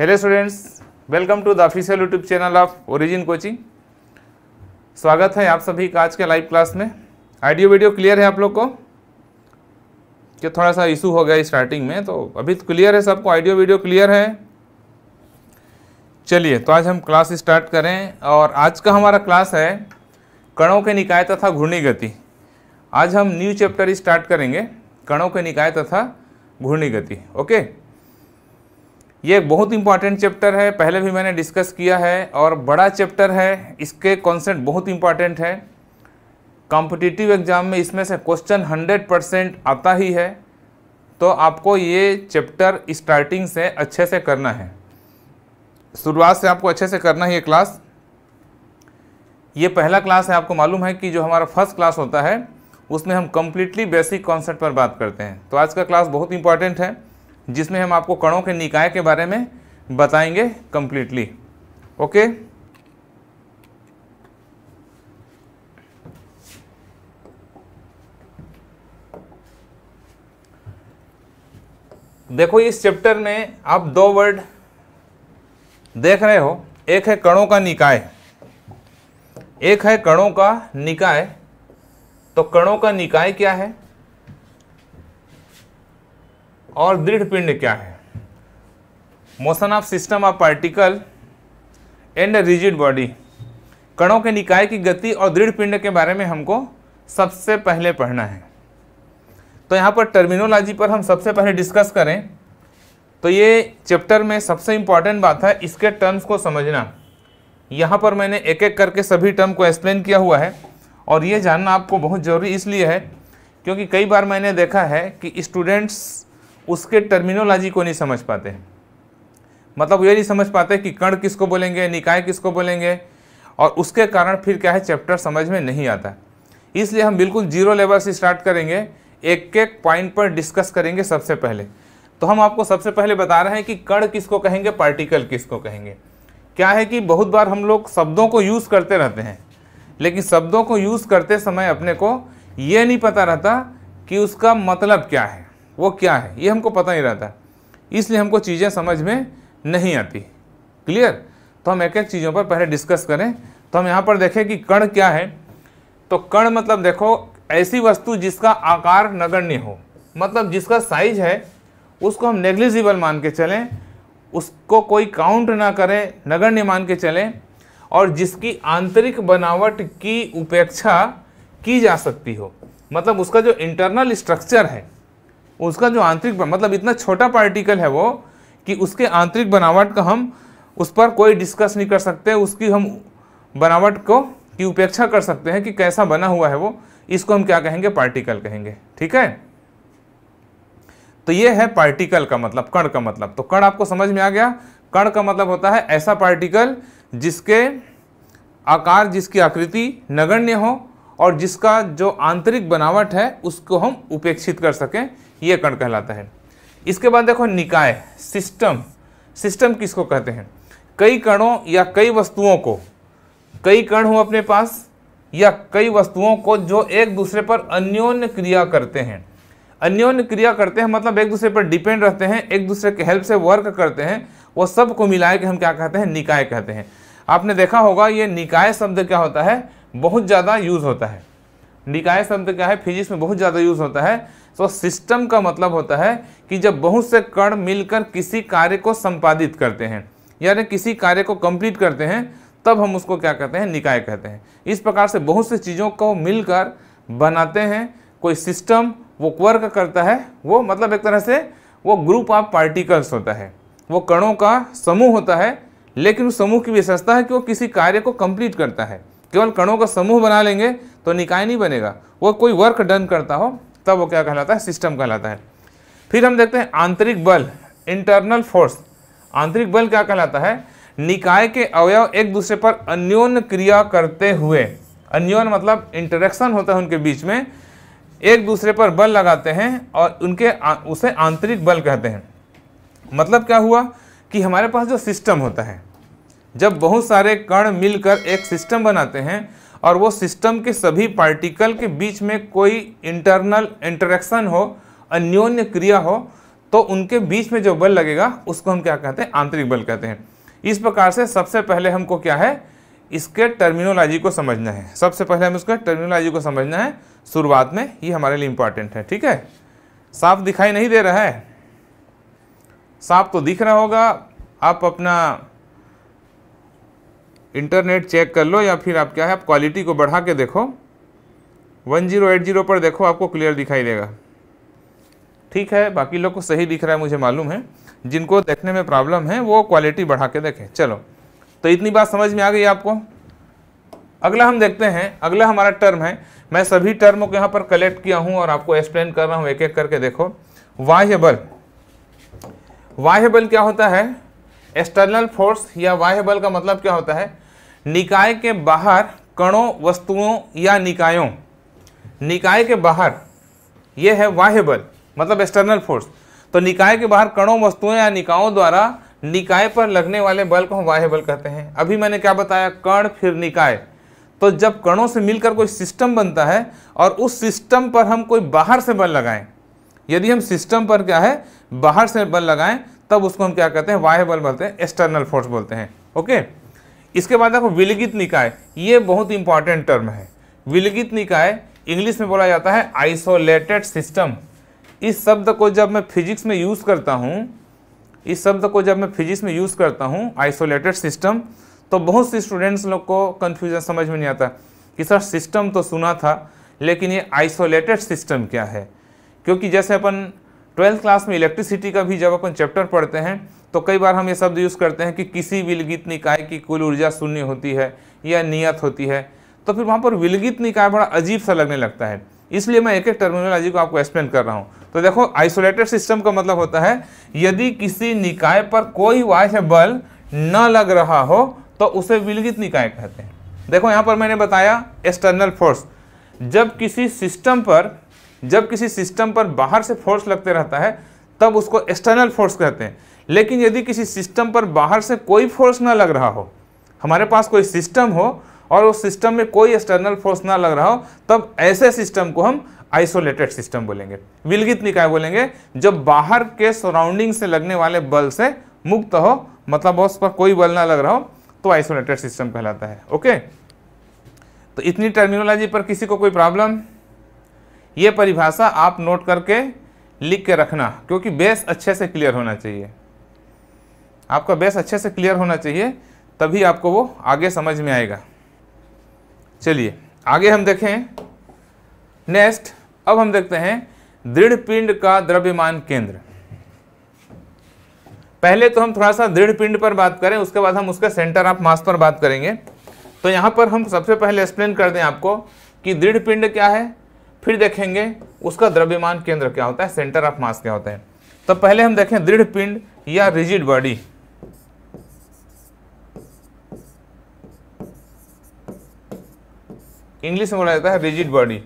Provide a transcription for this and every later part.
Hello students welcome to the official YouTube channel of origin coaching स्वागत है आप सभी का आज के लाइव क्लास में आइडियो वीडियो क्लियर है आप लोग को कि थोड़ा सा इशू हो गया स्टार्टिंग में तो अभी तो क्लियर है सबको आइडियो वीडियो क्लियर है चलिए तो आज हम क्लास स्टार्ट करें और आज का हमारा क्लास है कणों के निकाय तथा घूर्णी गति आज हम न्यू चैप्टर स्टार्ट करेंगे कणों के निकाय तथा घूर्णी गति ओके ये बहुत इंपॉर्टेंट चैप्टर है पहले भी मैंने डिस्कस किया है और बड़ा चैप्टर है इसके कॉन्सेप्ट बहुत इंपॉर्टेंट है कॉम्पिटिटिव एग्जाम में इसमें से क्वेश्चन 100 परसेंट आता ही है तो आपको ये चैप्टर स्टार्टिंग से अच्छे से करना है शुरुआत से आपको अच्छे से करना है ये क्लास ये पहला क्लास है आपको मालूम है कि जो हमारा फर्स्ट क्लास होता है उसमें हम कम्प्लीटली बेसिक कॉन्सेप्ट पर बात करते हैं तो आज का क्लास बहुत इंपॉर्टेंट है जिसमें हम आपको कणों के निकाय के बारे में बताएंगे कंप्लीटली ओके देखो इस चैप्टर में आप दो वर्ड देख रहे हो एक है कणों का निकाय एक है कणों का निकाय तो कणों का निकाय क्या है और दृढ़ पिंड क्या है motion of system of particle and rigid body कणों के निकाय की गति और दृढ़ पिंड के बारे में हमको सबसे पहले पढ़ना है तो यहाँ पर टर्मिनोलॉजी पर हम सबसे पहले डिस्कस करें तो ये चैप्टर में सबसे इम्पॉर्टेंट बात है इसके टर्म्स को समझना यहाँ पर मैंने एक एक करके सभी टर्म को एक्सप्लेन किया हुआ है और ये जानना आपको बहुत ज़रूरी इसलिए है क्योंकि कई बार मैंने देखा है कि स्टूडेंट्स उसके टर्मिनोलॉजी को नहीं समझ पाते मतलब ये नहीं समझ पाते कि कण किसको बोलेंगे निकाय किसको बोलेंगे और उसके कारण फिर क्या है चैप्टर समझ में नहीं आता इसलिए हम बिल्कुल जीरो लेवल से स्टार्ट करेंगे एक एक पॉइंट पर डिस्कस करेंगे सबसे पहले तो हम आपको सबसे पहले बता रहे हैं कि कण किसको कहेंगे पार्टिकल किसको कहेंगे क्या है कि बहुत बार हम लोग शब्दों को यूज़ करते रहते हैं लेकिन शब्दों को यूज़ करते समय अपने को ये नहीं पता रहता कि उसका मतलब क्या है वो क्या है ये हमको पता नहीं रहता इसलिए हमको चीज़ें समझ में नहीं आती क्लियर तो हम एक एक चीज़ों पर पहले डिस्कस करें तो हम यहाँ पर देखें कि कण क्या है तो कण मतलब देखो ऐसी वस्तु जिसका आकार नगण्य हो मतलब जिसका साइज है उसको हम नेग्लिजिबल मान के चलें उसको कोई काउंट ना करें नगण्य मान के चलें और जिसकी आंतरिक बनावट की उपेक्षा की जा सकती हो मतलब उसका जो इंटरनल स्ट्रक्चर है उसका जो आंतरिक मतलब इतना छोटा पार्टिकल है वो कि उसके आंतरिक बनावट का हम उस पर कोई डिस्कस नहीं कर सकते उसकी हम बनावट को की उपेक्षा कर सकते हैं कि कैसा बना हुआ है वो इसको हम क्या कहेंगे पार्टिकल कहेंगे ठीक है तो ये है पार्टिकल का मतलब कण का मतलब तो कण आपको समझ में आ गया कण का मतलब होता है ऐसा पार्टिकल जिसके आकार जिसकी आकृति नगण्य हो और जिसका जो आंतरिक बनावट है उसको हम उपेक्षित कर सकें ये कण कहलाता है इसके बाद देखो निकाय सिस्टम सिस्टम किसको कहते हैं कई कणों या कई वस्तुओं को कई कण हो अपने पास या कई वस्तुओं को जो एक दूसरे पर अन्योन्य क्रिया करते हैं अन्योन्य क्रिया करते हैं मतलब एक दूसरे पर डिपेंड रहते हैं एक दूसरे के हेल्प से वर्क करते हैं वो सबको मिला के हम क्या कहते हैं निकाय कहते हैं आपने देखा होगा ये निकाय शब्द क्या होता है बहुत ज़्यादा यूज़ होता है निकाय शब्द क्या है फिजिक्स में बहुत ज़्यादा यूज़ होता है तो सिस्टम का मतलब होता है कि जब बहुत से कण मिलकर किसी कार्य को संपादित करते हैं यानी किसी कार्य को कंप्लीट करते हैं तब हम उसको क्या कहते हैं निकाय कहते हैं इस प्रकार से बहुत सी चीज़ों को मिलकर बनाते हैं कोई सिस्टम वो वर्क करता है वो मतलब एक तरह से वो ग्रुप ऑफ पार्टिकल्स होता है वो कणों का समूह होता है लेकिन उस समूह की विशेषता है कि वो किसी कार्य को कंप्लीट करता है केवल कणों का समूह बना लेंगे तो निकाय नहीं बनेगा वो कोई वर्क डन करता हो तब वो क्या कहलाता है सिस्टम कहलाता है फिर हम देखते हैं आंतरिक बल इंटरनल फोर्स आंतरिक बल क्या कहलाता है निकाय के अवयव एक दूसरे पर अन्योन क्रिया करते हुए अन्योन मतलब इंटरेक्शन होता है उनके बीच में एक दूसरे पर बल लगाते हैं और उनके उसे आंतरिक बल कहते हैं मतलब क्या हुआ कि हमारे पास जो सिस्टम होता है जब बहुत सारे कण मिलकर एक सिस्टम बनाते हैं और वो सिस्टम के सभी पार्टिकल के बीच में कोई इंटरनल इंटरेक्शन हो अन्योन्य क्रिया हो तो उनके बीच में जो बल लगेगा उसको हम क्या कहते हैं आंतरिक बल कहते हैं इस प्रकार से सबसे पहले हमको क्या है इसके टर्मिनोलॉजी को समझना है सबसे पहले हम इसके टर्मिनोलॉजी को समझना है शुरुआत में ये हमारे लिए इम्पॉर्टेंट है ठीक है साफ दिखाई नहीं दे रहा है साफ तो दिख रहा होगा आप अपना इंटरनेट चेक कर लो या फिर आप क्या है आप क्वालिटी को बढ़ा के देखो 1080 पर देखो आपको क्लियर दिखाई देगा ठीक है बाकी लोग को सही दिख रहा है मुझे मालूम है जिनको देखने में प्रॉब्लम है वो क्वालिटी बढ़ा के देखें चलो तो इतनी बात समझ में आ गई आपको अगला हम देखते हैं अगला हमारा टर्म है मैं सभी टर्म को यहाँ पर कलेक्ट किया हूँ और आपको एक्सप्लेन कर रहा हूँ एक एक करके देखो वाह्य बल वाह्य बल क्या होता है एक्सटर्नल फोर्स या बल का मतलब क्या होता है निकाय के बाहर कणों वस्तुओं या निकायों निकाय के बाहर यह है बाह्य बल मतलब एक्सटर्नल फोर्स तो निकाय के बाहर कणों वस्तुओं या निकायों द्वारा निकाय पर लगने वाले बल को हम बाह्य बल कहते हैं अभी मैंने क्या बताया कण फिर निकाय तो जब कणों से मिलकर कोई सिस्टम बनता है और उस सिस्टम पर हम कोई बाहर से बल लगाएं यदि हम सिस्टम पर क्या है बाहर से बल लगाएं तब उसको हम क्या कहते हैं वाह्य बल बोलते हैं एक्सटर्नल फोर्स बोलते हैं ओके इसके बाद देखो विलगित निकाय ये बहुत इंपॉर्टेंट टर्म है विलगित निकाय इंग्लिश में बोला जाता है आइसोलेटेड सिस्टम इस शब्द को जब मैं फिजिक्स में यूज़ करता हूँ इस शब्द को जब मैं फिजिक्स में यूज़ करता हूँ आइसोलेटेड सिस्टम तो बहुत से स्टूडेंट्स लोग को कन्फ्यूजन समझ में नहीं आता कि सर सिस्टम तो सुना था लेकिन ये आइसोलेटेड सिस्टम क्या है क्योंकि जैसे अपन ट्वेल्थ क्लास में इलेक्ट्रिसिटी का भी जब अपन चैप्टर पढ़ते हैं तो कई बार हम ये शब्द यूज़ करते हैं कि किसी विलगित निकाय की कुल ऊर्जा शून्य होती है या नियत होती है तो फिर वहाँ पर विलगित निकाय बड़ा अजीब सा लगने लगता है इसलिए मैं एक एक टर्मिनोलॉजी को आपको एक्सप्लेन कर रहा हूँ तो देखो आइसोलेटेड सिस्टम का मतलब होता है यदि किसी निकाय पर कोई वाह्य बल न लग रहा हो तो उसे विलगित निकाय कहते हैं देखो यहाँ पर मैंने बताया एक्सटर्नल फोर्स जब किसी सिस्टम पर जब किसी सिस्टम पर बाहर से फोर्स लगते रहता है तब उसको एक्सटर्नल फोर्स कहते हैं लेकिन यदि किसी सिस्टम पर बाहर से कोई फोर्स ना लग रहा हो हमारे पास कोई सिस्टम हो और उस सिस्टम में कोई एक्सटर्नल फोर्स ना लग रहा हो तब ऐसे सिस्टम को हम आइसोलेटेड सिस्टम बोलेंगे विलगित निकाय बोलेंगे जब बाहर के सराउंडिंग से लगने वाले बल से मुक्त हो मतलब उस पर कोई बल ना लग रहा हो तो आइसोलेटेड सिस्टम कहलाता है ओके तो इतनी टर्मिनोलॉजी पर किसी को कोई प्रॉब्लम यह परिभाषा आप नोट करके लिख के रखना क्योंकि बेस अच्छे से क्लियर होना चाहिए आपका बेस अच्छे से क्लियर होना चाहिए तभी आपको वो आगे समझ में आएगा चलिए आगे हम देखें नेक्स्ट अब हम देखते हैं दृढ़ पिंड का द्रव्यमान केंद्र पहले तो हम थोड़ा सा दृढ़ पिंड पर बात करें उसके बाद हम उसके सेंटर ऑफ मास पर बात करेंगे तो यहाँ पर हम सबसे पहले एक्सप्लेन कर दें आपको कि दृढ़ पिंड क्या है फिर देखेंगे उसका द्रव्यमान केंद्र क्या होता है सेंटर ऑफ मास क्या होता है तो पहले हम देखें दृढ़ पिंड या रिजिड बॉडी इंग्लिश में बोला जाता है रिजिड बॉडी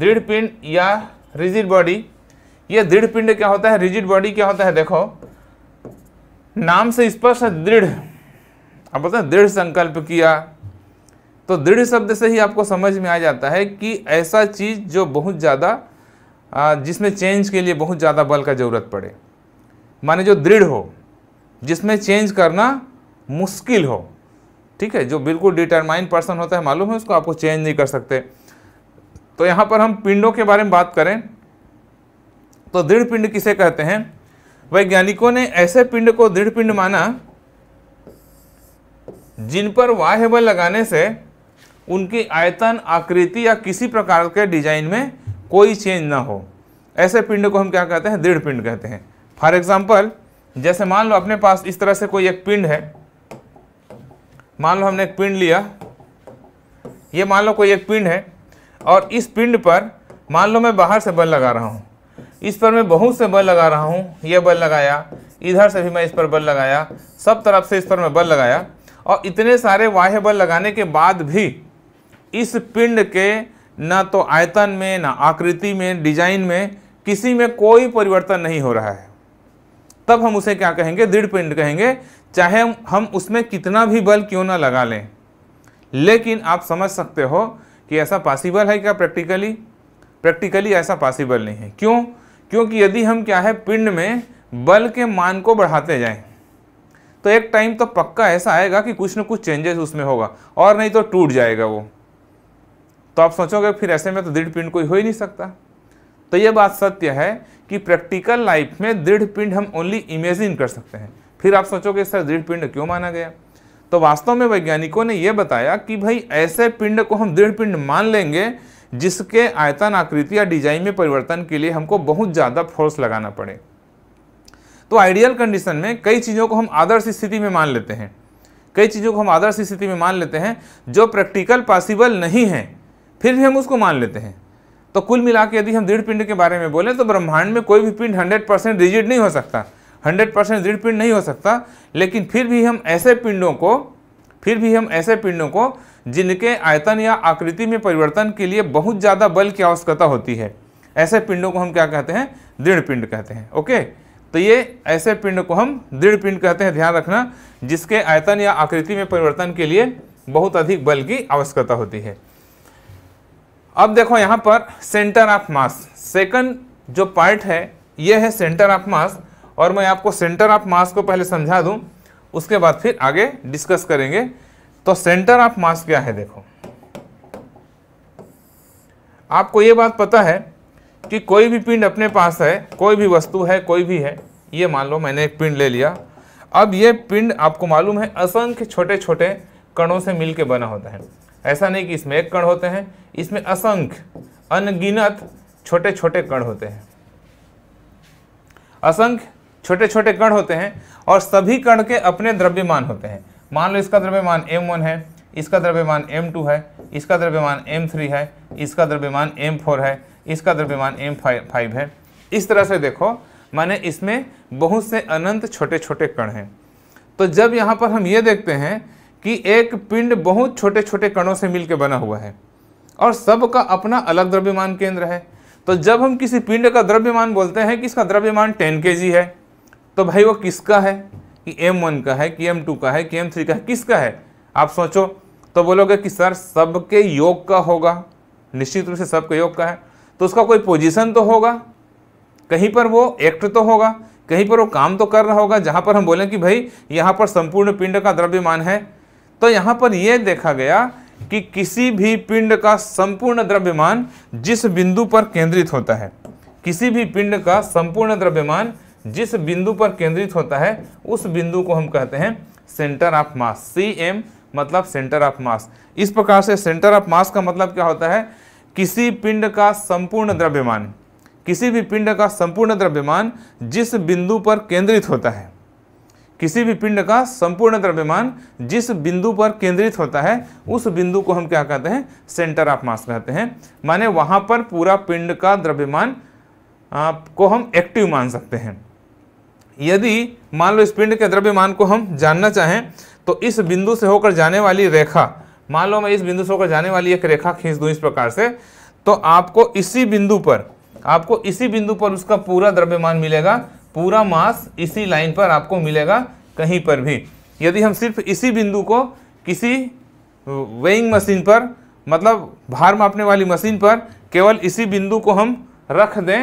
दृढ़ पिंड या रिजिड बॉडी यह दृढ़ पिंड क्या होता है रिजिड बॉडी क्या होता है देखो नाम से स्पष्ट है दृढ़ आप बोलते हैं दृढ़ संकल्प किया तो दृढ़ शब्द से ही आपको समझ में आ जाता है कि ऐसा चीज़ जो बहुत ज़्यादा जिसमें चेंज के लिए बहुत ज़्यादा बल का ज़रूरत पड़े माने जो दृढ़ हो जिसमें चेंज करना मुश्किल हो ठीक है जो बिल्कुल डिटरमाइन पर्सन होता है मालूम है उसको आपको चेंज नहीं कर सकते तो यहाँ पर हम पिंडों के बारे में बात करें तो दृढ़ पिंड किसे कहते हैं वैज्ञानिकों ने ऐसे पिंड को दृढ़ पिंड माना जिन पर वाह्य बल लगाने से उनकी आयतन आकृति या किसी प्रकार के डिजाइन में कोई चेंज ना हो ऐसे पिंड को हम क्या कहते हैं दृढ़ पिंड कहते हैं फॉर एग्जाम्पल जैसे मान लो अपने पास इस तरह से कोई एक पिंड है मान लो हमने एक पिंड लिया ये मान लो कोई एक पिंड है और इस पिंड पर मान लो मैं बाहर से बल लगा रहा हूँ इस पर मैं बहुत से बल लगा रहा हूँ यह बल लगाया इधर से भी मैं इस पर बल लगाया सब तरफ से इस पर मैं बल लगाया और इतने सारे वाह्य बल लगाने के बाद भी इस पिंड के न तो आयतन में ना आकृति में डिजाइन में किसी में कोई परिवर्तन नहीं हो रहा है तब हम उसे क्या कहेंगे दृढ़ पिंड कहेंगे चाहे हम उसमें कितना भी बल क्यों ना लगा लें लेकिन आप समझ सकते हो कि ऐसा पॉसिबल है क्या प्रैक्टिकली प्रैक्टिकली ऐसा पॉसिबल नहीं है क्यों क्योंकि यदि हम क्या है पिंड में बल के मान को बढ़ाते जाएं तो एक टाइम तो पक्का ऐसा आएगा कि कुछ ना कुछ चेंजेस उसमें होगा और नहीं तो टूट जाएगा वो तो आप सोचोगे फिर ऐसे में तो दृढ़ पिंड कोई हो ही नहीं सकता तो ये बात सत्य है कि प्रैक्टिकल लाइफ में दृढ़ पिंड हम ओनली इमेजिन कर सकते हैं फिर आप सोचोगे सर दृढ़ पिंड क्यों माना गया तो वास्तव में वैज्ञानिकों ने यह बताया कि भाई ऐसे पिंड को हम दृढ़ पिंड मान लेंगे जिसके आयतन आकृति या डिजाइन में परिवर्तन के लिए हमको बहुत ज़्यादा फोर्स लगाना पड़े तो आइडियल कंडीशन में कई चीज़ों को हम आदर्श स्थिति में मान लेते हैं कई चीज़ों को हम आदर्श स्थिति में मान लेते हैं जो प्रैक्टिकल पॉसिबल नहीं है फिर भी हम उसको मान लेते हैं तो कुल मिला के यदि हम दृढ़ पिंड के बारे में बोलें तो ब्रह्मांड में कोई भी पिंड हंड्रेड परसेंट रिजिड नहीं हो सकता हंड्रेड परसेंट दृढ़ पिंड नहीं हो सकता लेकिन फिर भी हम ऐसे पिंडों को फिर भी हम ऐसे पिंडों को जिनके आयतन या आकृति में परिवर्तन के लिए बहुत ज़्यादा बल की आवश्यकता होती है ऐसे पिंडों को हम क्या कहते हैं दृढ़ पिंड कहते हैं ओके तो ये ऐसे पिंड को हम दृढ़ पिंड कहते हैं ध्यान रखना जिसके आयतन या आकृति में परिवर्तन के लिए बहुत अधिक बल की आवश्यकता होती है अब देखो यहाँ पर सेंटर ऑफ मास सेकंड जो पार्ट है ये है सेंटर ऑफ मास और मैं आपको सेंटर ऑफ मास को पहले समझा दूँ उसके बाद फिर आगे डिस्कस करेंगे तो सेंटर ऑफ मास क्या है देखो आपको ये बात पता है कि कोई भी पिंड अपने पास है कोई भी वस्तु है कोई भी है ये मान लो मैंने एक पिंड ले लिया अब ये पिंड आपको मालूम है असंख्य छोटे छोटे कणों से मिलकर बना होता है ऐसा नहीं कि इसमें एक कण होते हैं इसमें असंख्य अनगिनत छोटे छोटे कण होते हैं असंख्य छोटे छोटे कण होते हैं और सभी कण के अपने द्रव्यमान होते हैं मान लो इसका द्रव्यमान m1 है इसका द्रव्यमान m2 है इसका द्रव्यमान m3 है इसका द्रव्यमान m4 है इसका द्रव्यमान m5 है इस तरह से देखो माने इसमें बहुत से अनंत छोटे छोटे कण हैं तो जब यहाँ पर हम ये देखते हैं कि एक पिंड बहुत छोटे छोटे कणों से मिलकर बना हुआ है और सब का अपना अलग द्रव्यमान केंद्र है तो जब हम किसी पिंड का द्रव्यमान बोलते हैं कि इसका द्रव्यमान टेन के है तो भाई वो किसका है कि एम वन का है कि एम टू का है कि एम थ्री का है किसका है आप सोचो तो बोलोगे कि सर सबके योग का होगा निश्चित रूप से सबके योग का है तो उसका कोई पोजीशन तो होगा कहीं पर वो एक्ट तो होगा कहीं पर वो काम तो कर रहा होगा जहाँ पर हम बोलें कि भाई यहाँ पर संपूर्ण पिंड का द्रव्यमान है तो यहाँ पर यह देखा गया कि किसी भी पिंड का संपूर्ण द्रव्यमान जिस बिंदु पर केंद्रित होता है किसी भी पिंड का संपूर्ण द्रव्यमान जिस बिंदु पर केंद्रित होता है उस बिंदु को हम कहते हैं centre of mass C M मतलब सेंटर ऑफ मास इस प्रकार से सेंटर ऑफ मास का मतलब क्या होता है किसी पिंड का संपूर्ण द्रव्यमान किसी भी पिंड का संपूर्ण द्रव्यमान जिस बिंदु पर केंद्रित होता है किसी भी पिंड का संपूर्ण द्रव्यमान जिस बिंदु पर केंद्रित होता है उस बिंदु को हम क्या कहते हैं सेंटर ऑफ मास कहते हैं माने वहां पर पूरा पिंड का द्रव्यमान को हम एक्टिव मान सकते हैं यदि मान लो इस पिंड के द्रव्यमान को हम जानना चाहें तो इस बिंदु से होकर जाने वाली रेखा मान लो मैं इस बिंदु से होकर जाने वाली एक रेखा खींच दूँ इस प्रकार से तो आपको इसी बिंदु पर आपको इसी बिंदु पर उसका पूरा द्रव्यमान मिलेगा पूरा मास इसी लाइन पर आपको मिलेगा कहीं पर भी यदि हम सिर्फ इसी बिंदु को किसी वेइंग मशीन पर मतलब भार मापने वाली मशीन पर केवल इसी बिंदु को हम रख दें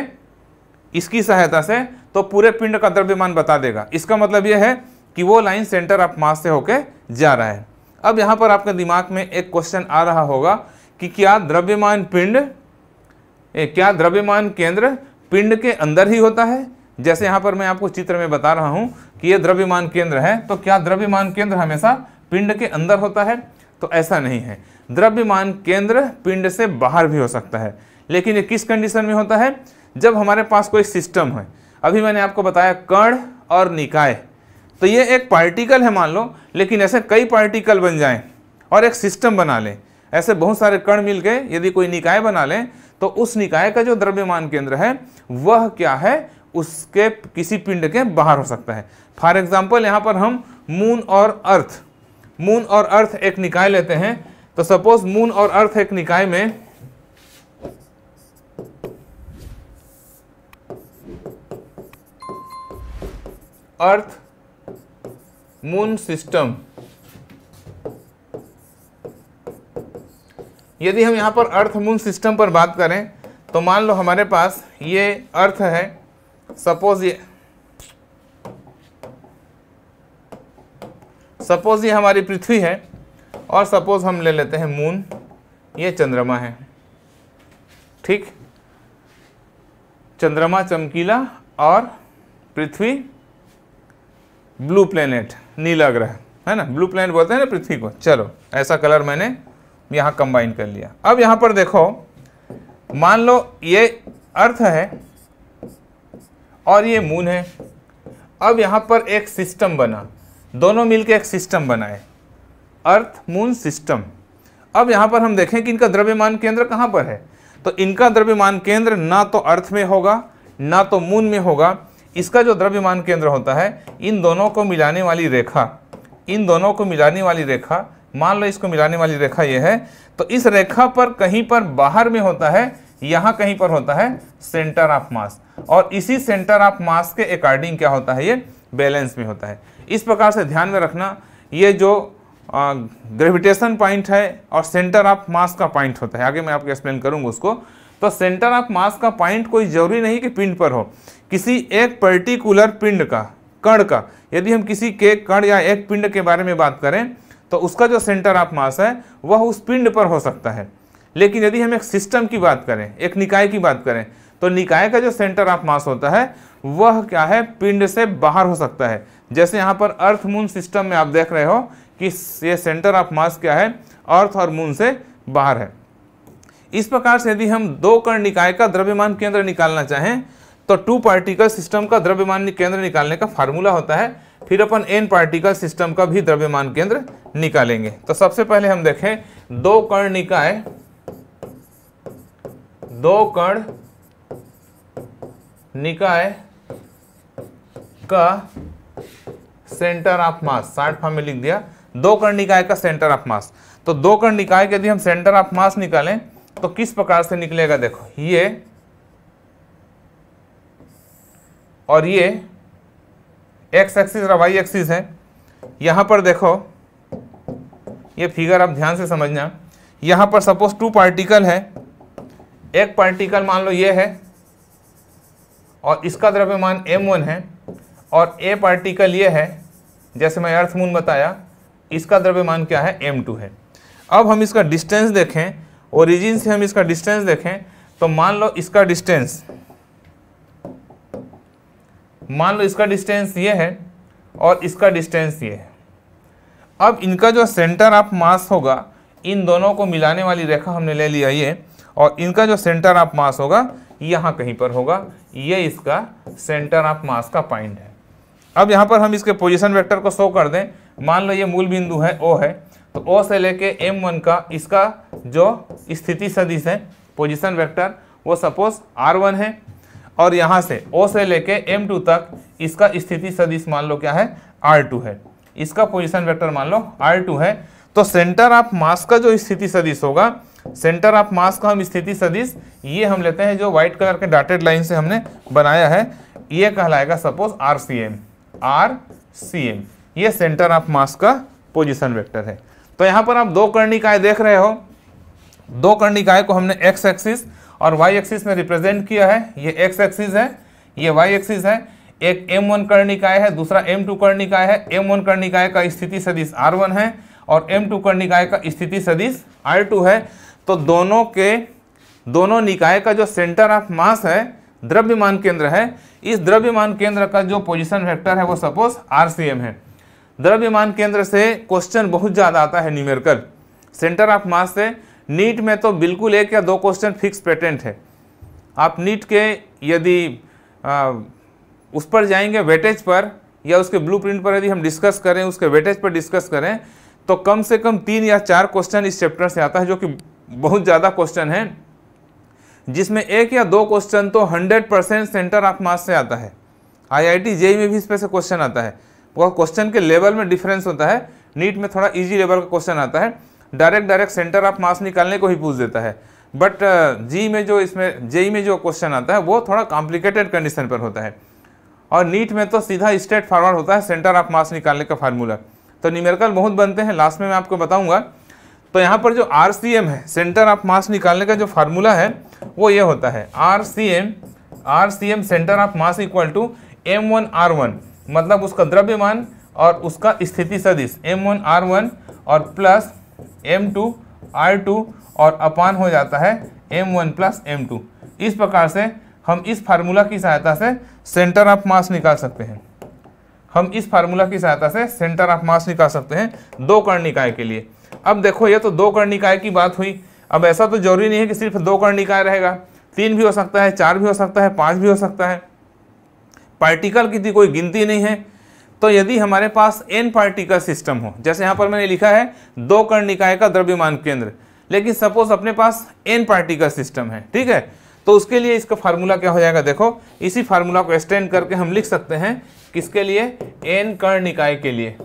इसकी सहायता से तो पूरे पिंड का द्रव्यमान बता देगा इसका मतलब यह है कि वो लाइन सेंटर ऑफ मास से होके जा रहा है अब यहाँ पर आपके दिमाग में एक क्वेश्चन आ रहा होगा कि क्या द्रव्यमान पिंड ए, क्या द्रव्यमान केंद्र पिंड के अंदर ही होता है जैसे यहाँ पर मैं आपको चित्र में बता रहा हूं कि यह द्रव्यमान केंद्र है तो क्या द्रव्यमान केंद्र हमेशा पिंड के अंदर होता है तो ऐसा नहीं है द्रव्यमान केंद्र पिंड से बाहर भी हो सकता है लेकिन ये किस कंडीशन में होता है जब हमारे पास कोई सिस्टम है अभी मैंने आपको बताया कण और निकाय तो ये एक पार्टिकल है मान लो लेकिन ऐसे कई पार्टिकल बन जाएं और एक सिस्टम बना लें ऐसे बहुत सारे कण मिल गए यदि कोई निकाय बना लें तो उस निकाय का जो द्रव्यमान केंद्र है वह क्या है उसके किसी पिंड के बाहर हो सकता है फॉर एग्जाम्पल यहाँ पर हम मून और अर्थ मून और अर्थ एक निकाय लेते हैं तो सपोज मून और अर्थ एक निकाय में अर्थ मून सिस्टम यदि हम यहां पर अर्थ मून सिस्टम पर बात करें तो मान लो हमारे पास ये अर्थ है सपोज ये सपोज ये हमारी पृथ्वी है और सपोज हम ले लेते हैं मून ये चंद्रमा है ठीक चंद्रमा चमकीला और पृथ्वी ब्लू प्लेनेट नीला ग्रह है ना ब्लू प्लेनेट बोलते हैं ना पृथ्वी को चलो ऐसा कलर मैंने यहाँ कंबाइन कर लिया अब यहाँ पर देखो मान लो ये अर्थ है और ये मून है अब यहाँ पर एक सिस्टम बना दोनों मिलकर एक सिस्टम बनाए अर्थ मून सिस्टम अब यहाँ पर हम देखें कि इनका द्रव्यमान केंद्र कहाँ पर है तो इनका द्रव्यमान केंद्र ना तो अर्थ में होगा ना तो मून में होगा इसका जो द्रव्यमान केंद्र होता है इन दोनों को मिलाने वाली रेखा इन दोनों को मिलाने वाली रेखा मान लो इसको मिलाने वाली रेखा ये है तो इस रेखा पर कहीं पर बाहर में होता है यहाँ कहीं पर होता है सेंटर ऑफ मास और इसी सेंटर ऑफ मास के अकॉर्डिंग क्या होता है ये बैलेंस में होता है इस प्रकार से ध्यान में रखना ये जो ग्रेविटेशन पॉइंट है और सेंटर ऑफ मास का पॉइंट होता है आगे मैं आपको एक्सप्लेन करूँगा उसको तो सेंटर ऑफ मास का पॉइंट कोई जरूरी नहीं कि पिंड पर हो किसी एक पर्टिकुलर पिंड का कण का यदि हम किसी के कण या एक पिंड के बारे में बात करें तो उसका जो सेंटर ऑफ मास है वह उस पिंड पर हो सकता है लेकिन यदि हम एक सिस्टम की बात करें एक निकाय की बात करें तो निकाय का जो सेंटर ऑफ मास होता है वह क्या है पिंड से बाहर हो सकता है जैसे यहाँ पर अर्थ मून सिस्टम में आप देख रहे हो कि ये सेंटर ऑफ मास क्या है अर्थ और मून से बाहर है इस प्रकार से यदि हम दो कर्ण निकाय का द्रव्यमान केंद्र निकालना चाहें तो टू पार्टिकल सिस्टम का द्रव्यमान केंद्र निकालने का फार्मूला होता है फिर अपन एन पार्टिकल सिस्टम का भी द्रव्यमान केंद्र निकालेंगे तो सबसे पहले हम देखें दो कर्ण निकाय दो कण निकाय का सेंटर ऑफ मास साठ फॉर्म में लिख दिया दो कण निकाय का सेंटर ऑफ मास तो दो कण निकाय के यदि हम सेंटर ऑफ मास निकालें तो किस प्रकार से निकलेगा देखो ये और ये एक्स एक्सिस और वाई एक्सिस है यहां पर देखो ये फिगर आप ध्यान से समझना यहां पर सपोज टू पार्टिकल है एक पार्टिकल मान लो ये है और इसका द्रव्यमान m1 है और ए पार्टिकल ये है जैसे मैं अर्थ मून बताया इसका द्रव्यमान क्या है m2 है अब हम इसका डिस्टेंस देखें ओरिजिन से हम इसका डिस्टेंस देखें तो मान लो इसका डिस्टेंस मान लो इसका डिस्टेंस ये है और इसका डिस्टेंस ये है अब इनका जो सेंटर ऑफ मास होगा इन दोनों को मिलाने वाली रेखा हमने ले लिया ये और इनका जो सेंटर ऑफ मास होगा यहाँ कहीं पर होगा ये इसका सेंटर ऑफ मास का पॉइंट है अब यहाँ पर हम इसके पोजिशन वैक्टर को शो कर दें मान लो ये मूल बिंदु है ओ है तो ओ से लेके एम वन का इसका जो स्थिति सदिश है पोजिशन वैक्टर वो सपोज आर वन है और यहाँ से ओ से लेके एम टू तक इसका स्थिति सदिश मान लो क्या है आर टू है इसका पोजिशन वैक्टर मान लो आर टू है तो सेंटर ऑफ मास का जो स्थिति सदिश होगा सेंटर ऑफ मास को हम स्थिति सदिश ये हम लेते हैं जो व्हाइट कलर के डॉटेड लाइन से हमने बनाया है ये कहलाएगा suppose R C M R C M ये सेंटर ऑफ मास का पोजिशन वेक्टर है तो यहाँ पर आप दो कर्णिकाएँ देख रहे हो दो कर्णिकाय को हमने एक्स एक्सिस और वाई एक्सिस में रिप्रेजेंट किया है ये एक्स एक्सिस है ये वाई एक्सिस है एक M1 वन कर्णिकाय है दूसरा M2 टू कर्णिकाय है M1 वन कर्णिकाय का स्थिति सदिश R1 है और M2 टू कर्णिकाय का स्थिति सदिश R2 है तो दोनों के दोनों निकाय का जो सेंटर ऑफ मास है द्रव्यमान केंद्र है इस द्रव्यमान केंद्र का जो पोजिशन वैक्टर है वो सपोज आर है द्रव्यमान केंद्र से क्वेश्चन बहुत ज़्यादा आता है न्यूमेरिकल सेंटर ऑफ मास से नीट में तो बिल्कुल एक या दो क्वेश्चन फिक्स पेटेंट है आप नीट के यदि आ, उस पर जाएंगे वेटेज पर या उसके ब्लूप्रिंट पर यदि हम डिस्कस करें उसके वेटेज पर डिस्कस करें तो कम से कम तीन या चार क्वेश्चन इस चैप्टर से आता है जो कि बहुत ज़्यादा क्वेश्चन है जिसमें एक या दो क्वेश्चन तो hundred percent centre of marks से आता है आई आई टी जेई में भी इस पर से क्वेश्चन आता है वह क्वेश्चन के लेवल में डिफरेंस होता है नीट में थोड़ा इजी लेवल का क्वेश्चन आता है direct direct centre of marks निकालने को ही पूछ देता है बट जी uh, में जो इसमें जेई में जो क्वेश्चन आता है वो थोड़ा कॉम्प्लिकेटेड कंडीशन पर होता है और नीट में तो सीधा स्ट्रेट फॉरवर्ड होता है सेंटर ऑफ मार्क्स निकालने का फार्मूला तो न्यूमेरिकल बहुत बनते हैं लास्ट में मैं आपको बताऊंगा तो यहाँ पर जो आर सी एम है सेंटर ऑफ मास निकालने का जो फार्मूला है वो ये होता है R C M R C M centre of mass equal to M one R one मतलब उसका द्रव्यमान और उसका स्थिति सदिश एम वन आर वन और plus M two R two और अपान हो जाता है M one plus M two इस प्रकार से हम इस फार्मूला की सहायता से सेंटर ऑफ मास निकाल सकते हैं हम इस फार्मूला की सहायता से सेंटर ऑफ मास निकाल सकते हैं दो कर्ण निकाय के लिए अब देखो ये तो दो निकाय की बात हुई अब ऐसा तो जरूरी नहीं है कि सिर्फ दो निकाय रहेगा तीन भी हो सकता है चार भी हो सकता है पाँच भी हो सकता है पार्टिकल की तो कोई गिनती नहीं है तो यदि हमारे पास एन पार्टिकल सिस्टम हो जैसे यहाँ पर मैंने लिखा है दो निकाय का द्रव्यमान केंद्र लेकिन सपोज अपने पास एन पार्टिकल सिस्टम है ठीक है तो उसके लिए इसका फार्मूला क्या हो जाएगा देखो इसी फार्मूला को एक्सटेंड करके हम लिख सकते हैं किसके लिए एन कर्ण निकाय के लिए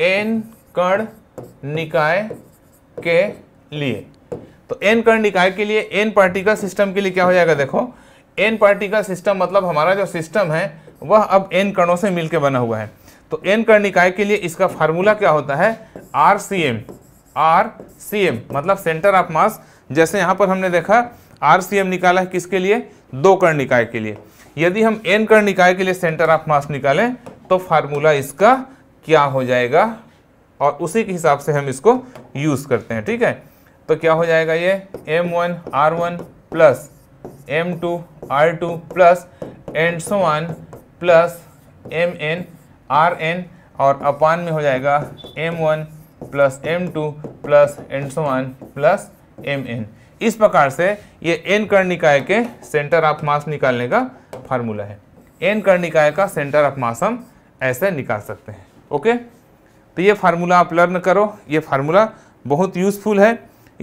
एन कण निकाय के लिए तो एन कण निकाय के लिए एन पार्टिकल सिस्टम के लिए क्या हो जाएगा देखो एन पार्टिकल सिस्टम मतलब हमारा जो सिस्टम है वह अब एन कणों से मिलकर बना हुआ है तो एन कण निकाय के लिए इसका फार्मूला क्या होता है R C M R C M मतलब सेंटर ऑफ मास जैसे यहाँ पर हमने देखा आर सी एम निकाला है किसके लिए दो कण निकाय के लिए यदि हम एन कण निकाय के लिए सेंटर ऑफ मास निकालें तो फार्मूला इसका क्या हो जाएगा और उसी के हिसाब से हम इसको यूज़ करते हैं ठीक है तो क्या हो जाएगा ये M one R one plus M two R two plus and so on plus M N R N और अपान में हो जाएगा M one plus M two plus and so on plus M N इस प्रकार से ये एन कर निकाय के सेंटर ऑफ मास निकालने का फार्मूला है एन कर निकाय का सेंटर ऑफ मास हम ऐसे निकाल सकते हैं ओके तो ये फार्मूला आप लर्न करो ये फार्मूला बहुत यूज़फुल है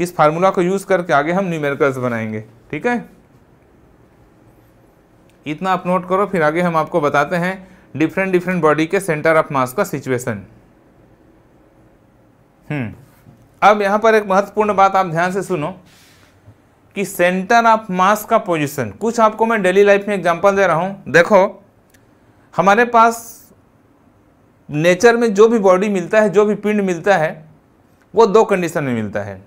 इस फार्मूला को यूज़ करके आगे हम न्यूमेरिकल्स बनाएंगे ठीक है इतना आप नोट करो फिर आगे हम आपको बताते हैं डिफरेंट डिफरेंट बॉडी के सेंटर ऑफ मास का सिचुएशन हम्म। अब यहाँ पर एक महत्वपूर्ण बात आप ध्यान से सुनो कि सेंटर ऑफ मास का पोजीशन कुछ आपको मैं डेली लाइफ में एग्जांपल दे रहा हूँ देखो हमारे पास नेचर में जो भी बॉडी मिलता है जो भी पिंड मिलता है वो दो कंडीशन में मिलता है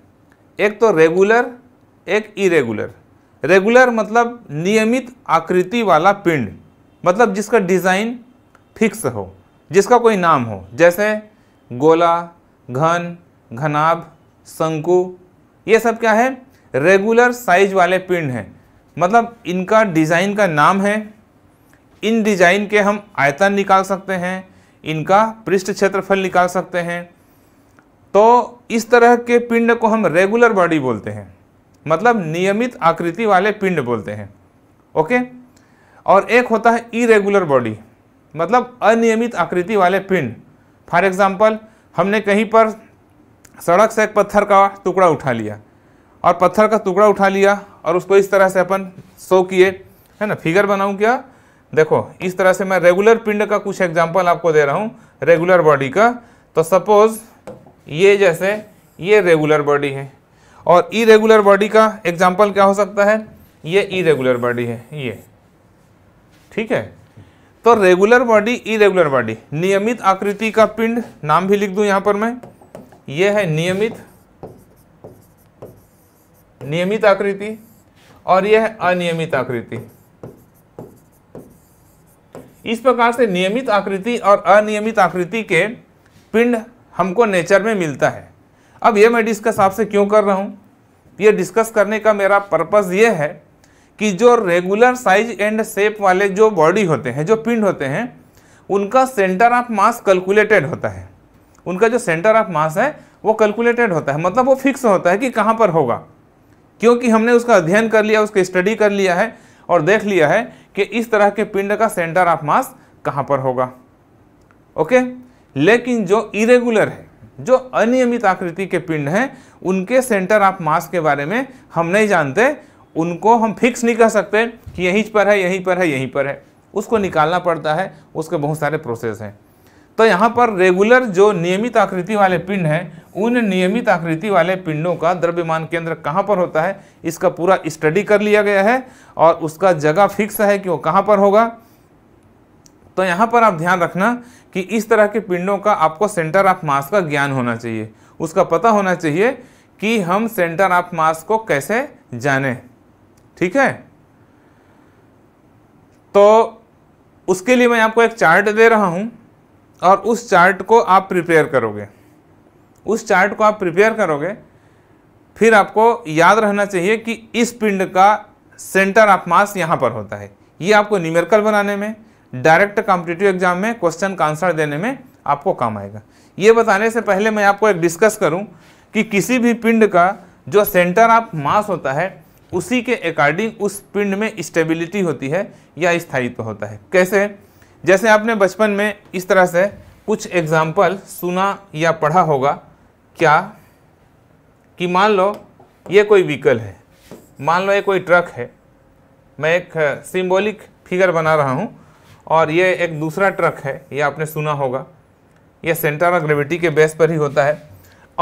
एक तो रेगुलर एक इरेगुलर रेगुलर मतलब नियमित आकृति वाला पिंड मतलब जिसका डिज़ाइन फिक्स हो जिसका कोई नाम हो जैसे गोला घन घनाभ शंकु ये सब क्या है रेगुलर साइज वाले पिंड हैं मतलब इनका डिज़ाइन का नाम है इन डिज़ाइन के हम आयतन निकाल सकते हैं इनका पृष्ठ क्षेत्रफल निकाल सकते हैं तो इस तरह के पिंड को हम रेगुलर बॉडी बोलते हैं मतलब नियमित आकृति वाले पिंड बोलते हैं ओके और एक होता है इरेगुलर बॉडी मतलब अनियमित आकृति वाले पिंड फॉर एग्जाम्पल हमने कहीं पर सड़क से एक पत्थर का टुकड़ा उठा लिया और पत्थर का टुकड़ा उठा लिया और उसको इस तरह से अपन शो किए है ना फिगर बनाऊँ क्या देखो इस तरह से मैं रेगुलर पिंड का कुछ एग्जाम्पल आपको दे रहा हूँ रेगुलर बॉडी का तो सपोज ये जैसे ये रेगुलर बॉडी है और इरेगुलर बॉडी का एग्जाम्पल क्या हो सकता है ये इरेगुलर बॉडी है ये ठीक है तो रेगुलर बॉडी इरेगुलर बॉडी नियमित आकृति का पिंड नाम भी लिख दूं यहां पर मैं ये है नियमित नियमित आकृति और यह है अनियमित आकृति इस प्रकार से नियमित आकृति और अनियमित आकृति के पिंड हमको नेचर में मिलता है अब यह मैं डिस्कस आपसे क्यों कर रहा हूँ ये डिस्कस करने का मेरा पर्पज़ ये है कि जो रेगुलर साइज एंड शेप वाले जो बॉडी होते हैं जो पिंड होते हैं उनका सेंटर ऑफ मास कैलकुलेटेड होता है उनका जो सेंटर ऑफ मास है वो कैलकुलेटेड होता है मतलब वो फिक्स होता है कि कहाँ पर होगा क्योंकि हमने उसका अध्ययन कर लिया उसका स्टडी कर लिया है और देख लिया है कि इस तरह के पिंड का सेंटर ऑफ मास कहाँ पर होगा ओके लेकिन जो इरेगुलर है जो अनियमित आकृति के पिंड हैं उनके सेंटर ऑफ मास के बारे में हम नहीं जानते उनको हम फिक्स नहीं कर सकते कि यहीं पर है यहीं पर है यहीं पर है उसको निकालना पड़ता है उसके बहुत सारे प्रोसेस हैं तो यहाँ पर रेगुलर जो नियमित आकृति वाले पिंड हैं उन नियमित आकृति वाले पिंडों का द्रव्यमान केंद्र कहाँ पर होता है इसका पूरा स्टडी कर लिया गया है और उसका जगह फिक्स है कि वो कहाँ पर होगा तो यहाँ पर आप ध्यान रखना कि इस तरह के पिंडों का आपको सेंटर ऑफ मास का ज्ञान होना चाहिए उसका पता होना चाहिए कि हम सेंटर ऑफ मास को कैसे जाने ठीक है तो उसके लिए मैं आपको एक चार्ट दे रहा हूँ और उस चार्ट को आप प्रिपेयर करोगे उस चार्ट को आप प्रिपेयर करोगे फिर आपको याद रहना चाहिए कि इस पिंड का सेंटर ऑफ मास यहाँ पर होता है ये आपको न्यूमेरिकल बनाने में डायरेक्ट कॉम्पिटेटिव एग्जाम में क्वेश्चन का आंसर देने में आपको काम आएगा ये बताने से पहले मैं आपको एक डिस्कस करूँ कि किसी भी पिंड का जो सेंटर ऑफ मास होता है उसी के अकॉर्डिंग उस पिंड में स्टेबिलिटी होती है या स्थायित्व होता है कैसे जैसे आपने बचपन में इस तरह से कुछ एग्जाम्पल सुना या पढ़ा होगा क्या कि मान लो ये कोई व्हीकल है मान लो ये कोई ट्रक है मैं एक सिंबॉलिक फिगर बना रहा हूँ और ये एक दूसरा ट्रक है ये आपने सुना होगा ये सेंटर ऑफ ग्रेविटी के बेस पर ही होता है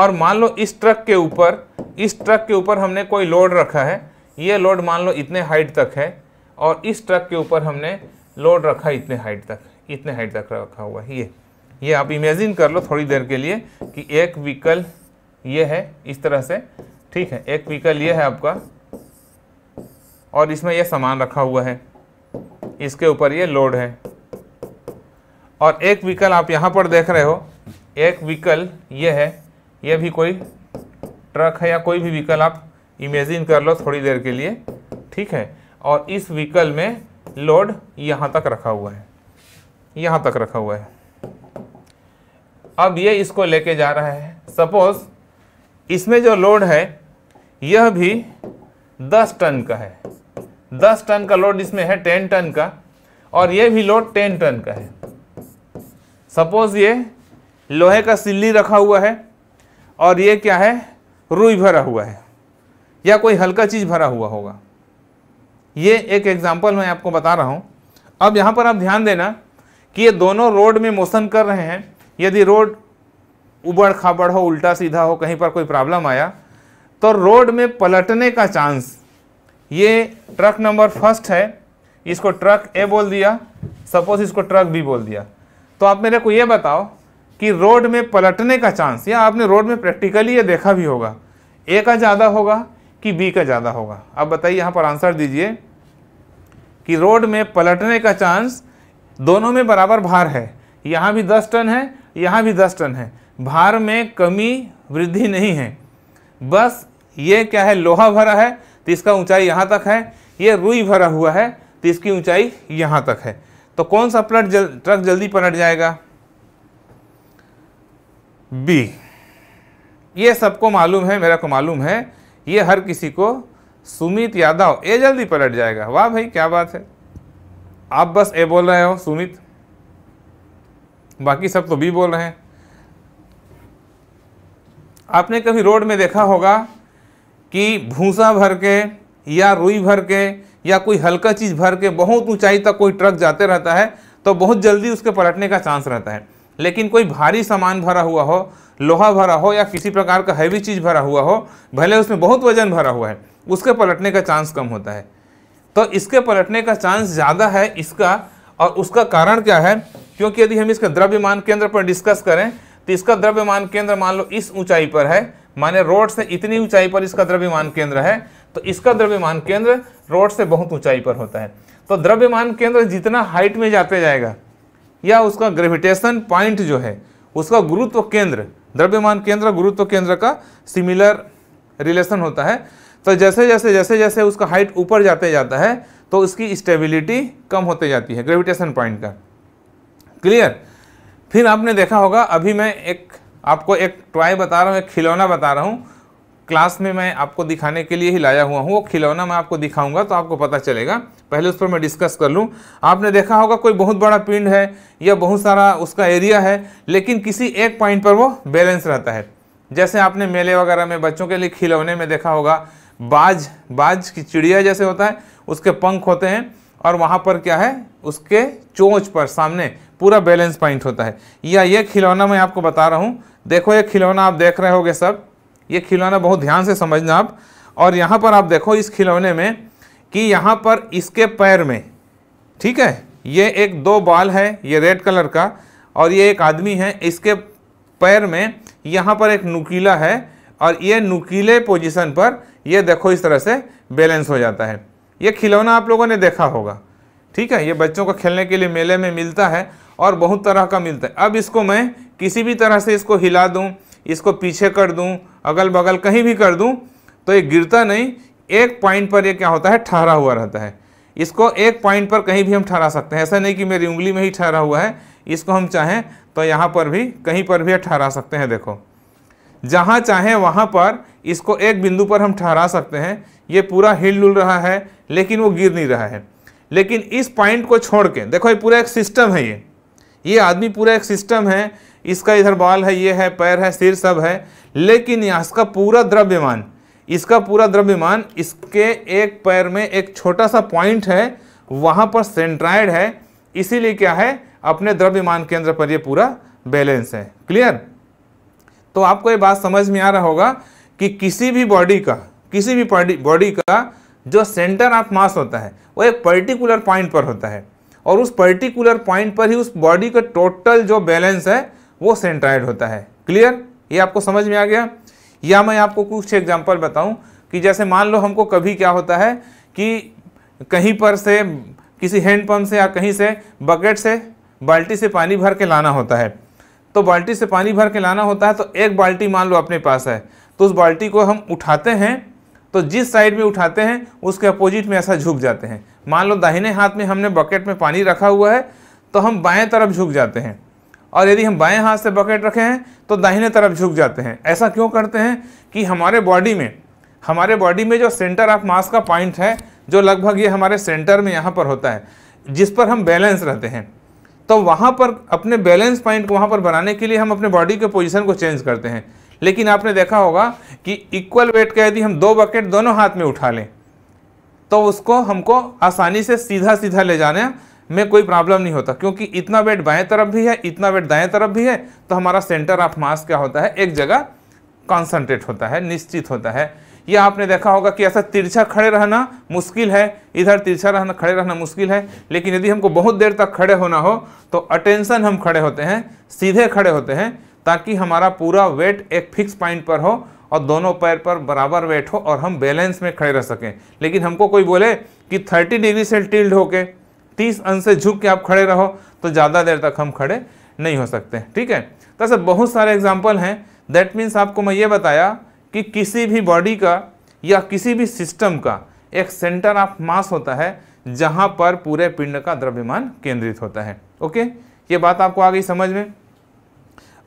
और मान लो इस ट्रक के ऊपर इस ट्रक के ऊपर हमने कोई लोड रखा है ये लोड मान लो इतने हाइट तक है और इस ट्रक के ऊपर हमने लोड रखा इतने हाइट तक इतने हाइट तक रखा हुआ है ये ये आप इमेजिन कर लो थोड़ी देर के लिए कि एक व्हीकल ये है इस तरह से ठीक है एक व्हीकल ये है आपका और इसमें यह सामान रखा हुआ है इसके ऊपर ये लोड है और एक व्हीकल आप यहाँ पर देख रहे हो एक व्हीकल ये है यह भी कोई ट्रक है या कोई भी व्हीकल आप इमेजिन कर लो थोड़ी देर के लिए ठीक है और इस व्हीकल में लोड यहाँ तक रखा हुआ है यहाँ तक रखा हुआ है अब ये इसको लेके जा रहा है सपोज इसमें जो लोड है यह भी 10 टन का है 10 टन का लोड इसमें है 10 टन का और यह भी लोड 10 टन का है सपोज ये लोहे का सिल्ली रखा हुआ है और ये क्या है रुई भरा हुआ है या कोई हल्का चीज़ भरा हुआ होगा ये एक एग्जाम्पल मैं आपको बता रहा हूँ अब यहाँ पर आप ध्यान देना कि ये दोनों रोड में मोशन कर रहे हैं यदि रोड उबड़ खाबड़ हो उल्टा सीधा हो कहीं पर कोई प्रॉब्लम आया तो रोड में पलटने का चांस ये ट्रक नंबर फर्स्ट है इसको ट्रक ए बोल दिया सपोज इसको ट्रक बी बोल दिया तो आप मेरे को ये बताओ कि रोड में पलटने का चांस या आपने रोड में प्रैक्टिकली ये देखा भी होगा ए का ज़्यादा होगा कि बी का ज़्यादा होगा अब बताइए यहाँ पर आंसर दीजिए कि रोड में पलटने का चांस दोनों में बराबर भार है यहाँ भी दस टन है यहाँ भी दस टन है भार में कमी वृद्धि नहीं है बस ये क्या है लोहा भरा है तो इसका ऊंचाई यहाँ तक है ये रुई भरा हुआ है तो इसकी ऊंचाई यहाँ तक है तो कौन सा प्लट जल, ट्रक जल्दी पलट जाएगा बी ये सबको मालूम है मेरा को मालूम है ये हर किसी को सुमित यादव ये जल्दी पलट जाएगा वाह भाई क्या बात है आप बस ए बोल रहे हो सुमित बाकी सब तो बी बोल रहे हैं आपने कभी रोड में देखा होगा कि भूसा भर के या रुई भर के या कोई हल्का चीज़ भर के बहुत ऊंचाई तक कोई ट्रक जाते रहता है तो बहुत जल्दी उसके पलटने का चांस रहता है लेकिन कोई भारी सामान भरा हुआ हो लोहा भरा हो या किसी प्रकार का हैवी चीज़ भरा हुआ हो भले उसमें बहुत वजन भरा हुआ है उसके पलटने का चांस कम होता है तो इसके पलटने का चांस ज़्यादा है इसका और उसका कारण क्या है क्योंकि यदि हम इसके द्रव्यमान केंद्र पर डिस्कस करें तो इसका द्रव्यमान केंद्र मान लो इस ऊंचाई पर है माने रोड से इतनी ऊंचाई पर इसका द्रव्यमान केंद्र है तो इसका द्रव्यमान केंद्र रोड से बहुत ऊंचाई पर होता है तो द्रव्यमान केंद्र जितना हाइट में जाते जाएगा या उसका ग्रेविटेशन पॉइंट जो है उसका गुरुत्व केंद्र द्रव्यमान केंद्र गुरुत्व केंद्र का सिमिलर रिलेशन होता है तो जैसे जैसे जैसे जैसे उसका हाइट ऊपर जाते जाता है तो उसकी स्टेबिलिटी कम होते जाती है ग्रेविटेशन पॉइंट का क्लियर फिर आपने देखा होगा अभी मैं एक आपको एक टॉय बता रहा हूँ एक खिलौना बता रहा हूँ क्लास में मैं आपको दिखाने के लिए ही लाया हुआ हूँ वो खिलौना मैं आपको दिखाऊंगा तो आपको पता चलेगा पहले उस पर मैं डिस्कस कर लूँ आपने देखा होगा कोई बहुत बड़ा पिंड है या बहुत सारा उसका एरिया है लेकिन किसी एक पॉइंट पर वो बैलेंस रहता है जैसे आपने मेले वगैरह में बच्चों के लिए खिलौने में देखा होगा बाज बाज की चिड़िया जैसे होता है उसके पंख होते हैं और वहाँ पर क्या है उसके चोंच पर सामने पूरा बैलेंस पॉइंट होता है या ये खिलौना मैं आपको बता रहा हूँ देखो ये खिलौना आप देख रहे होगे सब ये खिलौना बहुत ध्यान से समझना आप और यहाँ पर आप देखो इस खिलौने में कि यहाँ पर इसके पैर में ठीक है ये एक दो बाल है ये रेड कलर का और ये एक आदमी है इसके पैर में यहाँ पर एक नुकीला है और ये नुकीले पोजीशन पर ये देखो इस तरह से बैलेंस हो जाता है ये खिलौना आप लोगों ने देखा होगा ठीक है ये बच्चों को खेलने के लिए मेले में मिलता है और बहुत तरह का मिलता है अब इसको मैं किसी भी तरह से इसको हिला दूँ इसको पीछे कर दूँ अगल बगल कहीं भी कर दूँ तो ये गिरता नहीं एक पॉइंट पर ये क्या होता है ठहरा हुआ रहता है इसको एक पॉइंट पर कहीं भी हम ठहरा सकते हैं ऐसा नहीं कि मेरी उंगली में ही ठहरा हुआ है इसको हम चाहें तो यहाँ पर भी कहीं पर भी ठहरा सकते हैं देखो जहाँ चाहें वहाँ पर इसको एक बिंदु पर हम ठहरा सकते हैं ये पूरा हिल डुल रहा है लेकिन वो गिर नहीं रहा है लेकिन इस पॉइंट को छोड़ के देखो ये पूरा एक सिस्टम है ये ये आदमी पूरा एक सिस्टम है इसका इधर बाल है ये है पैर है सिर सब है लेकिन इसका पूरा द्रव्यमान इसका पूरा द्रव्यमान इसके एक पैर में एक छोटा सा पॉइंट है वहाँ पर सेंट्राइड है इसीलिए क्या है अपने द्रव्यमान केंद्र पर ये पूरा बैलेंस है क्लियर तो आपको ये बात समझ में आ रहा होगा कि किसी भी बॉडी का किसी भी बॉडी का जो सेंटर ऑफ मास होता है वो एक पर्टिकुलर पॉइंट पर होता है और उस पर्टिकुलर पॉइंट पर ही उस बॉडी का टोटल जो बैलेंस है वो सेंट्राइड होता है क्लियर ये आपको समझ में आ गया या मैं आपको कुछ एग्जाम्पल बताऊं कि जैसे मान लो हमको कभी क्या होता है कि कहीं पर से किसी हैंडपम्प से या कहीं से बकेट से बाल्टी से पानी भर के लाना होता है तो बाल्टी से पानी भर के लाना होता है तो एक बाल्टी मान लो अपने पास है तो उस बाल्टी को हम उठाते हैं तो जिस साइड में उठाते हैं उसके अपोजिट में ऐसा झुक जाते हैं मान लो दाहिने हाथ में हमने बकेट में पानी रखा हुआ है तो हम बाएं तरफ झुक जाते हैं और यदि हम बाएं हाथ से बकेट रखें तो दाहिने तरफ झुक जाते हैं ऐसा क्यों करते हैं कि हमारे बॉडी में हमारे बॉडी में जो सेंटर ऑफ मास का पॉइंट है जो लगभग ये हमारे सेंटर में यहाँ पर होता है जिस पर हम बैलेंस रहते हैं तो वहाँ पर अपने बैलेंस पॉइंट को वहाँ पर बनाने के लिए हम अपने बॉडी के पोजिशन को चेंज करते हैं लेकिन आपने देखा होगा कि इक्वल वेट का यदि हम दो बकेट दोनों हाथ में उठा लें तो उसको हमको आसानी से सीधा सीधा ले जाना में कोई प्रॉब्लम नहीं होता क्योंकि इतना वेट बाएं तरफ भी है इतना वेट दाएं तरफ भी है तो हमारा सेंटर ऑफ मास क्या होता है एक जगह कॉन्सनट्रेट होता है निश्चित होता है यह आपने देखा होगा कि ऐसा तिरछा खड़े रहना मुश्किल है इधर तिरछा रहना खड़े रहना मुश्किल है लेकिन यदि हमको बहुत देर तक खड़े होना हो तो अटेंशन हम खड़े होते हैं सीधे खड़े होते हैं ताकि हमारा पूरा वेट एक फिक्स पॉइंट पर हो और दोनों पैर पर बराबर वेट हो और हम बैलेंस में खड़े रह सकें लेकिन हमको कोई बोले कि 30 डिग्री से टिल्ड होके तीस अंश से झुक के आप खड़े रहो तो ज़्यादा देर तक हम खड़े नहीं हो सकते ठीक है तो सर बहुत सारे एग्जाम्पल हैं दैट मीन्स आपको मैं ये बताया कि किसी भी बॉडी का या किसी भी सिस्टम का एक सेंटर ऑफ मास होता है जहाँ पर पूरे पिंड का द्रव्यमान केंद्रित होता है ओके ये बात आपको आ गई समझ में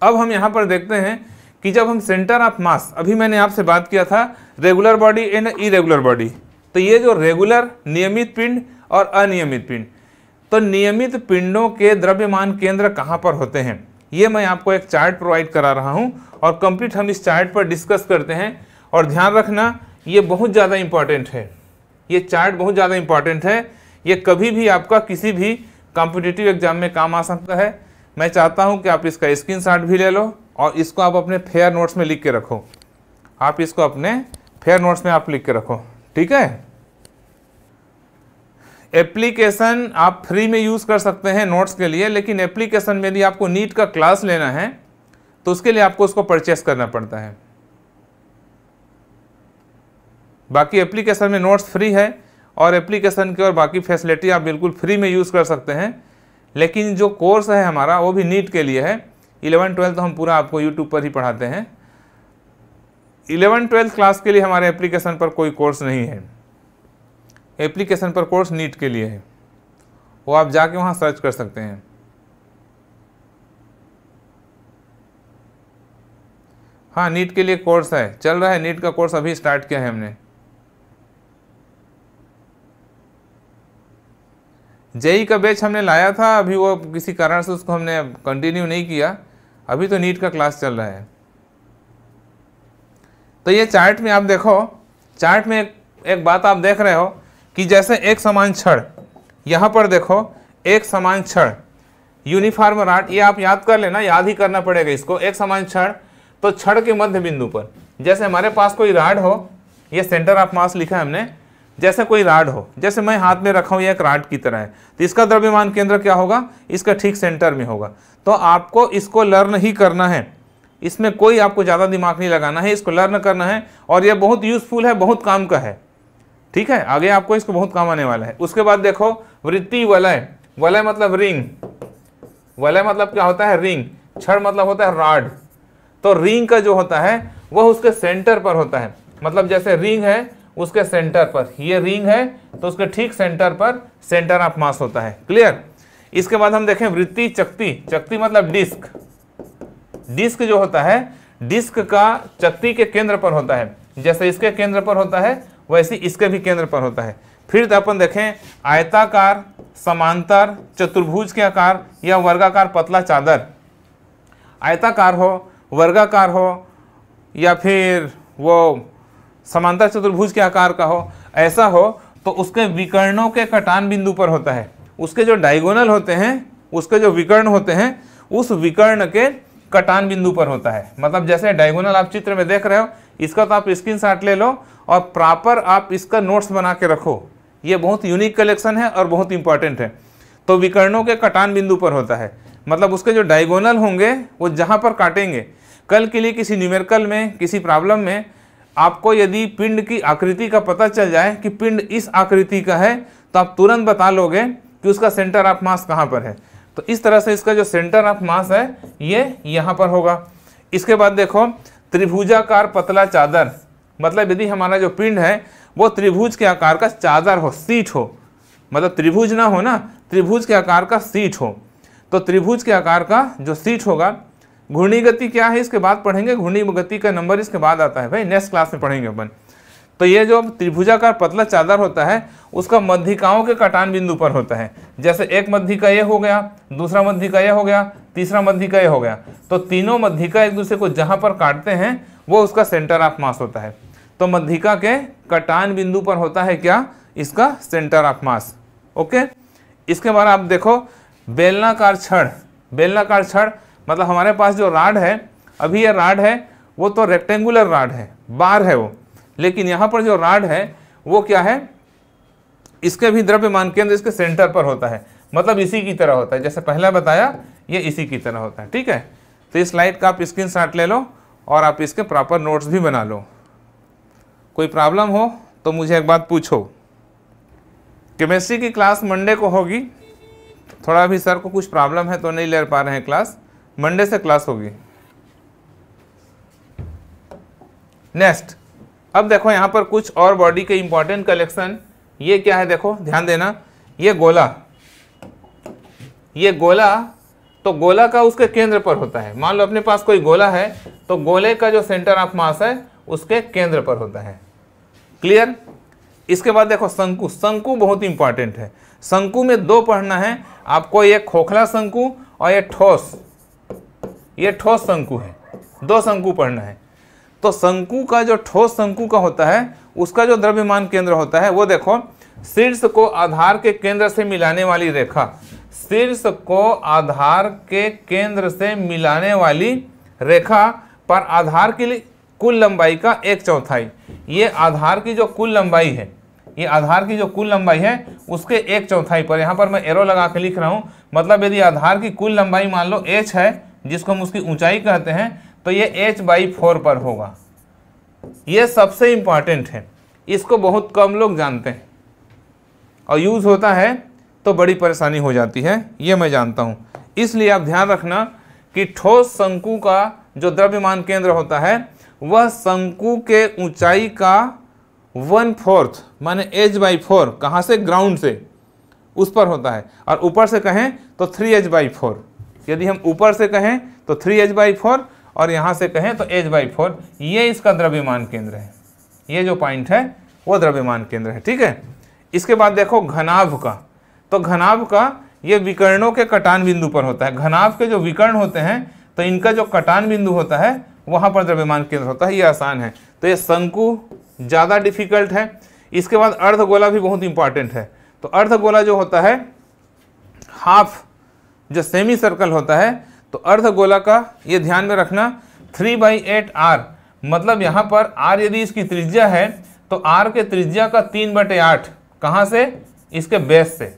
अब हम यहाँ पर देखते हैं कि जब हम सेंटर ऑफ मास अभी मैंने आपसे बात किया था regular body and irregular body तो ये जो रेगुलर नियमित पिंड और अनियमित पिंड तो नियमित पिंडों के द्रव्यमान केंद्र कहाँ पर होते हैं ये मैं आपको एक चार्ट प्रोवाइड करा रहा हूँ और कंप्लीट हम इस चार्ट पर डिस्कस करते हैं और ध्यान रखना ये बहुत ज़्यादा इम्पॉर्टेंट है ये चार्ट बहुत ज़्यादा इम्पॉर्टेंट है ये कभी भी आपका किसी भी कॉम्पिटिटिव एग्जाम में काम आ सकता है मैं चाहता हूँ कि आप इसका स्क्रीन भी ले लो और इसको आप अपने फेयर नोट्स में लिख के रखो आप इसको अपने फेयर नोट्स में आप लिख के रखो ठीक है एप्लीकेशन आप फ्री में यूज़ कर सकते हैं नोट्स के लिए लेकिन एप्लीकेशन में यदि आपको नीट का क्लास लेना है तो उसके लिए आपको उसको परचेस करना पड़ता है बाकी एप्लीकेशन में नोट्स फ्री है और एप्लीकेशन की और बाकी फैसिलिटी आप बिल्कुल फ्री में यूज़ कर सकते हैं लेकिन जो कोर्स है हमारा वो भी नीट के लिए है इलेवन ट्वेल्थ तो हम पूरा आपको यूट्यूब पर ही पढ़ाते हैं इलेवन ट्वेल्थ क्लास के लिए हमारे एप्लीकेशन पर कोई कोर्स नहीं है एप्लीकेशन पर कोर्स नीट के लिए है वो आप जाके वहाँ सर्च कर सकते हैं हाँ नीट के लिए कोर्स है चल रहा है नीट का कोर्स अभी स्टार्ट किया है हमने जेई का बैच हमने लाया था अभी वो किसी कारण से उसको हमने कंटिन्यू नहीं किया अभी तो नीट का क्लास चल रहा है तो ये चार्ट में आप देखो चार्ट में एक, एक बात आप देख रहे हो कि जैसे एक समान क्षण यहाँ पर देखो एक समान क्षण यूनिफॉर्म राट ये आप याद कर लेना याद ही करना पड़ेगा इसको एक समान क्षण तो क्षण के मध्य बिंदु पर जैसे हमारे पास कोई राड हो ये सेंटर ऑफ मास लिखा है हमने जैसे कोई राड हो जैसे मैं हाथ में रखा हूँ ये एक राड की तरह है तो इसका द्रव्यमान केंद्र क्या होगा इसका ठीक सेंटर में होगा तो आपको इसको लर्न ही करना है इसमें कोई आपको ज़्यादा दिमाग नहीं लगाना है इसको लर्न करना है और यह बहुत यूज़फुल है बहुत काम का है ठीक है आगे आपको इसको बहुत काम आने वाला है उसके बाद देखो वृत्ति वलय वलय मतलब रिंग वलय मतलब क्या होता है रिंग क्षण मतलब होता है राड तो रिंग का जो होता है वह उसके सेंटर पर होता है मतलब जैसे रिंग है उसके सेंटर पर ये रिंग है तो उसके ठीक सेंटर पर सेंटर ऑफ मास होता है क्लियर इसके बाद हम देखें वृत्ति चक्ति चक्ति मतलब डिस्क डिस्क जो होता है डिस्क का चक्ति के केंद्र पर होता है जैसे इसके केंद्र पर होता है वैसे इसके भी केंद्र पर होता है फिर तो अपन देखें आयताकार समांतर चतुर्भुज के आकार या वर्गाकार पतला चादर आयताकार हो वर्गाकार हो या फिर वो समांतर चतुर्भुज के आकार का हो ऐसा हो तो उसके विकर्णों के कटान बिंदु पर होता है उसके जो डायगोनल होते हैं उसके जो विकर्ण होते हैं उस विकर्ण के कटान बिंदु पर होता है मतलब जैसे डायगोनल आप चित्र में देख रहे हो इसका तो आप स्क्रीन ले लो और प्रॉपर आप इसका नोट्स बना के रखो ये बहुत यूनिक कलेक्शन है और बहुत इंपॉर्टेंट है तो विकर्णों के कटान बिंदु पर होता है मतलब उसके जो डायगोनल होंगे वो जहाँ पर काटेंगे कल के लिए किसी न्यूमेरिकल में किसी प्रॉब्लम में आपको यदि पिंड की आकृति का पता चल जाए कि पिंड इस आकृति का है तो आप तुरंत बता लोगे कि उसका सेंटर ऑफ मास कहाँ पर है तो इस तरह से इसका जो सेंटर ऑफ मास है ये यहाँ पर होगा इसके बाद देखो त्रिभुजाकार पतला चादर मतलब यदि हमारा जो पिंड है वो त्रिभुज के आकार का चादर हो सीट हो मतलब त्रिभुज ना हो ना त्रिभुज के आकार का सीट हो तो त्रिभुज के आकार का जो सीट होगा घूर्णी गति क्या है इसके बाद पढ़ेंगे घूर्णी गति का नंबर इसके बाद आता है भाई नेक्स्ट क्लास में पढ़ेंगे अपन तो ये जो त्रिभुजाकार पतला चादर होता है उसका मध्यिकाओं के कटान बिंदु पर होता है जैसे एक मध्यिका ये हो गया दूसरा मध्यिका ये हो गया तीसरा मध्यिका ये हो गया तो तीनों मध्यिका एक दूसरे को जहाँ पर काटते हैं वो उसका सेंटर ऑफ मास होता है तो मध्यिका के कटान बिंदु पर होता है क्या इसका सेंटर ऑफ मास ओके इसके बाद आप देखो बेलनाकार छड़ बेलनाकार छड़ मतलब हमारे पास जो राड है अभी ये राड है वो तो रेक्टेंगुलर राड है बार है वो लेकिन यहाँ पर जो राड है वो क्या है इसके भी द्रव्यमान केंद्र इसके सेंटर पर होता है मतलब इसी की तरह होता है जैसे पहला बताया ये इसी की तरह होता है ठीक है तो इस स्लाइड का आप स्क्रीन ले लो और आप इसके प्रॉपर नोट्स भी बना लो कोई प्रॉब्लम हो तो मुझे एक बात पूछो केमिस्ट्री की क्लास मंडे को होगी थोड़ा भी सर को कुछ प्रॉब्लम है तो नहीं ले पा रहे हैं क्लास मंडे से क्लास होगी नेक्स्ट अब देखो यहाँ पर कुछ और बॉडी के इंपॉर्टेंट कलेक्शन ये क्या है देखो ध्यान देना ये गोला ये गोला तो गोला का उसके केंद्र पर होता है मान लो अपने पास कोई गोला है तो गोले का जो सेंटर ऑफ मास है उसके केंद्र पर होता है क्लियर इसके बाद देखो शंकु शंकु बहुत इंपॉर्टेंट है शंकु में दो पढ़ना है आपको ये खोखला शंकु और ये ठोस ये ठोस शंकु है दो शंकु पढ़ना है तो शंकु का जो ठोस शंकु का होता है उसका जो द्रव्यमान केंद्र होता है वो देखो शीर्ष को आधार के केंद्र से मिलाने वाली रेखा शीर्ष को आधार के केंद्र से मिलाने वाली रेखा पर आधार की कुल लंबाई का एक चौथाई ये आधार की जो कुल लंबाई है ये आधार की जो कुल लंबाई है उसके एक चौथाई पर यहाँ पर मैं एरो लगा के लिख रहा हूँ मतलब यदि आधार की कुल लंबाई मान लो एच है जिसको हम उसकी ऊंचाई कहते हैं तो ये एच बाई फोर पर होगा ये सबसे इम्पॉर्टेंट है इसको बहुत कम लोग जानते हैं और यूज़ होता है तो बड़ी परेशानी हो जाती है ये मैं जानता हूँ इसलिए आप ध्यान रखना कि ठोस शंकु का जो द्रव्यमान केंद्र होता है वह शंकु के ऊंचाई का वन फोर्थ माने एच बाई फोर कहाँ से ग्राउंड से उस पर होता है और ऊपर से कहें तो थ्री एच बाई फोर यदि हम ऊपर से कहें तो थ्री एच बाई फोर और यहाँ से कहें तो एच बाई फोर ये इसका द्रव्यमान केंद्र है ये जो पॉइंट है वो द्रव्यमान केंद्र है ठीक है इसके बाद देखो घनाभ का तो घनाभ का ये विकर्णों के कटान बिंदु पर होता है घनाभ के जो विकर्ण होते हैं तो इनका जो कटान बिंदु होता है वहाँ पर द्रव्यमान केंद्र होता है ये आसान है तो ये शंकु ज़्यादा डिफिकल्ट है इसके बाद अर्धगोला भी बहुत इंपॉर्टेंट है तो अर्धगोला जो होता है हाफ जो सेमी सर्कल होता है तो अर्धगोला का ये ध्यान में रखना थ्री बाई एट आर मतलब यहाँ पर आर यदि इसकी त्रिज्या है तो आर के त्रिज्या का तीन बटे आठ कहाँ से इसके बेस से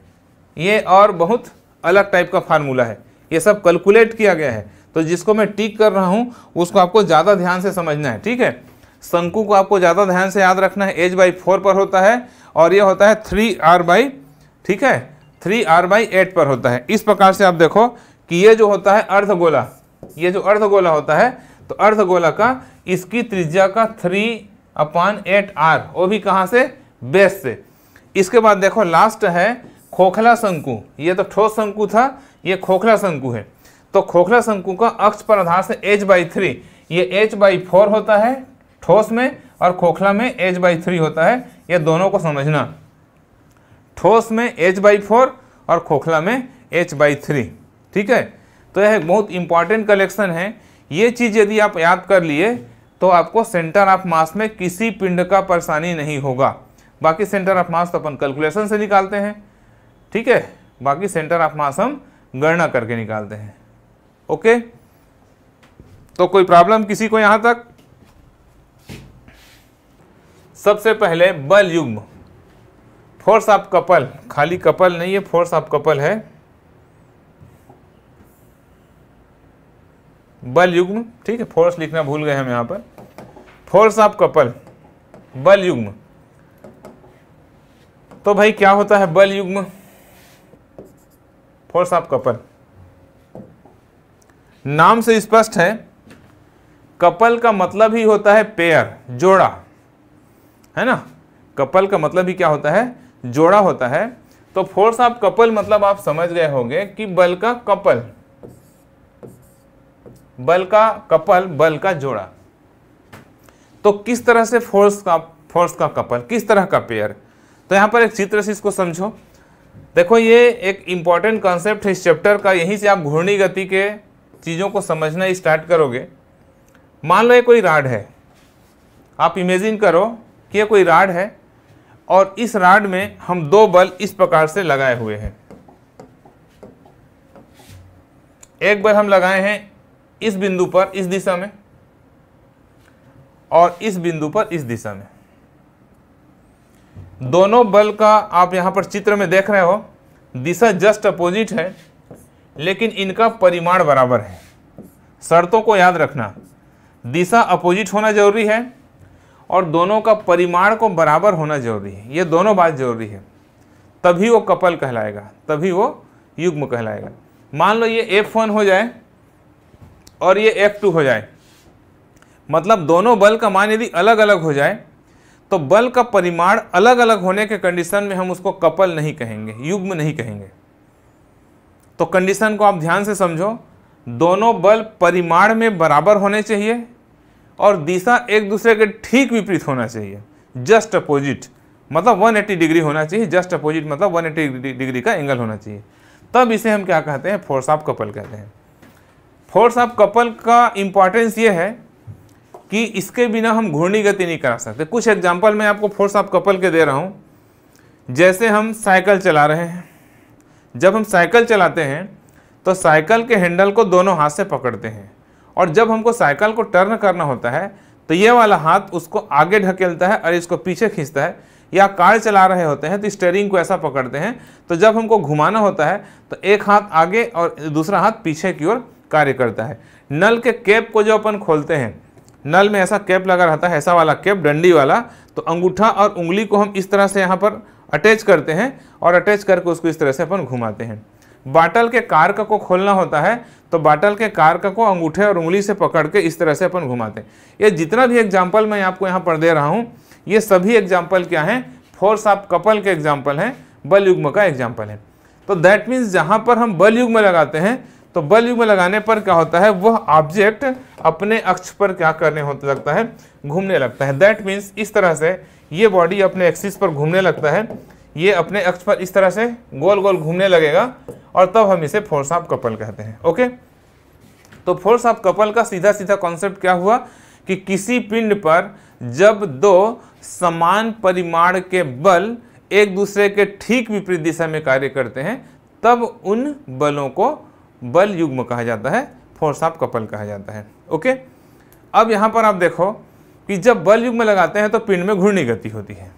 ये और बहुत अलग टाइप का फार्मूला है ये सब कैलकुलेट किया गया है तो जिसको मैं टिक कर रहा हूँ उसको आपको ज़्यादा ध्यान से समझना है ठीक है शंकु को आपको ज़्यादा ध्यान से याद रखना है एज बाई फोर पर होता है और ये होता है थ्री आर बाई ठीक है थ्री आर बाई एट पर होता है इस प्रकार से आप देखो कि ये जो होता है अर्धगोला ये जो अर्धगोला होता है तो अर्धगोला का इसकी त्रिज्या का थ्री अपान एट आर वो भी कहाँ से बेस से इसके बाद देखो लास्ट है खोखला शंकु ये तो ठोस शंकु था ये खोखला शंकु है तो खोखला शंकु का अक्ष पर आधार से एच बाई थ्री ये एच बाई फोर होता है ठोस में और खोखला में एच बाई थ्री होता है ये दोनों को समझना ठोस में एच बाई फोर और खोखला में एच बाई थ्री ठीक है तो यह बहुत इंपॉर्टेंट कलेक्शन है ये चीज़ यदि आप याद कर लिए तो आपको सेंटर ऑफ मास में किसी पिंड का परेशानी नहीं होगा बाकी सेंटर ऑफ मास तो अपन कैलकुलेशन से निकालते हैं ठीक है बाकी सेंटर ऑफ मास हम गणना करके निकालते हैं ओके तो कोई प्रॉब्लम किसी को यहां तक सबसे पहले बल युग्म फोर्स ऑफ कपल खाली कपल नहीं है फोर्स ऑफ कपल है बल युग्म ठीक है फोर्स लिखना भूल गए हम यहां पर फोर्स ऑफ कपल बल युग्म तो भाई क्या होता है बल युग्म फोर्स ऑफ कपल नाम से स्पष्ट है कपल का मतलब ही होता है पेयर जोड़ा है ना कपल का मतलब ही क्या होता है जोड़ा होता है तो फोर्स ऑफ कपल मतलब आप समझ गए होंगे कि बल का कपल बल का कपल बल का जोड़ा तो किस तरह से फोर्स का फोर्स का कपल किस तरह का पेयर तो यहां पर एक चित्र से इसको समझो देखो ये एक इम्पॉर्टेंट कॉन्सेप्ट है इस चैप्टर का यहीं से आप घूर्णी गति के चीज़ों को समझना स्टार्ट करोगे मान लो ये कोई राड है आप इमेजिन करो कि ये कोई राड है और इस राड में हम दो बल इस प्रकार से लगाए हुए हैं एक बल हम लगाए हैं इस बिंदु पर इस दिशा में और इस बिंदु पर इस दिशा में दोनों बल का आप यहाँ पर चित्र में देख रहे हो दिशा जस्ट अपोजिट है लेकिन इनका परिमाण बराबर है शर्तों को याद रखना दिशा अपोजिट होना जरूरी है और दोनों का परिमाण को बराबर होना जरूरी है ये दोनों बात जरूरी है तभी वो कपल कहलाएगा तभी वो युग्म कहलाएगा मान लो ये एफ वन हो जाए और ये एफ टू हो जाए मतलब दोनों बल का मान यदि अलग अलग हो जाए तो बल का परिमाण अलग अलग होने के कंडीशन में हम उसको कपल नहीं कहेंगे युग्म नहीं कहेंगे तो कंडीशन को आप ध्यान से समझो दोनों बल परिमाण में बराबर होने चाहिए और दिशा एक दूसरे के ठीक विपरीत होना चाहिए जस्ट अपोजिट मतलब 180 डिग्री होना चाहिए जस्ट अपोजिट मतलब 180 डिग्री का एंगल होना चाहिए तब इसे हम क्या कहते हैं फोर्स ऑफ कपल कहते हैं फोर्स ऑफ कपल का इम्पॉर्टेंस ये है कि इसके बिना हम घूर्णी गति नहीं करा सकते कुछ एग्जाम्पल मैं आपको फोर्स ऑफ कपल के दे रहा हूँ जैसे हम साइकिल चला रहे हैं जब हम साइकिल चलाते हैं तो साइकिल के हैंडल को दोनों हाथ से पकड़ते हैं और जब हमको साइकिल को टर्न करना होता है तो ये वाला हाथ उसको आगे ढकेलता है और इसको पीछे खींचता है या कार चला रहे होते हैं तो स्टेयरिंग को ऐसा पकड़ते हैं तो जब हमको घुमाना होता है तो एक हाथ आगे और दूसरा हाथ पीछे की ओर कार्य करता है नल के कैप को जो अपन खोलते हैं नल में ऐसा कैप लगा रहता है ऐसा वाला कैप डंडी वाला तो अंगूठा और उंगली को हम इस तरह से यहाँ पर अटैच करते हैं और अटैच करके उसको इस तरह से अपन घुमाते हैं बाटल के कारक को खोलना होता है तो बाटल के कारक को अंगूठे और उंगली से पकड़ के इस तरह से अपन घुमाते हैं ये जितना भी एग्जाम्पल मैं आपको यहाँ पर दे रहा हूँ ये सभी एग्जाम्पल क्या हैं फोर्स ऑफ कपल के एग्जाम्पल हैं बल युग्म का एग्जाम्पल है तो दैट मीन्स जहाँ पर हम बल युग्म लगाते हैं तो बल युग्म लगाने पर क्या होता है वह ऑब्जेक्ट अपने अक्ष पर क्या करने होता लगता है घूमने लगता है दैट मीन्स इस तरह से ये बॉडी अपने एक्सिस पर घूमने लगता है ये अपने अक्ष पर इस तरह से गोल गोल घूमने लगेगा और तब हम इसे फोर्स ऑफ कपल कहते हैं ओके तो फोर्स ऑफ कपल का सीधा सीधा कॉन्सेप्ट क्या हुआ कि किसी पिंड पर जब दो समान परिमाण के बल एक दूसरे के ठीक विपरीत दिशा में कार्य करते हैं तब उन बलों को बल युग्म कहा जाता है फोर्स ऑफ कपल कहा जाता है ओके अब यहाँ पर आप देखो कि जब बल युग्म लगाते हैं तो पिंड में घूर्णी गति होती है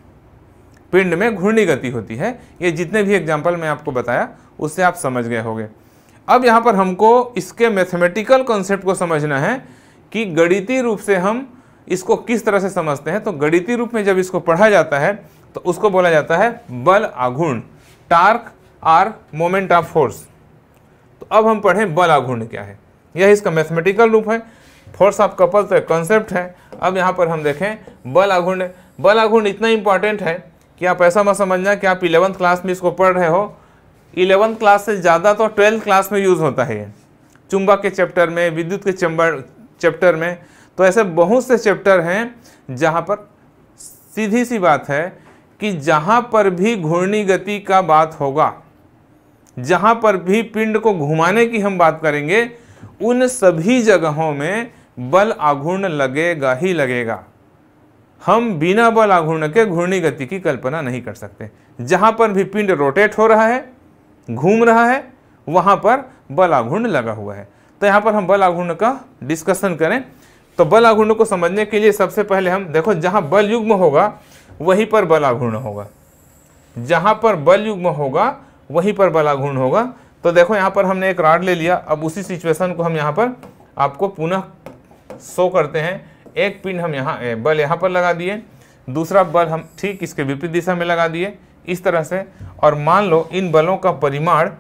पिंड में घूर्णी गति होती है ये जितने भी एग्जाम्पल मैं आपको बताया उससे आप समझ गए होंगे अब यहाँ पर हमको इसके मैथमेटिकल कॉन्सेप्ट को समझना है कि गणितीय रूप से हम इसको किस तरह से समझते हैं तो गणितीय रूप में जब इसको पढ़ा जाता है तो उसको बोला जाता है बल आघूर्ण torque or moment of force तो अब हम पढ़ें बल आघूर्ण क्या है यह इसका मैथमेटिकल रूप है फोर्स ऑफ कपल तो कॉन्सेप्ट है अब यहाँ पर हम देखें बल आघूर्ण बल आघूर्ण इतना इंपॉर्टेंट है कि आप ऐसा मत समझना कि आप इलेवंथ क्लास में इसको पढ़ रहे हो इलेवंथ क्लास से ज़्यादा तो ट्वेल्थ क्लास में यूज़ होता है चुंबक के चैप्टर में विद्युत के चैम्बर चैप्टर में तो ऐसे बहुत से चैप्टर हैं जहाँ पर सीधी सी बात है कि जहाँ पर भी घूर्णी गति का बात होगा जहाँ पर भी पिंड को घुमाने की हम बात करेंगे उन सभी जगहों में बल आघूर्ण लगेगा ही लगेगा हम बिना बल आघूर्ण के घूर्णी गति की कल्पना नहीं कर सकते जहाँ पर भी पिंड रोटेट हो रहा है घूम रहा है वहाँ पर बल आघूर्ण लगा हुआ है तो यहाँ पर हम बल आघूर्ण का डिस्कशन करें तो बल आघूर्ण को समझने के लिए सबसे पहले हम देखो जहाँ बल युग्म होगा वहीं पर बल आघूर्ण होगा जहाँ पर बल युग्म होगा वहीं पर बला घूर्ण होगा तो देखो यहाँ पर हमने एक राड ले लिया अब उसी सिचुएशन को हम यहाँ पर आपको पुनः शो करते हैं एक पिन हम यहाँ बल यहाँ पर लगा दिए दूसरा बल हम ठीक इसके विपरीत दिशा में लगा दिए इस तरह से और मान लो इन बलों का परिमाण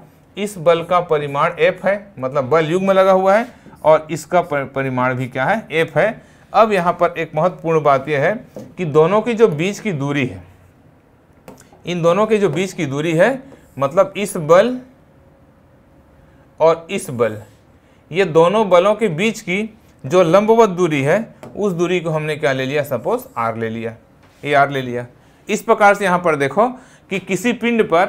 इस बल का परिमाण एफ है मतलब बल युग में लगा हुआ है और इसका परिमाण भी क्या है एफ है अब यहाँ पर एक महत्वपूर्ण बात यह है कि दोनों की जो बीच की दूरी है इन दोनों के जो बीच की दूरी है मतलब इस बल और इस बल ये दोनों बलों के बीच की जो लंबवत दूरी है उस दूरी को हमने क्या ले लिया सपोज आर ले लिया ए आर ले लिया इस प्रकार से यहाँ पर देखो कि किसी पिंड पर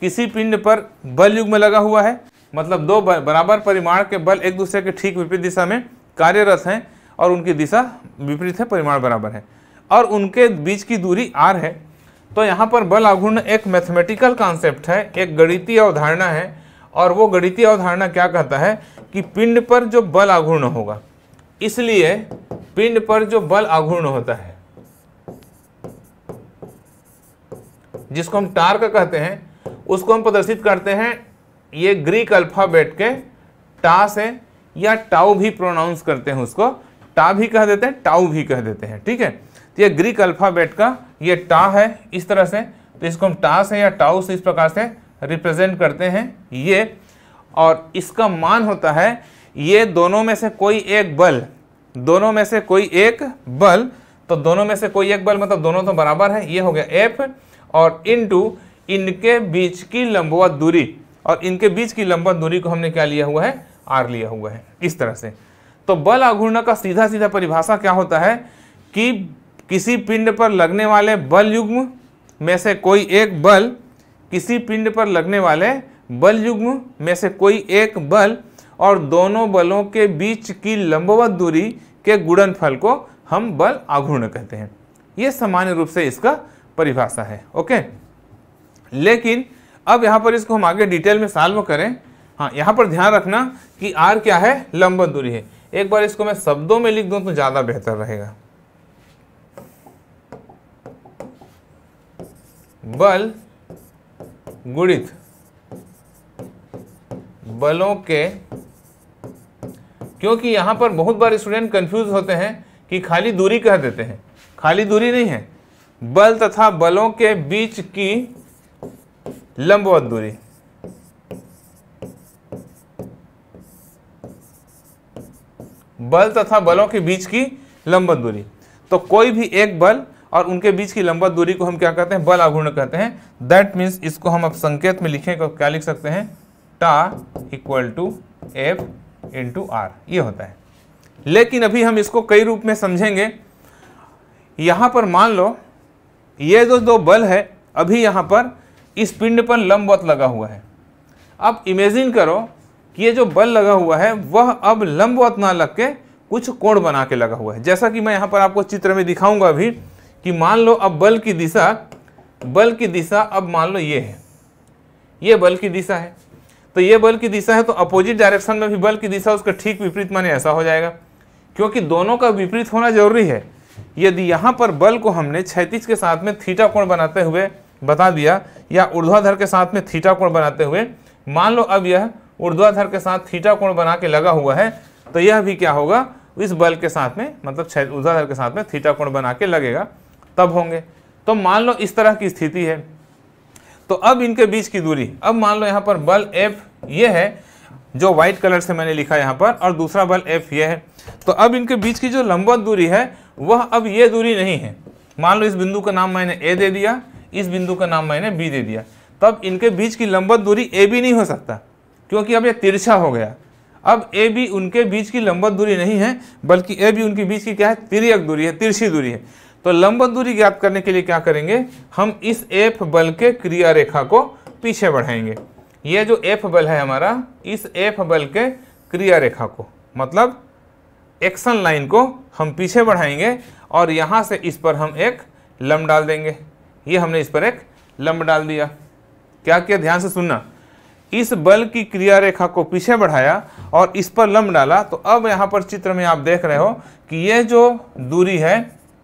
किसी पिंड पर बल युग में लगा हुआ है मतलब दो बराबर परिमाण के बल एक दूसरे के ठीक विपरीत दिशा में कार्यरत हैं और उनकी दिशा विपरीत है परिमाण बराबर है और उनके बीच की दूरी आर है तो यहाँ पर बल आघूर्ण एक मैथमेटिकल कॉन्सेप्ट है एक गणितीय अवधारणा है और वो गणितीय अवधारणा क्या कहता है कि पिंड पर जो बल आघूर्ण होगा इसलिए पिंड पर जो बल आघूर्ण होता है जिसको हम टार्क कहते हैं उसको हम प्रदर्शित करते हैं ये ग्रीक अल्फ़ाबेट के टा से या टाउ भी प्रोनाउंस करते हैं उसको टा भी कह देते हैं टाउ भी कह देते हैं ठीक है तो ये ग्रीक अल्फ़ाबेट का ये टा है इस तरह से तो इसको हम टा से या टाउ से इस प्रकार से रिप्रेजेंट करते हैं ये और इसका मान होता है ये दोनों में से कोई एक बल दोनों में से कोई एक बल तो दोनों में से कोई एक बल मतलब दोनों तो बराबर है ये हो गया एफ और इनटू इनके बीच की लंबवत दूरी और इनके बीच की लंबवत दूरी को हमने क्या लिया हुआ है आर लिया हुआ है इस तरह से तो बल आघूर्ण का सीधा सीधा परिभाषा क्या होता है कि किसी पिंड पर लगने वाले बल युग्म में से कोई एक बल किसी पिंड पर लगने वाले बल युग्म में से कोई एक बल और दोनों बलों के बीच की लंबवत दूरी के गुणनफल को हम बल आघूर्ण कहते हैं ये सामान्य रूप से इसका परिभाषा है ओके लेकिन अब यहाँ पर इसको हम आगे डिटेल में साल्व करें हाँ यहाँ पर ध्यान रखना कि आर क्या है लंबवत दूरी है एक बार इसको मैं शब्दों में लिख दूँ तो ज़्यादा बेहतर रहेगा बल गुणित बलों के क्योंकि यहां पर बहुत बार स्टूडेंट कंफ्यूज होते हैं कि खाली दूरी कह देते हैं खाली दूरी नहीं है बल तथा बलों के बीच की लंबवत दूरी बल तथा बलों के बीच की लंबवत दूरी तो कोई भी एक बल और उनके बीच की लंबा दूरी को हम क्या कहते हैं बल आघूर्ण कहते हैं दैट मीन्स इसको हम अब संकेत में लिखें तो क्या लिख सकते हैं tau equal to F into R ये होता है लेकिन अभी हम इसको कई रूप में समझेंगे यहाँ पर मान लो ये जो दो बल है अभी यहाँ पर इस पिंड पर लंबवत लगा हुआ है अब इमेजिन करो कि ये जो बल लगा हुआ है वह अब लंबवत ना लग के कुछ कोण बना के लगा हुआ है जैसा कि मैं यहाँ पर आपको चित्र में दिखाऊंगा अभी कि मान लो अब बल की दिशा बल की दिशा अब मान लो ये है ये बल की दिशा है तो ये बल की दिशा है तो अपोजिट डायरेक्शन में भी बल की दिशा उसका ठीक विपरीत माने ऐसा हो जाएगा क्योंकि दोनों का विपरीत होना जरूरी है यदि यहाँ पर बल को हमने क्षैतिज के साथ में थीटा कोण बनाते हुए बता दिया या ऊर्ध्वाधर के साथ में थीटा कोण बनाते हुए मान लो अब यह ऊर्ध्वाधर के साथ थीटा कोण बना के लगा हुआ है तो यह भी क्या होगा इस बल के साथ में मतलब ऊर्ध्वाधर के साथ में थीटा कोण बना के लगेगा तब होंगे तो मान लो इस तरह की स्थिति है तो अब इनके बीच की दूरी अब मान लो यहाँ पर बल एफ ये है जो व्हाइट कलर से मैंने लिखा यहाँ पर और दूसरा बल एफ ये है तो अब इनके बीच की जो लंबवत दूरी है वह अब ये दूरी नहीं है मान लो इस बिंदु का नाम मैंने ए दे दिया इस बिंदु का नाम मैंने बी दे दिया तब इनके बीच की लंबवत दूरी ए भी नहीं हो सकता क्योंकि अब ये तिरछा हो गया अब ए भी उनके बीच की लंबवत दूरी नहीं है बल्कि ए भी उनके बीच की क्या है तिरक दूरी है तिरछी दूरी है तो लंबन दूरी ज्ञात करने के लिए क्या करेंगे हम इस एफ बल के क्रिया रेखा को पीछे बढ़ाएंगे ये जो एफ बल है हमारा इस एफ बल के क्रिया रेखा को मतलब एक्शन लाइन को हम पीछे बढ़ाएंगे और यहाँ से इस पर हम एक लम्ब डाल देंगे ये हमने इस पर एक लम्ब डाल दिया क्या किया ध्यान से सुनना इस बल की क्रिया रेखा को पीछे बढ़ाया और इस पर लम्ब डाला तो अब यहाँ पर चित्र में आप देख रहे हो कि ये जो दूरी है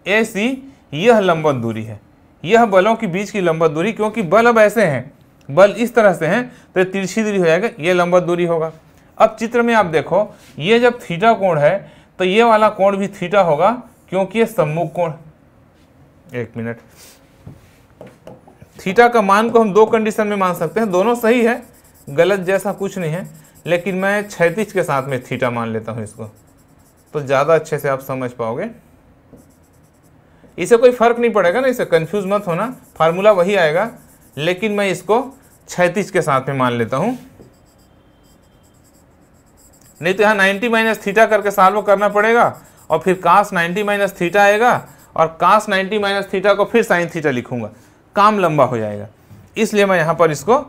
ए सी यह लंबवत दूरी है यह बलों के बीच की लंबवत दूरी क्योंकि बल अब ऐसे हैं बल इस तरह से हैं तो तिरछी दूरी हो जाएगा ये लंबवत दूरी होगा अब चित्र में आप देखो ये जब थीटा कोण है तो ये वाला कोण भी थीटा होगा क्योंकि ये सम्मुख कोण एक मिनट थीटा का मान को हम दो कंडीशन में मान सकते हैं दोनों सही है गलत जैसा कुछ नहीं है लेकिन मैं क्षैतिज के साथ में थीटा मान लेता हूँ इसको तो ज़्यादा अच्छे से आप समझ पाओगे इसे कोई फ़र्क नहीं पड़ेगा ना इसे कन्फ्यूज़ मत होना फार्मूला वही आएगा लेकिन मैं इसको छैतीस के साथ में मान लेता हूँ नहीं तो यहाँ नाइन्टी माइनस थीटा करके सॉल्व करना पड़ेगा और फिर कास नाइन्टी माइनस थीटा आएगा और कास नाइन्टी माइनस थीटा को फिर साइन थीटा लिखूंगा काम लंबा हो जाएगा इसलिए मैं यहाँ पर इसको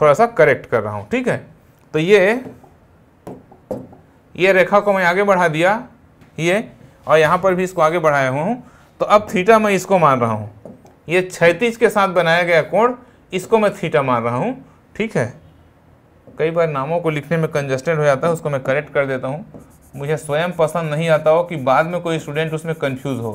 थोड़ा सा करेक्ट कर रहा हूँ ठीक है तो ये ये रेखा को मैं आगे बढ़ा दिया ये और यहाँ पर भी इसको आगे बढ़ाया हुआ हूँ तो अब थीटा मैं इसको मान रहा हूँ ये छैतीस के साथ बनाया गया कोण इसको मैं थीटा मान रहा हूँ ठीक है कई बार नामों को लिखने में कंजस्टेड हो जाता है उसको मैं करेक्ट कर देता हूँ मुझे स्वयं पसंद नहीं आता हो कि बाद में कोई स्टूडेंट उसमें कंफ्यूज हो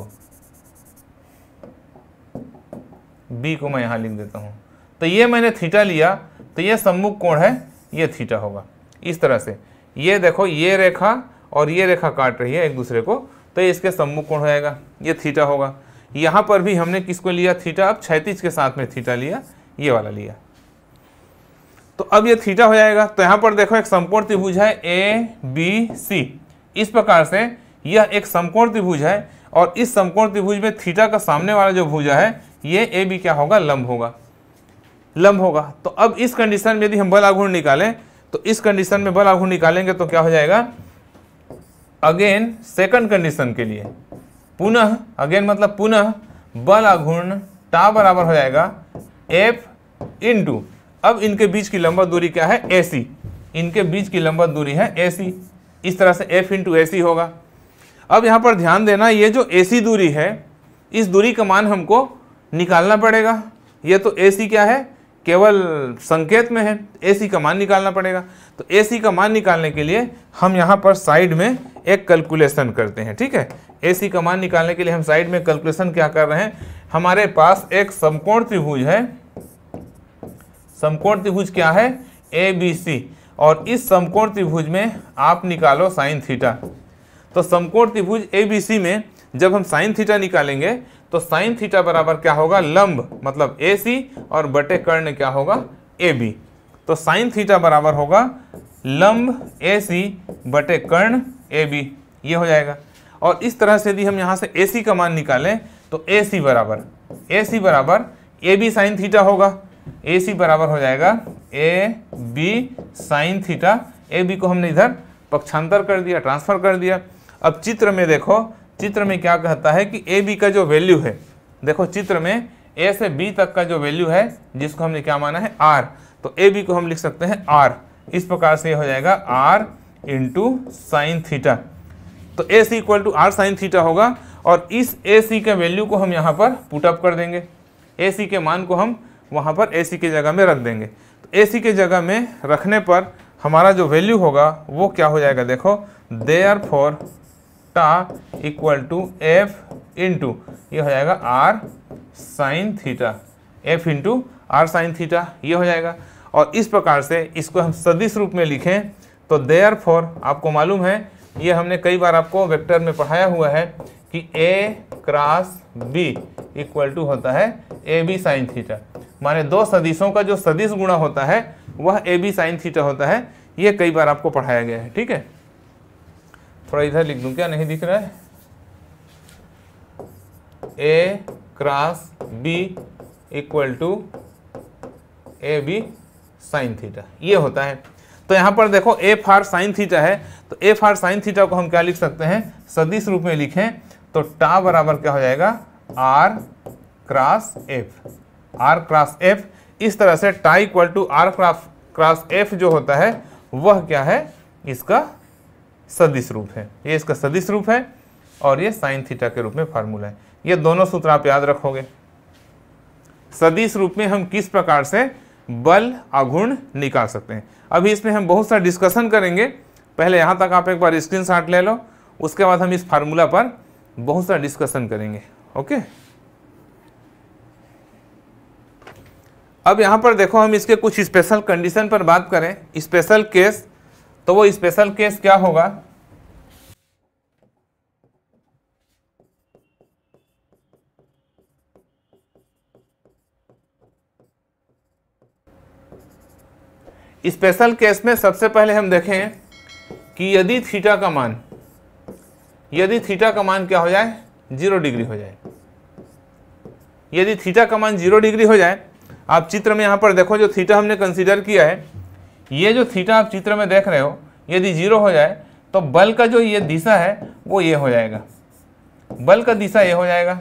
बी को मैं यहाँ लिख देता हूँ तो ये मैंने थीटा लिया तो ये सम्मुख कोण है ये थीटा होगा इस तरह से ये देखो ये रेखा और ये रेखा काट रही है एक दूसरे को तो इसके सम्मुख कोण हो जाएगा ये थीटा होगा यहाँ पर भी हमने किसको लिया थीटा अब क्षैतिज के साथ में थीटा लिया ये वाला लिया तो अब ये थीटा हो जाएगा तो यहाँ पर देखो एक समकोण त्रिभुज है ए बी सी इस प्रकार से यह एक समकोण त्रिभुज है और इस समकोण त्रिभुज में थीटा का सामने वाला जो भुजा है ये ए बी क्या होगा लंब होगा लंब होगा तो अब इस कंडीशन में यदि हम बल आघूर्ण निकालें तो इस कंडीशन में बल आघूर्ण निकालेंगे तो क्या हो जाएगा अगेन सेकंड कंडीशन के लिए पुनः अगेन मतलब पुनः बल आघूर्ण टा बराबर हो जाएगा एफ इंटू अब इनके बीच की लंबा दूरी क्या है ए सी इनके बीच की लंबा दूरी है ए सी इस तरह से एफ इंटू ए सी होगा अब यहाँ पर ध्यान देना ये जो ए सी दूरी है इस दूरी का मान हमको निकालना पड़ेगा ये तो ए सी क्या है केवल संकेत में है ए सी का मान निकालना पड़ेगा तो ए सी का मान निकालने के लिए हम यहाँ पर साइड में एक कैलकुलेशन करते हैं ठीक है ए सी का मान निकालने के लिए हम साइड में कैलकुलेशन क्या कर रहे हैं हमारे पास एक समकोण त्रिभुज है समकोण त्रिभुज क्या है ए बी सी और इस समकोण त्रिभुज में आप निकालो साइन थीटा तो समकोण त्रिभुज ए बी सी में जब हम साइन थीटा निकालेंगे तो साइन थीटा बराबर क्या होगा लंब मतलब ए सी और बटे कर्ण क्या होगा ए बी तो साइन थीटा बराबर होगा लंब ए सी बटे कर्ण ए बी ये हो जाएगा और इस तरह से यदि हम यहाँ से ए सी का मान निकालें तो ए सी बराबर ए सी बराबर ए बी साइन थीटा होगा ए सी बराबर हो जाएगा A B sine theta A B को हमने इधर पक्षांतर कर दिया ट्रांसफर कर दिया अब चित्र में देखो चित्र में क्या कहता है कि ए बी का जो वैल्यू है देखो चित्र में ए से बी तक का जो वैल्यू है जिसको हमने क्या माना है आर तो ए बी को हम लिख सकते हैं आर इस प्रकार से हो जाएगा आर इंटू साइन थीटा तो A C equal to R sine theta होगा और इस ए सी के वैल्यू को हम यहाँ पर पुटअप कर देंगे ए सी के मान को हम वहाँ पर ए सी के जगह में रख देंगे तो ए सी के जगह में रखने पर हमारा जो वैल्यू होगा वो क्या हो जाएगा देखो therefore theta equal to F into ये हो जाएगा R sine theta F into R sine theta ये हो जाएगा और इस प्रकार से इसको हम सदिश रूप में लिखें तो देयर फॉर आपको मालूम है ये हमने कई बार आपको वेक्टर में पढ़ाया हुआ है कि A cross B equal to होता है ए बी साइन थीटा माने दो सदिशों का जो सदिश गुणा होता है वह ए बी साइन थीटा होता है ये कई बार आपको पढ़ाया गया है ठीक है थोड़ा इधर लिख दूं क्या नहीं दिख रहा है A cross B equal to A B sine theta ये होता है तो यहां पर देखो एफ आर साइन थीटा है तो एफ आर साइन थीटा को हम क्या लिख सकते हैं सदिश रूप में लिखें तो टा बराबर क्या हो जाएगा R cross F R cross F इस तरह से tau equal to R cross cross F जो होता है वह क्या है इसका सदिश रूप है ये इसका सदिश रूप है और ये साइन थीटा के रूप में फार्मूला है ये दोनों सूत्र आप याद रखोगे सदिश रूप में हम किस प्रकार से बल अगुण निकाल सकते हैं अभी इसमें हम बहुत सा डिस्कशन करेंगे पहले यहाँ तक आप एक बार स्क्रीन शॉट ले लो उसके बाद हम इस फार्मूला पर बहुत सा डिस्कशन करेंगे ओके अब यहाँ पर देखो हम इसके कुछ स्पेशल कंडीशन पर बात करें स्पेशल केस तो वो स्पेशल केस क्या होगा स्पेशल केस में सबसे पहले हम देखें कि यदि थीटा का मान यदि थीटा का मान क्या हो जाए जीरो डिग्री हो जाए यदि थीटा का मान जीरो डिग्री हो जाए आप चित्र में यहां पर देखो जो थीटा हमने कंसीडर किया है ये जो थीटा आप चित्र में देख रहे हो यदि जीरो हो जाए तो बल का जो ये दिशा है वो ये हो जाएगा बल का दिशा ये हो जाएगा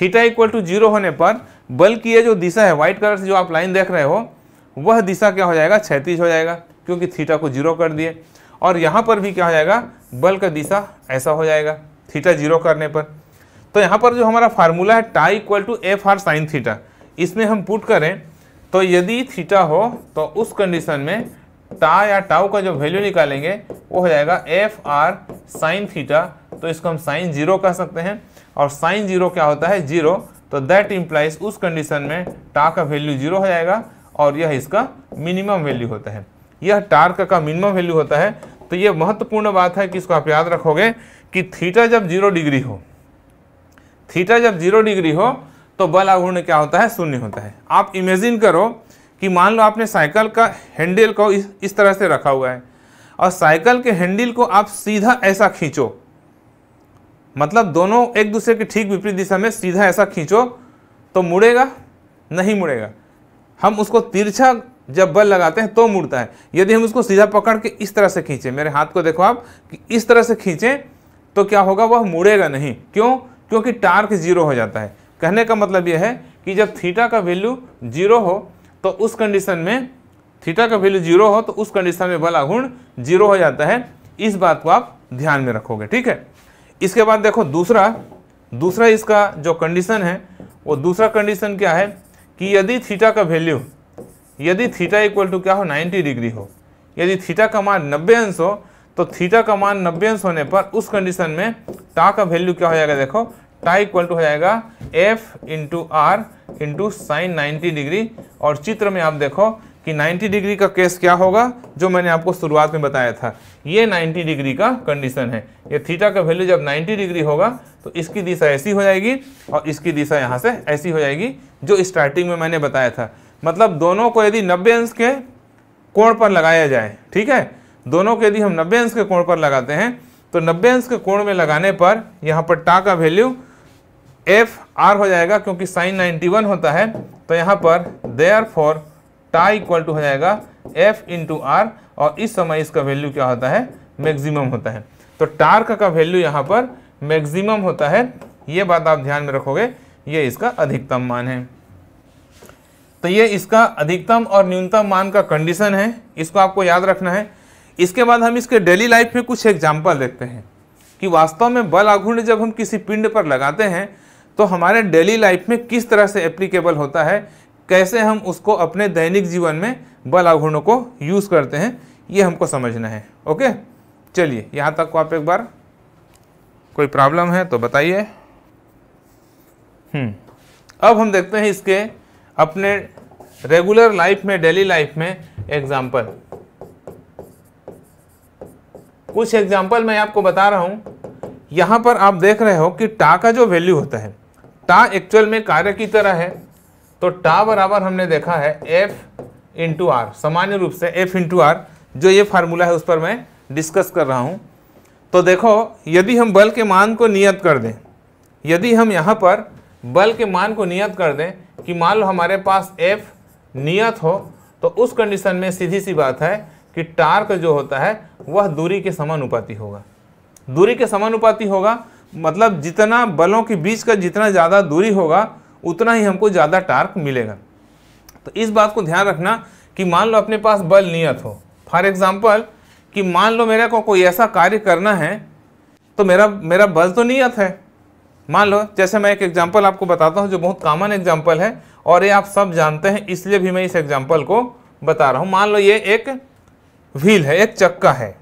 थीटा इक्वल टू जीरो होने पर बल की ये जो दिशा है व्हाइट कलर से जो आप लाइन देख रहे हो वह दिशा क्या हो जाएगा छैतीस हो जाएगा क्योंकि थीटा को जीरो कर दिए और यहाँ पर भी क्या हो जाएगा बल का दिशा ऐसा हो जाएगा थीटा जीरो करने पर तो यहाँ पर जो हमारा फार्मूला है tau equal to F R sine theta इसमें हम पुट करें तो यदि थीटा हो तो उस कंडीशन में टा या टाउ का जो वैल्यू निकालेंगे वो हो जाएगा एफ आर साइन थीटा तो इसको हम साइन जीरो कह सकते हैं और साइन जीरो क्या होता है जीरो तो दैट इम्प्लाइज उस कंडीशन में टा का वैल्यू जीरो हो जाएगा और यह इसका मिनिमम वैल्यू होता है यह का, का मिनिमम वैल्यू होता है तो यह महत्वपूर्ण बात है कि इसको आप याद रखोगे कि थीटा जब जीरो डिग्री हो थीटा जब जीरो डिग्री हो तो बल आघूर्ण क्या होता है शून्य होता है आप इमेजिन करो कि मान लो आपने साइकिल का हैंडल को इस इस तरह से रखा हुआ है और साइकिल के हैंडल को आप सीधा ऐसा खींचो मतलब दोनों एक दूसरे के ठीक विपरीत दिशा में सीधा ऐसा खींचो तो मुड़ेगा नहीं मुड़ेगा हम उसको तिरछा जब बल लगाते हैं तो मुड़ता है यदि हम उसको सीधा पकड़ के इस तरह से खींचें मेरे हाथ को देखो आप कि इस तरह से खींचें तो क्या होगा वह मुड़ेगा नहीं क्यों क्योंकि टार्क जीरो हो जाता है कहने का मतलब यह है कि जब थीटा का वैल्यू जीरो हो तो उस कंडीशन में थीटा का वैल्यू जीरो हो तो उस कंडीशन में बल आघूर्ण जीरो हो जाता है इस बात को आप ध्यान में रखोगे ठीक है इसके बाद देखो दूसरा दूसरा इसका जो कंडीशन है वो दूसरा कंडीशन क्या है कि यदि थीटा का वैल्यू यदि थीटा इक्वल टू क्या हो 90 डिग्री हो यदि थीटा का मान 90 अंश हो तो थीटा का मान 90 अंश होने पर उस कंडीशन में टा का वैल्यू क्या हो जाएगा देखो टाई इक्वल टू हो जाएगा F into R into sine ninety degree और चित्र में आप देखो कि 90 डिग्री का केस क्या होगा जो मैंने आपको शुरुआत में बताया था ये 90 डिग्री का कंडीशन है ये थीटा का वैल्यू जब 90 डिग्री होगा तो इसकी दिशा ऐसी हो जाएगी और इसकी दिशा यहाँ से ऐसी हो जाएगी जो स्टार्टिंग में मैंने बताया था मतलब दोनों को यदि नब्बे अंश के कोण पर लगाया जाए ठीक है दोनों को यदि हम नब्बे अंश के कोण पर लगाते हैं तो नब्बे अंश के कोण में लगाने पर यहाँ पर टा का वैल्यू एफ आर हो जाएगा क्योंकि साइन 91 होता है तो यहाँ पर therefore tau equal to हो जाएगा एफ इंटू आर और इस समय इसका वैल्यू क्या होता है मैक्सिमम होता है तो टार्क का वैल्यू यहाँ पर मैक्सिमम होता है ये बात आप ध्यान में रखोगे ये इसका अधिकतम मान है तो ये इसका अधिकतम और न्यूनतम मान का कंडीशन है इसको आपको याद रखना है इसके बाद हम इसके डेली लाइफ में कुछ एग्जाम्पल देखते हैं कि वास्तव में बल आघूर्ण जब हम किसी पिंड पर लगाते हैं तो हमारे डेली लाइफ में किस तरह से एप्लीकेबल होता है कैसे हम उसको अपने दैनिक जीवन में बल आघूर्णों को यूज़ करते हैं ये हमको समझना है ओके चलिए यहाँ तक को आप एक बार कोई प्रॉब्लम है तो बताइए हम्म, अब हम देखते हैं इसके अपने रेगुलर लाइफ में डेली लाइफ में एग्जाम्पल कुछ एग्जाम्पल मैं आपको बता रहा हूँ यहाँ पर आप देख रहे हो कि टा का जो वैल्यू होता है टा एक्चुअल में कार्य की तरह है तो टा बराबर हमने देखा है एफ इंटू आर सामान्य रूप से एफ इंटू आर जो ये फार्मूला है उस पर मैं डिस्कस कर रहा हूँ तो देखो यदि हम बल के मान को नियत कर दें यदि हम यहाँ पर बल के मान को नियत कर दें कि मान लो हमारे पास एफ नियत हो तो उस कंडीशन में सीधी सी बात है कि टार्क जो होता है वह दूरी के समानुपाती होगा दूरी के समानुपाती होगा मतलब जितना बलों के बीच का जितना ज़्यादा दूरी होगा उतना ही हमको ज़्यादा टार्क मिलेगा तो इस बात को ध्यान रखना कि मान लो अपने पास बल नियत हो फॉर एग्ज़ाम्पल कि मान लो मेरे को कोई ऐसा कार्य करना है तो मेरा मेरा बल तो नियत है मान लो जैसे मैं एक एग्जाम्पल आपको बताता हूँ जो बहुत कॉमन एग्जाम्पल है और ये आप सब जानते हैं इसलिए भी मैं इस एग्जाम्पल को बता रहा हूँ मान लो ये एक व्हील है एक चक्का है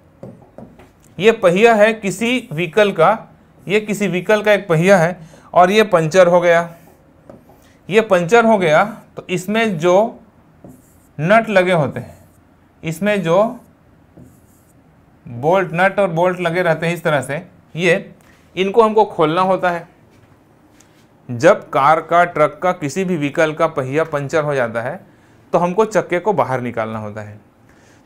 ये पहिया है किसी व्हीकल का ये किसी व्हीकल का एक पहिया है और ये पंचर हो गया ये पंचर हो गया तो इसमें जो नट लगे होते हैं इसमें जो बोल्ट नट और बोल्ट लगे रहते हैं इस तरह से ये इनको हमको खोलना होता है जब कार का ट्रक का किसी भी व्हीकल का पहिया पंचर हो जाता है तो हमको चक्के को बाहर निकालना होता है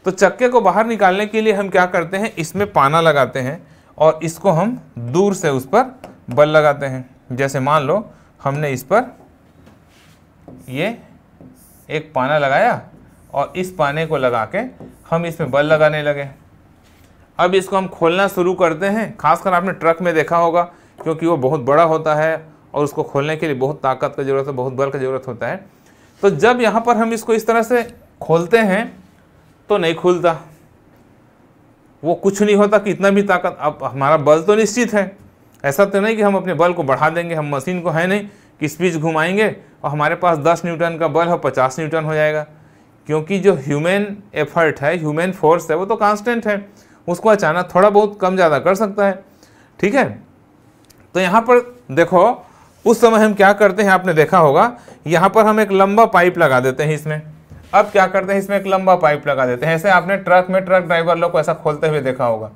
तो चक्के को बाहर निकालने के लिए हम क्या करते हैं इसमें पाना लगाते हैं और इसको हम दूर से उस पर बल लगाते हैं जैसे मान लो हमने इस पर ये एक पाना लगाया और इस पाने को लगा के हम इसमें बल लगाने लगे अब इसको हम खोलना शुरू करते हैं खासकर आपने ट्रक में देखा होगा क्योंकि वो बहुत बड़ा होता है और उसको खोलने के लिए बहुत ताकत का ज़रूरत है बहुत बल का ज़रूरत होता है तो जब यहाँ पर हम इसको इस तरह से खोलते हैं तो नहीं खुलता वो कुछ नहीं होता कि इतना भी ताकत अब हमारा बल तो निश्चित है ऐसा तो नहीं कि हम अपने बल को बढ़ा देंगे हम मशीन को है नहीं कि स्पीच घुमाएंगे और हमारे पास 10 न्यूटन का बल है पचास न्यूटन हो जाएगा क्योंकि जो ह्यूमन एफर्ट है ह्यूमन फोर्स है वो तो कांस्टेंट है उसको अचानक थोड़ा बहुत कम ज़्यादा कर सकता है ठीक है तो यहाँ पर देखो उस समय हम क्या करते हैं आपने देखा होगा यहाँ पर हम एक लंबा पाइप लगा देते हैं इसमें अब क्या करते हैं इसमें एक लंबा पाइप लगा देते हैं ऐसे आपने ट्रक में ट्रक ड्राइवर लोग को ऐसा खोलते हुए देखा होगा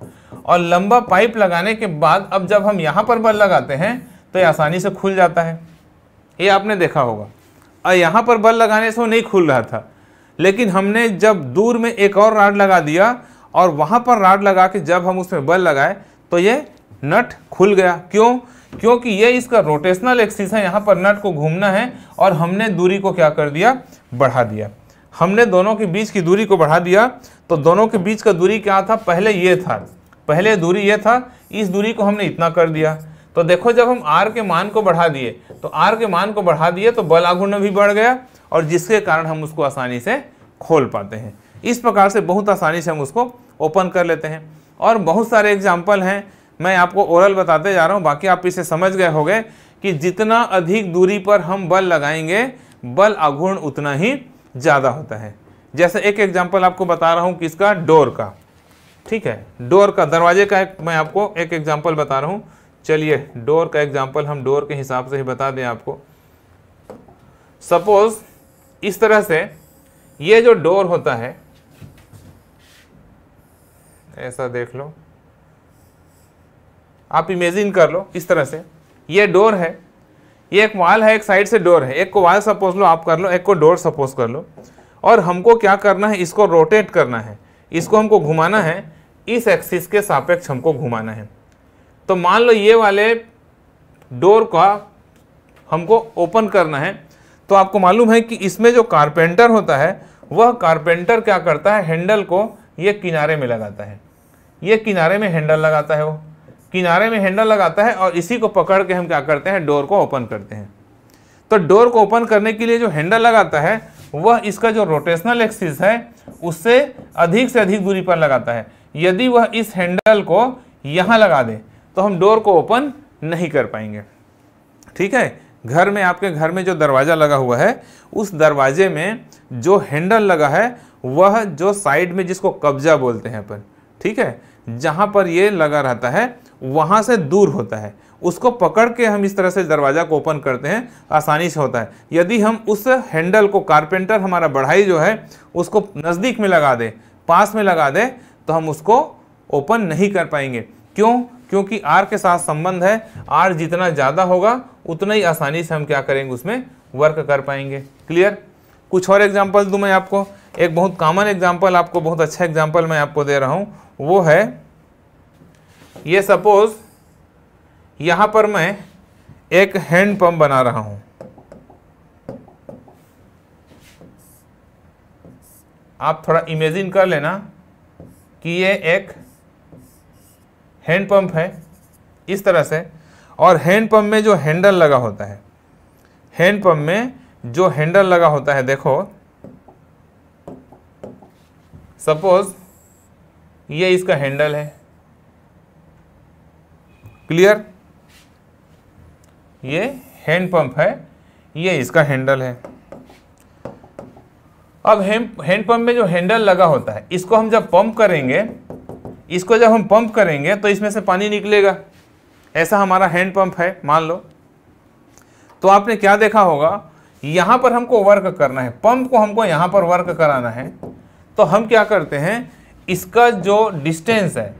और लंबा पाइप लगाने के बाद अब जब हम यहाँ पर बल लगाते हैं तो ये आसानी से खुल जाता है ये आपने देखा होगा और यहाँ पर बल लगाने से वो नहीं खुल रहा था लेकिन हमने जब दूर में एक और राड लगा दिया और वहाँ पर राड लगा के जब हम उसमें बल लगाए तो ये नट खुल गया क्यों क्योंकि ये इसका रोटेशनल एक्सिस है यहाँ पर नट को घूमना है और हमने दूरी को क्या कर दिया बढ़ा दिया हमने दोनों के बीच की दूरी को बढ़ा दिया तो दोनों के बीच का दूरी क्या था पहले ये था पहले दूरी ये था इस दूरी को हमने इतना कर दिया तो देखो जब हम आर के मान को बढ़ा दिए तो आर के मान को बढ़ा दिए तो बल आघूर्ण भी बढ़ गया और जिसके कारण हम उसको आसानी से खोल पाते हैं इस प्रकार से बहुत आसानी से हम उसको ओपन कर लेते हैं और बहुत सारे एग्जाम्पल हैं मैं आपको ओरल बताते जा रहा हूँ बाकी आप इसे समझ गए होंगे कि जितना अधिक दूरी पर हम बल लगाएंगे बल आघूर्ण उतना ही ज़्यादा होता है जैसे एक एग्जाम्पल आपको बता रहा हूँ किसका डोर का ठीक है डोर का दरवाजे का एक मैं आपको एक एग्जाम्पल बता रहा हूँ चलिए डोर का एग्जाम्पल हम डोर के हिसाब से ही बता दें आपको सपोज इस तरह से ये जो डोर होता है ऐसा देख लो आप इमेजिन कर लो इस तरह से ये डोर है ये एक वाल है एक साइड से डोर है एक को वाल सपोज लो आप कर लो एक को डोर सपोज कर लो और हमको क्या करना है इसको रोटेट करना है इसको हमको घुमाना है इस एक्सिस के सापेक्ष हमको घुमाना है तो मान लो ये वाले डोर का हमको ओपन करना है तो आपको मालूम है कि इसमें जो कारपेंटर होता है वह कारपेंटर क्या करता है हैंडल को ये किनारे में लगाता है ये किनारे में हैंडल लगाता है वो किनारे में हैंडल लगाता है और इसी को पकड़ के हम क्या करते हैं डोर को ओपन करते हैं तो डोर को ओपन करने के लिए जो हैंडल लगाता है वह इसका जो रोटेशनल एक्सिस है उससे अधिक से अधिक दूरी पर लगाता है यदि वह इस हैंडल को यहाँ लगा दे तो हम डोर को ओपन नहीं कर पाएंगे ठीक है घर में आपके घर में जो दरवाज़ा लगा हुआ है उस दरवाजे में जो हैंडल लगा है वह जो साइड में जिसको कब्जा बोलते हैं अपन ठीक है जहाँ पर ये लगा रहता है वहाँ से दूर होता है उसको पकड़ के हम इस तरह से दरवाज़ा को ओपन करते हैं आसानी से होता है यदि हम उस हैंडल को कारपेंटर हमारा बढ़ाई जो है उसको नज़दीक में लगा दें पास में लगा दें तो हम उसको ओपन नहीं कर पाएंगे क्यों क्योंकि आर के साथ संबंध है आर जितना ज़्यादा होगा उतना ही आसानी से हम क्या करेंगे उसमें वर्क कर पाएंगे क्लियर कुछ और एग्जाम्पल दूँ मैं आपको एक बहुत कॉमन एग्जाम्पल आपको बहुत अच्छा एग्जाम्पल मैं आपको दे रहा हूँ वो है ये सपोज़ यहां पर मैं एक हैंड पंप बना रहा हूं आप थोड़ा इमेजिन कर लेना कि ये एक हैंड पंप है इस तरह से और हैंड पंप में जो हैंडल लगा होता है हैंड पंप में जो हैंडल लगा होता है देखो सपोज ये इसका हैंडल है क्लियर ये हैंड पंप है ये इसका हैंडल है अब हैंड पंप में जो हैंडल लगा होता है इसको हम जब पंप करेंगे इसको जब हम पंप करेंगे तो इसमें से पानी निकलेगा ऐसा हमारा हैंड पंप है मान लो तो आपने क्या देखा होगा यहां पर हमको वर्क करना है पंप को हमको यहां पर वर्क कराना है तो हम क्या करते हैं इसका जो डिस्टेंस है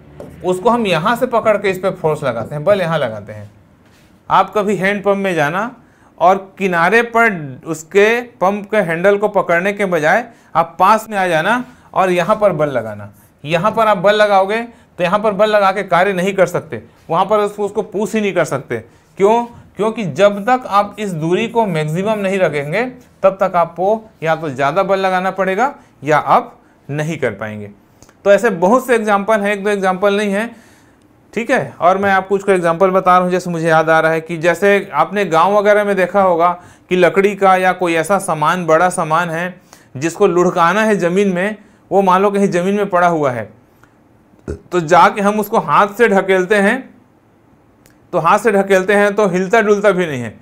उसको हम यहाँ से पकड़ के इस पर फोर्स लगाते हैं बल यहाँ लगाते हैं आप कभी हैंड पंप में जाना और किनारे पर उसके पंप के हैंडल को पकड़ने के बजाय आप पास में आ जाना और यहाँ पर बल लगाना यहाँ पर आप बल लगाओगे तो यहाँ पर बल लगा के कार्य नहीं कर सकते वहाँ पर उसको उसको पूछ ही नहीं कर सकते क्यों क्योंकि जब तक आप इस दूरी को मैक्सिमम नहीं रखेंगे तब तक आपको या तो ज़्यादा बल लगाना पड़ेगा या आप नहीं कर पाएंगे तो ऐसे बहुत से एग्जाम्पल हैं एक दो एग्जाम्पल नहीं है ठीक है और मैं आपको कुछ एग्जाम्पल बता रहा हूँ जैसे मुझे याद आ रहा है कि जैसे आपने गांव वगैरह में देखा होगा कि लकड़ी का या कोई ऐसा सामान बड़ा सामान है जिसको लुढ़काना है ज़मीन में वो मान लो कहीं ज़मीन में पड़ा हुआ है तो जाके हम उसको हाथ से ढकेलते हैं तो हाथ से ढकेलते हैं तो हिलता डुलता भी नहीं है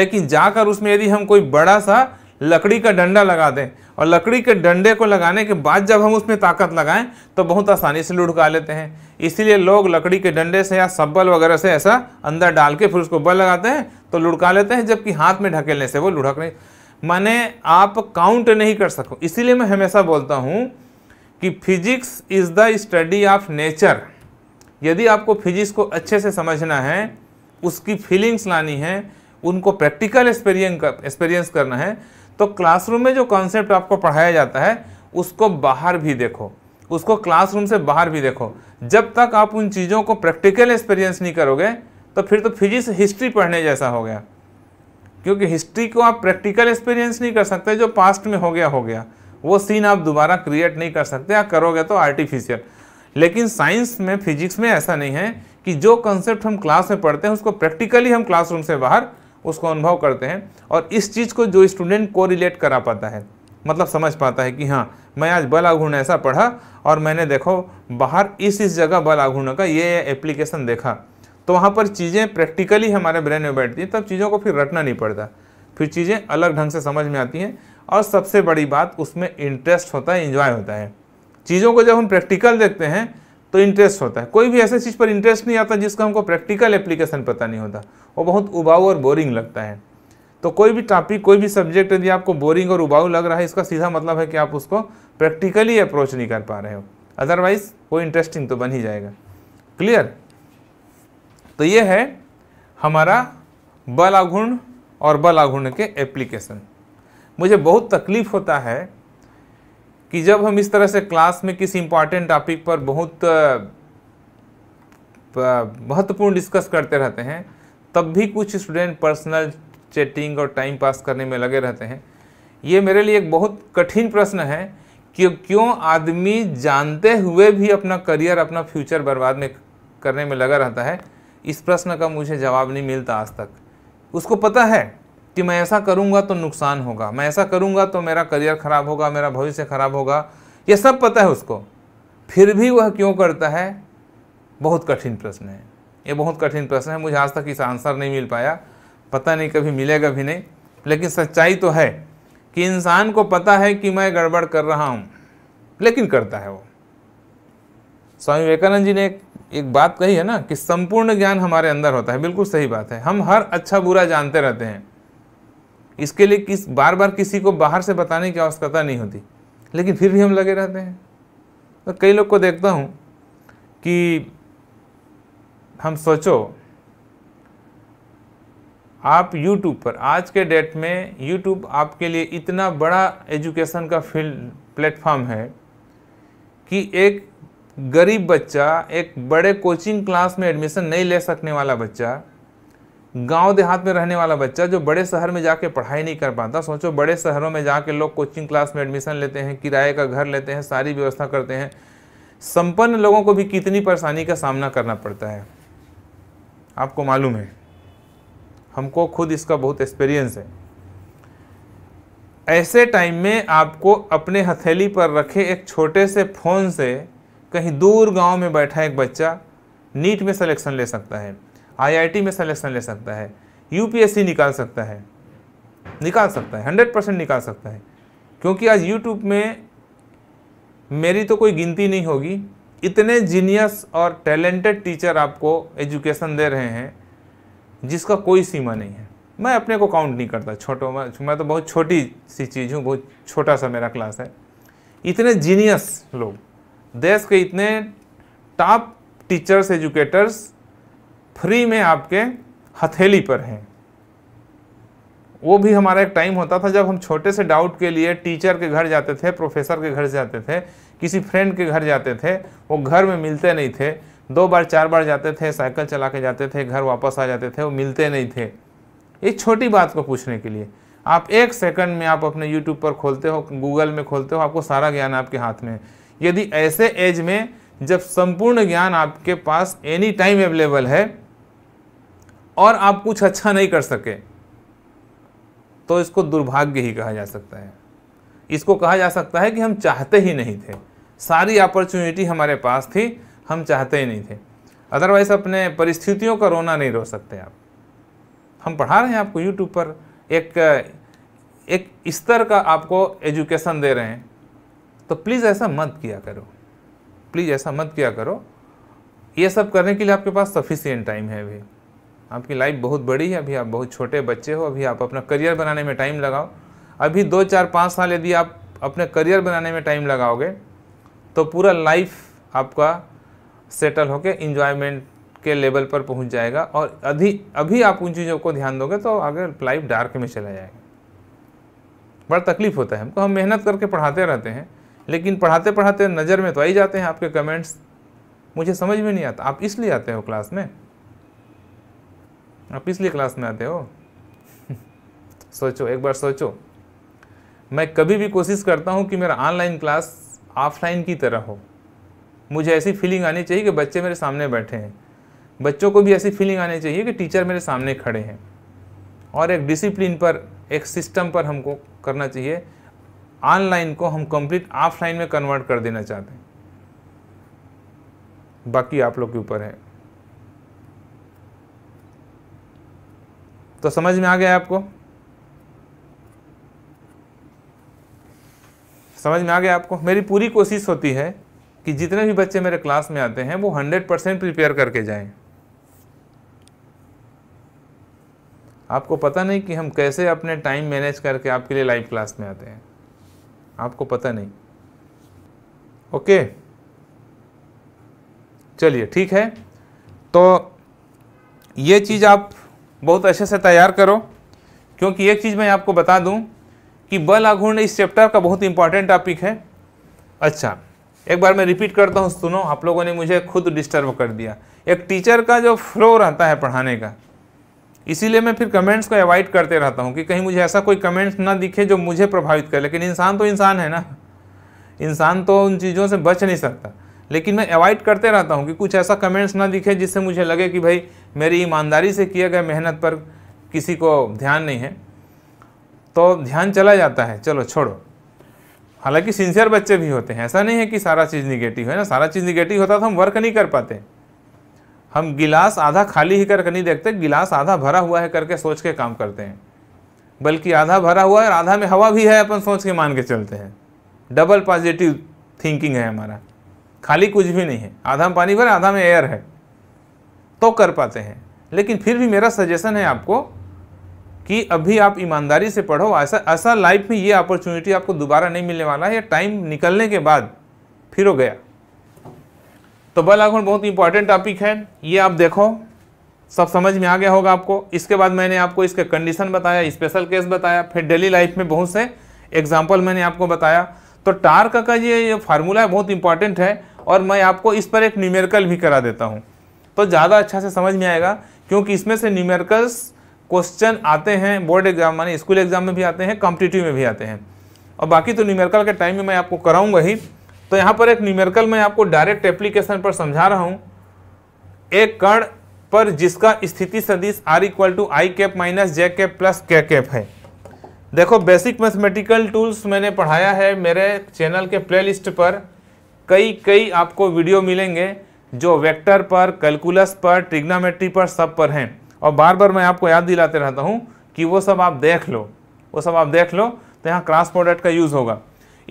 लेकिन जाकर उसमें यदि हम कोई बड़ा सा लकड़ी का डंडा लगा दें और लकड़ी के डंडे को लगाने के बाद जब हम उसमें ताकत लगाएं तो बहुत आसानी से लुढ़का लेते हैं इसीलिए लोग लकड़ी के डंडे से या सब्बल वगैरह से ऐसा अंदर डाल के फिर उसको बल लगाते हैं तो लुढ़का लेते हैं जबकि हाथ में ढकेलने से वो लुढ़क नहीं माने आप काउंट नहीं कर सको इसीलिए मैं हमेशा बोलता हूँ कि physics is the study of nature यदि आपको फिजिक्स को अच्छे से समझना है उसकी फीलिंग्स लानी है उनको प्रैक्टिकल एक्सपीरियंस एक्सपीरियंस करना है तो क्लासरूम में जो कॉन्सेप्ट आपको पढ़ाया जाता है उसको बाहर भी देखो उसको क्लासरूम से बाहर भी देखो जब तक आप उन चीज़ों को प्रैक्टिकल एक्सपीरियंस नहीं करोगे तो फिर तो फिजिक्स हिस्ट्री पढ़ने जैसा हो गया क्योंकि हिस्ट्री को आप प्रैक्टिकल एक्सपीरियंस नहीं कर सकते जो पास्ट में हो गया हो गया वो सीन आप दोबारा क्रिएट नहीं कर सकते या करोगे तो आर्टिफिशियल लेकिन साइंस में फिजिक्स में ऐसा नहीं है कि जो कंसेप्ट हम क्लास में पढ़ते हैं उसको प्रैक्टिकली हम क्लासरूम से बाहर उसको अनुभव करते हैं और इस चीज़ को जो स्टूडेंट को रिलेट करा पाता है मतलब समझ पाता है कि हाँ मैं आज बल आघूर्ण ऐसा पढ़ा और मैंने देखो बाहर इस इस जगह बल आघूर्ण का ये एप्लीकेशन देखा तो वहाँ पर चीज़ें प्रैक्टिकली हमारे ब्रेन में बैठती हैं तब चीज़ों को फिर रटना नहीं पड़ता फिर चीज़ें अलग ढंग से समझ में आती हैं और सबसे बड़ी बात उसमें इंटरेस्ट होता है इंजॉय होता है चीज़ों को जब हम प्रैक्टिकल देखते हैं तो इंटरेस्ट होता है कोई भी ऐसे चीज़ पर इंटरेस्ट नहीं आता जिसका हमको प्रैक्टिकल एप्लीकेशन पता नहीं होता वो बहुत उबाऊ और बोरिंग लगता है तो कोई भी टॉपिक कोई भी सब्जेक्ट यदि आपको बोरिंग और उबाऊ लग रहा है इसका सीधा मतलब है कि आप उसको प्रैक्टिकली अप्रोच नहीं कर पा रहे हो अदरवाइज वो इंटरेस्टिंग तो बन ही जाएगा क्लियर तो ये है हमारा बल आघूर्ण और बल आघूर्ण के एप्लीकेशन मुझे बहुत तकलीफ़ होता है कि जब हम इस तरह से क्लास में किसी इम्पॉर्टेंट टॉपिक पर बहुत महत्वपूर्ण डिस्कस करते रहते हैं तब भी कुछ स्टूडेंट पर्सनल चैटिंग और टाइम पास करने में लगे रहते हैं ये मेरे लिए एक बहुत कठिन प्रश्न है कि क्यों आदमी जानते हुए भी अपना करियर अपना फ्यूचर बर्बाद में करने में लगा रहता है इस प्रश्न का मुझे जवाब नहीं मिलता आज तक उसको पता है कि मैं ऐसा करूँगा तो नुकसान होगा मैं ऐसा करूँगा तो मेरा करियर ख़राब होगा मेरा भविष्य ख़राब होगा ये सब पता है उसको फिर भी वह क्यों करता है बहुत कठिन प्रश्न है ये बहुत कठिन प्रश्न है मुझे आज तक इसका आंसर नहीं मिल पाया पता नहीं कभी मिलेगा भी नहीं लेकिन सच्चाई तो है कि इंसान को पता है कि मैं गड़बड़ कर रहा हूँ लेकिन करता है वो स्वामी विवेकानंद जी ने एक, एक बात कही है ना कि संपूर्ण ज्ञान हमारे अंदर होता है बिल्कुल सही बात है हम हर अच्छा बुरा जानते रहते हैं इसके लिए किस बार बार किसी को बाहर से बताने की आवश्यकता नहीं होती लेकिन फिर भी हम लगे रहते हैं तो कई लोग को देखता हूँ कि हम सोचो आप YouTube पर आज के डेट में YouTube आपके लिए इतना बड़ा एजुकेशन का फील्ड प्लेटफॉर्म है कि एक गरीब बच्चा एक बड़े कोचिंग क्लास में एडमिशन नहीं ले सकने वाला बच्चा गांव देहात में रहने वाला बच्चा जो बड़े शहर में जाके पढ़ाई नहीं कर पाता सोचो बड़े शहरों में जाके लोग कोचिंग क्लास में एडमिशन लेते हैं किराए का घर लेते हैं सारी व्यवस्था करते हैं संपन्न लोगों को भी कितनी परेशानी का सामना करना पड़ता है आपको मालूम है हमको खुद इसका बहुत एक्सपीरियंस है ऐसे टाइम में आपको अपने हथेली पर रखे एक छोटे से फ़ोन से कहीं दूर गांव में बैठा एक बच्चा नीट में सिलेक्शन ले सकता है आईआईटी में सलेक्शन ले सकता है यूपीएससी निकाल सकता है निकाल सकता है हंड्रेड परसेंट निकाल सकता है क्योंकि आज यूट्यूब में मेरी तो कोई गिनती नहीं होगी इतने जीनियस और टैलेंटेड टीचर आपको एजुकेशन दे रहे हैं जिसका कोई सीमा नहीं है मैं अपने को काउंट नहीं करता छोटो मैं मैं तो बहुत छोटी सी चीज़ हूँ बहुत छोटा सा मेरा क्लास है इतने जीनियस लोग देश के इतने टॉप टीचर्स एजुकेटर्स फ्री में आपके हथेली पर हैं वो भी हमारा एक टाइम होता था जब हम छोटे से डाउट के लिए टीचर के घर जाते थे प्रोफेसर के घर जाते थे किसी फ्रेंड के घर जाते थे वो घर में मिलते नहीं थे दो बार चार बार जाते थे साइकिल चला के जाते थे घर वापस आ जाते थे वो मिलते नहीं थे एक छोटी बात को पूछने के लिए आप एक सेकंड में आप अपने यूट्यूब पर खोलते हो गूगल में खोलते हो आपको सारा ज्ञान आपके हाथ में यदि ऐसे एज में जब संपूर्ण ज्ञान आपके पास एनी टाइम अवेलेबल है और आप कुछ अच्छा नहीं कर सके तो इसको दुर्भाग्य ही कहा जा सकता है इसको कहा जा सकता है कि हम चाहते ही नहीं थे सारी अपॉर्चुनिटी हमारे पास थी हम चाहते ही नहीं थे अदरवाइज़ अपने परिस्थितियों का रोना नहीं रो सकते आप हम पढ़ा रहे हैं आपको यूट्यूब पर एक एक स्तर का आपको एजुकेशन दे रहे हैं तो प्लीज़ ऐसा मत किया करो प्लीज़ ऐसा मत किया करो ये सब करने के लिए आपके पास सफिशियंट टाइम है अभी आपकी लाइफ बहुत बड़ी है अभी आप बहुत छोटे बच्चे हो अभी आप अपना करियर बनाने में टाइम लगाओ अभी दो चार पाँच साल यदि आप अपने करियर बनाने में टाइम लगाओगे तो पूरा लाइफ आपका सेटल होके इन्जॉयमेंट के लेवल पर पहुंच जाएगा और अभी अभी आप उन चीज़ों को ध्यान दोगे तो आगे लाइफ डार्क में चला जाएगा बड़ा तकलीफ होता है हमको हम मेहनत करके पढ़ाते रहते हैं लेकिन पढ़ाते पढ़ाते नज़र में तो आ ही जाते हैं आपके कमेंट्स मुझे समझ में नहीं आता आप इसलिए आते हो क्लास में आप पिछली क्लास में आते हो सोचो एक बार सोचो मैं कभी भी कोशिश करता हूँ कि मेरा ऑनलाइन क्लास ऑफलाइन की तरह हो मुझे ऐसी फीलिंग आनी चाहिए कि बच्चे मेरे सामने बैठे हैं बच्चों को भी ऐसी फीलिंग आनी चाहिए कि टीचर मेरे सामने खड़े हैं और एक डिसिप्लिन पर एक सिस्टम पर हमको करना चाहिए ऑनलाइन को हम कंप्लीट ऑफलाइन में कन्वर्ट कर देना चाहते हैं बाकी आप लोग के ऊपर है तो समझ में आ गया आपको समझ में आ गया आपको मेरी पूरी कोशिश होती है कि जितने भी बच्चे मेरे क्लास में आते हैं वो हंड्रेड परसेंट प्रिपेयर करके जाएं आपको पता नहीं कि हम कैसे अपने टाइम मैनेज करके आपके लिए लाइव क्लास में आते हैं आपको पता नहीं ओके चलिए ठीक है तो ये चीज़ आप बहुत अच्छे से तैयार करो क्योंकि एक चीज़ मैं आपको बता दूं कि बल आघूर्ण इस चैप्टर का बहुत इंपॉर्टेंट टॉपिक है अच्छा एक बार मैं रिपीट करता हूँ सुनो आप लोगों ने मुझे खुद डिस्टर्ब कर दिया एक टीचर का जो फ्लो रहता है पढ़ाने का इसीलिए मैं फिर कमेंट्स को अवॉइड करते रहता हूँ कि कहीं मुझे ऐसा कोई कमेंट्स ना दिखे जो मुझे प्रभावित करे लेकिन इंसान तो इंसान है ना इंसान तो उन चीज़ों से बच नहीं सकता लेकिन मैं अवॉइड करते रहता हूँ कि कुछ ऐसा कमेंट्स ना दिखे जिससे मुझे लगे कि भाई मेरी ईमानदारी से किए गए मेहनत पर किसी को ध्यान नहीं है तो ध्यान चला जाता है चलो छोड़ो हालांकि सिंसियर बच्चे भी होते हैं ऐसा नहीं है कि सारा चीज़ निगेटिव है ना सारा चीज़ निगेटिव होता तो हम वर्क नहीं कर पाते हम गिलास आधा खाली ही करके नहीं देखते गिलास आधा भरा हुआ है करके सोच के काम करते हैं बल्कि आधा भरा हुआ है और आधा में हवा भी है अपन सोच के मान के चलते हैं डबल पॉजिटिव थिंकिंग है हमारा खाली कुछ भी नहीं है आधा में पानी भरा आधा में एयर है तो कर पाते हैं लेकिन फिर भी मेरा सजेशन है आपको कि अभी आप ईमानदारी से पढ़ो ऐसा ऐसा लाइफ में ये अपॉर्चुनिटी आपको दोबारा नहीं मिलने वाला है या टाइम निकलने के बाद फिर हो गया तो बल आघूर्ण बहुत इंपॉर्टेंट टॉपिक है ये आप देखो सब समझ में आ गया होगा आपको इसके बाद मैंने आपको इसके कंडीशन बताया स्पेशल केस बताया फिर डेली लाइफ में बहुत से एग्जाम्पल मैंने आपको बताया तो टार्क का ये, ये फार्मूला बहुत इंपॉर्टेंट है और मैं आपको इस पर एक न्यूमेरिकल भी करा देता हूँ तो ज़्यादा अच्छा से समझ में आएगा क्योंकि इसमें से न्यूमेरिकल्स क्वेश्चन आते हैं बोर्ड एग्जाम माने स्कूल एग्जाम में भी आते हैं कॉम्पिटिटिव में भी आते हैं और बाकी तो न्यूमेरिकल के टाइम में मैं आपको कराऊंगा ही तो यहाँ पर एक न्यूमेरिकल मैं आपको डायरेक्ट एप्लीकेशन पर समझा रहा हूँ एक कण पर जिसका स्थिति सदिश R equal to I cap minus J cap plus K cap है देखो बेसिक मैथमेटिकल टूल्स मैंने पढ़ाया है मेरे चैनल के लिस्ट पर कई कई आपको वीडियो मिलेंगे जो वेक्टर पर कैलकुलस पर ट्रिग्नोमेट्री पर सब पर हैं और बार बार मैं आपको याद दिलाते रहता हूँ कि वो सब आप देख लो वो सब आप देख लो तो यहाँ क्रॉस प्रोडक्ट का यूज़ होगा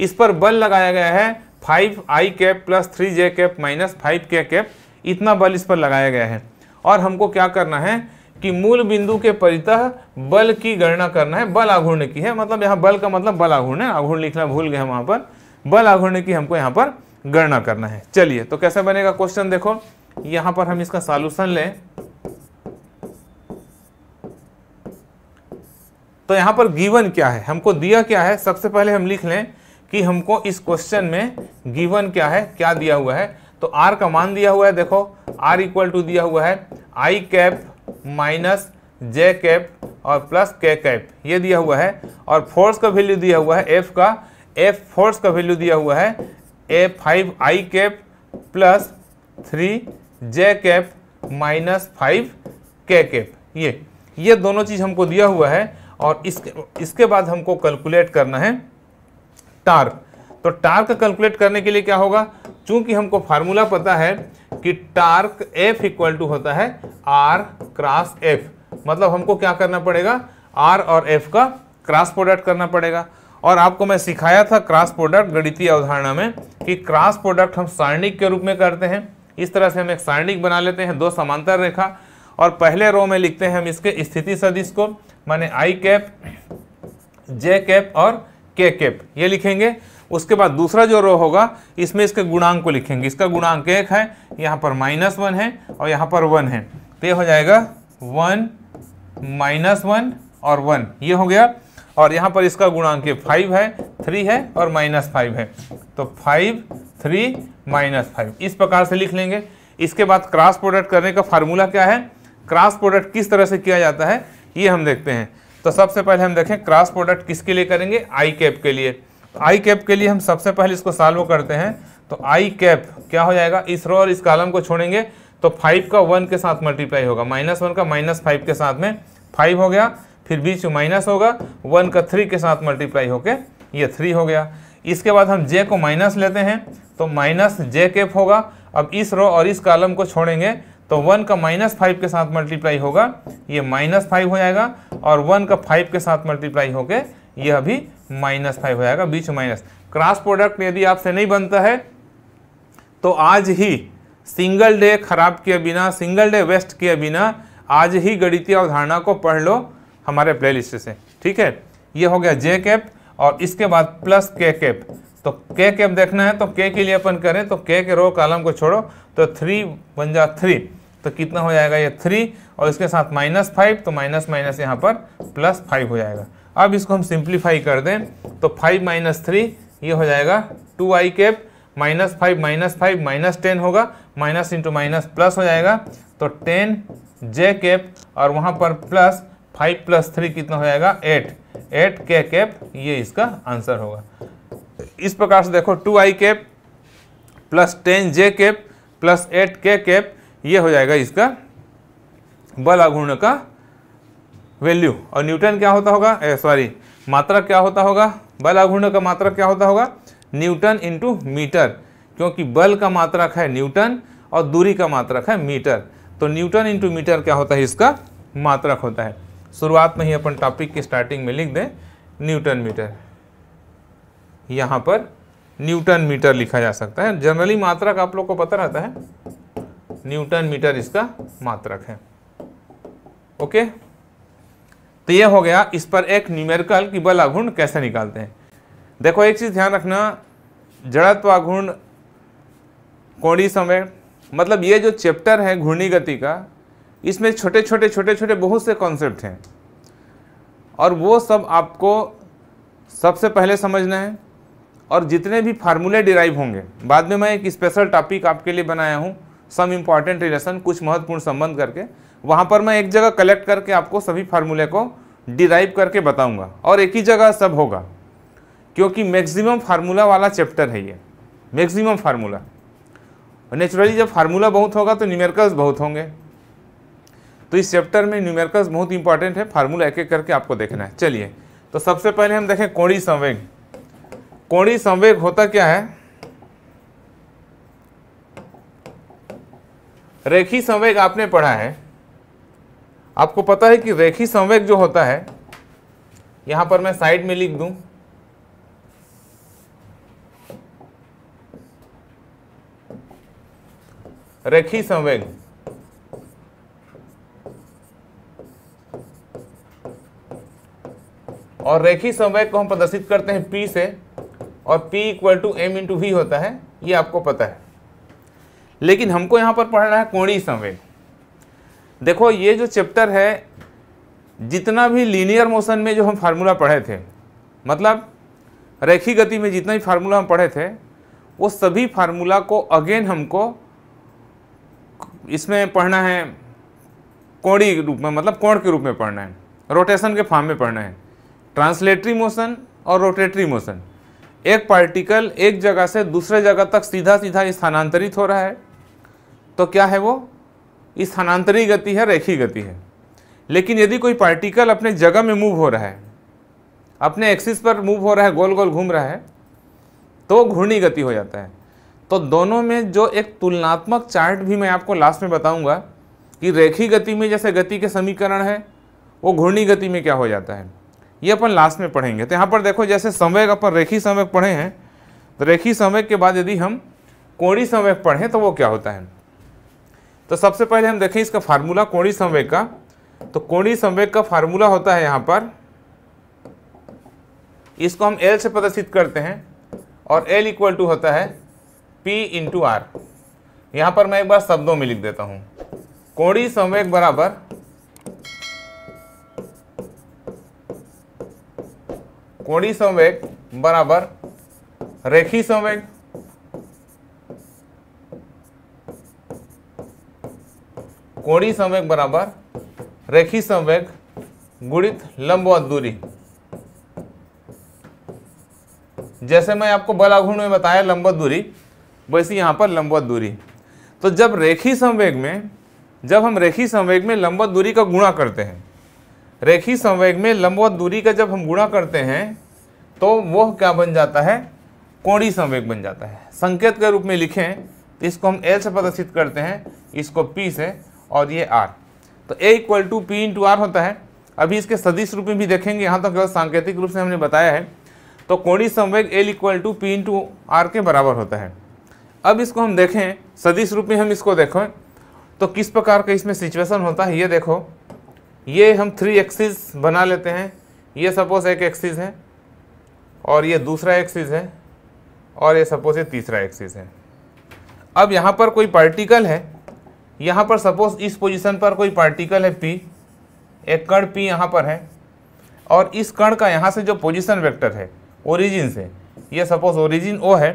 इस पर बल लगाया गया है five I cap plus three J cap minus five K cap इतना बल इस पर लगाया गया है और हमको क्या करना है कि मूल बिंदु के परितः बल की गणना करना है बल आघूर्ण की है मतलब यहाँ बल का मतलब बल आघूर्ण है आघूर्ण लिखना भूल गए हम वहाँ पर बल आघूर्ण की हमको यहाँ पर गणना करना है चलिए तो कैसे बनेगा क्वेश्चन देखो यहां पर हम इसका सॉल्यूशन लें तो यहां पर गिवन क्या है हमको दिया क्या है सबसे पहले हम लिख लें कि हमको इस क्वेश्चन में गिवन क्या है क्या दिया हुआ है तो आर का मान दिया हुआ है देखो आर इक्वल टू दिया हुआ है I cap minus J cap और प्लस के कैप ये दिया हुआ है और फोर्स का वैल्यू दिया हुआ है एफ का एफ फोर्स का वैल्यू दिया हुआ है A five I cap plus three J cap minus five K cap ये ये दोनों चीज़ हमको दिया हुआ है और इसके इसके बाद हमको कैलकुलेट करना है टार्क तो टार्क कैलकुलेट करने के लिए क्या होगा चूंकि हमको फार्मूला पता है कि टार्क एफ इक्वल टू होता है आर क्रॉस एफ मतलब हमको क्या करना पड़ेगा आर और एफ का क्रॉस प्रोडक्ट करना पड़ेगा और आपको मैं सिखाया था क्रॉस प्रोडक्ट गणितीय अवधारणा में कि क्रॉस प्रोडक्ट हम सारणिक के रूप में करते हैं इस तरह से हम एक सारणिक बना लेते हैं दो समांतर रेखा और पहले रो में लिखते हैं हम इसके स्थिति सदिश को माने आई कैप जे कैप और के कैप ये लिखेंगे उसके बाद दूसरा जो रो होगा इसमें इसके गुणांक को लिखेंगे इसका गुणांक एक है यहाँ पर माइनस वन है और यहाँ पर वन है तो ये हो जाएगा वन माइनस वन और वन ये हो गया और यहाँ पर इसका गुणांक फाइव है थ्री है और माइनस फाइव है तो फाइव थ्री माइनस फाइव इस प्रकार से लिख लेंगे इसके बाद क्रॉस प्रोडक्ट करने का फार्मूला क्या है क्रॉस प्रोडक्ट किस तरह से किया जाता है ये हम देखते हैं तो सबसे पहले हम देखें क्रॉस प्रोडक्ट किसके लिए करेंगे आई कैप के लिए आई तो कैप के लिए हम सबसे पहले इसको सॉल्व करते हैं तो आई कैप क्या हो जाएगा इस रो और इस कॉलम को छोड़ेंगे तो फाइव का वन के साथ मल्टीप्लाई होगा माइनस वन का माइनस फाइव के साथ में फाइव हो गया फिर बीच में माइनस होगा वन का थ्री के साथ मल्टीप्लाई होकर ये थ्री हो गया इसके बाद हम जे को माइनस लेते हैं तो माइनस जे केफ होगा अब इस रो और इस कॉलम को छोड़ेंगे तो वन का माइनस फाइव के साथ मल्टीप्लाई होगा ये माइनस फाइव हो जाएगा और वन का फाइव के साथ मल्टीप्लाई होके यह भी माइनस फाइव हो जाएगा बीच माइनस क्रॉस प्रोडक्ट यदि आपसे नहीं बनता है तो आज ही सिंगल डे खराब किए बिना सिंगल डे वेस्ट किए बिना आज ही गणितीय अवधारणा को पढ़ लो हमारे प्लेलिस्ट से ठीक है ये हो गया जे कैप और इसके बाद प्लस के कैप तो के कैप देखना है तो के के लिए अपन करें तो के के रो कॉलम को छोड़ो तो थ्री बन जा थ्री तो कितना हो जाएगा ये थ्री और इसके साथ माइनस फाइव तो माइनस माइनस यहाँ पर प्लस फाइव हो जाएगा अब इसको हम सिंप्लीफाई कर दें तो फाइव माइनस थ्री ये हो जाएगा two I cap minus five minus five minus ten होगा माइनस इंटू माइनस प्लस हो जाएगा तो टेन जे कैप और वहाँ पर प्लस फाइव प्लस थ्री कितना हो जाएगा एट एट के कैप ये इसका आंसर होगा इस प्रकार से देखो two I cap plus ten J cap plus eight K cap ये हो जाएगा इसका बल आघूर्ण का वैल्यू और न्यूटन क्या होता होगा सॉरी मात्रा क्या होता होगा बल आघूर्ण का मात्रा क्या होता होगा न्यूटन इंटू मीटर क्योंकि बल का मात्रक है न्यूटन और दूरी का मात्रक है मीटर तो न्यूटन इंटू मीटर क्या होता है इसका मात्रक होता है शुरुआत में ही अपन टॉपिक की स्टार्टिंग में लिख दें न्यूटन मीटर यहाँ पर न्यूटन मीटर लिखा जा सकता है जनरली मात्रक आप लोग को पता रहता है न्यूटन मीटर इसका मात्रक है ओके तो यह हो गया इस पर एक न्यूमेरिकल की बल आघूर्ण कैसे निकालते हैं देखो एक चीज़ ध्यान रखना जड़त्व आघूर्ण कोणी समय मतलब ये जो चैप्टर है घूर्णी गति का इसमें छोटे छोटे छोटे छोटे बहुत से कॉन्सेप्ट हैं और वो सब आपको सबसे पहले समझना है और जितने भी फार्मूले डिराइव होंगे बाद में मैं एक स्पेशल टॉपिक आपके लिए बनाया हूँ सम इम्पॉर्टेंट रिलेशन कुछ महत्वपूर्ण संबंध करके वहाँ पर मैं एक जगह कलेक्ट करके आपको सभी फार्मूले को डिराइव करके बताऊँगा और एक ही जगह सब होगा क्योंकि मैक्सिमम फार्मूला वाला चैप्टर है ये मैक्सिमम फार्मूला नेचुरली जब फार्मूला बहुत होगा तो न्यूमेरिकल्स बहुत होंगे तो इस चैप्टर में न्यूमेरिकल्स बहुत इंपॉर्टेंट है फार्मूला एक एक करके आपको देखना है चलिए तो सबसे पहले हम देखें कोणी संवेग कोणी संवेग होता क्या है रेखी संवेग आपने पढ़ा है आपको पता है कि रेखी संवेग जो होता है यहां पर मैं साइड में लिख दूं रेखी संवेग और रेखी संवय को हम प्रदर्शित करते हैं पी से और P equal to M into V होता है ये आपको पता है लेकिन हमको यहाँ पर पढ़ना है कोणीय संवेग देखो ये जो चैप्टर है जितना भी लीनियर मोशन में जो हम फार्मूला पढ़े थे मतलब रेखी गति में जितना भी फार्मूला हम पढ़े थे वो सभी फार्मूला को अगेन हमको इसमें पढ़ना है कोणी रूप में मतलब कोण के रूप में पढ़ना है रोटेशन के फॉर्म में पढ़ना है ट्रांसलेटरी मोशन और रोटेटरी मोशन एक पार्टिकल एक जगह से दूसरे जगह तक सीधा सीधा स्थानांतरित हो रहा है तो क्या है वो स्थानांतरी गति है रेखी गति है लेकिन यदि कोई पार्टिकल अपने जगह में मूव हो रहा है अपने एक्सिस पर मूव हो रहा है गोल गोल घूम रहा है तो घूर्णी गति हो जाता है तो दोनों में जो एक तुलनात्मक चार्ट भी मैं आपको लास्ट में बताऊंगा कि रेखी गति में जैसे गति के समीकरण है वो घूर्णी गति में क्या हो जाता है ये अपन लास्ट में पढ़ेंगे तो यहाँ पर देखो जैसे संवेग अपन रेखी संवेग पढ़े हैं तो रेखी संवेग के बाद यदि हम कोणी संवेग पढ़ें तो वो क्या होता है तो सबसे पहले हम देखें इसका फार्मूला कोणी संवेग का तो कोणी संवेग का फार्मूला होता है यहाँ पर इसको हम एल से प्रदर्शित करते हैं और एल इक्वल टू होता है पी इंटू आर यहाँ पर मैं एक बार शब्दों में लिख देता हूँ कोणी संवेग बराबर कोणी संवेग बराबर रेखी संवेग कोणी संवेग बराबर रेखी संवेग गुणित लंबवत दूरी जैसे मैं आपको बलाघुण में बताया लंबवत दूरी वैसे यहां पर लंबवत दूरी तो जब रेखी संवेग में जब हम रेखी संवेग में लंबवत दूरी का गुणा करते हैं रेखी संवेग में लंबवत दूरी का जब हम गुणा करते हैं तो वह क्या बन जाता है कोणी संवेग बन जाता है संकेत के रूप में लिखें तो इसको हम एल से प्रदर्शित करते हैं इसको पी से और ये आर तो A equal to P into R होता है अभी इसके सदिश रूप में भी देखेंगे यहाँ तो केवल सांकेतिक रूप से हमने बताया है तो कोणी संवेग L equal to P into R के बराबर होता है अब इसको हम देखें सदिश रूप में हम इसको देखें तो किस प्रकार का इसमें सिचुएशन होता है ये देखो ये हम थ्री एक्सिस बना लेते हैं ये सपोज एक एक्सिस है और ये दूसरा एक्सिस है और ये सपोज ये तीसरा एक्सिस है अब यहाँ पर कोई पार्टिकल है यहाँ पर सपोज इस पोजीशन पर कोई पार्टिकल है पी एक कण पी यहाँ पर है और इस कण का यहाँ से जो पोजीशन वेक्टर है ओरिजिन से ये सपोज ओरिजिन ओ है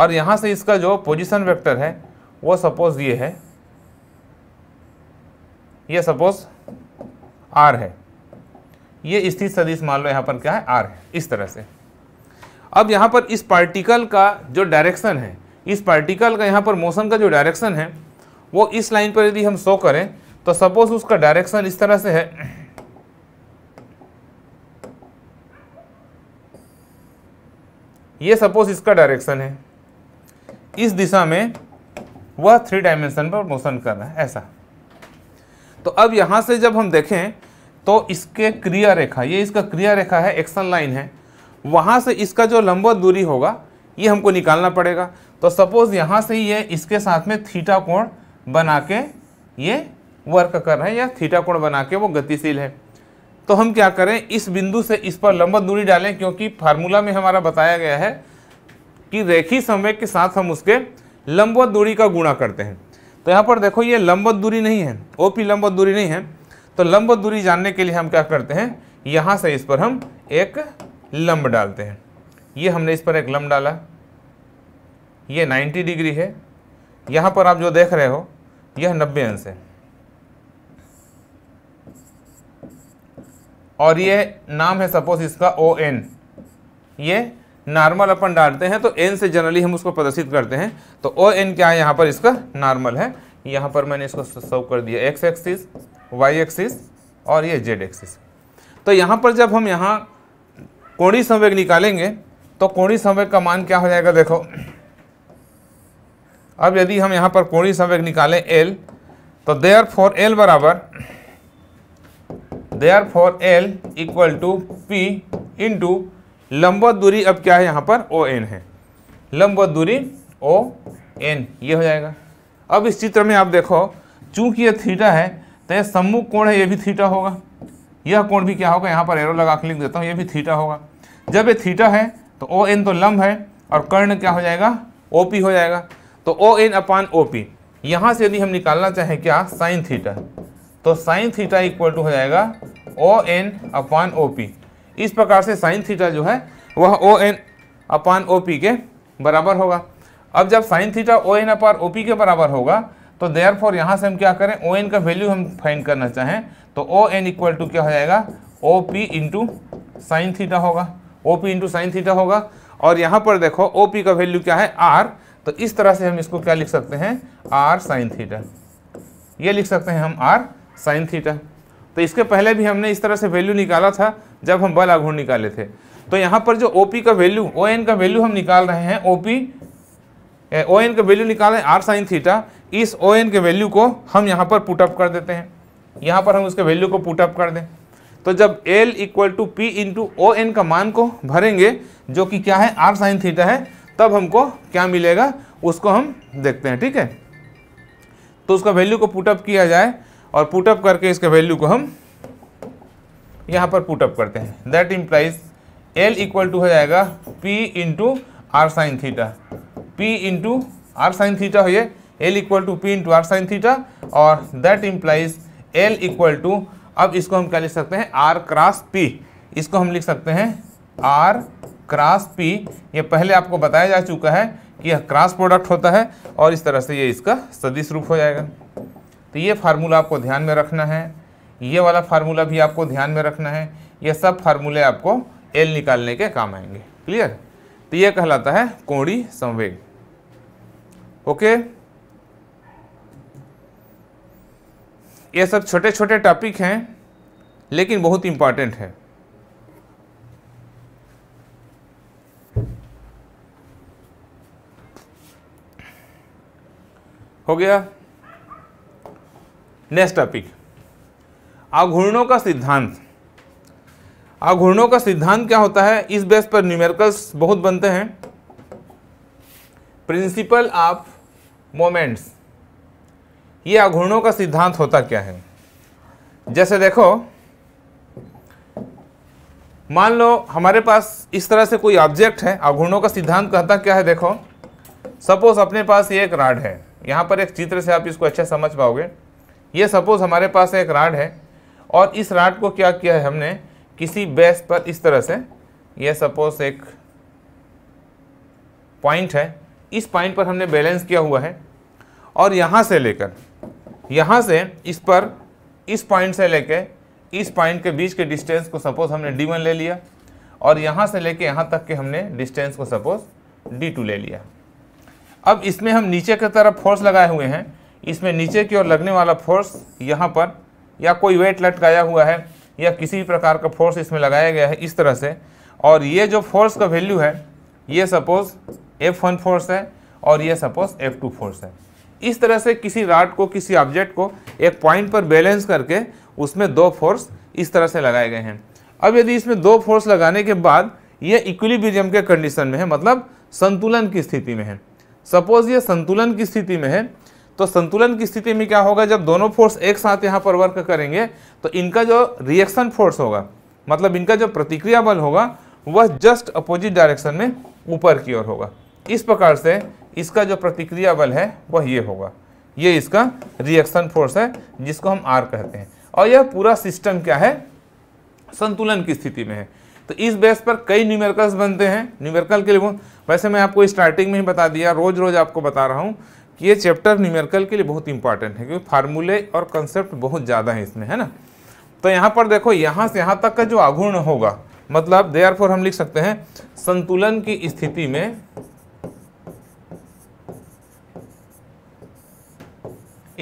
और यहाँ से इसका जो पोजीशन वेक्टर है वो सपोज ये है ये सपोज आर है ये स्थित सदिश मान लो यहाँ पर क्या है आर है इस तरह से अब यहाँ पर इस पार्टिकल का जो डायरेक्शन है इस पार्टिकल का यहाँ पर मोशन का जो डायरेक्शन है वो इस लाइन पर यदि हम शो करें तो सपोज उसका डायरेक्शन इस तरह से है ये सपोज इसका डायरेक्शन है इस दिशा में वह थ्री डायमेंशन पर मोशन कर रहा है ऐसा तो अब यहां से जब हम देखें तो इसके क्रिया रेखा ये इसका क्रिया रेखा है एक्शन लाइन है वहाँ से इसका जो लंबा दूरी होगा ये हमको निकालना पड़ेगा तो सपोज़ यहाँ से ये इसके साथ में थीटा कोण बना के ये वर्क कर रहे हैं या थीटा कोण बना के वो गतिशील है तो हम क्या करें इस बिंदु से इस पर लंबा दूरी डालें क्योंकि फार्मूला में हमारा बताया गया है कि रेखी समय के साथ हम उसके लंबा दूरी का गुणा करते हैं तो यहाँ पर देखो ये लंबा दूरी नहीं है ओ पी दूरी नहीं है तो लंब दूरी जानने के लिए हम क्या करते हैं यहाँ से इस पर हम एक लंब डालते हैं ये हमने इस पर एक लंब डाला ये 90 डिग्री है यहाँ पर आप जो देख रहे हो यह 90 अंश है और ये नाम है सपोज इसका ओ एन ये नॉर्मल अपन डालते हैं तो एन से जनरली हम उसको प्रदर्शित करते हैं तो ओ एन क्या है यहाँ पर इसका नॉर्मल है यहाँ पर मैंने इसको सर्व कर दिया एक्स एक्सिस वाई एक्सिस और ये जेड एक्सिस तो यहाँ पर जब हम यहाँ कोणी संवेग निकालेंगे तो कोणी संवेग का मान क्या हो जाएगा देखो अब यदि हम यहाँ पर कोणी संवेग निकालें एल तो देयर फॉर एल बराबर therefore L equal to P into दूरी अब क्या है यहाँ पर ओ एन है लंबवत दूरी ओ एन ये हो जाएगा अब इस चित्र में आप देखो चूंकि ये थीटा है तो यह सम्मुख कोण है ये भी थीटा होगा यह कोण भी क्या होगा यहाँ पर एरो लगा के लिख देता हूँ ये भी थीटा होगा जब ये थीटा है तो ओ एन तो लम्ब है और कर्ण क्या हो जाएगा ओ पी हो जाएगा तो ओ एन अपान ओ पी यहाँ से यदि हम निकालना चाहें क्या साइन थीटा तो साइन थीटा इक्वल टू हो जाएगा ओ एन अपान ओ पी इस प्रकार से साइन थीटा जो है वह ओ एन अपान ओ पी के बराबर होगा अब जब sine theta O N upon O P के बराबर होगा तो देयर फॉर यहाँ से हम क्या करें ओ एन का वैल्यू हम फाइंड करना चाहें तो ओ एन इक्वल टू क्या हो जाएगा O P into sine theta होगा O P into sine theta होगा और यहाँ पर देखो ओ पी का वैल्यू क्या है आर तो इस तरह से हम इसको क्या लिख सकते हैं आर साइन थीटा ये लिख सकते हैं हम आर साइन थीटा तो इसके पहले भी हमने इस तरह से वैल्यू निकाला था जब हम बल आघूर्ण निकाले थे तो यहाँ पर जो ओ पी का वैल्यू ओ एन का वैल्यू हम निकाल रहे हैं ओ पी ओ एन का वैल्यू निकाल रहे हैं आर साइन थीटा इस ओ एन के वैल्यू को हम यहाँ पर पुटअप कर देते हैं यहाँ पर हम उसके वैल्यू को पुटअप कर दें तो जब L equal to P into O N का मान को भरेंगे जो कि क्या है आर साइन थीटा है तब हमको क्या मिलेगा उसको हम देखते हैं ठीक है तो उसका वैल्यू को पुटअप किया जाए और पुटअप करके इसके वैल्यू को हम यहाँ पर पुटअप करते हैं that implies L equal to हो जाएगा P into R sine theta P into R sine theta हो ये L equal to P into R sine theta और that implies L equal to अब इसको हम क्या लिख सकते हैं आर क्रॉस पी इसको हम लिख सकते हैं आर क्रॉस पी ये पहले आपको बताया जा चुका है कि यह क्रॉस प्रोडक्ट होता है और इस तरह से ये इसका सदिश रूप हो जाएगा तो ये फार्मूला आपको ध्यान में रखना है ये वाला फार्मूला भी आपको ध्यान में रखना है ये सब फार्मूले आपको एल निकालने के काम आएंगे क्लियर तो ये कहलाता है कोड़ी संवेग ओके ये सब छोटे छोटे टॉपिक हैं लेकिन बहुत इम्पॉर्टेंट है हो गया नेक्स्ट टॉपिक आघूर्णों का सिद्धांत आघूर्णों का सिद्धांत क्या होता है इस बेस पर न्यूमेरिकल्स बहुत बनते हैं प्रिंसिपल ऑफ मोमेंट्स ये अघूर्णों का सिद्धांत होता क्या है जैसे देखो मान लो हमारे पास इस तरह से कोई ऑब्जेक्ट है अघूर्णों का सिद्धांत कहता क्या है देखो सपोज अपने पास ये एक राड है यहाँ पर एक चित्र से आप इसको अच्छा समझ पाओगे ये सपोज हमारे पास एक राड है और इस राड को क्या किया है हमने किसी बेस पर इस तरह से ये सपोज एक पॉइंट है इस पॉइंट पर हमने बैलेंस किया हुआ है और यहाँ से लेकर यहाँ से इस पर इस पॉइंट से लेके इस पॉइंट के बीच के डिस्टेंस को सपोज हमने डी वन ले लिया और यहाँ से लेके यहाँ तक के हमने डिस्टेंस को सपोज डी टू ले लिया अब इसमें हम नीचे की तरफ फोर्स लगाए हुए हैं इसमें नीचे की ओर लगने वाला फोर्स यहाँ पर या कोई वेट लटकाया हुआ है या किसी भी प्रकार का फोर्स इसमें लगाया गया है इस तरह से और ये जो फोर्स का वैल्यू है ये सपोज एफ वन फोर्स है और ये सपोज एफ टू फोर्स है इस तरह से किसी राड को किसी ऑब्जेक्ट को एक पॉइंट पर बैलेंस करके उसमें दो फोर्स इस तरह से लगाए गए हैं अब यदि इसमें दो फोर्स लगाने के बाद ये इक्विलिब्रियम के कंडीशन में है मतलब संतुलन की स्थिति में है सपोज ये संतुलन की स्थिति में है तो संतुलन की स्थिति में क्या होगा जब दोनों फोर्स एक साथ यहाँ पर वर्क करेंगे तो इनका जो रिएक्शन फोर्स होगा मतलब इनका जो प्रतिक्रिया बल होगा वह जस्ट अपोजिट डायरेक्शन में ऊपर की ओर होगा इस प्रकार से इसका जो प्रतिक्रिया बल है वह ये होगा ये इसका रिएक्शन फोर्स है जिसको हम आर कहते हैं और यह पूरा सिस्टम क्या है संतुलन की स्थिति में है तो इस बेस पर कई न्यूमेरिकल्स बनते हैं न्यूमेरिकल के लिए वैसे मैं आपको स्टार्टिंग में ही बता दिया रोज़ रोज़ आपको बता रहा हूँ कि ये चैप्टर न्यूमेरिकल के लिए बहुत इंपॉर्टेंट है क्योंकि फार्मूले और कंसेप्ट बहुत ज़्यादा हैं इसमें है ना तो यहाँ पर देखो यहाँ से यहाँ तक का जो आघूर्ण होगा मतलब देयर हम लिख सकते हैं संतुलन की स्थिति में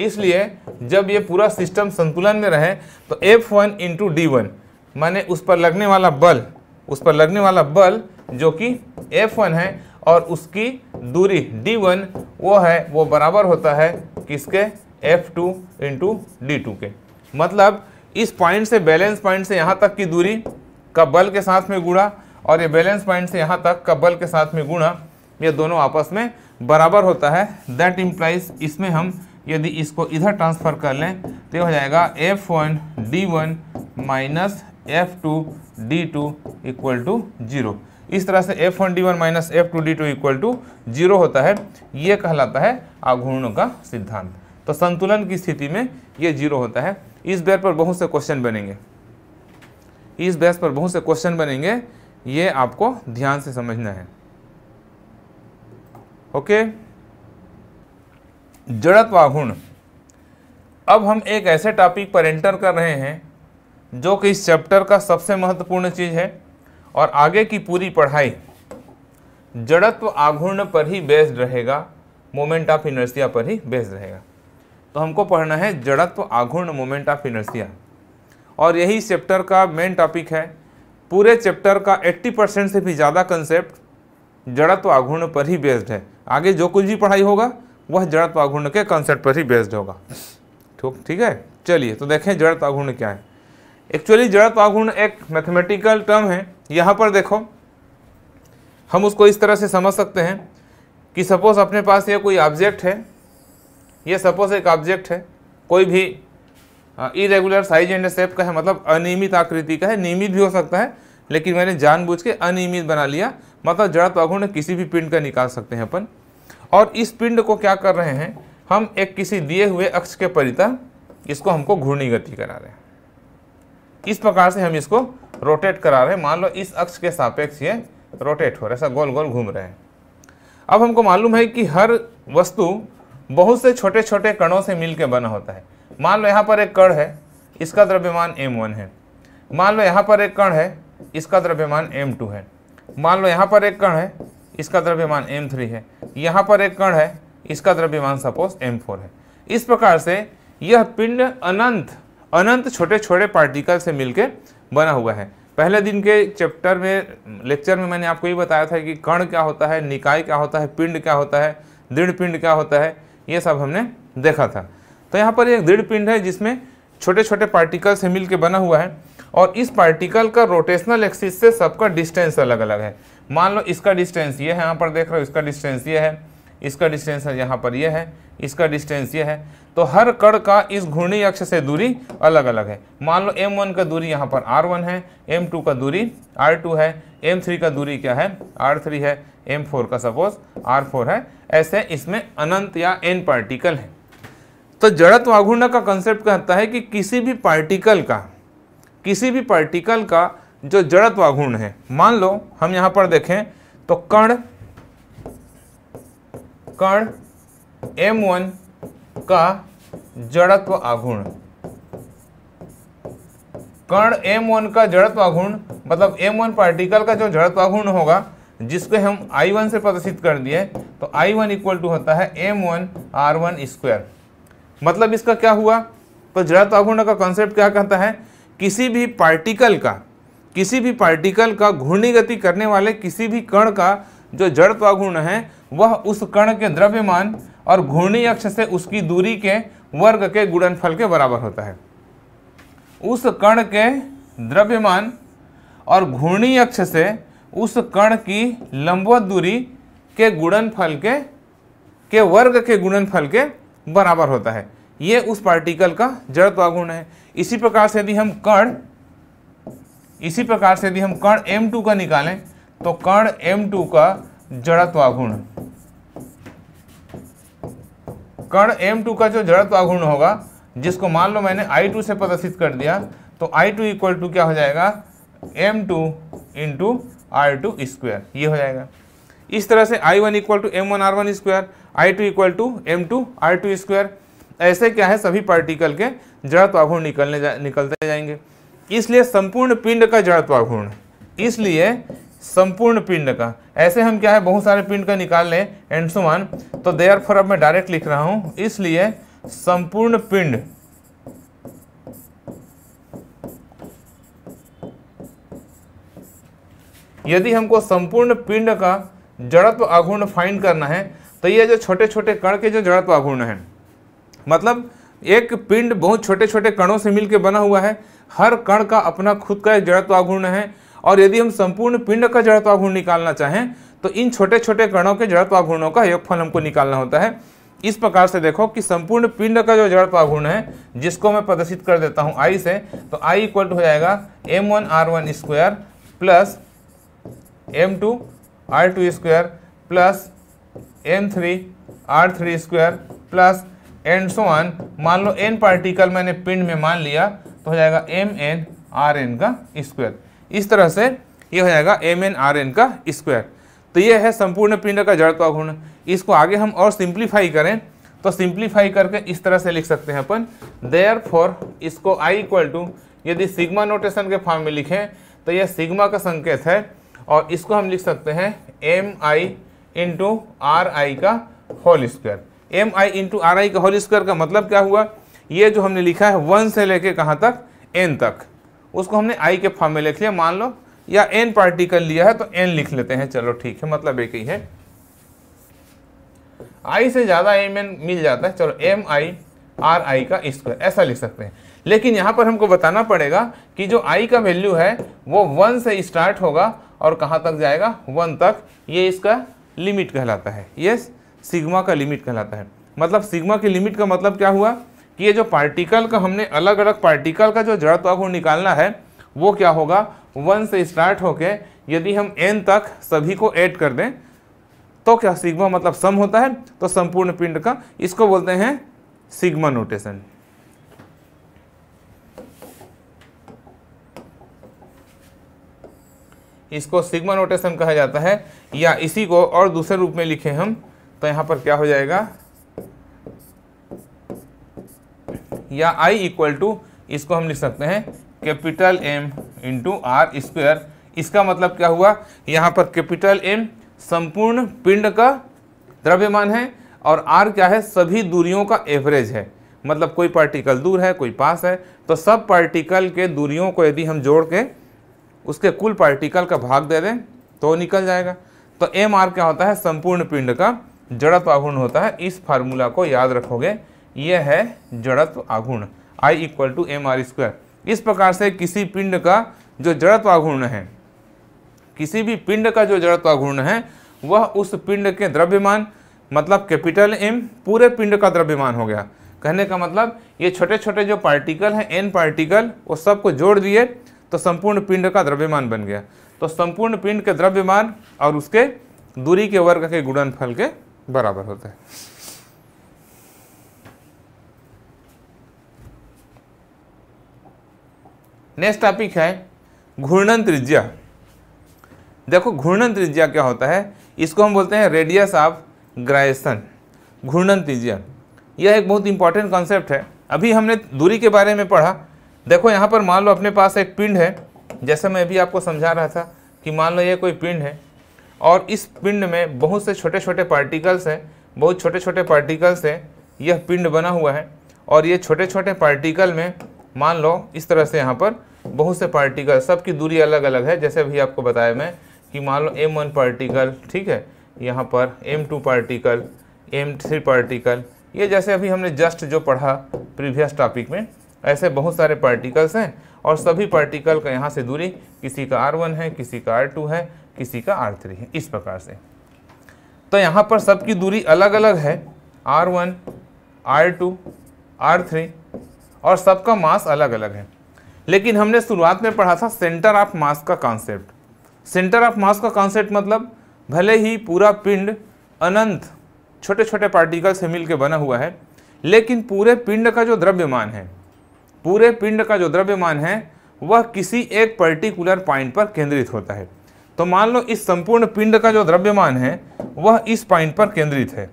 इसलिए जब ये पूरा सिस्टम संतुलन में रहे तो F one into D one माने उस पर लगने वाला बल उस पर लगने वाला बल जो कि एफ वन है और उसकी दूरी डी वन वो है वो बराबर होता है किसके F two into D two के मतलब इस पॉइंट से बैलेंस पॉइंट से यहाँ तक की दूरी का बल के साथ में गुणा और ये बैलेंस पॉइंट से यहाँ तक का बल के साथ में गुणा ये दोनों आपस में बराबर होता है दैट इम्प्लाइज इसमें हम यदि इसको इधर ट्रांसफ़र कर लें तो हो जाएगा F one D one minus F two D two equal to zero इस तरह से F one D one minus F two D two equal to zero होता है ये कहलाता है आघूर्णों का सिद्धांत तो संतुलन की स्थिति में ये जीरो होता है इस बेस पर बहुत से क्वेश्चन बनेंगे इस बेस पर बहुत से क्वेश्चन बनेंगे ये आपको ध्यान से समझना है ओके okay? जड़त्वाघुण अब हम एक ऐसे टॉपिक पर एंटर कर रहे हैं जो कि इस चैप्टर का सबसे महत्वपूर्ण चीज़ है और आगे की पूरी पढ़ाई जड़त्व आघूर्ण पर ही बेस्ड रहेगा मोमेंट ऑफ इनर्सिया पर ही बेस्ड रहेगा तो हमको पढ़ना है जड़त्व आघूर्ण मोमेंट ऑफ इनर्सिया और यही चैप्टर का मेन टॉपिक है पूरे चैप्टर का 80 परसेंट से भी ज़्यादा कंसेप्ट जड़त्व आघूर्ण पर ही बेस्ड है आगे जो कुछ भी पढ़ाई होगा वह जड़त्व आघूर्ण के कॉन्सेप्ट पर ही बेस्ड होगा ठीक ठीक है चलिए तो देखें जड़त्व आघूर्ण क्या है एक्चुअली जड़त्व आघूर्ण एक मैथमेटिकल टर्म है यहाँ पर देखो हम उसको इस तरह से समझ सकते हैं कि सपोज़ अपने पास ये कोई ऑब्जेक्ट है ये सपोज़ एक ऑब्जेक्ट है कोई भी इरेगुलर साइज एंड शेप का है मतलब अनियमित आकृति का है नियमित भी हो सकता है लेकिन मैंने जानबूझ के अनियमित बना लिया मतलब जड़त्व आघूर्ण किसी भी पिंड का निकाल सकते हैं अपन और इस पिंड को क्या कर रहे हैं हम एक किसी दिए हुए अक्ष के परिता इसको हमको घूर्णी गति करा रहे हैं इस प्रकार से हम इसको रोटेट करा रहे हैं मान लो इस अक्ष के सापेक्ष ये रोटेट हो रहा है ऐसा गोल गोल घूम रहे हैं अब हमको मालूम है कि हर वस्तु बहुत से छोटे छोटे कणों से मिलकर बना होता है मान लो यहाँ पर एक कण है इसका द्रव्यमान वन है मान लो यहाँ पर एक कण है इसका द्रव्यमान टू है मान लो यहाँ पर एक कण है इसका द्रव्यमान m3 है यहाँ पर एक कण है इसका द्रव्यमान सपोज m4 है इस प्रकार से यह पिंड अनंत अनंत छोटे छोटे पार्टिकल से मिलकर बना हुआ है पहले दिन के चैप्टर में लेक्चर में मैंने आपको ये बताया था कि कण क्या होता है निकाय क्या होता है पिंड क्या होता है दृढ़ पिंड क्या होता है ये सब हमने देखा था तो यहाँ पर एक दृढ़ पिंड है जिसमें छोटे छोटे पार्टिकल से मिल के बना हुआ है और इस पार्टिकल का रोटेशनल एक्सिस से सबका डिस्टेंस अलग अलग है मान लो इसका डिस्टेंस ये है यहाँ पर देख रहे हो इसका डिस्टेंस ये है इसका डिस्टेंस यहाँ पर ये है इसका डिस्टेंस ये है तो हर कड़ का इस घूर्णी अक्ष से दूरी अलग अलग है मान लो m1 का दूरी यहाँ पर r1 है m2 का दूरी r2 है m3 का दूरी क्या है r3 है m4 का सपोज r4 है ऐसे इसमें अनंत या n पार्टिकल है तो जड़त्व आघूर्ण का कंसेप्ट कहता है कि किसी भी पार्टिकल का किसी भी पार्टिकल का जो जड़त्वाघूर्ण है मान लो हम यहां पर देखें तो कण कण M1 का जड़त्व आघूर्ण कण M1 का जड़त्व आघूर्ण मतलब M1 पार्टिकल का जो जड़त्व आघूर्ण होगा जिसको हम I1 से प्रदर्शित कर दिए तो I1 वन इक्वल टू होता है M1 R1 स्क्वायर मतलब इसका क्या हुआ तो जड़त्व आघूर्ण का कॉन्सेप्ट क्या कहता है किसी भी पार्टिकल का किसी भी पार्टिकल का घूर्णी गति करने वाले किसी भी कण का जो त्वागुण है वह उस कण के द्रव्यमान और घूर्णी अक्ष से उसकी दूरी के वर्ग के गुणनफल के बराबर होता है उस कण के द्रव्यमान और घूर्णी अक्ष से उस कण की लंबवत दूरी के गुणनफल के के वर्ग के गुणनफल के बराबर होता है ये उस पार्टिकल का त्वागुण है इसी प्रकार से यदि हम कण इसी प्रकार से यदि हम कण M2 का निकालें तो कण M2 का जड़त्वाघूर्ण कण M2 का जो जड़त्वाघूर्ण होगा जिसको मान लो मैंने I2 से प्रदर्शित कर दिया तो I2 इक्वल टू क्या हो जाएगा M2 two into R two square ये हो जाएगा इस तरह से I1 one equal to M one R one square I two equal to M two R two square ऐसे क्या है सभी पार्टिकल के जड़त्वाघूर्ण निकलने जा निकलते जाएंगे इसलिए संपूर्ण पिंड का जड़त्वाघूर्ण इसलिए संपूर्ण पिंड का ऐसे हम क्या है बहुत सारे पिंड का निकाल लें एंडसुमान तो देयर फॉर अब मैं डायरेक्ट लिख रहा हूं इसलिए संपूर्ण पिंड यदि हमको संपूर्ण पिंड का जड़त्व आघूर्ण फाइंड करना है तो ये जो छोटे छोटे कण के जो जड़त्व आघूर्ण है मतलब एक पिंड बहुत छोटे छोटे कणों से मिलकर बना हुआ है हर कण का अपना खुद का एक जड़त्वागुण है और यदि हम संपूर्ण पिंड का जड़त्वागुण निकालना चाहें तो इन छोटे छोटे कणों के जड़त्वागुणों का योगफल हमको निकालना होता है इस प्रकार से देखो कि संपूर्ण पिंड का जो जड़त्वागुण है जिसको मैं प्रदर्शित कर देता हूँ आई से तो आई इक्वल टू हो जाएगा M one R one square plus M two R two square plus M three R three square plus and so on मान लो एन पार्टिकल मैंने पिंड में मान लिया तो हो जाएगा एम एन आर एन का स्क्वायर इस तरह से ये हो जाएगा एम एन आर एन का स्क्वायर तो ये है संपूर्ण पिंड का जड़ का घूर्ण इसको आगे हम और सिंप्लीफाई करें तो सिंप्लीफाई करके इस तरह से लिख सकते हैं अपन देयर फॉर इसको आई इक्वल टू यदि सिग्मा नोटेशन के फॉर्म में लिखें तो यह सिग्मा का संकेत है और इसको हम लिख सकते हैं M I into R I का whole square M I into R I का होल स्क्वायर का मतलब क्या हुआ ये जो हमने लिखा है वन से लेके कहाँ तक एन तक उसको हमने आई के फॉर्म में लिख लिया मान लो या एन पार्टिकल लिया है तो एन लिख लेते हैं चलो ठीक है मतलब एक ही है आई से ज़्यादा एम एन मिल जाता है चलो एम आई आर आई का स्क्वायर ऐसा लिख सकते हैं लेकिन यहाँ पर हमको बताना पड़ेगा कि जो आई का वैल्यू है वो वन से स्टार्ट होगा और कहाँ तक जाएगा वन तक ये इसका लिमिट कहलाता है यस सिग्मा का लिमिट कहलाता है मतलब सिग्मा की लिमिट का मतलब क्या हुआ कि ये जो पार्टिकल का हमने अलग अलग पार्टिकल का जो जड़त्व गुण निकालना है वो क्या होगा वन से स्टार्ट होके यदि हम एन तक सभी को ऐड कर दें तो क्या सिग्मा मतलब सम होता है तो संपूर्ण पिंड का इसको बोलते हैं सिग्मा नोटेशन इसको सिग्मा नोटेशन कहा जाता है या इसी को और दूसरे रूप में लिखे हम तो यहां पर क्या हो जाएगा या आई इक्वल टू इसको हम लिख सकते हैं capital M into R square इसका मतलब क्या हुआ यहाँ पर कैपिटल एम संपूर्ण पिंड का द्रव्यमान है और आर क्या है सभी दूरियों का एवरेज है मतलब कोई पार्टिकल दूर है कोई पास है तो सब पार्टिकल के दूरियों को यदि हम जोड़ के उसके कुल पार्टिकल का भाग दे दें तो निकल जाएगा तो एम आर क्या होता है संपूर्ण पिंड का जड़त्व आघूर्ण होता है इस फार्मूला को याद रखोगे यह है जड़त्व आघूर्ण I equal to M R square इस प्रकार से किसी पिंड का जो जड़त्व आघूर्ण है किसी भी पिंड का जो जड़त्व आघूर्ण है वह उस पिंड के द्रव्यमान मतलब कैपिटल एम पूरे पिंड का द्रव्यमान हो गया कहने का मतलब ये छोटे छोटे जो पार्टिकल हैं एन पार्टिकल वो सबको जोड़ दिए तो संपूर्ण पिंड का द्रव्यमान बन गया तो संपूर्ण पिंड के द्रव्यमान और उसके दूरी के वर्ग के गुणनफल के बराबर होता है नेक्स्ट टॉपिक है घूर्णन त्रिज्या देखो घूर्णन त्रिज्या क्या होता है इसको हम बोलते हैं रेडियस ऑफ ग्रायसन घूर्णन त्रिज्या यह एक बहुत इंपॉर्टेंट कॉन्सेप्ट है अभी हमने दूरी के बारे में पढ़ा देखो यहाँ पर मान लो अपने पास एक पिंड है जैसे मैं अभी आपको समझा रहा था कि मान लो ये कोई पिंड है और इस पिंड में बहुत से छोटे छोटे पार्टिकल्स हैं बहुत छोटे छोटे पार्टिकल्स हैं यह पिंड बना हुआ है और ये छोटे छोटे पार्टिकल में मान लो इस तरह से यहाँ पर बहुत से पार्टिकल सबकी दूरी अलग अलग है जैसे अभी आपको बताया मैं कि मान लो एम वन पार्टिकल ठीक है यहाँ पर M two particle M three particle ये जैसे अभी हमने जस्ट जो पढ़ा प्रीवियस टॉपिक में ऐसे बहुत सारे पार्टिकल्स हैं और सभी पार्टिकल का यहाँ से दूरी किसी का आर वन है किसी का आर टू है किसी का आर थ्री है इस प्रकार से तो यहाँ पर सबकी दूरी अलग अलग है R one R two R three और सबका मास अलग अलग है लेकिन हमने शुरुआत में पढ़ा था सेंटर ऑफ मास का कॉन्सेप्ट सेंटर ऑफ मास का कॉन्सेप्ट मतलब भले ही पूरा पिंड अनंत छोटे छोटे पार्टिकल से मिलकर बना हुआ है लेकिन पूरे पिंड का जो द्रव्यमान है पूरे पिंड का जो द्रव्यमान है वह किसी एक पर्टिकुलर पॉइंट पर केंद्रित होता है तो मान लो इस संपूर्ण पिंड का जो द्रव्यमान है वह इस पॉइंट पर केंद्रित है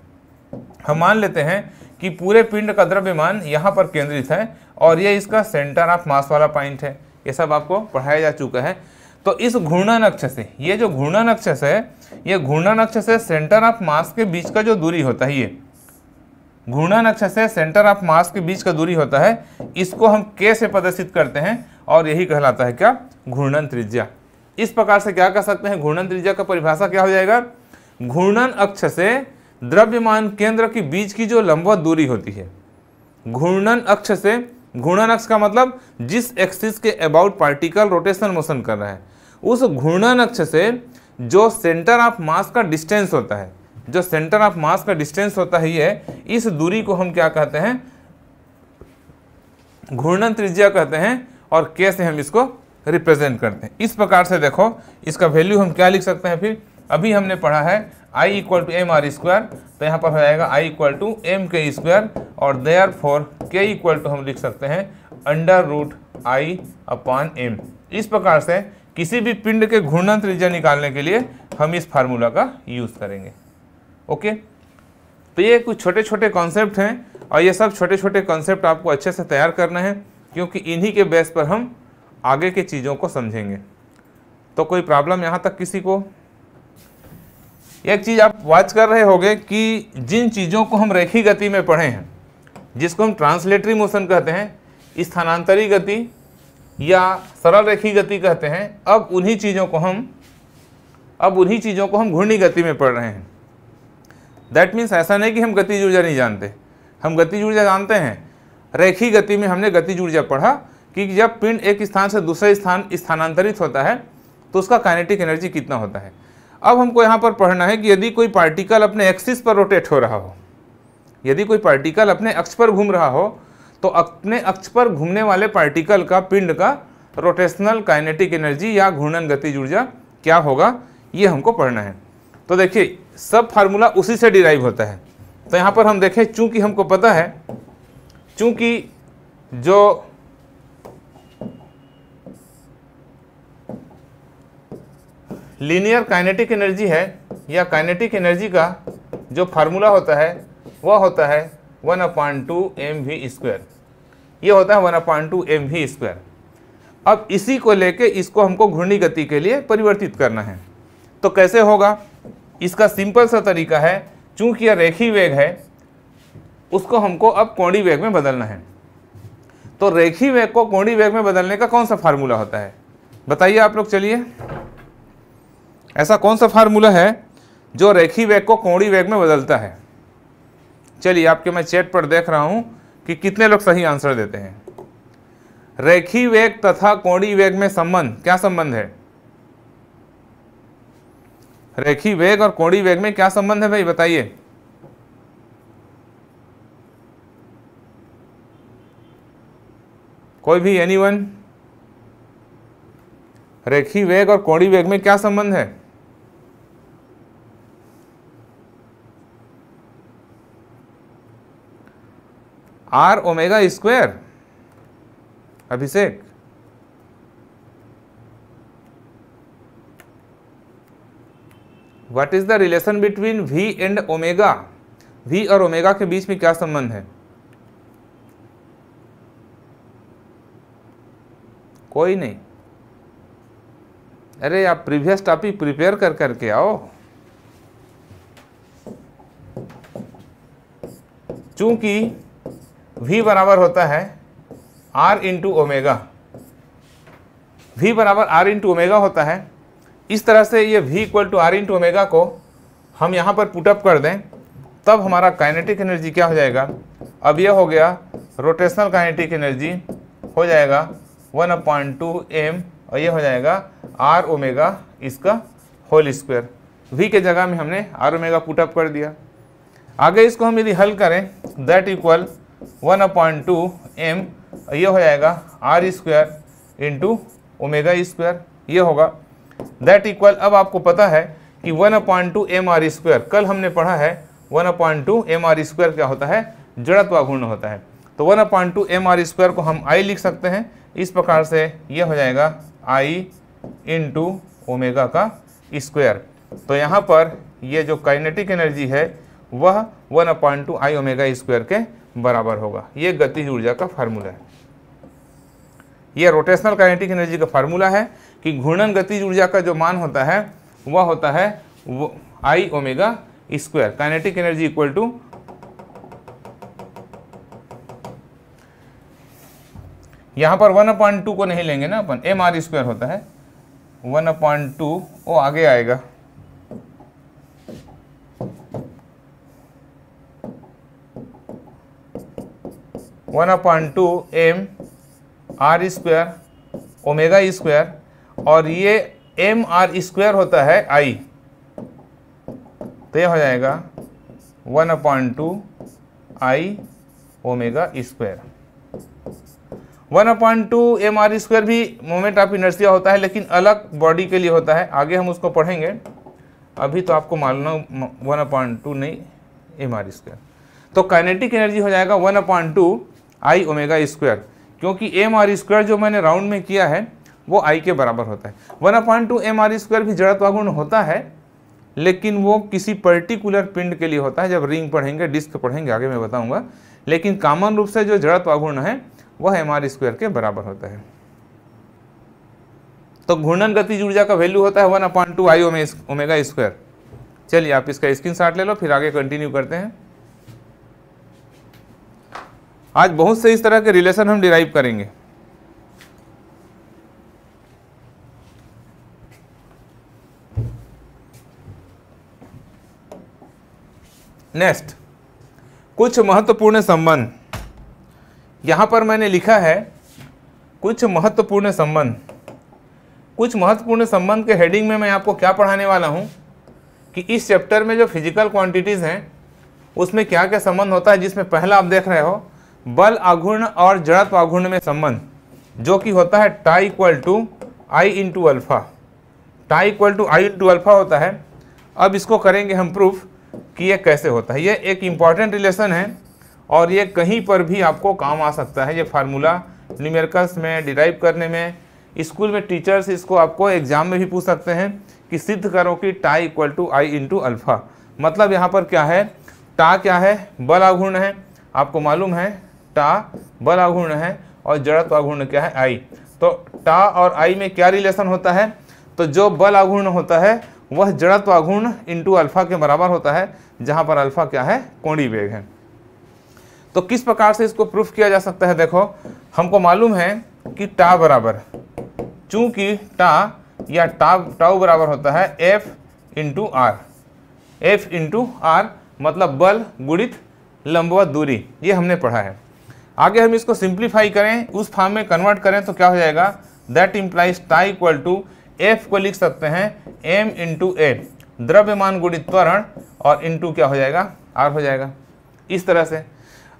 हम मान लेते हैं कि पूरे पिंड का द्रव्यमान यहाँ पर केंद्रित है और ये इसका सेंटर ऑफ मास वाला पॉइंट है ये सब आपको पढ़ाया जा चुका है तो इस घूर्णन अक्ष से ये जो घूर्णन अक्ष है ये घूर्णन अक्ष से सेंटर ऑफ मास के बीच का जो दूरी होता है ये घूर्णन अक्ष से सेंटर ऑफ मास के बीच का दूरी होता है इसको हम के से प्रदर्शित करते हैं और यही कहलाता है क्या घूर्णन त्रिज्या इस प्रकार से क्या कर सकते हैं घूर्णन त्रिज्या का परिभाषा क्या हो जाएगा घूर्णन अक्ष से द्रव्यमान केंद्र के बीच की जो लंबवत दूरी होती है घूर्णन अक्ष से घूर्णन अक्ष का मतलब जिस एक्सिस के अबाउट पार्टिकल रोटेशन मोशन कर रहा है उस घूर्णन अक्ष से जो सेंटर ऑफ मास का डिस्टेंस होता है जो सेंटर ऑफ मास का डिस्टेंस होता है ये इस दूरी को हम क्या कहते हैं घूर्णन त्रिज्या कहते हैं और कैसे हम इसको रिप्रेजेंट करते हैं इस प्रकार से देखो इसका वैल्यू हम क्या लिख सकते हैं फिर अभी हमने पढ़ा है I equal to M R square तो यहाँ पर हो जाएगा I equal to M K square और therefore K equal to हम लिख सकते हैं under root I upon M इस प्रकार से किसी भी पिंड के घूर्णन त्रिज्या निकालने के लिए हम इस फार्मूला का यूज़ करेंगे ओके तो ये कुछ छोटे छोटे कॉन्सेप्ट हैं और ये सब छोटे छोटे कॉन्सेप्ट आपको अच्छे से तैयार करना है क्योंकि इन्हीं के बेस पर हम आगे के चीज़ों को समझेंगे तो कोई प्रॉब्लम यहाँ तक किसी को एक चीज़ आप वाच कर रहे होंगे कि जिन चीज़ों को हम रेखी गति में पढ़े हैं जिसको हम ट्रांसलेटरी मोशन कहते हैं स्थानांतरी गति या सरल रेखी गति कहते हैं अब उन्हीं चीज़ों को हम अब उन्हीं चीज़ों को हम घूर्णी गति में पढ़ रहे हैं दैट मीन्स ऐसा नहीं कि हम गति ऊर्जा नहीं जानते हम गति ऊर्जा जानते हैं रेखी गति में हमने गति ऊर्जा पढ़ा कि जब पिंड एक स्थान से दूसरे स्थान स्थानांतरित होता है तो उसका काइनेटिक एनर्जी कितना होता है अब हमको यहाँ पर पढ़ना है कि यदि कोई पार्टिकल अपने एक्सिस पर रोटेट हो रहा हो यदि कोई पार्टिकल अपने अक्ष पर घूम रहा हो तो अपने अक्ष पर घूमने वाले पार्टिकल का पिंड का रोटेशनल काइनेटिक एनर्जी या घूर्णन गति ऊर्जा क्या होगा ये हमको पढ़ना है तो देखिए सब फार्मूला उसी से डिराइव होता है तो यहाँ पर हम देखें चूँकि हमको पता है चूँकि जो लीनियर काइनेटिक एनर्जी है या काइनेटिक एनर्जी का जो फार्मूला होता है वह होता है one upon two M V square ये होता है one upon two M V square अब इसी को लेके इसको हमको घूर्णी गति के लिए परिवर्तित करना है तो कैसे होगा इसका सिंपल सा तरीका है चूंकि यह रेखी वेग है उसको हमको अब कोणी वेग में बदलना है तो रेखी वेग को कोणी वेग में बदलने का कौन सा फार्मूला होता है बताइए आप लोग चलिए ऐसा कौन सा फार्मूला है जो रेखी वेग को कोणी वेग में बदलता है चलिए आपके मैं चैट पर देख रहा हूँ कि कितने लोग सही आंसर देते हैं रेखी वेग तथा कोणी वेग में संबंध क्या संबंध है रेखी वेग और कोणी वेग में क्या संबंध है भाई बताइए कोई भी एनीवन रेखी वेग और कोणी वेग में क्या संबंध है R omega square Abhishek what is the relation between V and omega V और ओमेगा के बीच में क्या संबंध है कोई नहीं अरे आप प्रीवियस टॉपिक प्रिपेयर कर करके आओ चूंकि v बराबर होता है r इंटू ओमेगा v बराबर r इंटू ओमेगा होता है इस तरह से ये v equal to R into omega को हम यहाँ पर पुटअप कर दें तब हमारा काइनेटिक एनर्जी क्या हो जाएगा अब यह हो गया रोटेशनल काइनेटिक एनर्जी हो जाएगा वन पॉइंट टू एम और ये हो जाएगा आर ओमेगा इसका होल स्क्वायर वी के जगह में हमने आर ओमेगा पुटअप कर दिया आगे इसको हम यदि हल करें that equal one upon two M ये हो जाएगा R square into omega square ये होगा दैट इक्वल अब आपको पता है कि one upon two M R square कल हमने पढ़ा है one upon two M R square क्या होता है जड़त्वाघूर्ण होता है तो one upon two M R square को हम आई लिख सकते हैं इस प्रकार से ये हो जाएगा आई इंटू ओमेगा का स्क्वायर तो यहाँ पर ये जो काइनेटिक एनर्जी है वह one upon two I omega square के बराबर होगा ये गतिज ऊर्जा का फार्मूला है यह रोटेशनल काइनेटिक एनर्जी का फार्मूला है कि घूर्णन गतिज ऊर्जा का जो मान होता है वह होता है वो I omega square kinetic energy equal to यहां पर वन अपॉइंट टू को नहीं लेंगे ना अपन एम आर स्क्वायर होता है वन अपॉइंट टू वो आगे आएगा one upon two M R square omega square और ये एम आर स्क्वायर होता है आई तो यह हो जाएगा one upon two I omega square one upon two M R square भी मोमेंट ऑफ इनर्सिया होता है लेकिन अलग बॉडी के लिए होता है आगे हम उसको पढ़ेंगे अभी तो आपको मालूम वन अपॉन टू नहीं एम आर स्क्वायर तो काइनेटिक एनर्जी हो जाएगा one upon two I omega square क्योंकि एम आर स्क्वायर जो मैंने राउंड में किया है वो आई के बराबर होता है one upon two M R square भी जड़त्वागुण होता है लेकिन वो किसी पर्टिकुलर पिंड के लिए होता है जब रिंग पढ़ेंगे डिस्क पढ़ेंगे आगे मैं बताऊंगा लेकिन कॉमन रूप से जो जड़त्वागुण है वह एम आर स्क्वायर के बराबर होता है तो घूर्णन गति ऊर्जा का वैल्यू होता है one upon two I omega square चलिए आप इसका स्क्रीन ले लो फिर आगे कंटिन्यू करते हैं आज बहुत से इस तरह के रिलेशन हम डिराइव करेंगे नेक्स्ट कुछ महत्वपूर्ण संबंध यहां पर मैंने लिखा है कुछ महत्वपूर्ण संबंध कुछ महत्वपूर्ण संबंध के हेडिंग में मैं आपको क्या पढ़ाने वाला हूं कि इस चैप्टर में जो फिजिकल क्वांटिटीज़ हैं उसमें क्या क्या संबंध होता है जिसमें पहला आप देख रहे हो बल आघूर्ण और जड़त्व आघूर्ण में संबंध जो कि होता है tau equal to I into alpha tau equal to I into alpha होता है अब इसको करेंगे हम प्रूफ कि ये कैसे होता है ये एक इम्पॉर्टेंट रिलेशन है और ये कहीं पर भी आपको काम आ सकता है ये फार्मूला न्यूमेरिकल्स में डिराइव करने में स्कूल में टीचर्स इसको आपको एग्जाम में भी पूछ सकते हैं कि सिद्ध करो कि tau equal to I into alpha मतलब यहाँ पर क्या है टा क्या है बल आघूर्ण है आपको मालूम है टा बल आघूर्ण है और जड़त्व आघूर्ण क्या है आई तो टा और आई में क्या रिलेशन होता है तो जो बल अघूर्ण होता है वह जड़त्व आघूर्ण इंटू अल्फा के बराबर होता है जहां पर अल्फा क्या है कोणी वेग है तो किस प्रकार से इसको प्रूफ किया जा सकता है देखो हमको मालूम है कि टा बराबर चूंकि टा या टा टाउ बराबर होता है F into R F into R मतलब बल गुणित लंबवत दूरी ये हमने पढ़ा है आगे हम इसको सिंप्लीफाई करें उस फॉर्म में कन्वर्ट करें तो क्या हो जाएगा that implies tau equal to F को लिख सकते हैं एम इंटू ए द्रव्यमान गुणित त्वरण और इंटू क्या हो जाएगा आर हो जाएगा इस तरह से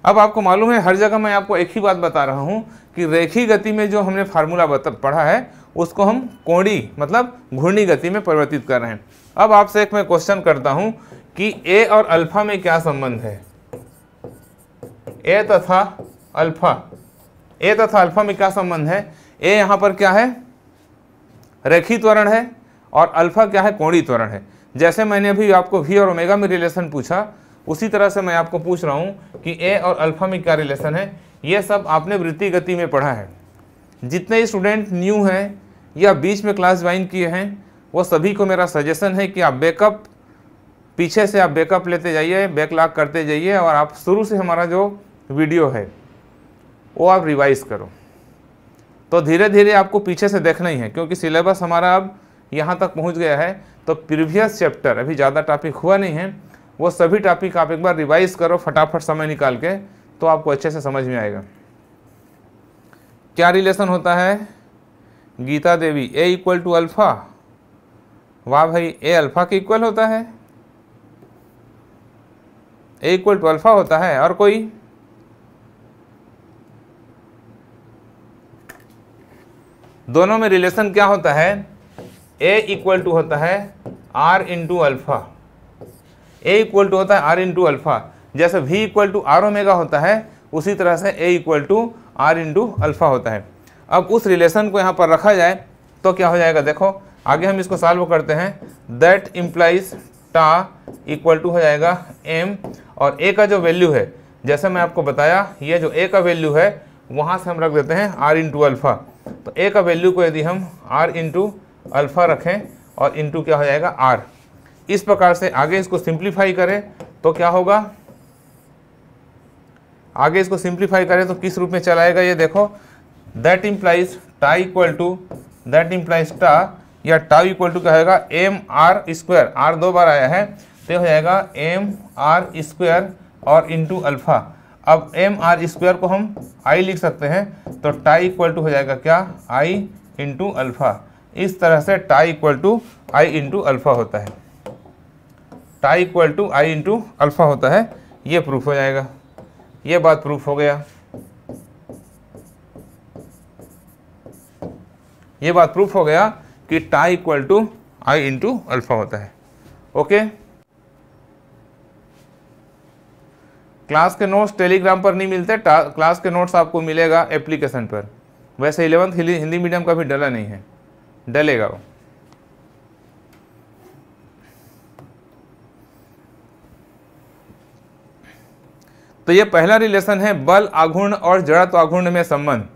अब आपको मालूम है हर जगह मैं आपको एक ही बात बता रहा हूँ कि रेखी गति में जो हमने फार्मूला पढ़ा है उसको हम कोणी मतलब घूर्णी गति में परिवर्तित कर रहे हैं अब आपसे एक मैं क्वेश्चन करता हूँ कि ए और अल्फा में क्या संबंध है ए तथा अल्फा ए तथा अल्फा में क्या संबंध है ए यहाँ पर क्या है रेखी त्वरण है और अल्फा क्या है कोणी त्वरण है जैसे मैंने अभी आपको वी और ओमेगा में रिलेशन पूछा उसी तरह से मैं आपको पूछ रहा हूँ कि ए और अल्फा में क्या रिलेशन है ये सब आपने वृत्ति गति में पढ़ा है जितने स्टूडेंट न्यू हैं या बीच में क्लास ज्वाइन किए हैं वो सभी को मेरा सजेशन है कि आप बैकअप पीछे से आप बैकअप लेते जाइए बैकलॉग करते जाइए और आप शुरू से हमारा जो वीडियो है वो आप रिवाइज करो तो धीरे धीरे आपको पीछे से देखना ही है क्योंकि सिलेबस हमारा अब यहाँ तक पहुँच गया है तो प्रीवियस चैप्टर अभी ज़्यादा टॉपिक हुआ नहीं है वो सभी टॉपिक आप एक बार रिवाइज करो फटाफट समय निकाल के तो आपको अच्छे से समझ में आएगा क्या रिलेशन होता है Geeta Devi A equal to alpha वाह भाई ए अल्फ़ा के इक्वल होता है ए इक्वल टू अल्फ़ा होता है और कोई दोनों में रिलेशन क्या होता है ए इक्वल टू होता है R into alpha A equal to होता है आर इंटू अल्फ़ा जैसे V equal to R omega होता है उसी तरह से A equal to R into alpha होता है अब उस रिलेशन को यहाँ पर रखा जाए तो क्या हो जाएगा देखो आगे हम इसको सॉल्व करते हैं that implies tau equal to हो जाएगा एम और ए का जो वैल्यू है जैसे मैं आपको बताया ये जो ए का वैल्यू है वहाँ से हम रख देते हैं आर इंटू अल्फ़ा तो ए का वैल्यू को यदि हम आर इंटू अल्फ़ा रखें और इंटू क्या हो जाएगा आर इस प्रकार से आगे इसको सिंप्लीफाई करें तो क्या होगा आगे इसको सिंप्लीफाई करें तो किस रूप में चलाएगा ये देखो that implies tau equal to that implies tau या टा इक्वल टू क्या होगा एम आर स्क्वायर आर दो बार आया है तो हो जाएगा एम आर स्क्वायर और इंटू अल्फ़ा अब एम आर स्क्वायर को हम आई लिख सकते हैं तो टाई इक्वल टू हो जाएगा क्या आई इंटू अल्फ़ा इस तरह से tau equal to I into alpha होता है tau equal to I into alpha होता है ये प्रूफ हो जाएगा ये बात प्रूफ हो गया ये बात प्रूफ हो गया कि tau equal to I into alpha होता है ओके okay? क्लास के नोट्स टेलीग्राम पर नहीं मिलते क्लास के नोट्स आपको मिलेगा एप्लीकेशन पर वैसे इलेवंथ हिंदी मीडियम का भी डला नहीं है डलेगा वो तो ये पहला रिलेशन है बल आघूर्ण और जड़त्व आघूर्ण में संबंध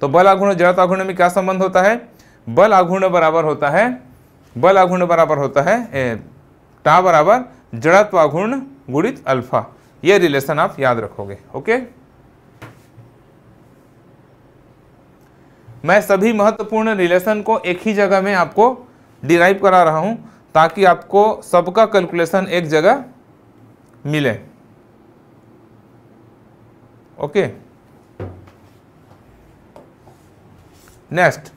तो बल आघूर्ण जड़त आघूर्ण में क्या संबंध होता है बल आघूर्ण बराबर होता है बल आघूर्ण बराबर होता है ए, टा बराबर जड़त्व आघूर्ण गुणित अल्फा ये रिलेशन आप याद रखोगे ओके मैं सभी महत्वपूर्ण रिलेशन को एक ही जगह में आपको डिराइव करा रहा हूं ताकि आपको सबका कैलकुलेशन एक जगह मिले ओके नेक्स्ट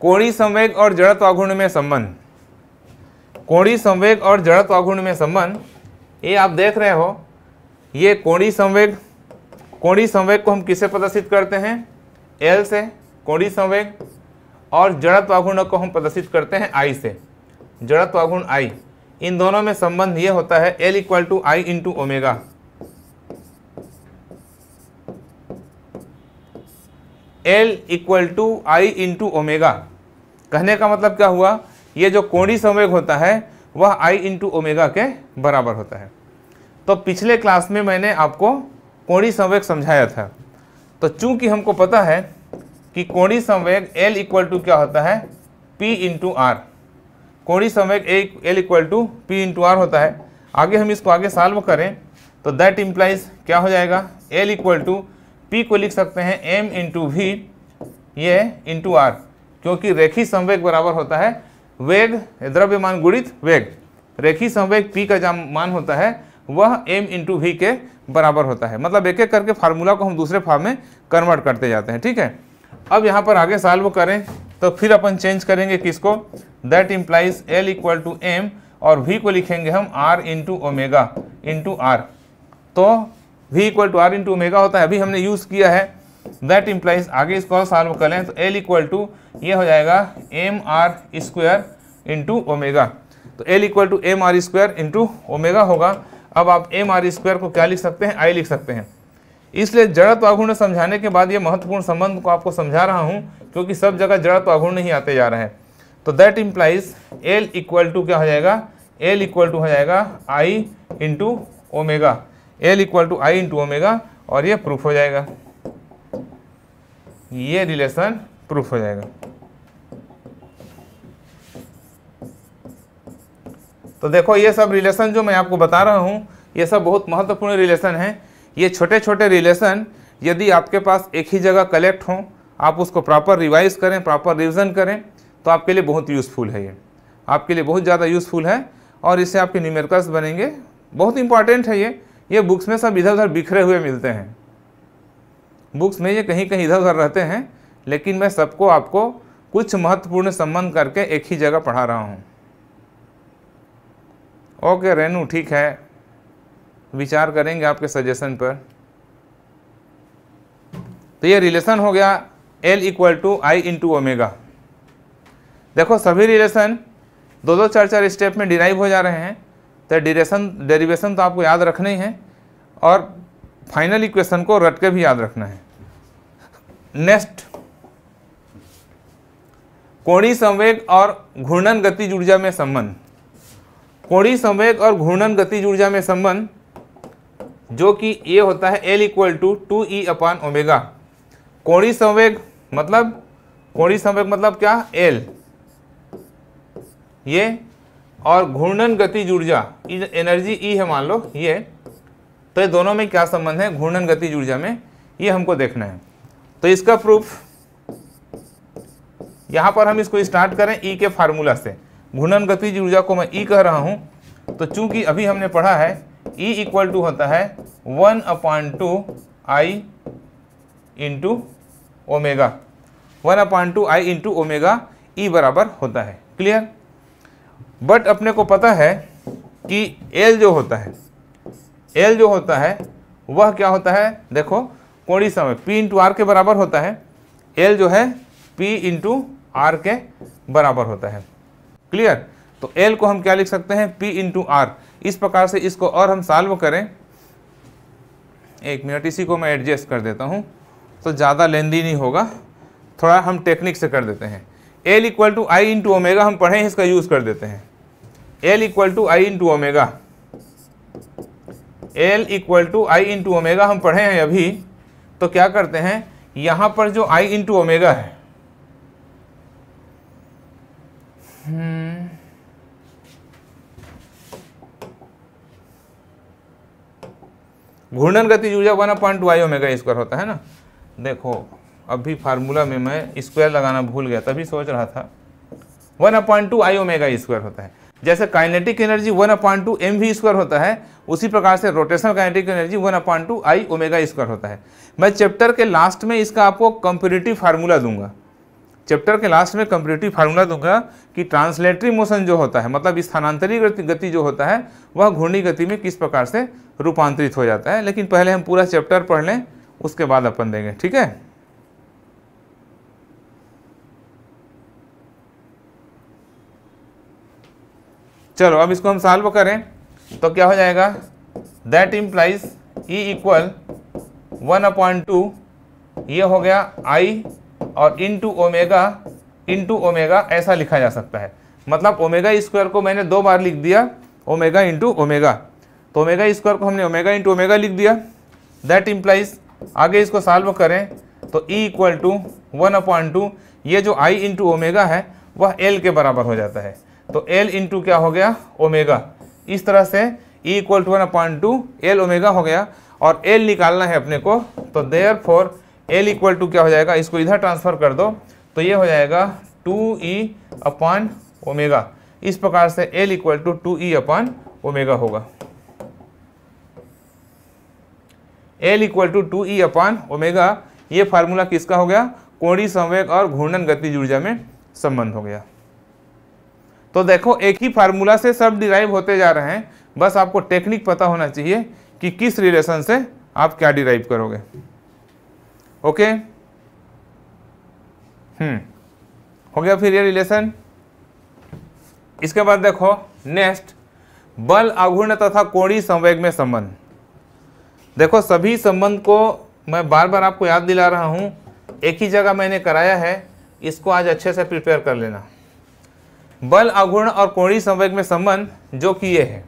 कोड़ी संवेग और जड़त्वाघूर्ण में संबंध कोड़ी संवेग और जड़त्वाघूर्ण में संबंध ये आप देख रहे हो ये कोणी संवेग कोणी संवेग को हम किसे प्रदर्शित करते हैं एल से कोणी संवेग और जड़त वागुण को हम प्रदर्शित करते हैं आई से जड़त वागुण आई इन दोनों में संबंध ये होता है L equal to I into omega L equal to I into omega कहने का मतलब क्या हुआ ये जो कोणी संवेग होता है वह आई इंटू ओमेगा के बराबर होता है तो पिछले क्लास में मैंने आपको कोणी संवेग समझाया था तो चूंकि हमको पता है कि कोणी संवेग L इक्वल टू क्या होता है P इंटू आर कोणी संवेग L equal to P into R होता है आगे हम इसको आगे सॉल्व करें तो दैट इम्प्लाइज क्या हो जाएगा L इक्वल टू पी को लिख सकते हैं एम इंटू भी ये इंटू आर क्योंकि रेखी संवेग बराबर होता है वेग द्रव्यमान गुणित वेग रेखी संवेग पी का जो मान होता है वह एम इंटू वी के बराबर होता है मतलब एक एक करके फार्मूला को हम दूसरे फार्म में कन्वर्ट करते जाते हैं ठीक है अब यहाँ पर आगे साल्व करें तो फिर अपन चेंज करेंगे किसको that implies L equal to M और वी को लिखेंगे हम R into omega into R तो V equal to R into omega होता है अभी हमने यूज़ किया है दैट इम्प्लाइज आगे इसको सॉल्व कर लें तो एल इक्वल टू ये हो जाएगा M R square into omega तो L equal to M R square into omega होगा अब आप एम आर स्क्वायर को क्या लिख सकते हैं आई लिख सकते हैं इसलिए जड़त्व आघूर्ण समझाने के बाद ये महत्वपूर्ण संबंध को आपको समझा रहा हूँ क्योंकि सब जगह जड़त्व आघूर्ण ही आते जा रहे हैं तो that implies L equal to क्या हो जाएगा एल इक्वल टू हो जाएगा I into omega L equal to I into omega और ये प्रूफ हो जाएगा ये रिलेशन प्रूफ हो जाएगा तो देखो ये सब रिलेशन जो मैं आपको बता रहा हूँ ये सब बहुत महत्वपूर्ण रिलेशन है ये छोटे छोटे रिलेशन यदि आपके पास एक ही जगह कलेक्ट हों आप उसको प्रॉपर रिवाइज करें प्रॉपर रिविज़न करें तो आपके लिए बहुत यूज़फुल है ये आपके लिए बहुत ज़्यादा यूज़फुल है और इससे आपके न्यूमेरिकल्स बनेंगे बहुत इंपॉर्टेंट है ये ये बुक्स में सब इधर उधर बिखरे हुए मिलते हैं बुक्स में ये कहीं कहीं इधर उधर रहते हैं लेकिन मैं सबको आपको कुछ महत्वपूर्ण संबंध करके एक ही जगह पढ़ा रहा हूँ ओके रेनू ठीक है विचार करेंगे आपके सजेशन पर तो ये रिलेशन हो गया L equal to I into omega देखो सभी रिलेशन दो दो चार चार स्टेप में डिराइव हो जा रहे हैं तो डिरेशन डेरिवेशन तो आपको याद रखना ही है और फाइनल इक्वेशन को रट के भी याद रखना है नेक्स्ट कोणी संवेग और घूर्णन गति ऊर्जा में संबंध कोणी संवेग और घूर्णन गति ऊर्जा में संबंध जो कि ए होता है L equal to two E upon omega कोणी संवेग मतलब कोणी संवेग मतलब क्या एल ये और घूर्णन गति ऊर्जा एनर्जी ई e है मान लो ये तो ये दोनों में क्या संबंध है घूर्णन गति ऊर्जा में ये हमको देखना है तो इसका प्रूफ यहाँ पर हम इसको स्टार्ट करें ई e के फार्मूला से घूर्णन गति ऊर्जा को मैं ई e कह रहा हूँ तो चूंकि अभी हमने पढ़ा है ई इक्वल टू होता है one upon two I into omega one upon two I into omega E बराबर होता है क्लियर बट अपने को पता है कि एल जो होता है एल जो होता है वह क्या होता है देखो कोणी समय पी इंटू आर के बराबर होता है एल जो है पी इंटू आर के बराबर होता है क्लियर तो एल को हम क्या लिख सकते हैं पी इंटू आर इस प्रकार से इसको और हम साल्व करें एक मिनट इसी को मैं एडजस्ट कर देता हूँ तो ज़्यादा लेंदी नहीं होगा थोड़ा हम टेक्निक से कर देते हैं L equal to I into omega हम पढ़ें इसका यूज़ कर देते हैं L equal to I into omega L equal to I into omega हम पढ़े हैं अभी तो क्या करते हैं यहां पर जो आई इंटू ओमेगा है हम्म, घूर्णन गति ऊर्जा one point two I omega square होता है ना देखो अभी फार्मूला में मैं स्क्वायर लगाना भूल गया तभी सोच रहा था one point two I omega square होता है जैसे kinetic energy one upon two M V square होता है उसी प्रकार से rotational kinetic energy one upon two I omega square होता है मैं चैप्टर के लास्ट में इसका आपको कंपेरेटिव फार्मूला दूंगा चैप्टर के लास्ट में कंपेरेटिव फार्मूला दूंगा कि ट्रांसलेटरी मोशन जो होता है मतलब स्थानांतरी गति जो होता है वह घूर्णी गति में किस प्रकार से रूपांतरित हो जाता है लेकिन पहले हम पूरा चैप्टर पढ़ लें उसके बाद अपन देंगे ठीक है चलो अब इसको हम सॉल्व करें तो क्या हो जाएगा that implies E equal one upon two ये हो गया आई और into omega into omega ऐसा लिखा जा सकता है मतलब ओमेगा स्क्वायर को मैंने दो बार लिख दिया ओमेगा इंटू ओमेगा तो ओमेगा स्क्वायर को हमने ओमेगा इंटू ओमेगा लिख दिया दैट इम्प्लाइज आगे इसको सॉल्व करें तो E equal to one upon two ये जो आई इंटू ओमेगा है वह एल के बराबर हो जाता है तो एल इंटू क्या हो गया ओमेगा इस तरह से E equal to one upon two L omega हो गया और एल निकालना है अपने को तो therefore L equal to क्या हो जाएगा इसको इधर ट्रांसफर कर दो तो ये हो जाएगा टू ई अपॉन ओमेगा इस प्रकार से L equal to two E upon omega होगा L equal to two E upon omega ये फार्मूला किसका हो गया कोड़ी संवेग और घूर्णन गतिज ऊर्जा में संबंध हो गया तो देखो एक ही फार्मूला से सब डिराइव होते जा रहे हैं बस आपको टेक्निक पता होना चाहिए कि किस रिलेशन से आप क्या डिराइव करोगे ओके हम्म हो गया फिर ये रिलेशन इसके बाद देखो नेक्स्ट बल आघूर्ण तथा कोणी संवेग में संबंध देखो सभी संबंध को मैं बार बार आपको याद दिला रहा हूँ एक ही जगह मैंने कराया है इसको आज अच्छे से प्रिपेयर कर लेना बल अघूर्ण और कोणीय संवेग में संबंध जो कि ये है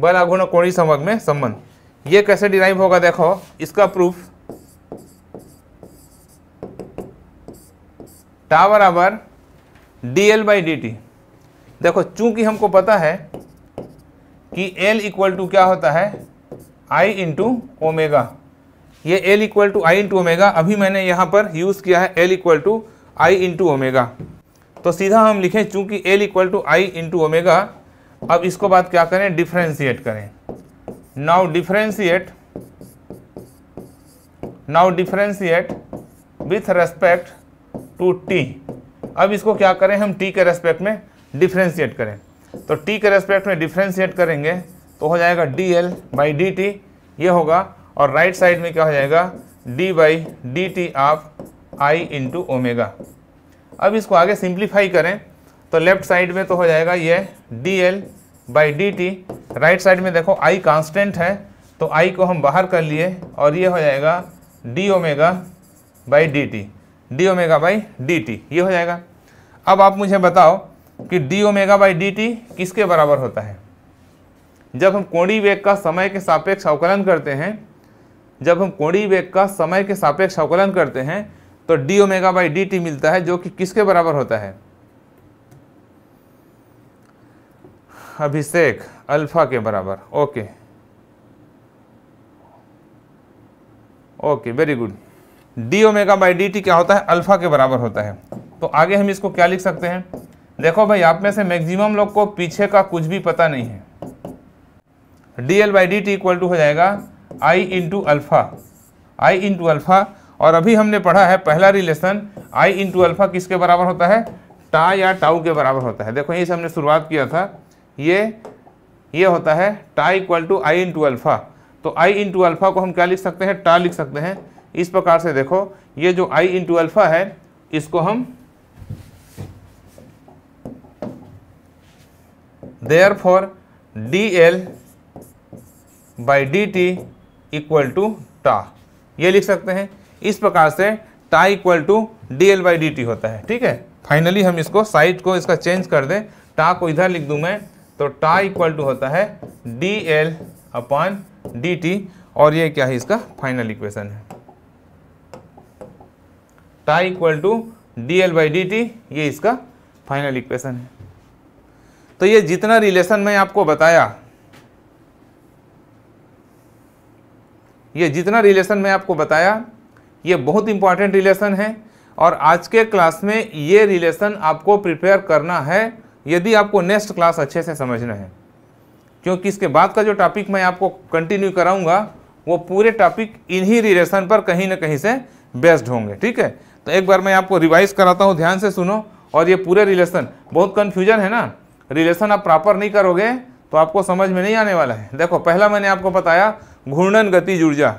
बल अघूर्ण और कोणीय संवेग में संबंध ये कैसे डिराइव होगा देखो इसका प्रूफ टावर आवर D L by D T देखो चूंकि हमको पता है कि एल इक्वल टू क्या होता है आई इंटू ओमेगा ये L equal to I into omega अभी मैंने यहाँ पर यूज़ किया है L equal to I into omega तो सीधा हम लिखें चूंकि L equal to I into omega अब इसको बात क्या करें डिफ्रेंशिएट करें now differentiate now differentiate with respect to T अब इसको क्या करें हम टी के रेस्पेक्ट में डिफ्रेंशिएट करें तो टी के रेस्पेक्ट में डिफ्रेंशिएट करेंगे तो हो जाएगा D L by D T ये होगा और राइट right साइड में क्या हो जाएगा D by D T of I into omega अब इसको आगे सिंप्लीफाई करें तो लेफ्ट साइड में तो हो जाएगा ये D L by D T right side में देखो आई कांस्टेंट है तो आई को हम बाहर कर लिए और ये हो जाएगा D omega by D T D omega by D T ये हो जाएगा अब आप मुझे बताओ कि D omega by D T किसके बराबर होता है जब हम कोणी वेग का समय के सापेक्ष अवकलन करते हैं जब हम कोणी वेग का समय के सापेक्ष अवकलन करते हैं तो D omega by D T मिलता है जो कि किसके बराबर होता है अभिषेक अल्फा के बराबर okay okay very good D omega by D T क्या होता है अल्फा के बराबर होता है तो आगे हम इसको क्या लिख सकते हैं देखो भाई आप में से मैक्सिमम लोग को पीछे का कुछ भी पता नहीं है D L by D T equal to हो जाएगा I into alpha I into alpha और अभी हमने पढ़ा है पहला रिलेशन आई इंटू अल्फा किसके बराबर होता है टा या टाउ के बराबर होता है देखो यहीं से हमने शुरुआत किया था ये ये होता है tau equal to I into alpha तो आई इंटू अल्फ़ा को हम क्या लिख सकते हैं टा लिख सकते हैं इस प्रकार से देखो ये जो आई इंटू अल्फ़ा है इसको हम therefore D L by D T equal to tau ये लिख सकते हैं इस प्रकार से tau equal to D L by D T होता है ठीक है फाइनली हम इसको साइड को इसका चेंज कर दें टा को इधर लिख दूं मैं तो टा इक्वल टू होता है D L upon D T और ये क्या है इसका फाइनल इक्वेशन है tau equal to D L by D T ये इसका फाइनल इक्वेशन है तो ये जितना रिलेशन मैं आपको बताया ये जितना रिलेशन मैं आपको बताया ये बहुत इंपॉर्टेंट रिलेशन है और आज के क्लास में ये रिलेशन आपको प्रिपेयर करना है यदि आपको नेक्स्ट क्लास अच्छे से समझना है क्योंकि इसके बाद का जो टॉपिक मैं आपको कंटिन्यू कराऊंगा वो पूरे टॉपिक इन्हीं रिलेशन पर कहीं ना कहीं से बेस्ड होंगे ठीक है तो एक बार मैं आपको रिवाइज कराता हूँ ध्यान से सुनो और ये पूरे रिलेशन बहुत कन्फ्यूजन है ना रिलेशन आप प्रॉपर नहीं करोगे तो आपको समझ में नहीं आने वाला है देखो पहला मैंने आपको बताया घूर्णन गति ऊर्जा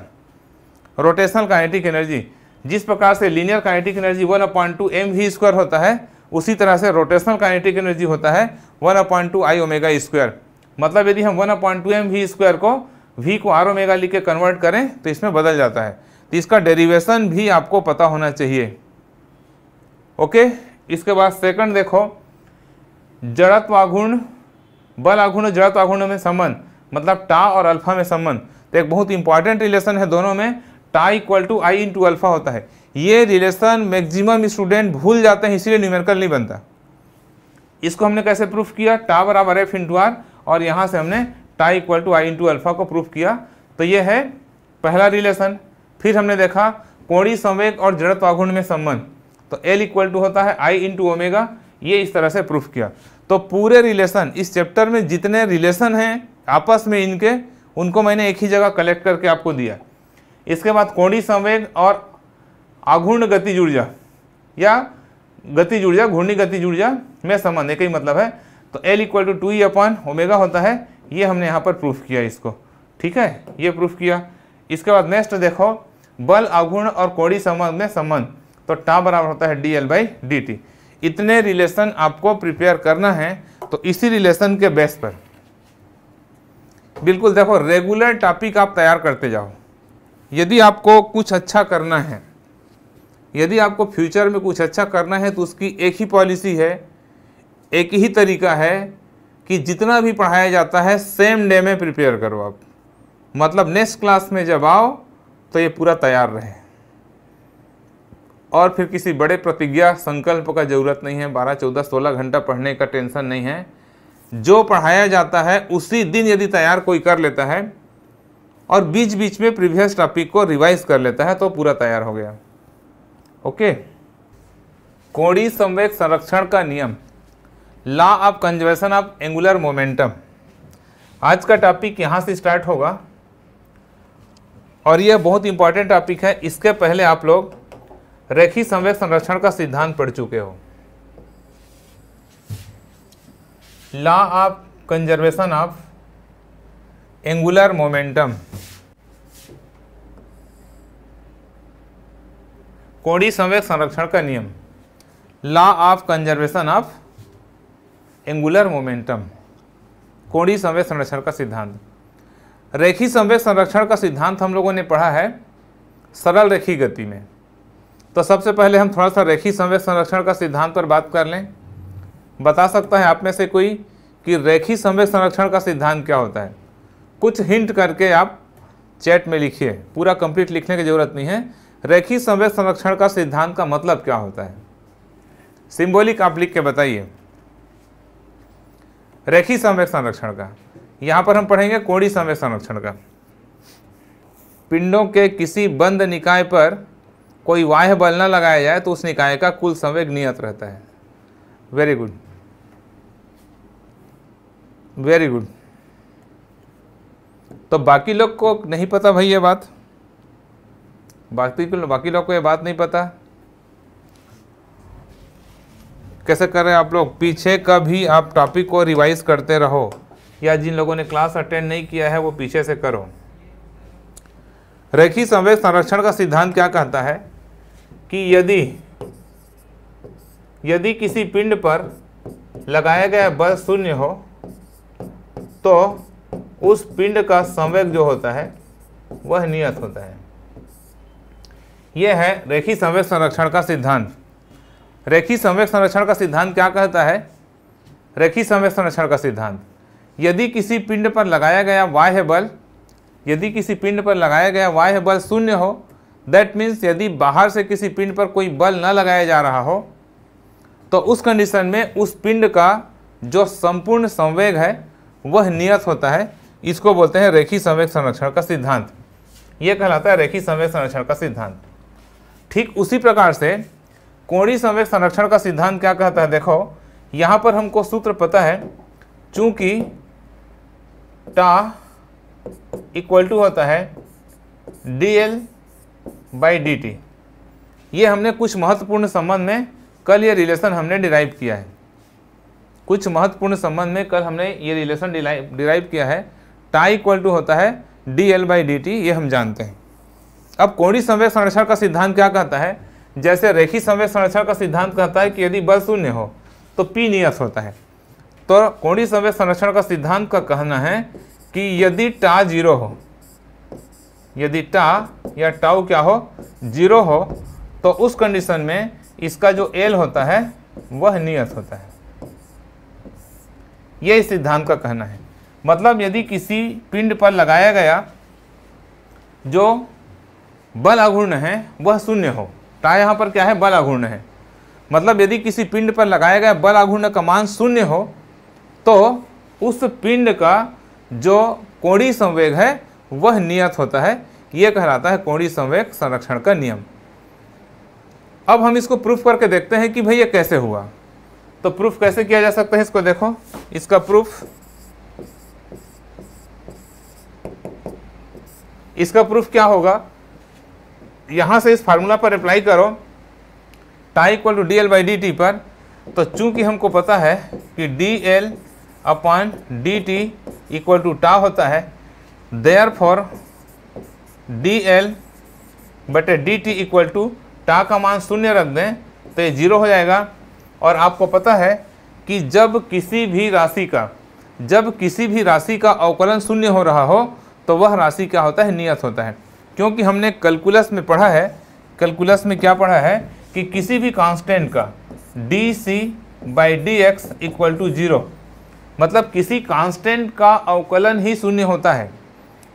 रोटेशनल काइनेटिक एनर्जी जिस प्रकार से linear kinetic energy one upon two M V square होता है उसी तरह से रोटेशनल काइनेटिक एनर्जी होता है one upon two I omega square मतलब यदि हम one upon two M V square को वी को आर ओमेगा लिख के कन्वर्ट करें तो इसमें बदल जाता है तो इसका डेरिवेशन भी आपको पता होना चाहिए ओके इसके बाद सेकंड देखो जड़त्व आघूर्ण बल आघूर्ण जड़त्व आघूर्ण में संबंध मतलब टा और अल्फा में संबंध तो एक बहुत इंपॉर्टेंट रिलेशन है दोनों में tau equal to I into alpha होता है ये रिलेशन मैक्सिमम स्टूडेंट भूल जाते हैं इसीलिए न्यूमेरिकल नहीं बनता इसको हमने कैसे प्रूफ किया टा बराबर एफ इंटू आर और यहाँ से हमने tau equal to I into alpha को प्रूफ किया तो ये है पहला रिलेशन फिर हमने देखा कोणी संवेग और जड़त्वाघुण में संबंध तो एल इक्वल टू होता है आई इंटू ओमेगा ये इस तरह से प्रूफ किया तो पूरे रिलेशन इस चैप्टर में जितने रिलेशन हैं आपस में इनके उनको मैंने एक ही जगह कलेक्ट करके आपको दिया इसके बाद कोणी संवेग और आघूर्ण गति ऊर्जा या गति ऊर्जा घूर्णी गति ऊर्जा में संबंध एक ही मतलब है तो L equal to two E upon omega होता है ये हमने यहाँ पर प्रूफ किया इसको ठीक है ये प्रूफ किया इसके बाद नेक्स्ट देखो बल आघूर्ण और कोड़ी संबंध में संबंध तो टा बराबर होता है D L by D T इतने रिलेशन आपको प्रिपेयर करना है तो इसी रिलेशन के बेस पर बिल्कुल देखो रेगुलर टॉपिक आप तैयार करते जाओ यदि आपको कुछ अच्छा करना है यदि आपको फ्यूचर में कुछ अच्छा करना है तो उसकी एक ही पॉलिसी है एक ही तरीका है कि जितना भी पढ़ाया जाता है सेम डे में प्रिपेयर करो आप मतलब नेक्स्ट क्लास में जब आओ तो ये पूरा तैयार रहे और फिर किसी बड़े प्रतिज्ञा संकल्प का ज़रूरत नहीं है बारह चौदह सोलह घंटा पढ़ने का टेंशन नहीं है जो पढ़ाया जाता है उसी दिन यदि तैयार कोई कर लेता है और बीच बीच में प्रीवियस टॉपिक को रिवाइज कर लेता है तो पूरा तैयार हो गया ओके कोड़ी संवेग संरक्षण का नियम law of conservation of angular momentum आज का टॉपिक यहाँ से स्टार्ट होगा और यह बहुत इंपॉर्टेंट टॉपिक है इसके पहले आप लोग रेखी संवेग संरक्षण का सिद्धांत पढ़ चुके हो law of conservation of angular momentum कोडी संवेग संरक्षण का नियम law of conservation of angular momentum कोडी संवेग संरक्षण का सिद्धांत रेखी संवेग संरक्षण का सिद्धांत हम लोगों ने पढ़ा है सरल रेखी गति में तो सबसे पहले हम थोड़ा सा रेखी संवेग संरक्षण का सिद्धांत पर बात कर लें बता सकता है आप में से कोई कि रेखी संवेग संरक्षण का सिद्धांत क्या होता है कुछ हिंट करके आप चैट में लिखिए पूरा कंप्लीट लिखने की ज़रूरत नहीं है रेखी संवेद संरक्षण का सिद्धांत का मतलब क्या होता है सिंबॉलिक आप लिख के बताइए रेखी संवेद संरक्षण का यहाँ पर हम पढ़ेंगे कोड़ी संवेद संरक्षण का पिंडों के किसी बंद निकाय पर कोई वाह्य बल न लगाया जाए तो उस निकाय का कुल संवेग नियत रहता है वेरी गुड वेरी गुड तो बाकी लोग को नहीं पता भाई ये बात बाकी बाकी लोग को ये बात नहीं पता कैसे कर रहे हैं आप लोग पीछे का भी आप टॉपिक को रिवाइज करते रहो या जिन लोगों ने क्लास अटेंड नहीं किया है वो पीछे से करो रेखी संवेद संरक्षण का सिद्धांत क्या कहता है कि यदि यदि किसी पिंड पर लगाया गया बल शून्य हो तो उस पिंड का संवेग जो होता है वह नियत होता है यह है रेखी संवेग संरक्षण का सिद्धांत रेखी संवेग संरक्षण का सिद्धांत क्या कहता है रेखी संवेग संरक्षण का सिद्धांत यदि किसी पिंड पर लगाया गया बाह्य बल यदि किसी पिंड पर लगाया गया बाह्य बल शून्य हो दैट मीन्स यदि बाहर से किसी पिंड पर कोई बल न लगाया जा रहा हो तो उस कंडीशन में उस पिंड का जो संपूर्ण संवेग है वह नियत होता है इसको बोलते हैं रेखी संवेक संरक्षण का सिद्धांत ये कहलाता है रेखी संवेक संरक्षण का सिद्धांत ठीक उसी प्रकार से कोणी संवेक संरक्षण का सिद्धांत क्या कहता है देखो यहाँ पर हमको सूत्र पता है चूंकि टा इक्वल टू होता है D L by D T ये हमने कुछ महत्वपूर्ण संबंध में कल ये रिलेशन हमने डिराइव किया है कुछ महत्वपूर्ण संबंध में कल हमने ये रिलेशन डिराइव किया है टाई इक्वल टू होता है D L by D T ये हम जानते हैं अब कोणी संवेग संरक्षण का सिद्धांत क्या कहता है जैसे रेखी संवेग संरक्षण का सिद्धांत कहता है कि यदि बल शून्य हो तो पी नियत होता है तो कोणी संवेग संरक्षण का सिद्धांत का कहना है कि यदि टा जीरो हो यदि टा या टाउ क्या हो जीरो हो तो उस कंडीशन में इसका जो एल होता है वह नियत होता है यह सिद्धांत का कहना है मतलब यदि किसी पिंड पर लगाया गया जो बल अघूर्ण है वह शून्य हो टा यहाँ पर क्या है बल अघूर्ण है मतलब यदि किसी पिंड पर लगाया गया बल अघूर्ण का मान शून्य हो तो उस पिंड का जो कोणी संवेग है वह नियत होता है ये कहलाता है कोड़ी संवेग संरक्षण का नियम अब हम इसको प्रूफ करके देखते हैं कि भाई ये कैसे हुआ तो प्रूफ कैसे किया जा सकता है इसको देखो इसका प्रूफ इसका प्रूफ क्या होगा यहाँ से इस फार्मूला पर अप्लाई करो tau equal to D L by D T पर तो चूंकि हमको पता है कि D L upon D T equal to tau होता है देयर फॉर डी एल बटे D T equal to tau का मान शून्य रख दें तो ये जीरो हो जाएगा और आपको पता है कि जब किसी भी राशि का जब किसी भी राशि का अवकलन शून्य हो रहा हो तो वह राशि क्या होता है नियत होता है क्योंकि हमने कैलकुलस में पढ़ा है कैलकुलस में क्या पढ़ा है कि किसी भी कांस्टेंट का D C by D X equal to zero मतलब किसी कांस्टेंट का अवकलन ही शून्य होता है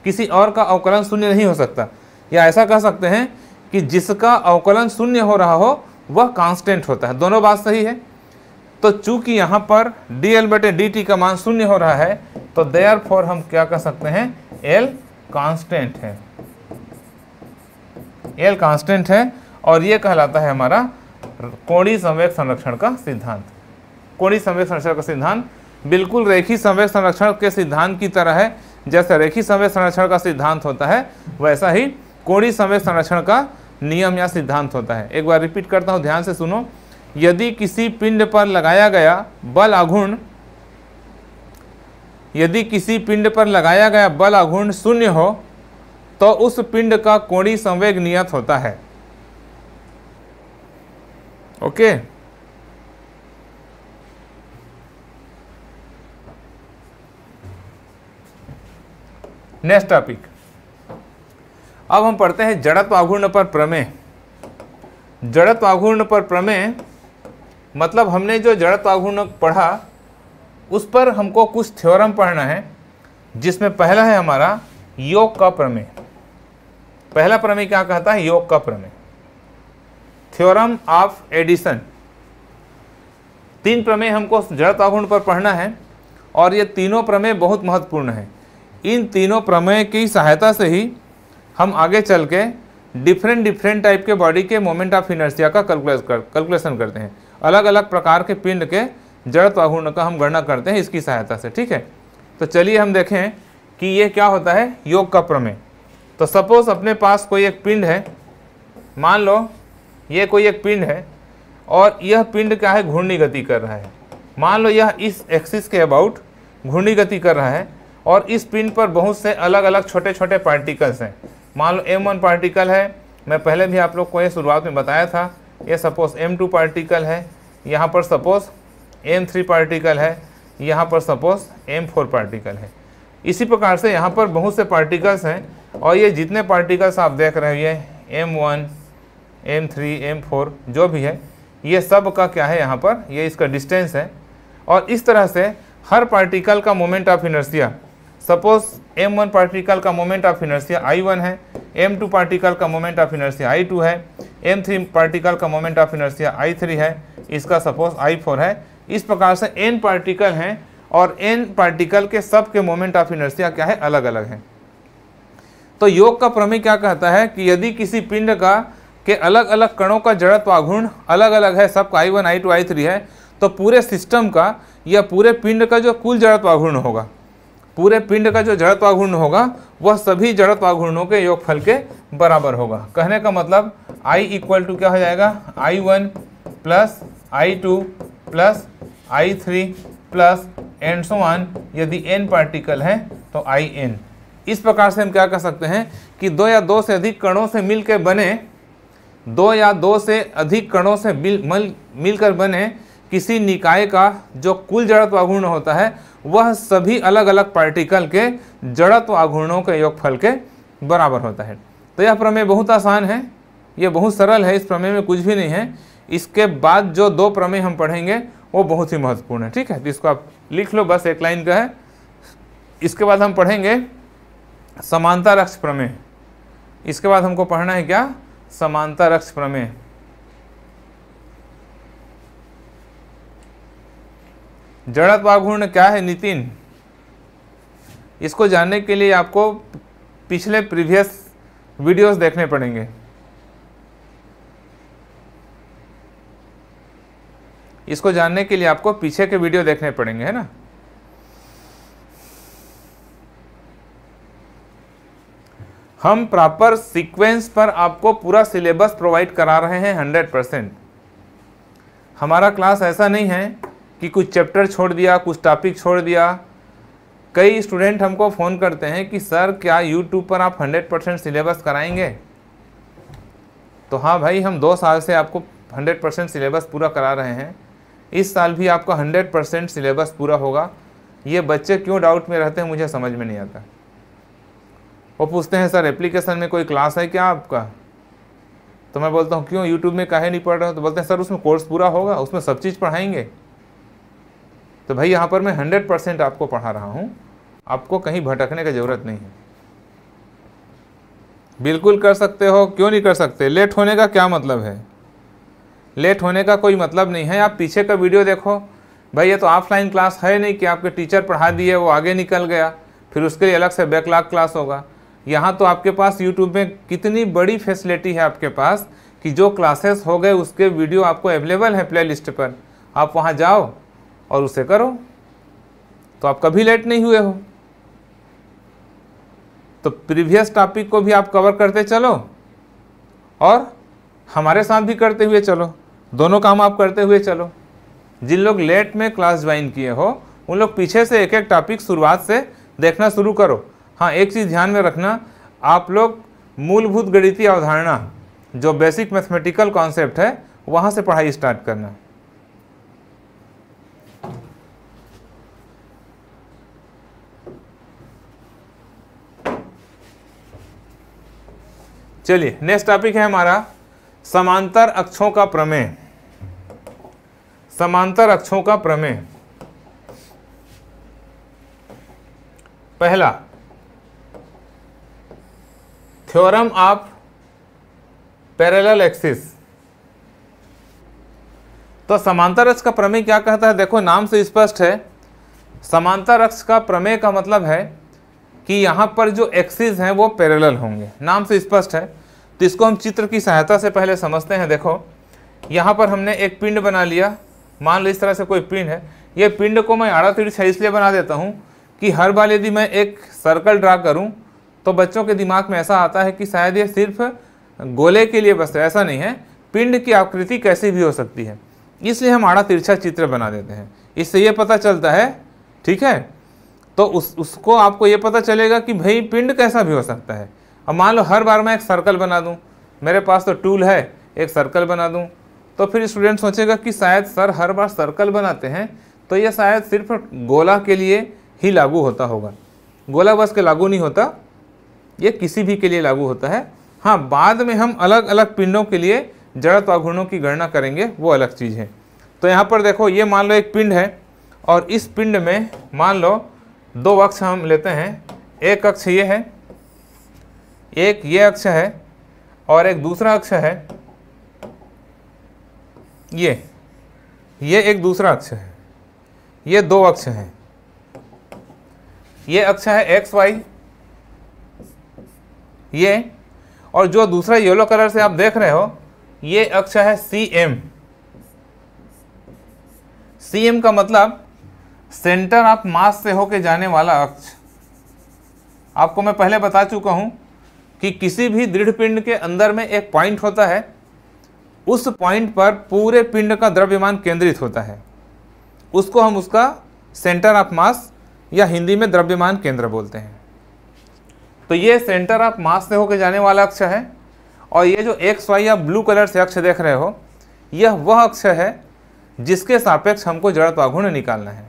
किसी और का अवकलन शून्य नहीं हो सकता या ऐसा कह सकते हैं कि जिसका अवकलन शून्य हो रहा हो वह कांस्टेंट होता है दोनों बात सही है तो चूंकि यहाँ पर डी एल बटे डी टी का मान शून्य हो रहा है तो देयर फॉर हम क्या कर सकते हैं एल कांस्टेंट है एल कांस्टेंट है और ये कहलाता है हमारा कोणी संवेग संरक्षण का सिद्धांत कोणी संवेग संरक्षण का सिद्धांत बिल्कुल रेखी संवेग संरक्षण के सिद्धांत की तरह है जैसे रेखी संवेग संरक्षण का सिद्धांत होता है वैसा ही कोणी संवेग संरक्षण का नियम या सिद्धांत होता है एक बार रिपीट करता हूँ ध्यान से सुनो यदि किसी पिंड पर लगाया गया बल अघूर्ण यदि किसी पिंड पर लगाया गया बल अघूर्ण शून्य हो तो उस पिंड का कोणी संवेग नियत होता है ओके नेक्स्ट टॉपिक अब हम पढ़ते हैं जड़त्व आघूर्ण पर प्रमेय जड़त्व आघूर्ण पर प्रमेय मतलब हमने जो जड़त्व आघूर्ण पढ़ा उस पर हमको कुछ थ्योरम पढ़ना है जिसमें पहला है हमारा योग का प्रमेय पहला प्रमेय क्या कहता है योग का प्रमेय थ्योरम ऑफ एडिशन तीन प्रमेय हमको जड़तागुण पर पढ़ना है और ये तीनों प्रमेय बहुत महत्वपूर्ण है इन तीनों प्रमेय की सहायता से ही हम आगे चल के डिफरेंट डिफरेंट टाइप के बॉडी के मोमेंट ऑफ इनर्सिया का कैलकुलेट कर कैलकुलेशन करते हैं अलग अलग प्रकार के पिंड के जड़त्व अघूर्ण का हम गणना करते हैं इसकी सहायता से ठीक है तो चलिए हम देखें कि ये क्या होता है योग का प्रमेय तो सपोज अपने पास कोई एक पिंड है मान लो ये कोई एक पिंड है और यह पिंड क्या है घूर्णी गति कर रहा है मान लो यह इस एक्सिस के अबाउट घूर्णी गति कर रहा है और इस पिंड पर बहुत से अलग अलग छोटे छोटे पार्टिकल्स हैं मान लो एम वन पार्टिकल है मैं पहले भी आप लोग को ये शुरुआत में बताया था ये सपोज एम टू पार्टिकल है यहाँ पर सपोज़ एम थ्री पार्टिकल है यहाँ पर सपोज़ एम फोर पार्टिकल है इसी प्रकार से यहाँ पर बहुत से पार्टिकल्स हैं और ये जितने पार्टिकल्स आप देख रहे हो ये M one M three M four जो भी है ये सब का क्या है यहाँ पर ये इसका डिस्टेंस है और इस तरह से हर पार्टिकल का moment of inertia suppose M one particle का moment of inertia I one है एम टू पार्टिकल का moment of inertia I two है एम थ्री पार्टिकल का moment of inertia I three है इसका सपोज आई फोर है इस प्रकार से एन पार्टिकल हैं और एन पार्टिकल के सब के मोमेंट ऑफ इनर्सिया क्या है अलग अलग हैं तो योग का प्रमेय क्या कहता है कि यदि किसी पिंड का के अलग अलग कणों का जड़त्व आघूर्ण अलग अलग है सबका I one I two I three है तो पूरे सिस्टम का या पूरे पिंड का जो कुल जड़त्व आघूर्ण होगा पूरे पिंड का जो आघूर्ण होगा वह सभी आघूर्णों के योगफल के बराबर होगा कहने का मतलब I इक्वल टू क्या हो जाएगा I1 one plus I two plus I three plus and so on यदि n पार्टिकल है तो आई एन इस प्रकार से हम क्या कर सकते हैं कि दो या दो से अधिक कणों से मिलकर बने दो या दो से अधिक कणों से मिल मिलकर बने किसी निकाय का जो कुल जड़त्व आघूर्ण होता है वह सभी अलग अलग पार्टिकल के जड़त्व आघूर्णों के योगफल के बराबर होता है तो यह प्रमेय बहुत आसान है यह बहुत सरल है इस प्रमेय में कुछ भी नहीं है इसके बाद जो दो प्रमेय हम पढ़ेंगे वो बहुत ही महत्वपूर्ण है ठीक है तो इसको आप लिख लो बस एक लाइन का है इसके बाद हम पढ़ेंगे समानता रक्ष प्रमेय इसके बाद हमको पढ़ना है क्या समानता रक्ष प्रमेय जड़त्वाघूर्ण क्या है नितिन इसको जानने के लिए आपको पिछले प्रीवियस वीडियोस देखने पड़ेंगे इसको जानने के लिए आपको पीछे के वीडियो देखने पड़ेंगे है ना हम प्रॉपर सीक्वेंस पर आपको पूरा सिलेबस प्रोवाइड करा रहे हैं 100 परसेंट हमारा क्लास ऐसा नहीं है कि कुछ चैप्टर छोड़ दिया कुछ टॉपिक छोड़ दिया कई स्टूडेंट हमको फ़ोन करते हैं कि सर क्या यूट्यूब पर आप हंड्रेड परसेंट सिलेबस कराएंगे तो हाँ भाई हम दो साल से आपको हंड्रेड परसेंट सिलेबस पूरा करा रहे हैं इस साल भी आपका हंड्रेड परसेंट सिलेबस पूरा होगा ये बच्चे क्यों डाउट में रहते हैं मुझे समझ में नहीं आता वो पूछते हैं सर एप्लीकेशन में कोई क्लास है क्या आपका तो मैं बोलता हूँ क्यों यूट्यूब में कहे नहीं पढ़ रहे तो बोलते हैं सर उसमें कोर्स पूरा होगा उसमें सब चीज़ पढ़ाएंगे तो भाई यहाँ पर मैं हंड्रेड परसेंट आपको पढ़ा रहा हूँ आपको कहीं भटकने की ज़रूरत नहीं है बिल्कुल कर सकते हो क्यों नहीं कर सकते लेट होने का क्या मतलब है लेट होने का कोई मतलब नहीं है आप पीछे का वीडियो देखो भाई ये तो ऑफलाइन क्लास है नहीं कि आपके टीचर पढ़ा दिए वो आगे निकल गया फिर उसके लिए अलग से बैकलाग क्लास होगा यहाँ तो आपके पास यूट्यूब में कितनी बड़ी फैसिलिटी है आपके पास कि जो क्लासेस हो गए उसके वीडियो आपको अवेलेबल है प्लेलिस्ट पर आप वहाँ जाओ और उसे करो तो आप कभी लेट नहीं हुए हो तो प्रीवियस टॉपिक को भी आप कवर करते चलो और हमारे साथ भी करते हुए चलो दोनों काम आप करते हुए चलो जिन लोग लेट में क्लास ज्वाइन किए हो उन लोग पीछे से एक एक टॉपिक शुरुआत से देखना शुरू करो हाँ एक चीज़ ध्यान में रखना आप लोग मूलभूत गणितीय अवधारणा जो बेसिक मैथमेटिकल कॉन्सेप्ट है वहाँ से पढ़ाई स्टार्ट करना चलिए नेक्स्ट टॉपिक है हमारा समांतर अक्षों का प्रमेय समांतर अक्षों का प्रमेय पहला थ्योरम ऑफ पैरेलल एक्सिस तो समांतर अक्ष का प्रमेय क्या कहता है देखो नाम से स्पष्ट है समांतर अक्ष का प्रमेय का मतलब है कि यहाँ पर जो एक्सिस हैं वो पैरेलल होंगे नाम से स्पष्ट है तो इसको हम चित्र की सहायता से पहले समझते हैं देखो यहाँ पर हमने एक पिंड बना लिया मान लो इस तरह से कोई पिंड है ये पिंड को मैं आड़ा तिरछा इसलिए बना देता हूँ कि हर बार यदि मैं एक सर्कल ड्रा करूँ तो बच्चों के दिमाग में ऐसा आता है कि शायद ये सिर्फ गोले के लिए बस ऐसा नहीं है पिंड की आकृति कैसी भी हो सकती है इसलिए हम आड़ा तिरछा चित्र बना देते हैं इससे ये पता चलता है ठीक है तो उस उसको आपको ये पता चलेगा कि भाई पिंड कैसा भी हो सकता है अब मान लो हर बार मैं एक सर्कल बना दूँ मेरे पास तो टूल है एक सर्कल बना दूँ तो फिर स्टूडेंट सोचेगा कि शायद सर हर बार सर्कल बनाते हैं तो यह शायद सिर्फ गोला के लिए ही लागू होता होगा गोला बस के लागू नहीं होता ये किसी भी के लिए लागू होता है हाँ बाद में हम अलग अलग पिंडों के लिए जड़त आघूर्णों की गणना करेंगे वो अलग चीज़ है तो यहाँ पर देखो ये मान लो एक पिंड है और इस पिंड में मान लो दो अक्ष हम लेते हैं एक अक्ष ये है एक ये अक्ष है और एक दूसरा अक्ष है ये ये एक दूसरा अक्ष है ये दो अक्ष हैं ये अक्ष है एक्स वाई ये और जो दूसरा येलो कलर से आप देख रहे हो ये अक्ष है सी एम सी एम का मतलब सेंटर ऑफ मास से होके जाने वाला अक्ष आपको मैं पहले बता चुका हूँ कि किसी भी दृढ़ पिंड के अंदर में एक पॉइंट होता है उस पॉइंट पर पूरे पिंड का द्रव्यमान केंद्रित होता है उसको हम उसका सेंटर ऑफ मास या हिंदी में द्रव्यमान केंद्र बोलते हैं तो ये सेंटर ऑफ मास से होकर जाने वाला अक्ष है और ये जो एक्स वाई या ब्लू कलर से अक्ष देख रहे हो यह वह अक्ष है जिसके सापेक्ष हमको जड़ पाघुण निकालना है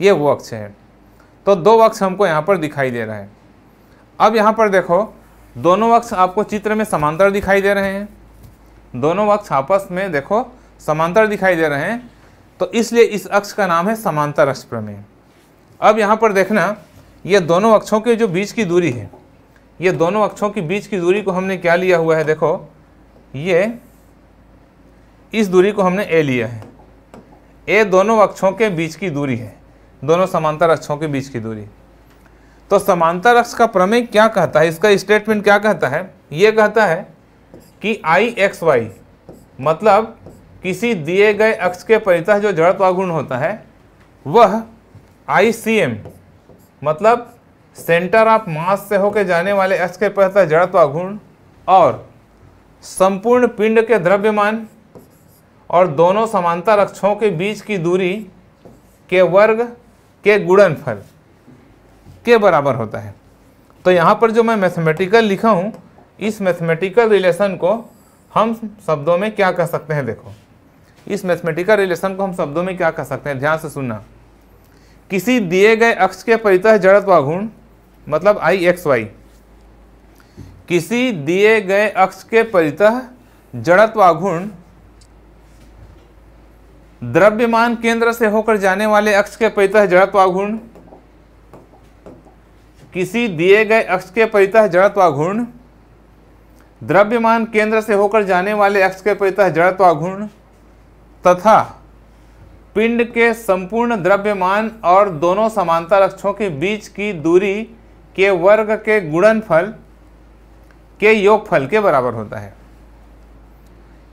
ये वो अक्ष है तो दो अक्ष हमको यहाँ पर दिखाई दे रहा है अब यहाँ पर देखो दोनों अक्ष आपको चित्र में समांतर दिखाई दे रहे हैं दोनों अक्ष आपस में देखो समांतर दिखाई दे रहे हैं तो इसलिए इस अक्ष का नाम है समांतर अक्ष प्रमेय अब यहाँ पर देखना ये दोनों अक्षों के जो बीच की दूरी है ये दोनों अक्षों के बीच की दूरी को हमने क्या लिया हुआ है देखो ये इस दूरी को हमने ए लिया है ए दोनों अक्षों के बीच की दूरी है दोनों समांतर अक्षों के बीच की दूरी तो समांतर अक्ष का प्रमेय क्या कहता है इसका स्टेटमेंट क्या कहता है ये कहता है कि आई एक्स वाई मतलब किसी दिए गए अक्ष के परितः जो जड़त्वागुण होता है वह आई सी एम मतलब सेंटर ऑफ मास से होकर जाने वाले अक्ष के परितः जड़त्वागुण और संपूर्ण पिंड के द्रव्यमान और दोनों समांतर अक्षों के बीच की दूरी के वर्ग के गुणनफल के बराबर होता है तो यहाँ पर जो मैं मैथमेटिकल लिखा हूँ इस मैथमेटिकल रिलेशन को हम शब्दों में क्या कह सकते हैं देखो इस मैथमेटिकल रिलेशन को हम शब्दों में क्या कह सकते हैं ध्यान से सुनना किसी दिए गए अक्ष के परितः गुण मतलब आई एक्स वाई किसी दिए गए अक्ष के परितः गुण द्रव्यमान केंद्र से होकर जाने वाले अक्ष के परितः आघूर्ण किसी दिए गए अक्ष के परितः आघूर्ण द्रव्यमान केंद्र से होकर जाने वाले अक्ष के परितः आघूर्ण तथा पिंड के संपूर्ण द्रव्यमान और दोनों समांतर अक्षों के बीच की दूरी के वर्ग के गुणनफल के योगफल के बराबर होता है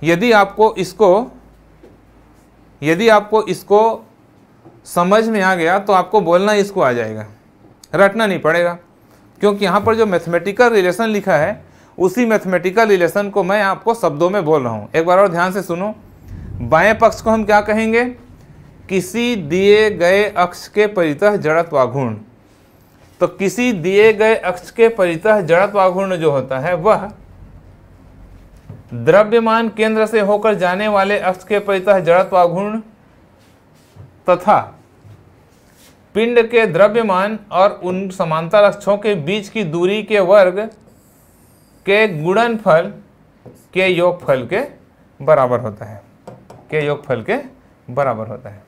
यदि आपको इसको यदि आपको इसको समझ में आ गया तो आपको बोलना इसको आ जाएगा रटना नहीं पड़ेगा क्योंकि यहाँ पर जो मैथमेटिकल रिलेशन लिखा है उसी मैथमेटिकल रिलेशन को मैं आपको शब्दों में बोल रहा हूँ एक बार और ध्यान से सुनो बाएं पक्ष को हम क्या कहेंगे किसी दिए गए अक्ष के परितः वाघूर्ण तो किसी दिए गए अक्ष के परितः वाघूर्ण जो होता है वह द्रव्यमान केंद्र से होकर जाने वाले अक्ष के परितः जड़त्वाघूर्ण तथा पिंड के द्रव्यमान और उन समांतर अक्षों के बीच की दूरी के वर्ग के गुणनफल के योगफल के बराबर होता है के योगफल के बराबर होता है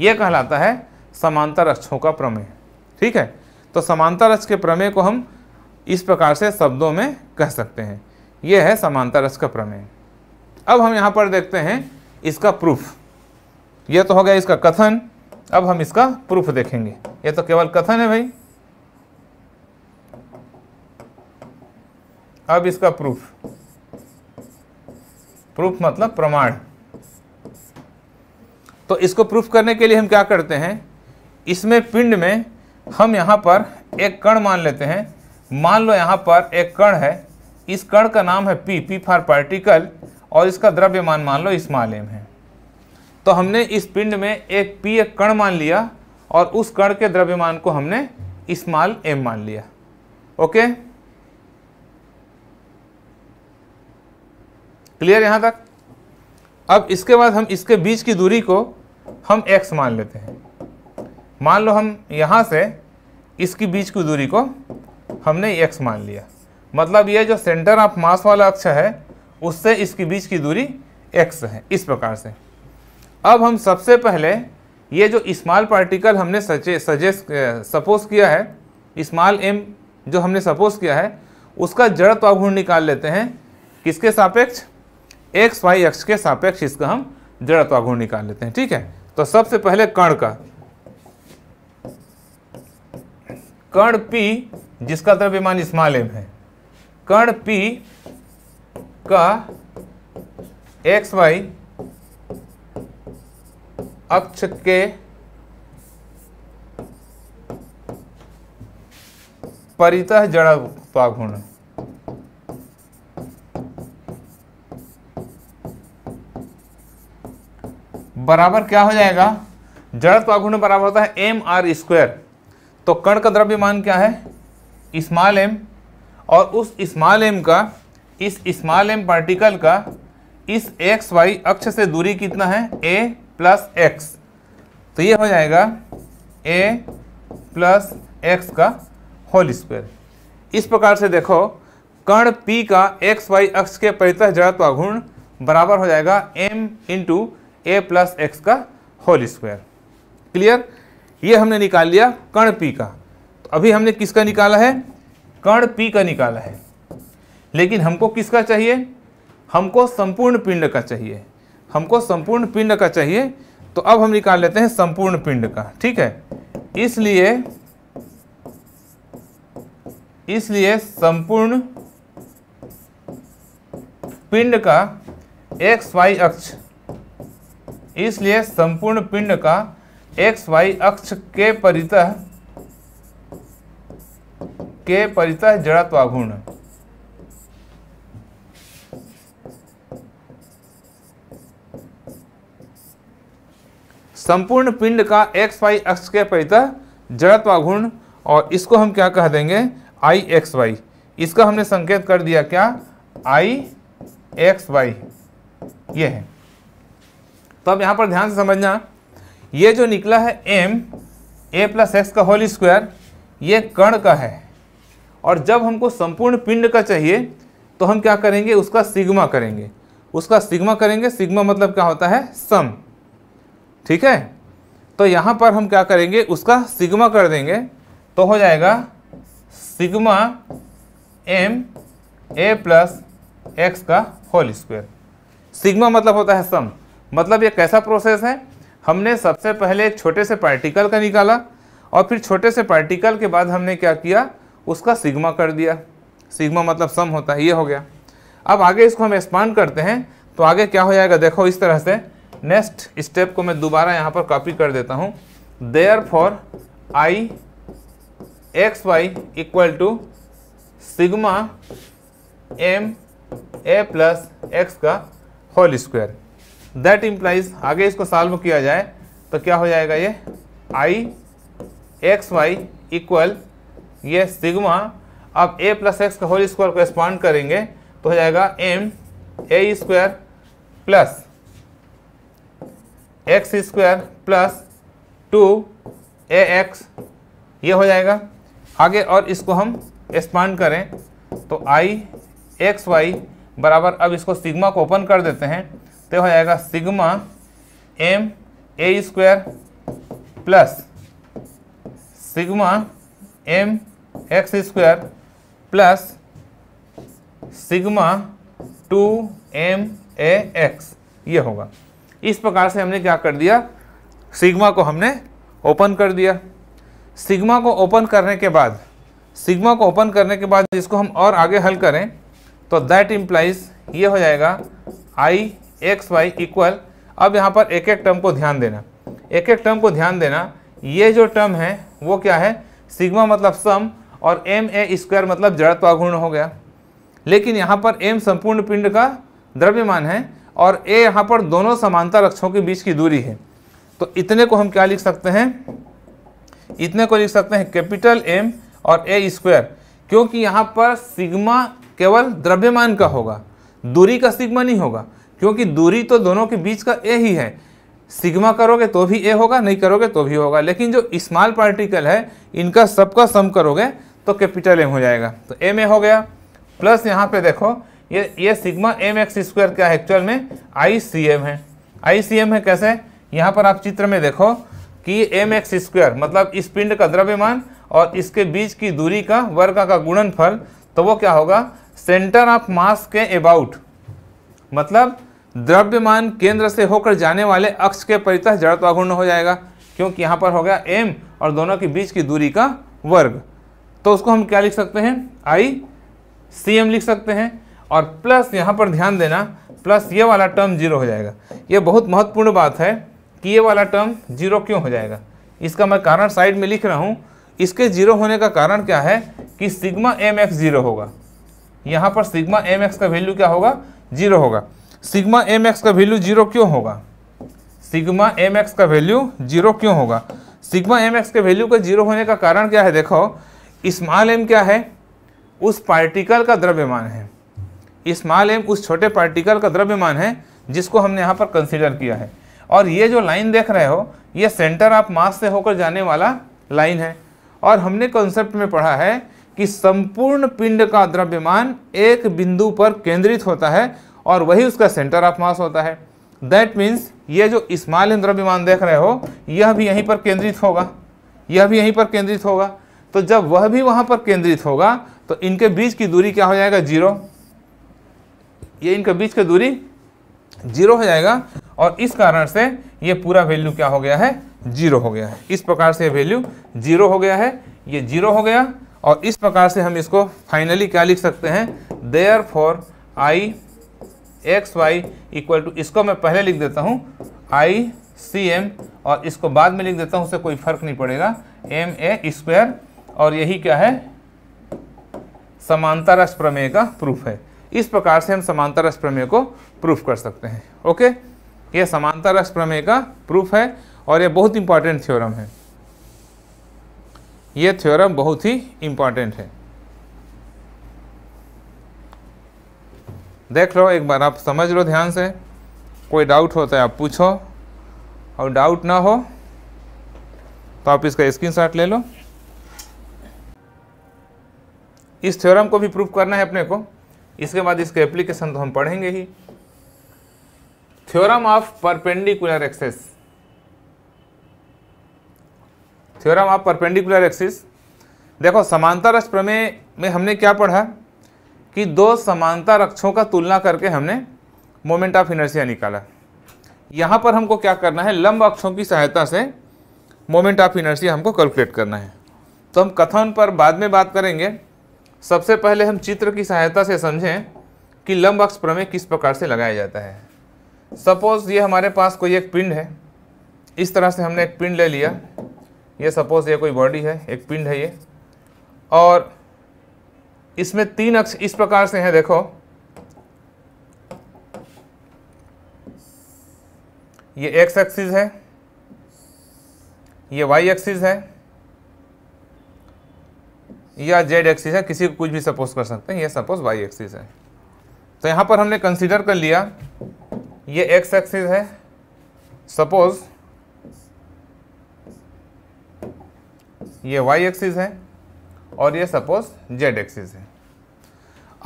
यह कहलाता है समांतर अक्षों का प्रमेय ठीक है तो समांतर अक्ष के प्रमेय को हम इस प्रकार से शब्दों में कह सकते हैं यह है समांतर रस का प्रमेय अब हम यहां पर देखते हैं इसका प्रूफ यह तो हो गया इसका कथन अब हम इसका प्रूफ देखेंगे यह तो केवल कथन है भाई अब इसका प्रूफ प्रूफ मतलब प्रमाण तो इसको प्रूफ करने के लिए हम क्या करते हैं इसमें पिंड में हम यहां पर एक कण मान लेते हैं मान लो यहां पर एक कण है इस कण का नाम है पी पी फॉर पार्टिकल और इसका द्रव्यमान मान लो स्मॉल एम है तो हमने इस पिंड में एक पी एक कण मान लिया और उस कण के द्रव्यमान को हमने स्मॉल एम मान लिया ओके क्लियर यहाँ तक अब इसके बाद हम इसके बीच की दूरी को हम एक्स मान लेते हैं मान लो हम यहां से इसकी बीच की दूरी को हमने एक्स मान लिया मतलब ये जो सेंटर ऑफ मास वाला अक्ष है उससे इसके बीच की दूरी एक्स है इस प्रकार से अब हम सबसे पहले ये जो स्मॉल पार्टिकल हमने सजेस्ट सपोज किया है स्मॉल एम जो हमने सपोज किया है उसका जड़ त्वाघूर्ण निकाल लेते हैं किसके सापेक्ष एक्स वाई अक्ष के सापेक्ष इसका हम जड़ त्वाघूर्ण निकाल लेते हैं ठीक है तो सबसे पहले कण का कण पी जिसका द्रव्यमान स्मॉल एम है कर्ण P का एक्स वाई अक्ष के परितः जड़ापाघुण बराबर क्या हो जाएगा पागुण बराबर होता है एम आर स्क्वायर तो कण का द्रव्यमान क्या है स्मॉल एम और उस इस्माल एम का इस इस्माल एम पार्टिकल का इस एक्स वाई अक्ष से दूरी कितना है ए प्लस एक्स तो ये हो जाएगा ए प्लस एक्स का होल स्क्वायर इस प्रकार से देखो कर्ण पी का एक्स वाई अक्ष के परितः जड़त्वाघूर्ण बराबर हो जाएगा M into A plus X का होल स्क्वायर क्लियर ये हमने निकाल लिया कर्ण पी का तो अभी हमने किसका निकाला है कण पी का निकाला है लेकिन हमको किसका चाहिए हमको संपूर्ण पिंड का चाहिए हमको संपूर्ण पिंड का चाहिए तो अब हम निकाल लेते हैं संपूर्ण पिंड का ठीक है इसलिए इसलिए संपूर्ण पिंड का एक्स वाई अक्ष इसलिए संपूर्ण पिंड का एक्स वाई अक्ष के परितः के परितः जड़त्वाघूर्ण संपूर्ण पिंड का एक्स वाई अक्ष के परितः जड़त्वाघूर्ण और इसको हम क्या कह देंगे आई एक्स वाई इसका हमने संकेत कर दिया क्या आई एक्स वाई ये है तो अब यहां पर ध्यान से समझना ये जो निकला है एम ए प्लस एक्स का होल स्क्वायर ये कण का है और जब हमको संपूर्ण पिंड का चाहिए तो हम क्या करेंगे उसका सिग्मा करेंगे उसका सिग्मा करेंगे सिग्मा मतलब क्या होता है सम ठीक है तो यहाँ पर हम क्या करेंगे उसका सिग्मा कर देंगे तो हो जाएगा sigma M A plus X का होल स्क्वायर सिग्मा मतलब होता है सम मतलब ये कैसा प्रोसेस है हमने सबसे पहले एक छोटे से पार्टिकल का निकाला और फिर छोटे से पार्टिकल के बाद हमने क्या किया उसका सिग्मा कर दिया सिग्मा मतलब सम होता है ये हो गया अब आगे इसको हम एक्सपांड करते हैं तो आगे क्या हो जाएगा देखो इस तरह से नेक्स्ट स्टेप को मैं दोबारा यहाँ पर कॉपी कर देता हूँ therefore I X Y equal to sigma M A plus X का होल स्क्वायर दैट इम्प्लाइज आगे इसको सॉल्व किया जाए तो क्या हो जाएगा ये आई एक्स वाई इक्वल ये सिग्मा अब ए प्लस एक्स का होल स्क्वायर को एक्सपांड करेंगे तो हो जाएगा M A square plus X square plus two A X ये हो जाएगा आगे और इसको हम एक्सपांड करें तो आई एक्स वाई बराबर अब इसको सिग्मा को ओपन कर देते हैं तो हो जाएगा sigma M A square plus sigma M X square plus sigma two M A X ये होगा इस प्रकार से हमने क्या कर दिया सिग्मा को हमने ओपन कर दिया सिग्मा को ओपन करने के बाद सिग्मा को ओपन करने के बाद इसको हम और आगे हल करें तो दैट इम्प्लाइज ये हो जाएगा आई एक्स वाई इक्वल अब यहाँ पर एक एक टर्म को ध्यान देना एक एक टर्म को ध्यान देना ये जो टर्म है वो क्या है सिग्मा मतलब सम और एम ए स्क्वायर मतलब जड़त्वाघूर्ण हो गया लेकिन यहाँ पर एम संपूर्ण पिंड का द्रव्यमान है और ए यहाँ पर दोनों समानता रक्षों के बीच की दूरी है तो इतने को हम क्या लिख सकते हैं इतने को लिख सकते हैं कैपिटल एम और ए स्क्वायर क्योंकि यहाँ पर सिग्मा केवल द्रव्यमान का होगा दूरी का सिग्मा नहीं होगा क्योंकि दूरी तो दोनों के बीच का ए ही है सिग्मा करोगे तो भी ए होगा नहीं करोगे तो भी होगा लेकिन जो स्मॉल पार्टिकल है इनका सबका सम करोगे तो कैपिटल एम हो जाएगा तो एम ए हो गया प्लस यहाँ पे देखो ये ये सिग्मा एम एक्स स्क्वायर क्या है एक्चुअल में आई सी एम है आई सी एम है कैसे यहाँ पर आप चित्र में देखो कि एम एक्स स्क्वायर मतलब इस पिंड का द्रव्यमान और इसके बीच की दूरी का वर्ग का गुणनफल तो वो क्या होगा सेंटर ऑफ मास के अबाउट मतलब द्रव्यमान केंद्र से होकर जाने वाले अक्ष के परितः जड़त्वाघूर्ण हो जाएगा क्योंकि यहाँ पर हो गया एम और दोनों के बीच की दूरी का वर्ग तो उसको हम क्या लिख सकते हैं आई सी एम लिख सकते हैं और प्लस यहाँ पर ध्यान देना प्लस ये वाला टर्म जीरो हो जाएगा ये बहुत महत्वपूर्ण बात है कि ये वाला टर्म जीरो क्यों हो जाएगा इसका मैं कारण साइड में लिख रहा हूँ इसके जीरो होने का कारण क्या है कि सिग्मा एम एक्स जीरो होगा यहाँ पर सिग्मा एम एक्स का वैल्यू क्या होगा जीरो होगा सिग्मा एम एक्स का वैल्यू जीरो क्यों होगा सिग्मा एम एक्स का वैल्यू जीरो क्यों होगा सिग्मा एम एक्स के वैल्यू का जीरो होने का कारण क्या है देखो स्मॉल एम क्या है उस पार्टिकल का द्रव्यमान है स्मॉल एम उस छोटे पार्टिकल का द्रव्यमान है जिसको हमने यहाँ पर कंसिडर किया है और ये जो लाइन देख रहे हो ये सेंटर ऑफ मास से होकर जाने वाला लाइन है और हमने कॉन्सेप्ट में पढ़ा है कि संपूर्ण पिंड का द्रव्यमान एक बिंदु पर केंद्रित होता है और वही उसका सेंटर ऑफ मास होता है दैट मीन्स ये जो स्मॉल इंद्र विमान देख रहे हो यह भी यहीं पर केंद्रित होगा यह भी यहीं पर केंद्रित होगा तो जब वह भी वहां पर केंद्रित होगा तो इनके बीच की दूरी क्या हो जाएगा जीरो ये इनके बीच की दूरी जीरो हो जाएगा और इस कारण से ये पूरा वैल्यू क्या हो गया है जीरो हो गया है इस प्रकार से वैल्यू जीरो हो गया है ये जीरो हो गया और इस प्रकार से हम इसको फाइनली क्या लिख सकते हैं therefore I X Y equal to इसको मैं पहले लिख देता हूँ आई सी एम और इसको बाद में लिख देता हूँ उससे कोई फर्क नहीं पड़ेगा एम ए स्क्वायर और यही क्या है समांतर रस प्रमेय का प्रूफ है इस प्रकार से हम समांतर रस प्रमेय को प्रूफ कर सकते हैं ओके यह समांतर रस प्रमेय का प्रूफ है और यह बहुत इंपॉर्टेंट थ्योरम है यह थ्योरम बहुत ही इंपॉर्टेंट है देख लो एक बार आप समझ लो ध्यान से कोई डाउट होता है आप पूछो और डाउट ना हो तो आप इसका स्क्रीनशॉट ले लो इस थ्योरम को भी प्रूफ करना है अपने को इसके बाद इसके एप्लीकेशन तो हम पढ़ेंगे ही theorem of perpendicular axes theorem of perpendicular axis देखो समांतर प्रमेय में हमने क्या पढ़ा कि दो समानता रक्षों का तुलना करके हमने मोमेंट ऑफ इनर्सिया निकाला यहाँ पर हमको क्या करना है लंब अक्षों की सहायता से मोमेंट ऑफ इनर्सिया हमको कैलकुलेट करना है तो हम कथन पर बाद में बात करेंगे सबसे पहले हम चित्र की सहायता से समझें कि लंब अक्ष प्रमेय किस प्रकार से लगाया जाता है सपोज़ ये हमारे पास कोई एक पिंड है इस तरह से हमने एक पिंड ले लिया ये सपोज़ ये कोई बॉडी है एक पिंड है ये और इसमें तीन अक्ष इस प्रकार से हैं देखो ये एक्स एक्सिस है ये वाई एक्सिस है या जेड एक्सिस है किसी को कुछ भी सपोज कर सकते हैं ये सपोज वाई एक्सिस है तो यहां पर हमने कंसीडर कर लिया ये एक्स एक्सिस है सपोज ये वाई एक्सिस है और ये सपोज जेड एक्सिस है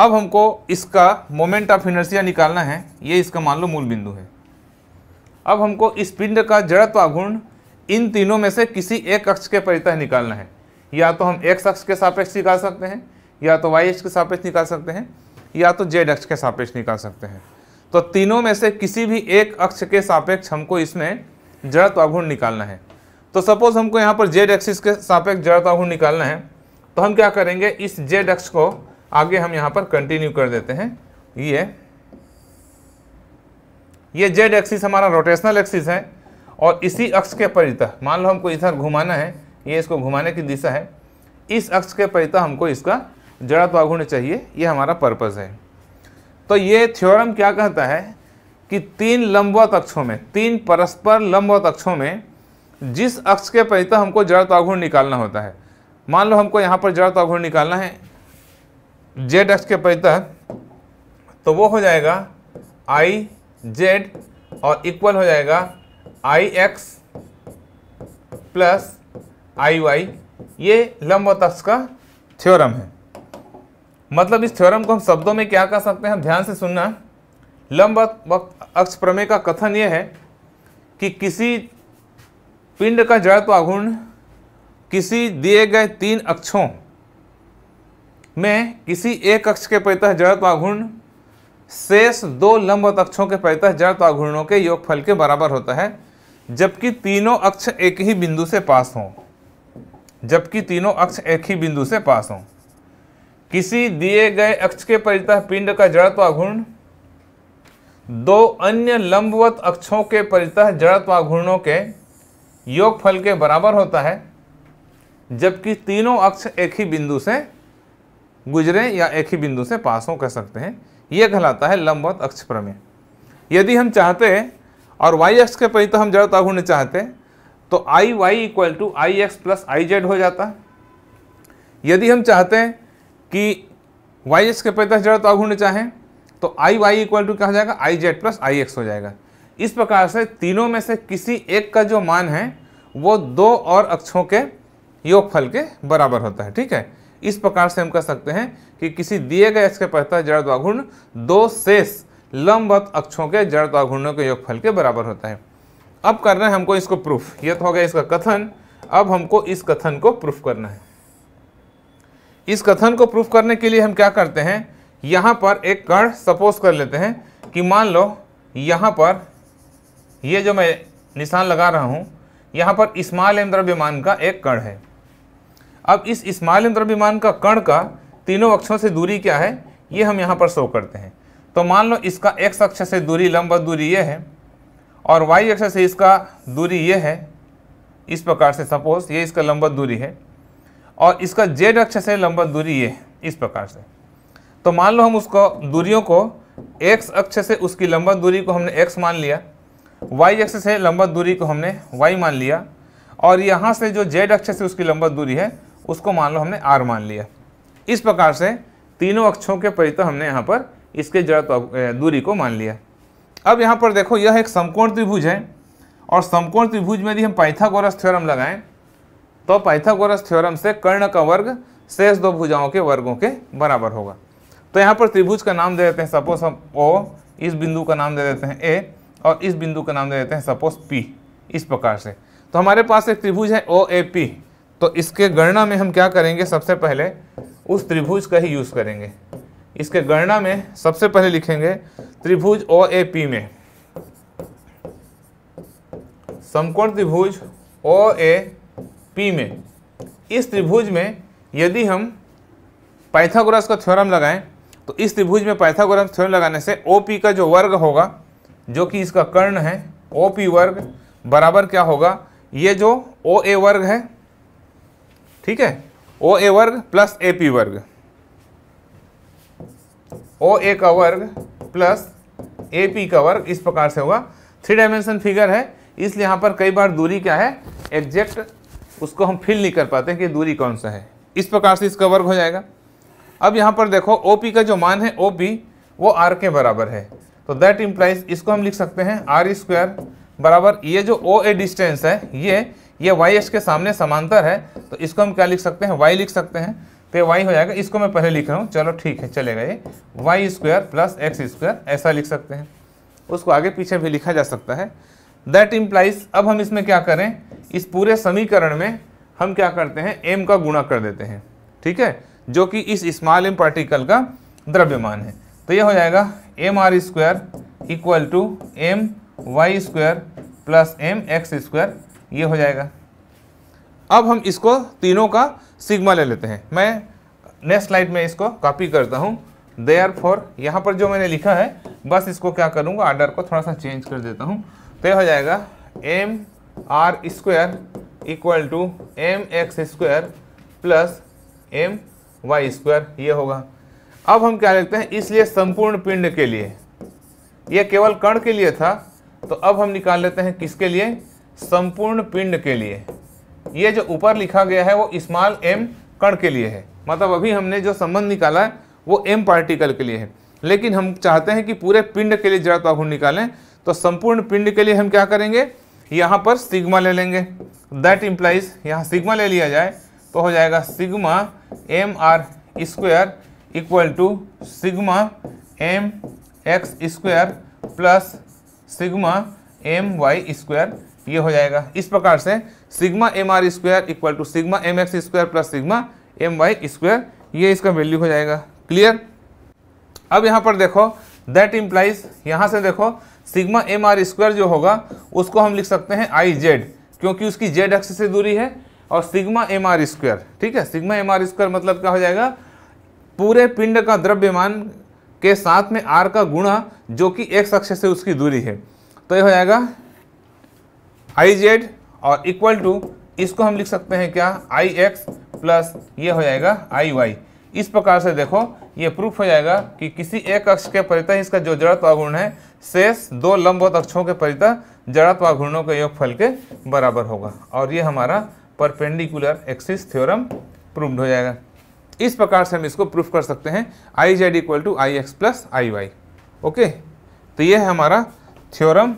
अब हमको इसका मोमेंट ऑफ इनर्सिया निकालना है ये इसका मान लो मूल बिंदु है अब हमको इस पिंड का जड़त्व आघूर्ण इन तीनों में से किसी एक अक्ष के परितः निकालना है या तो हम एक्स अक्ष के सापेक्ष निकाल सकते हैं या तो वाई अक्ष के सापेक्ष निकाल सकते हैं या तो जेड अक्ष के सापेक्ष निकाल सकते हैं तो तीनों में से किसी भी एक अक्ष के सापेक्ष हमको इसमें जड़त्व आघूर्ण निकालना है तो सपोज हमको यहाँ पर जेड एक्सिस के सापेक्ष जड़त्व आघूर्ण निकालना है तो हम क्या करेंगे इस जेड अक्ष को आगे हम यहाँ पर कंटिन्यू कर देते हैं ये ये जेड एक्सिस हमारा रोटेशनल एक्सिस है और इसी अक्ष के परितः मान लो हमको इधर घुमाना है ये इसको घुमाने की दिशा है इस अक्ष के परितः हमको इसका जड़त्व आघूर्ण चाहिए ये हमारा पर्पज़ है तो ये थ्योरम क्या कहता है कि तीन लंबवत अक्षों में तीन परस्पर लंबवत अक्षों में जिस अक्ष के परिता हमको जड़त्वाघूर्ण निकालना होता है मान लो हमको यहाँ पर जड़त्वाघूर्ण निकालना है जेड एक्स के परितः तो वो हो जाएगा आई जेड और इक्वल हो जाएगा I X plus I Y ये लंब तक्ष का थ्योरम है मतलब इस थ्योरम को हम शब्दों में क्या कर सकते हैं ध्यान से सुनना लंब अक्ष प्रमेय का कथन यह है कि किसी पिंड का जड़ आघूर्ण किसी दिए गए तीन अक्षों में किसी एक अक्ष के परितः जड़त्व आघूर्ण शेष दो लंबवत अक्षों के परितः जड़त्व आघूर्णों के योगफल के बराबर होता है जबकि तीनों अक्ष एक ही बिंदु से पास हों जबकि तीनों अक्ष एक ही बिंदु से पास हों किसी दिए गए अक्ष के परितः पिंड का जड़त्व आघूर्ण दो अन्य लंबवत अक्षों के परितः जड़त्व आघूर्णों के योगफल के बराबर होता है जबकि तीनों अक्ष एक ही बिंदु से गुजरें या एक ही बिंदु से पास हो कह सकते हैं यह कहलाता है लंबवत अक्ष प्रमेय यदि हम चाहते हैं और वाई एक्स के परिता तो हम जड़ आघूर्ण चाहते तो I Y equal to I X plus I Z हो जाता है यदि हम चाहते हैं कि वाई एक्स के परित जड़ आघूर्ण चाहें तो आई वाई इक्वल टू क्या हो जाएगा I Z plus I X हो जाएगा इस प्रकार से तीनों में से किसी एक का जो मान है वो दो और अक्षों के योगफल के बराबर होता है ठीक है इस प्रकार से हम कह सकते हैं कि किसी दिए गए एक्स के जड़ जड़त्वाघूर्ण दो शेष लंबवत अक्षों के जड़त्वाघूर्णों के योगफल के बराबर होता है अब करना है हमको इसको प्रूफ यह तो हो गया इसका कथन अब हमको इस कथन को प्रूफ करना है इस कथन को प्रूफ करने के लिए हम क्या करते हैं यहाँ पर एक कण सपोज कर लेते हैं कि मान लो यहाँ पर ये जो मैं निशान लगा रहा हूँ यहाँ पर इस्माल एम द्रव्यमान का एक कण है अब इस इस्माइल द्रव्यमान का कण का तीनों अक्षों से दूरी क्या है ये हम यहाँ पर शो करते हैं तो मान लो इसका एक्स अक्ष से दूरी लंबा दूरी ये है और वाई अक्ष से इसका दूरी ये है इस प्रकार से सपोज ये इसका लंबा दूरी है और इसका जेड अक्ष से लंबा दूरी ये है इस प्रकार से तो मान लो हम उसको दूरियों को एक्स अक्ष से उसकी लंबा दूरी को हमने एक्स मान लिया वाई अक्ष से लंबा दूरी को हमने वाई मान लिया और यहाँ से जो जेड अक्ष से उसकी लंबा दूरी है उसको मान लो हमने आर मान लिया इस प्रकार से तीनों अक्षों के परितः हमने यहाँ पर इसके जड़ दूरी को मान लिया अब यहाँ पर देखो यह एक समकोण त्रिभुज है और समकोण त्रिभुज में यदि हम पाइथागोरस थ्योरम लगाएं तो पाइथागोरस थ्योरम से कर्ण का वर्ग शेष दो भुजाओं के वर्गों के बराबर होगा तो यहाँ पर त्रिभुज का नाम दे देते हैं सपोज हम ओ इस बिंदु का नाम दे देते हैं ए और इस बिंदु का नाम दे देते हैं सपोज पी इस प्रकार से तो हमारे पास एक त्रिभुज है ओ ए पी तो इसके गणना में हम क्या करेंगे सबसे पहले उस त्रिभुज का ही यूज़ करेंगे इसके गणना में सबसे पहले लिखेंगे त्रिभुज ओ ए पी में समकोण त्रिभुज ओ ए पी में इस त्रिभुज में यदि हम पाइथागोरस का थ्योरम लगाएं तो इस त्रिभुज में पाइथागोरस थ्योरम लगाने से ओ पी का जो वर्ग होगा जो कि इसका कर्ण है ओ पी वर्ग बराबर क्या होगा ये जो ओ ए वर्ग है ठीक है ओ ए वर्ग प्लस ए पी वर्ग ओ ए का वर्ग प्लस ए पी का वर्ग इस प्रकार से होगा थ्री डायमेंशन फिगर है इसलिए यहाँ पर कई बार दूरी क्या है एग्जैक्ट उसको हम फिल नहीं कर पाते कि दूरी कौन सा है इस प्रकार से इसका वर्ग हो जाएगा अब यहाँ पर देखो ओ पी का जो मान है ओ पी वो आर के बराबर है तो दैट इम्प्लाइज इसको हम लिख सकते हैं आर स्क्वायर बराबर ये जो ओ ए डिस्टेंस है ये ये वाई एक्स के सामने समांतर है तो इसको हम क्या लिख सकते हैं वाई लिख सकते हैं तो ये वाई हो जाएगा इसको मैं पहले लिख रहा हूँ चलो ठीक है चलेगा ये Y square plus X square ऐसा लिख सकते हैं उसको आगे पीछे भी लिखा जा सकता है दैट इम्प्लाइज अब हम इसमें क्या करें इस पूरे समीकरण में हम क्या करते हैं एम का गुणा कर देते हैं ठीक है जो कि इस स्मॉल एम पार्टिकल का द्रव्यमान है तो यह हो जाएगा M R square equal to M Y square plus M X square ये हो जाएगा अब हम इसको तीनों का सिग्मा ले लेते हैं मैं नेक्स्ट स्लाइड में इसको कॉपी करता हूँ देयर फॉर यहाँ पर जो मैंने लिखा है बस इसको क्या करूँगा आर्डर को थोड़ा सा चेंज कर देता हूँ तो यह हो जाएगा M R square equal to M X square plus M Y square ये होगा अब हम क्या लिखते हैं इसलिए संपूर्ण पिंड के लिए यह केवल कण के लिए था तो अब हम निकाल लेते हैं किसके लिए संपूर्ण पिंड के लिए ये जो ऊपर लिखा गया है वो स्मॉल एम कण के लिए है मतलब अभी हमने जो संबंध निकाला है वो एम पार्टिकल के लिए है लेकिन हम चाहते हैं कि पूरे पिंड के लिए जड़ता गुण निकालें तो संपूर्ण पिंड के लिए हम क्या करेंगे यहाँ पर सिग्मा ले लेंगे दैट इम्प्लाइज यहाँ सिग्मा ले लिया जाए तो हो जाएगा sigma M R square equal to sigma M X square plus sigma M Y square ये हो जाएगा इस प्रकार से sigma M R square equal to sigma M X square plus sigma M Y square ये इसका वैल्यू हो जाएगा क्लियर अब यहाँ पर देखो दैट इम्प्लाइज यहाँ से देखो सिग्मा एम आर स्क्वायर जो होगा उसको हम लिख सकते हैं आई जेड क्योंकि उसकी जेड एक्स से दूरी है और सिग्मा एम आर स्क्वायर ठीक है सिग्मा एम आर स्क्वायर मतलब क्या हो जाएगा पूरे पिंड का द्रव्यमान के साथ में आर का गुणा जो कि एक्स अक्ष से उसकी दूरी है तो ये हो जाएगा आई जेड और इक्वल टू इसको हम लिख सकते हैं क्या आई एक्स प्लस ये हो जाएगा आई वाई इस प्रकार से देखो ये प्रूफ हो जाएगा कि किसी एक अक्ष के परिता इसका जो जड़त्व आघूर्ण है शेष दो लंबवत अक्षों के परिता जड़त्व आघूर्णों के योगफल के बराबर होगा और ये हमारा परपेंडिकुलर एक्सिस थ्योरम प्रूव्ड हो जाएगा इस प्रकार से हम इसको प्रूफ कर सकते हैं I Z equal to I X plus I Y okay तो ये है हमारा थ्योरम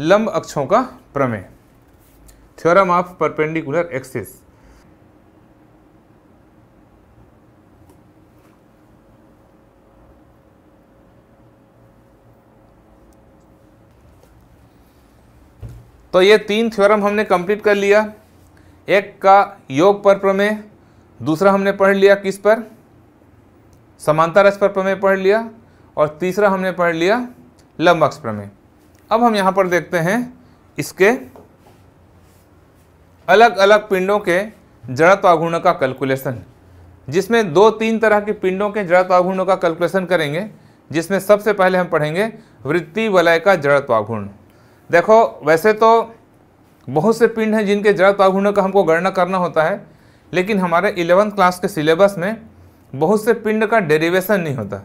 लंब अक्षों का प्रमेय थ्योरम ऑफ परपेंडिकुलर एक्सिस तो ये तीन थ्योरम हमने कंप्लीट कर लिया एक का योग पर प्रमेय दूसरा हमने पढ़ लिया किस पर समांतर अक्ष पर प्रमेय पढ़ लिया और तीसरा हमने पढ़ लिया लंब अक्ष प्रमेय अब हम यहाँ पर देखते हैं इसके अलग अलग पिंडों के आघूर्ण का कैलकुलेशन जिसमें दो तीन तरह के पिंडों के जड़त्वाघूर्णों का कैलकुलेशन करेंगे जिसमें सबसे पहले हम पढ़ेंगे वृत्ति वलय का आघूर्ण देखो वैसे तो बहुत से पिंड हैं जिनके जड़त्वाघूर्णों का हमको गणना करना होता है लेकिन हमारे इलेवंथ क्लास के सिलेबस में बहुत से पिंड का डेरिवेशन नहीं होता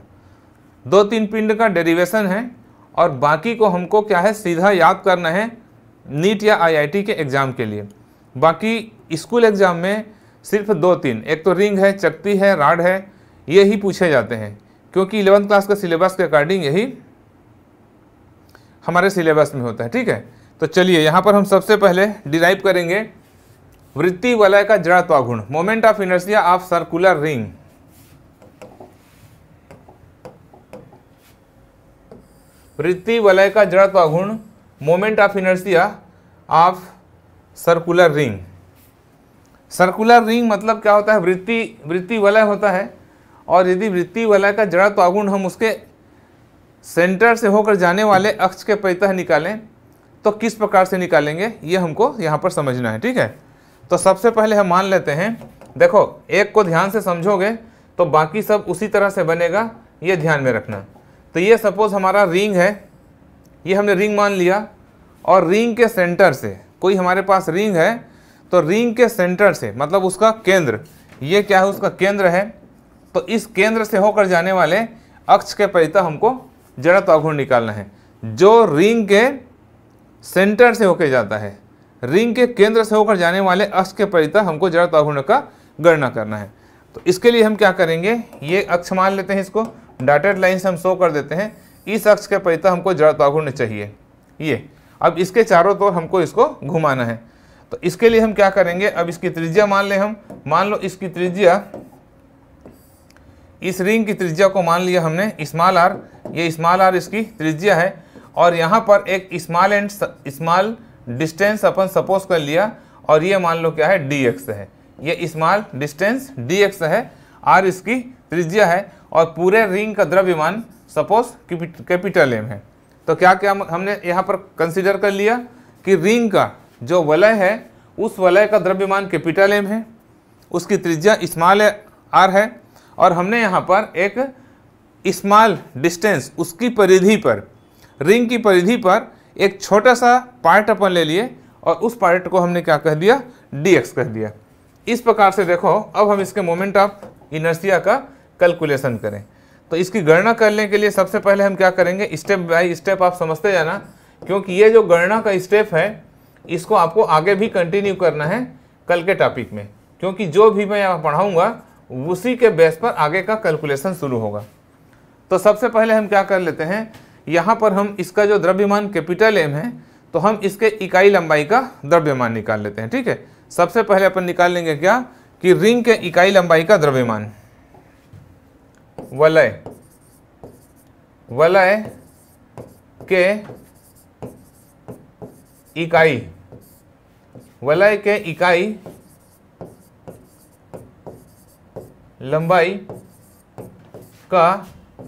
दो तीन पिंड का डेरिवेशन है और बाकी को हमको क्या है सीधा याद करना है नीट या आईआईटी के एग्ज़ाम के लिए बाकी स्कूल एग्ज़ाम में सिर्फ दो तीन एक तो रिंग है चक्ती है राड है ये ही पूछे जाते हैं क्योंकि इलेवंथ क्लास का सिलेबस के अकॉर्डिंग यही हमारे सिलेबस में होता है ठीक है तो चलिए यहाँ पर हम सबसे पहले डिराइव करेंगे वृत्ति वलय का जड़त्वागुण moment of inertia of circular ring वृत्ति वलय का जड़त्व गुण moment of inertia of circular ring circular ring मतलब क्या होता है वृत्ति वृत्ति वलय होता है और यदि वृत्ति वलय का जड़त्व गुण हम उसके सेंटर से होकर जाने वाले अक्ष के पैतः निकालें तो किस प्रकार से निकालेंगे ये हमको यहाँ पर समझना है ठीक है तो सबसे पहले हम मान लेते हैं देखो एक को ध्यान से समझोगे तो बाकी सब उसी तरह से बनेगा ये ध्यान में रखना तो ये सपोज़ हमारा रिंग है ये हमने रिंग मान लिया और रिंग के सेंटर से कोई हमारे पास रिंग है तो रिंग के सेंटर से मतलब उसका केंद्र ये क्या है उसका केंद्र है तो इस केंद्र से होकर जाने वाले अक्ष के परिता हमको जड़त अघूर्ण निकालना है जो रिंग के सेंटर से होकर जाता है रिंग के केंद्र से होकर जाने वाले अक्ष के परिता हमको जड़त अघूर्ण का गणना करना है तो इसके लिए हम क्या करेंगे ये अक्ष मान लेते हैं इसको डाटेड लाइन से हम शो कर देते हैं इस अक्ष के पैता हमको जड़ताघूर्ण चाहिए ये अब इसके चारों तौर हमको इसको घुमाना है तो इसके लिए हम क्या करेंगे अब इसकी त्रिज्या मान लें हम मान लो इसकी त्रिज्या इस रिंग की त्रिज्या को मान लिया हमने स्मॉल आर ये स्मॉल आर इसकी त्रिज्या है और यहाँ पर एक स्मॉल एंड स्मॉल डिस्टेंस अपन सपोज कर लिया और ये मान लो क्या है डी एक्स है ये स्मॉल डिस्टेंस डी एक्स है आर इसकी त्रिज्या है और पूरे रिंग का द्रव्यमान सपोज कैपिटल एम है तो क्या क्या हमने यहाँ पर कंसिडर कर लिया कि रिंग का जो वलय है उस वलय का द्रव्यमान कैपिटल एम है उसकी त्रिज्या स्मॉल आर है और हमने यहाँ पर एक स्मॉल डिस्टेंस उसकी परिधि पर रिंग की परिधि पर एक छोटा सा पार्ट अपन ले लिए और उस पार्ट को हमने क्या कह दिया डी एक्स कह दिया इस प्रकार से देखो अब हम इसके मोमेंट ऑफ इनर्सिया का कैलकुलेशन करें तो इसकी गणना करने के लिए सबसे पहले हम क्या करेंगे स्टेप बाय स्टेप आप समझते जाना क्योंकि ये जो गणना का स्टेप है इसको आपको आगे भी कंटिन्यू करना है कल के टॉपिक में क्योंकि जो भी मैं यहाँ पढ़ाऊँगा उसी के बेस पर आगे का कैलकुलेशन शुरू होगा तो सबसे पहले हम क्या कर लेते हैं यहाँ पर हम इसका जो द्रव्यमान कैपिटल एम है तो हम इसके इकाई लंबाई का द्रव्यमान निकाल लेते हैं ठीक है सबसे पहले अपन निकाल लेंगे क्या कि रिंग के इकाई लंबाई का द्रव्यमान वलय वलय के इकाई वलय के इकाई लंबाई का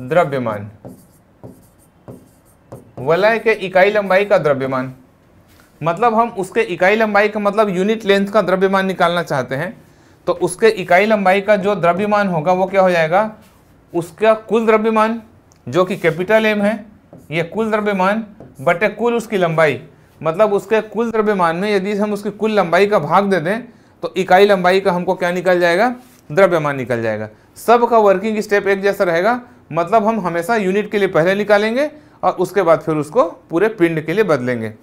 द्रव्यमान वलय के इकाई लंबाई का द्रव्यमान मतलब हम उसके इकाई लंबाई का मतलब यूनिट लेंथ का द्रव्यमान निकालना चाहते हैं तो उसके इकाई लंबाई का जो द्रव्यमान होगा वो क्या हो जाएगा उसका कुल द्रव्यमान जो कि कैपिटल एम है यह कुल द्रव्यमान बटे कुल उसकी लंबाई मतलब उसके कुल द्रव्यमान में यदि हम उसकी कुल लंबाई का भाग दे दें तो इकाई लंबाई का हमको क्या निकल जाएगा द्रव्यमान निकल जाएगा सब का वर्किंग स्टेप एक जैसा रहेगा मतलब हम हमेशा यूनिट के लिए पहले निकालेंगे और उसके बाद फिर उसको पूरे पिंड के लिए बदलेंगे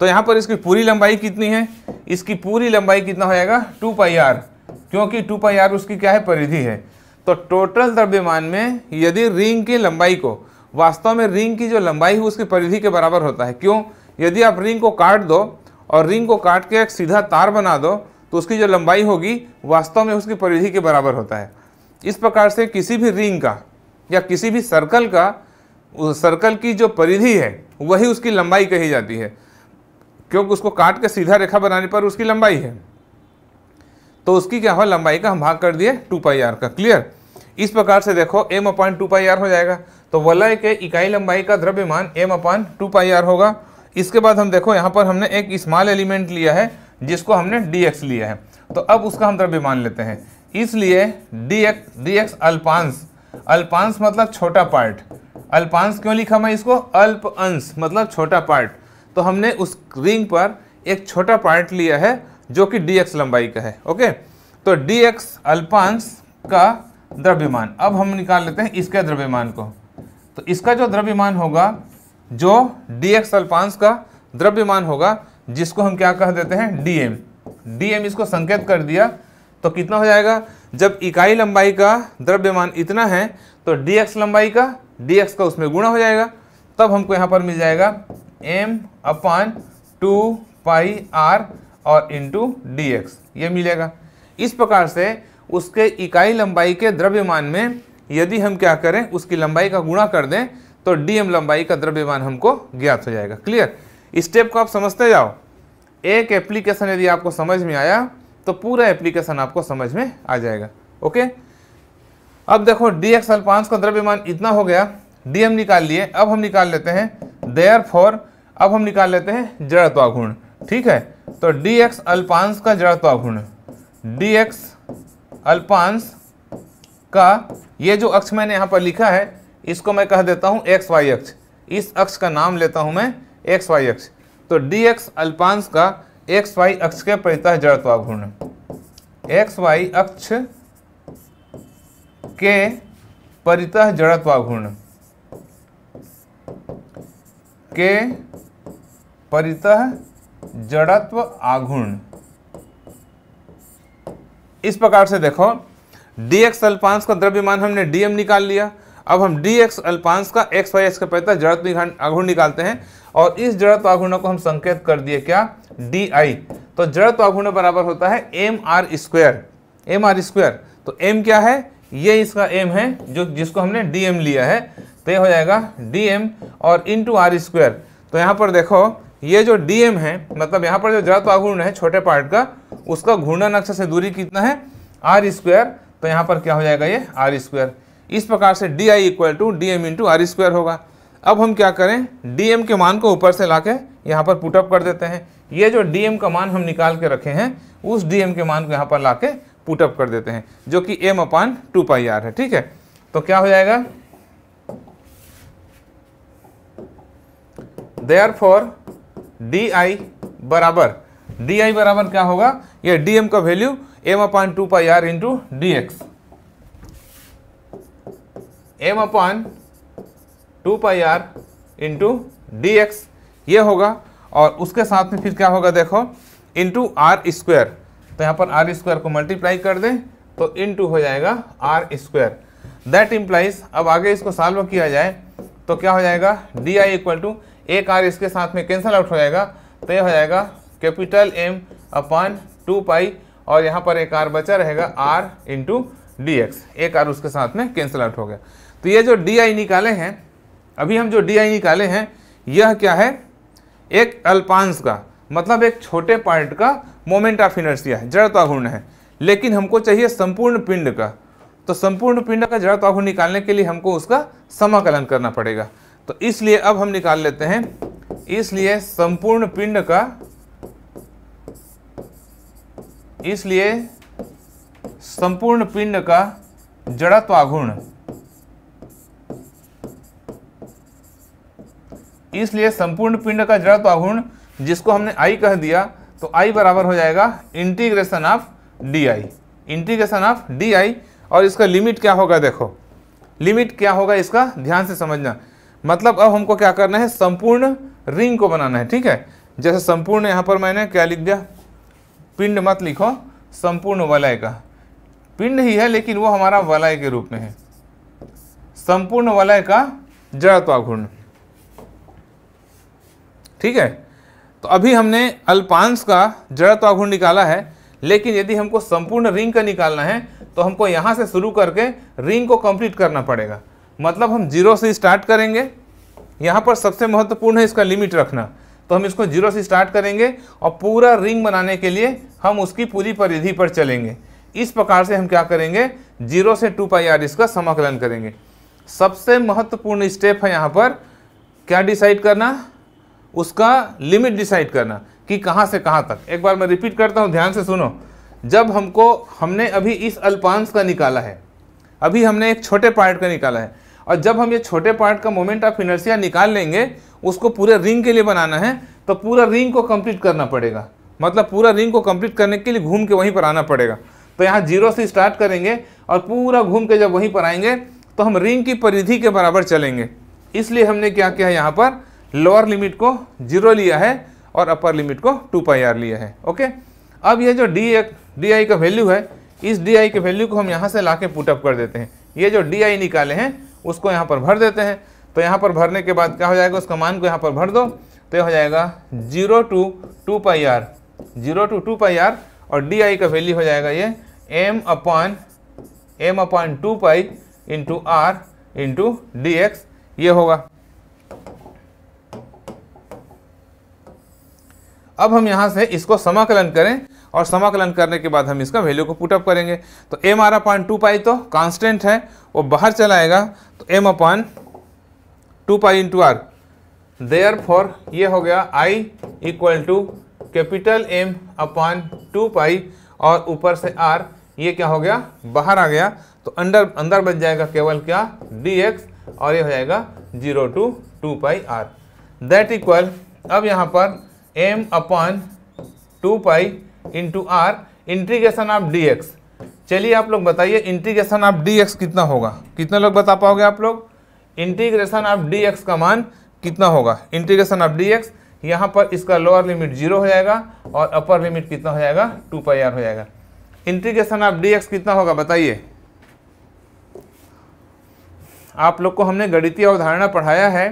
तो यहाँ पर इसकी पूरी लंबाई कितनी है इसकी पूरी लंबाई कितना हो जाएगा टू पाई आर क्योंकि टू पाई आर उसकी क्या है परिधि है तो टोटल द्रव्यमान में यदि रिंग की लंबाई को वास्तव में रिंग की जो लंबाई है उसकी परिधि के बराबर होता है क्यों यदि आप रिंग को काट दो और रिंग को काट के एक सीधा तार बना दो तो उसकी जो लंबाई होगी वास्तव में उसकी परिधि के बराबर होता है इस प्रकार से किसी भी रिंग का या किसी भी सर्कल का उस सर्कल की जो परिधि है वही उसकी लंबाई कही जाती है क्योंकि उसको काट के सीधा रेखा बनाने पर उसकी लंबाई है तो उसकी क्या हुआ लंबाई का हम भाग कर दिए टू पाई आर का क्लियर इस प्रकार से देखो M upon two pi R हो जाएगा तो वलय के इकाई लंबाई का द्रव्यमान M upon two pi R होगा इसके बाद हम देखो यहाँ पर हमने एक स्मॉल एलिमेंट लिया है जिसको हमने डी एक्स लिया है तो अब उसका हम द्रव्यमान लेते हैं इसलिए डी एक्स डी एक्स अल्पांश अल्पांश मतलब छोटा पार्ट अल्पांश क्यों लिखा मैं इसको अल्प अंश मतलब छोटा पार्ट तो हमने उस रिंग पर एक छोटा पार्ट लिया है जो कि डी एक्स लंबाई का है ओके तो डी एक्स अल्पांश का द्रव्यमान अब हम निकाल लेते हैं इसके द्रव्यमान को तो इसका जो द्रव्यमान होगा जो डी एक्स अल्पांश का द्रव्यमान होगा जिसको हम क्या कह देते हैं डी एम डी एम इसको संकेत कर दिया तो कितना हो जाएगा जब इकाई लंबाई का द्रव्यमान इतना है तो डी एक्स लंबाई का डी एक्स का उसमें गुणा हो जाएगा तब हमको यहाँ पर मिल जाएगा M upon two pi R और इंटू डी एक्स ये मिलेगा इस प्रकार से उसके इकाई लंबाई के द्रव्यमान में यदि हम क्या करें उसकी लंबाई का गुणा कर दें तो डी एम लंबाई का द्रव्यमान हमको ज्ञात हो जाएगा क्लियर स्टेप को आप समझते जाओ एक एप्लीकेशन यदि आपको समझ में आया तो पूरा एप्लीकेशन आपको समझ में आ जाएगा ओके अब देखो डी एक्स अल्पांश का द्रव्यमान इतना हो गया डीएम निकाल लिए अब हम निकाल लेते हैं देयर फॉर अब हम निकाल लेते हैं जड़त्वाघूर्ण ठीक है तो डी एक्स अल्पांश का जड़त्व घूर्ण डी एक्स अल्पांश का ये जो अक्ष मैंने यहाँ पर लिखा है इसको मैं कह देता हूँ एक्स वाई अक्ष इस अक्ष का नाम लेता हूँ मैं एक्स वाई अक्ष तो डी एक्स अल्पांश का एक्स वाई अक्ष के परितः जड़त्वाघूर्ण एक्स वाई अक्ष के परितः जड़त्व जड़त्वाघूर्ण के परितः जड़त्व आघूर्ण इस प्रकार से देखो डी एक्स अल्पांश का द्रव्यमान हमने डीएम निकाल लिया अब हम डी एक्स अल्पांश का एक्स वाई एक्स का पैता जड़त्व आघूर्ण निकालते हैं और इस जड़त्व आघूर्ण को हम संकेत कर दिए क्या डी आई तो जड़त्व आघूर्ण बराबर होता है M R square M R square तो एम क्या है ये इसका एम है जो जिसको हमने डीएम लिया है तो ये हो जाएगा डी एम और इंटू आर स्क्वायर तो यहाँ पर देखो ये जो डीएम है मतलब यहाँ पर जो जड़त्व आघूर्ण है छोटे पार्ट का उसका घूर्णन अक्ष से दूरी कितना है आर स्क्वायर तो यहाँ पर क्या हो जाएगा ये आर स्क्वायर इस प्रकार से D I equal to D M into R square होगा अब हम क्या करें डी एम के मान को ऊपर से ला के यहाँ पर पुटअप कर देते हैं ये जो डी एम का मान हम निकाल के रखे हैं उस डी एम के मान को यहाँ पर ला के पुटअप कर देते हैं जो कि M upon two pi R है ठीक है तो क्या हो जाएगा देयर फॉर डी आई बराबर डी आई बराबर क्या होगा ये डी एम का value M upon two pi R into D X M upon two pi R into D X ये होगा और उसके साथ में फिर क्या होगा देखो इंटू आर स्क्वायर तो यहाँ पर आर स्क्वायर को मल्टीप्लाई कर दें तो टू हो जाएगा आर स्क्वायर दैट इम्प्लाइज अब आगे इसको सॉल्व किया जाए तो क्या हो जाएगा डी आई इक्वल टू एक आर इसके साथ में कैंसिल आउट हो जाएगा तो यह हो जाएगा capital M upon two pi और यहाँ पर एक आर बचा रहेगा आर इंटू डी एक्स एक आर उसके साथ में कैंसिल आउट हो गया तो ये जो डी आई निकाले हैं अभी हम जो डी आई निकाले हैं यह क्या है एक अल्पांश का मतलब एक छोटे पार्ट का मोमेंट ऑफ इनर्सिया है जड़ताघूर्ण है लेकिन हमको चाहिए संपूर्ण पिंड का तो संपूर्ण पिंड का जड़ताघूर्ण निकालने के लिए हमको उसका समाकलन करना पड़ेगा तो इसलिए अब हम निकाल लेते हैं इसलिए संपूर्ण पिंड का इसलिए संपूर्ण पिंड का जड़त्वाघूर्ण इसलिए संपूर्ण पिंड का जड़त्वाघूर्ण जिसको हमने आई कह दिया तो आई बराबर हो जाएगा integration of D I integration of D I और इसका लिमिट क्या होगा देखो लिमिट क्या होगा इसका ध्यान से समझना मतलब अब हमको क्या करना है संपूर्ण रिंग को बनाना है ठीक है जैसे संपूर्ण यहाँ पर मैंने क्या लिख दिया पिंड मत लिखो संपूर्ण वलय का पिंड ही है लेकिन वो हमारा वलय के रूप में है संपूर्ण वलय का जड़त्वाघूर्ण ठीक है तो अभी हमने अल्पांश का जड़त्वाघूर्ण निकाला है लेकिन यदि हमको संपूर्ण रिंग का निकालना है तो हमको यहाँ से शुरू करके रिंग को कंप्लीट करना पड़ेगा मतलब हम जीरो से स्टार्ट करेंगे यहाँ पर सबसे महत्वपूर्ण है इसका लिमिट रखना तो हम इसको जीरो से स्टार्ट करेंगे और पूरा रिंग बनाने के लिए हम उसकी पूरी परिधि पर चलेंगे इस प्रकार से हम क्या करेंगे जीरो से टू पाई आर इसका समाकलन करेंगे सबसे महत्वपूर्ण स्टेप है यहाँ पर क्या डिसाइड करना उसका लिमिट डिसाइड करना कि कहाँ से कहाँ तक एक बार मैं रिपीट करता हूँ ध्यान से सुनो जब हमको हमने अभी इस अल्पांश का निकाला है अभी हमने एक छोटे पार्ट का निकाला है और जब हम ये छोटे पार्ट का मोमेंट ऑफ इनर्सिया निकाल लेंगे उसको पूरे रिंग के लिए बनाना है तो पूरा रिंग को कंप्लीट करना पड़ेगा मतलब पूरा रिंग को कंप्लीट करने के लिए घूम के वहीं पर आना पड़ेगा तो यहाँ जीरो से स्टार्ट करेंगे और पूरा घूम के जब वहीं पर आएंगे तो हम रिंग की परिधि के बराबर चलेंगे इसलिए हमने क्या किया है यहाँ पर लोअर लिमिट को जीरो लिया है और अपर लिमिट को टू पाई आर लिया है ओके अब ये जो डी डी आई का वैल्यू है इस डी आई के वैल्यू को हम यहाँ से ला के पुटअप कर देते हैं ये जो डी आई निकाले हैं उसको यहाँ पर भर देते हैं तो यहाँ पर भरने के बाद क्या हो जाएगा उसका मान को यहाँ पर भर दो तो यह हो जाएगा zero to two pi R zero to two pi R और डी आई का वैल्यू हो जाएगा ये M upon M upon two pi into R into D X ये होगा अब हम यहाँ से इसको समाकलन करें और समाकलन करने के बाद हम इसका वैल्यू को पुटअप करेंगे तो M R upon two pi तो कांस्टेंट है वो बाहर चला आएगा तो M upon two pi into R therefore ये हो गया I equal to capital M upon two pi और ऊपर से आर ये क्या हो गया बाहर आ गया तो अंदर अंदर बच जाएगा केवल क्या डी एक्स और ये हो जाएगा zero to two pi R that equal अब यहाँ पर M upon two pi into R integration of D X चलिए आप लोग बताइए इंटीग्रेशन ऑफ डी एक्स कितना होगा कितने लोग बता पाओगे आप लोग इंटीग्रेशन ऑफ डी एक्स का मान कितना होगा इंटीग्रेशन ऑफ डी एक्स यहाँ पर इसका लोअर लिमिट जीरो हो जाएगा और अपर लिमिट कितना हो जाएगा टू पाई आर हो जाएगा इंटीग्रेशन ऑफ डी एक्स कितना होगा बताइए आप लोग को हमने गणितीय अवधारणा पढ़ाया है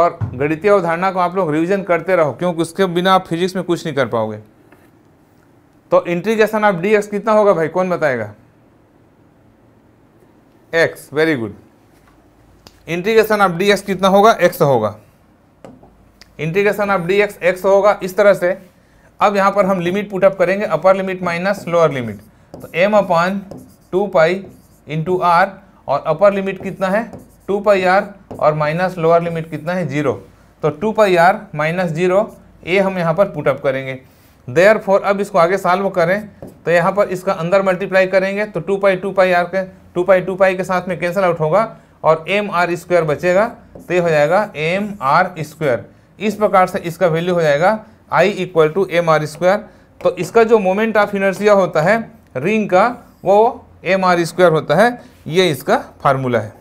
और गणितीय अवधारणा को आप लोग रिविजन करते रहो क्योंकि उसके बिना आप फिजिक्स में कुछ नहीं कर पाओगे तो इंटीग्रेशन ऑफ डी एक्स कितना होगा भाई कौन बताएगा X very good integration of D कितना होगा एक्स होगा integration of D X X होगा इस तरह से अब यहां पर हम लिमिट पुटअप करेंगे upper limit minus lower limit तो M upon two pi into R और अपर लिमिट कितना है टू पाई आर और माइनस लोअर लिमिट कितना है जीरो तो two pi R minus zero ए हम यहां पर पुटअप करेंगे देयर फोर अब इसको आगे साल्व करें तो यहाँ पर इसका अंदर मल्टीप्लाई करेंगे तो two pi two pi R के टू पाई टू पाई के साथ में कैंसिल आउट होगा और एम आर स्क्वायर बचेगा तो ये हो जाएगा एम आर स्क्वायर इस प्रकार से इसका वैल्यू हो जाएगा I equal to M R square तो इसका जो मोमेंट ऑफ इनर्सिया होता है रिंग का वो एम आर स्क्वायर होता है ये इसका फार्मूला है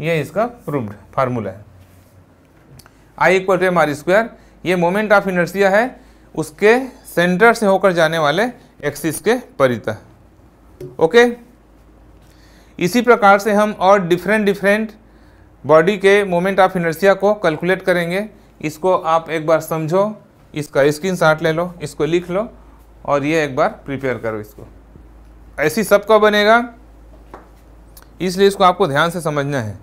ये इसका प्रूव्ड फार्मूला है I equal to M R square ये मोमेंट ऑफ इनर्सिया है उसके सेंटर से होकर जाने वाले एक्सिस के परितः ओके इसी प्रकार से हम और डिफरेंट डिफरेंट बॉडी के मोमेंट ऑफ इनर्सिया को कैलकुलेट करेंगे इसको आप एक बार समझो इसका स्क्रीन शॉट ले लो इसको लिख लो और ये एक बार प्रिपेयर करो इसको ऐसी सबका बनेगा इसलिए इसको आपको ध्यान से समझना है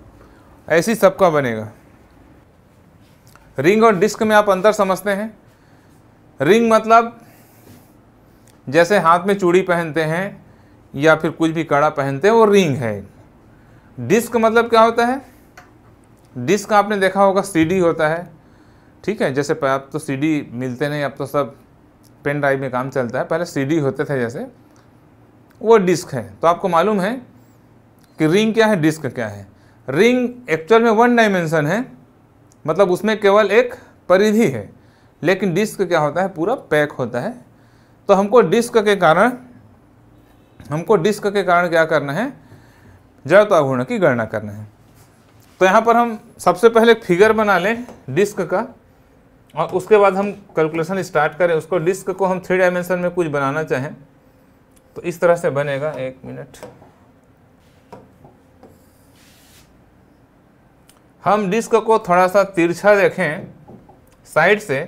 ऐसी सबका बनेगा रिंग और डिस्क में आप अंतर समझते हैं रिंग मतलब जैसे हाथ में चूड़ी पहनते हैं या फिर कुछ भी कड़ा पहनते हैं वो रिंग है डिस्क मतलब क्या होता है डिस्क आपने देखा होगा सीडी होता है ठीक है जैसे आप तो सीडी मिलते नहीं अब तो सब पेन ड्राइव में काम चलता है पहले सीडी होते थे जैसे वो डिस्क है तो आपको मालूम है कि रिंग क्या है डिस्क क्या है रिंग एक्चुअल में वन डायमेंशन है मतलब उसमें केवल एक परिधि है लेकिन डिस्क क्या होता है पूरा पैक होता है तो हमको डिस्क के कारण हमको डिस्क के कारण क्या करना है जड़त्व अघूर्ण की गणना करना है तो यहाँ पर हम सबसे पहले फिगर बना लें डिस्क का और उसके बाद हम कैलकुलेशन स्टार्ट करें उसको डिस्क को हम थ्री डायमेंशन में कुछ बनाना चाहें तो इस तरह से बनेगा एक मिनट हम डिस्क को थोड़ा सा तिरछा देखें साइड से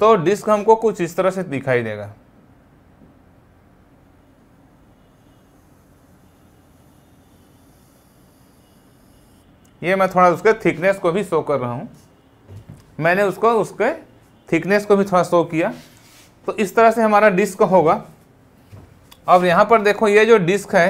तो डिस्क हमको कुछ इस तरह से दिखाई देगा ये मैं थोड़ा उसके थिकनेस को भी शो कर रहा हूँ मैंने उसको उसके थिकनेस को भी थोड़ा शो किया तो इस तरह से हमारा डिस्क होगा अब यहाँ पर देखो ये जो डिस्क है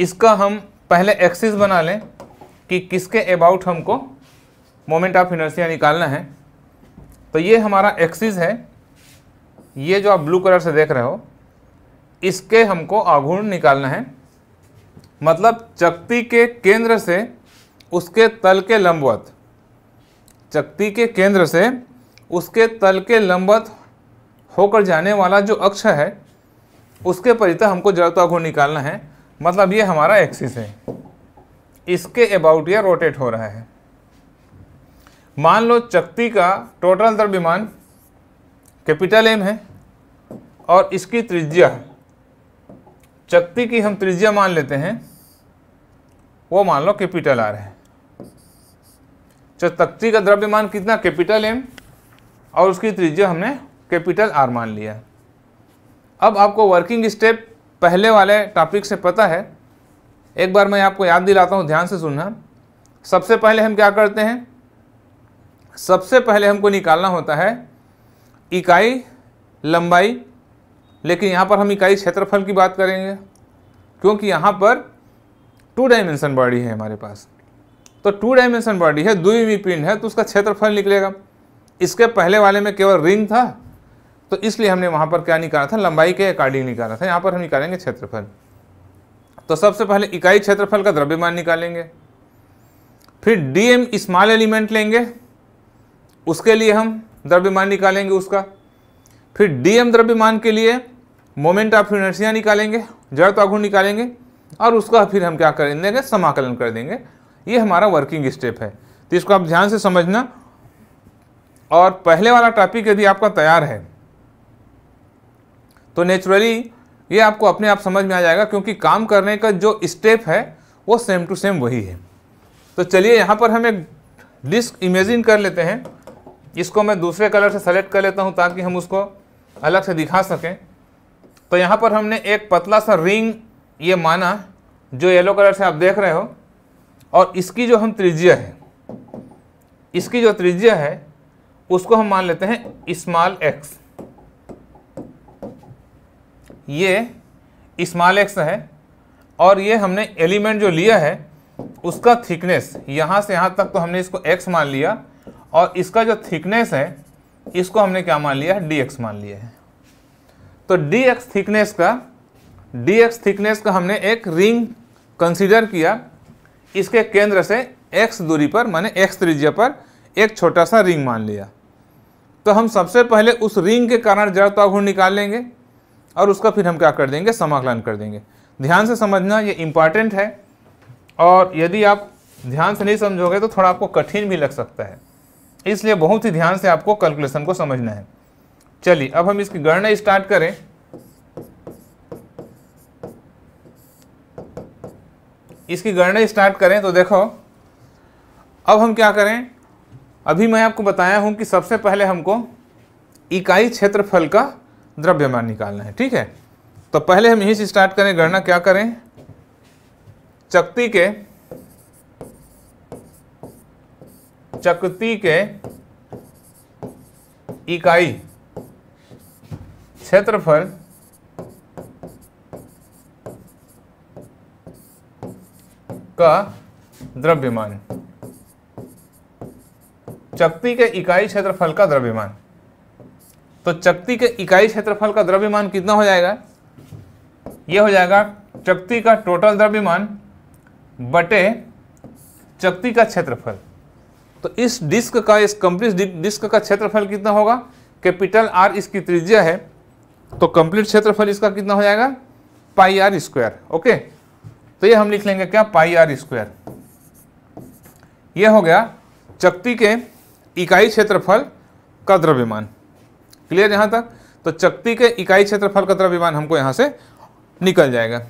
इसका हम पहले एक्सिस बना लें कि किसके अबाउट हमको मोमेंट ऑफ इनर्सिया निकालना है तो ये हमारा एक्सिस है ये जो आप ब्लू कलर से देख रहे हो इसके हमको आघूर्ण निकालना है मतलब चक्ति के केंद्र से उसके तल के लंबवत चक्ति के केंद्र से उसके तल के लंबवत होकर जाने वाला जो अक्ष है उसके परिता हमको जड़त्वाघूर्ण निकालना है मतलब ये हमारा एक्सिस है इसके अबाउट ये रोटेट हो रहा है मान लो चक्ति का टोटल द्रव्यमान कैपिटल एम है और इसकी त्रिज्या चक्ति की हम त्रिज्या मान लेते हैं वो मान लो कैपिटल आर है तो का द्रव्यमान कितना कैपिटल एम और उसकी त्रिज्या हमने कैपिटल आर मान लिया अब आपको वर्किंग स्टेप पहले वाले टॉपिक से पता है एक बार मैं आपको याद दिलाता हूँ ध्यान से सुनना सबसे पहले हम क्या करते हैं सबसे पहले हमको निकालना होता है इकाई लंबाई लेकिन यहाँ पर हम इकाई क्षेत्रफल की बात करेंगे क्योंकि यहाँ पर टू डायमेंशन बॉडी है हमारे पास तो टू डायमेंशन बॉडी है पिंड है तो उसका क्षेत्रफल निकलेगा इसके पहले वाले में केवल रिंग था तो इसलिए हमने वहाँ पर क्या निकाला था लंबाई के अकॉर्डिंग निकाला था यहाँ पर हम निकालेंगे क्षेत्रफल तो सबसे पहले इकाई क्षेत्रफल का द्रव्यमान निकालेंगे फिर डी एम स्मॉल एलिमेंट लेंगे उसके लिए हम द्रव्यमान निकालेंगे उसका फिर डी एम द्रव्यमान के लिए मोमेंट ऑफ इनर्सिया निकालेंगे जड़ आघूर्ण तो निकालेंगे और उसका फिर हम क्या कर देंगे समाकलन कर देंगे ये हमारा वर्किंग स्टेप है तो इसको आप ध्यान से समझना और पहले वाला टॉपिक यदि आपका तैयार है तो नेचुरली ये आपको अपने आप समझ में आ जाएगा क्योंकि काम करने का जो स्टेप है वो सेम टू सेम वही है तो चलिए यहाँ पर हम एक डिस्क इमेजिन कर लेते हैं इसको मैं दूसरे कलर से सेलेक्ट कर लेता हूँ ताकि हम उसको अलग से दिखा सकें तो यहाँ पर हमने एक पतला सा रिंग ये माना जो येलो कलर से आप देख रहे हो और इसकी जो हम त्रिज्या है इसकी जो त्रिज्या है उसको हम मान लेते हैं स्मॉल एक्स ये स्मॉल एक्स है और ये हमने एलिमेंट जो लिया है उसका थिकनेस यहाँ से यहाँ तक तो हमने इसको एक्स मान लिया और इसका जो थिकनेस है इसको हमने क्या मान लिया है डी एक्स मान लिया है तो डी एक्स थिकनेस का डी एक्स थिकनेस का हमने एक रिंग कंसीडर किया इसके केंद्र से एक्स दूरी पर माने एक्स त्रिज्या पर एक छोटा सा रिंग मान लिया तो हम सबसे पहले उस रिंग के कारण जड़ता त्वघूर्ण निकाल लेंगे और उसका फिर हम क्या कर देंगे समाकलन कर देंगे ध्यान से समझना ये इम्पॉर्टेंट है और यदि आप ध्यान से नहीं समझोगे तो थोड़ा आपको कठिन भी लग सकता है इसलिए बहुत ही ध्यान से आपको कैलकुलेशन को समझना है चलिए अब हम इसकी गणना स्टार्ट करें इसकी गणना स्टार्ट करें तो देखो अब हम क्या करें अभी मैं आपको बताया हूं कि सबसे पहले हमको इकाई क्षेत्रफल का द्रव्यमान निकालना है ठीक है तो पहले हम यहीं से स्टार्ट करें गणना क्या करें चकती के चकती के इकाई क्षेत्रफल का द्रव्यमान चकती के इकाई क्षेत्रफल का द्रव्यमान तो चक्ति के इकाई क्षेत्रफल का द्रव्यमान कितना हो जाएगा यह हो जाएगा चक्ति का टोटल द्रव्यमान बटे चक्ति का क्षेत्रफल तो इस डिस्क का इस कंप्लीट डिस्क का क्षेत्रफल कितना होगा कैपिटल आर इसकी त्रिज्या है तो कंप्लीट क्षेत्रफल इसका कितना हो जाएगा पाई आर स्क्वायर ओके तो ये हम लिख लेंगे क्या पाई आर स्क्वायर ये हो गया चक्ति के इकाई क्षेत्रफल का द्रव्यमान क्लियर यहाँ तक तो चक्ति के इकाई क्षेत्रफल का द्रव्यमान हमको यहाँ से निकल जाएगा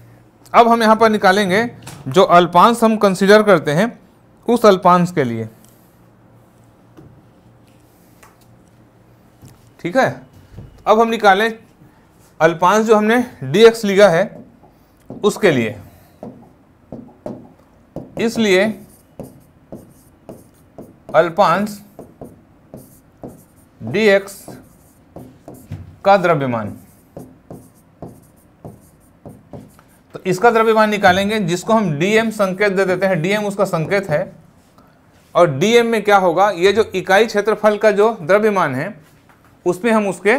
अब हम यहाँ पर निकालेंगे जो अल्पांश हम कंसिडर करते हैं उस अल्पांश के लिए ठीक है अब हम निकालें अल्पांश जो हमने dx लिया है उसके लिए इसलिए अल्पांश dx का द्रव्यमान तो इसका द्रव्यमान निकालेंगे जिसको हम डीएम संकेत दे देते हैं डीएम उसका संकेत है और डीएम में क्या होगा ये जो इकाई क्षेत्रफल का जो द्रव्यमान है उसमें हम उसके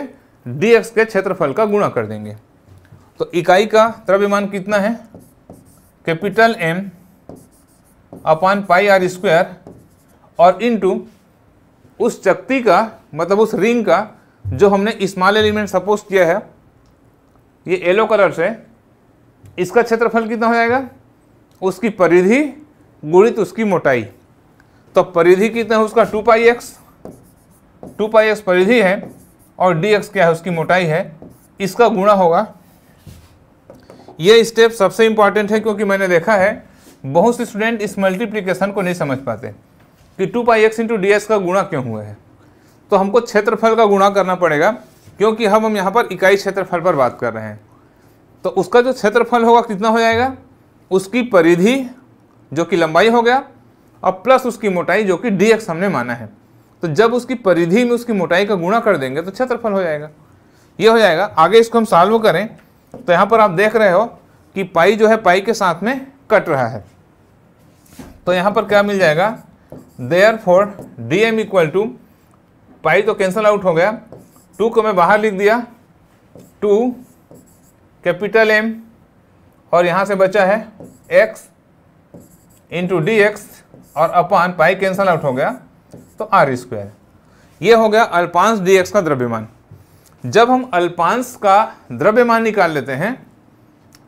डीएक्स के क्षेत्रफल का गुणा कर देंगे तो इकाई का द्रव्यमान कितना है capital M upon pi R square और इनटू उस चक्ति का मतलब उस रिंग का जो हमने स्मॉल एलिमेंट सपोज किया है ये येलो कलर से इसका क्षेत्रफल कितना हो जाएगा उसकी परिधि गुणित उसकी मोटाई तो परिधि कितना है उसका two pi X two pi X परिधि है और डी एक्स क्या है उसकी मोटाई है इसका गुणा होगा ये स्टेप सबसे इंपॉर्टेंट है क्योंकि मैंने देखा है बहुत से स्टूडेंट इस मल्टीप्लीकेशन को नहीं समझ पाते कि two pi X into D X का गुणा क्यों हुआ है तो हमको क्षेत्रफल का गुणा करना पड़ेगा क्योंकि हम हम यहाँ पर इकाई क्षेत्रफल पर बात कर रहे हैं तो उसका जो क्षेत्रफल होगा कितना हो जाएगा उसकी परिधि जो कि लंबाई हो गया और प्लस उसकी मोटाई जो कि डी हमने माना है तो जब उसकी परिधि में उसकी मोटाई का गुणा कर देंगे तो क्षेत्रफल हो जाएगा ये हो जाएगा आगे इसको हम सॉल्व करें तो यहाँ पर आप देख रहे हो कि पाई जो है पाई के साथ में कट रहा है तो यहाँ पर क्या मिल जाएगा therefore D M equal to pi तो कैंसिल आउट हो गया टू को मैं बाहर लिख दिया टू कैपिटल एम और यहाँ से बचा है एक्स इंटू डी एक्स और अपान पाई कैंसिल आउट हो गया तो आर स्क्वायर ये हो गया अल्पांश डी एक्स का द्रव्यमान जब हम अल्पांश का द्रव्यमान निकाल लेते हैं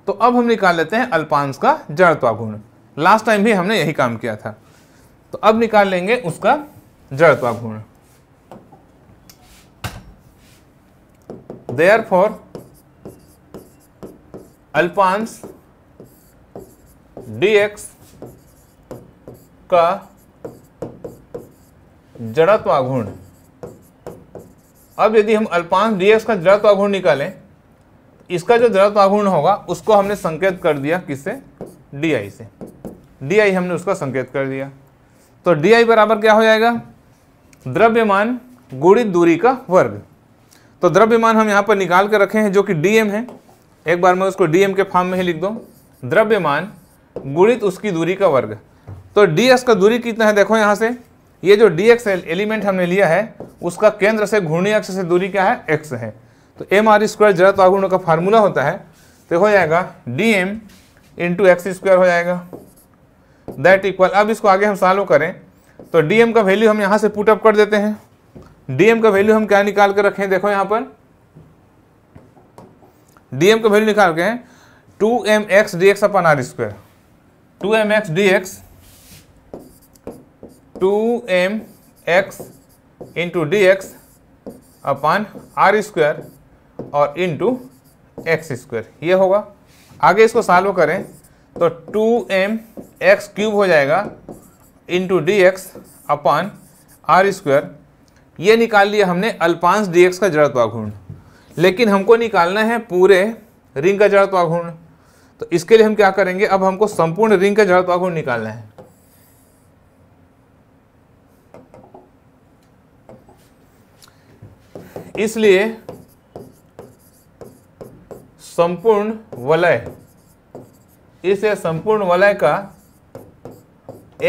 तो अब हम निकाल लेते हैं अल्पांश का गुण लास्ट टाइम भी हमने यही काम किया था तो अब निकाल लेंगे उसका जड़त्वाघूर्ण therefore अल्पांश dx का आघूर्ण अब यदि हम अल्पांश dx का आघूर्ण निकालें इसका जो आघूर्ण होगा उसको हमने संकेत कर दिया किससे di से di हमने उसका संकेत कर दिया तो di बराबर क्या हो जाएगा द्रव्यमान गुणित दूरी का वर्ग तो द्रव्यमान हम यहाँ पर निकाल कर रखे हैं जो कि डीएम है एक बार मैं उसको डीएम के फॉर्म में ही लिख दो द्रव्यमान गुणित उसकी दूरी का वर्ग तो डी का दूरी कितना है देखो यहाँ से ये जो डी एक्स एलिमेंट हमने लिया है उसका केंद्र से घूर्णी अक्ष से दूरी क्या है एक्स है तो एम आर स्क्वायर जड़त्वाघूर्ण का फार्मूला होता है तो हो जाएगा D M into X square हो जाएगा दैट इक्वल अब इसको आगे हम सॉल्व करें तो डी एम का वैल्यू हम यहाँ से पुटअप कर देते हैं डीएम का वैल्यू हम क्या निकाल कर रखें देखो यहां पर डीएम का वैल्यू निकाल के two M X D X upon R square two M X D X two M X into D X upon R square और इंटू एक्स स्क्वायर ये होगा आगे इसको सॉल्व करें तो टू एम एक्स क्यूब हो जाएगा into D X upon R square ये निकाल लिया हमने अल्पांश एक्स का घूर्ण लेकिन हमको निकालना है पूरे रिंग का घूर्ण तो इसके लिए हम क्या करेंगे अब हमको संपूर्ण रिंग का घूर्ण निकालना है इसलिए संपूर्ण वलय इसे संपूर्ण वलय का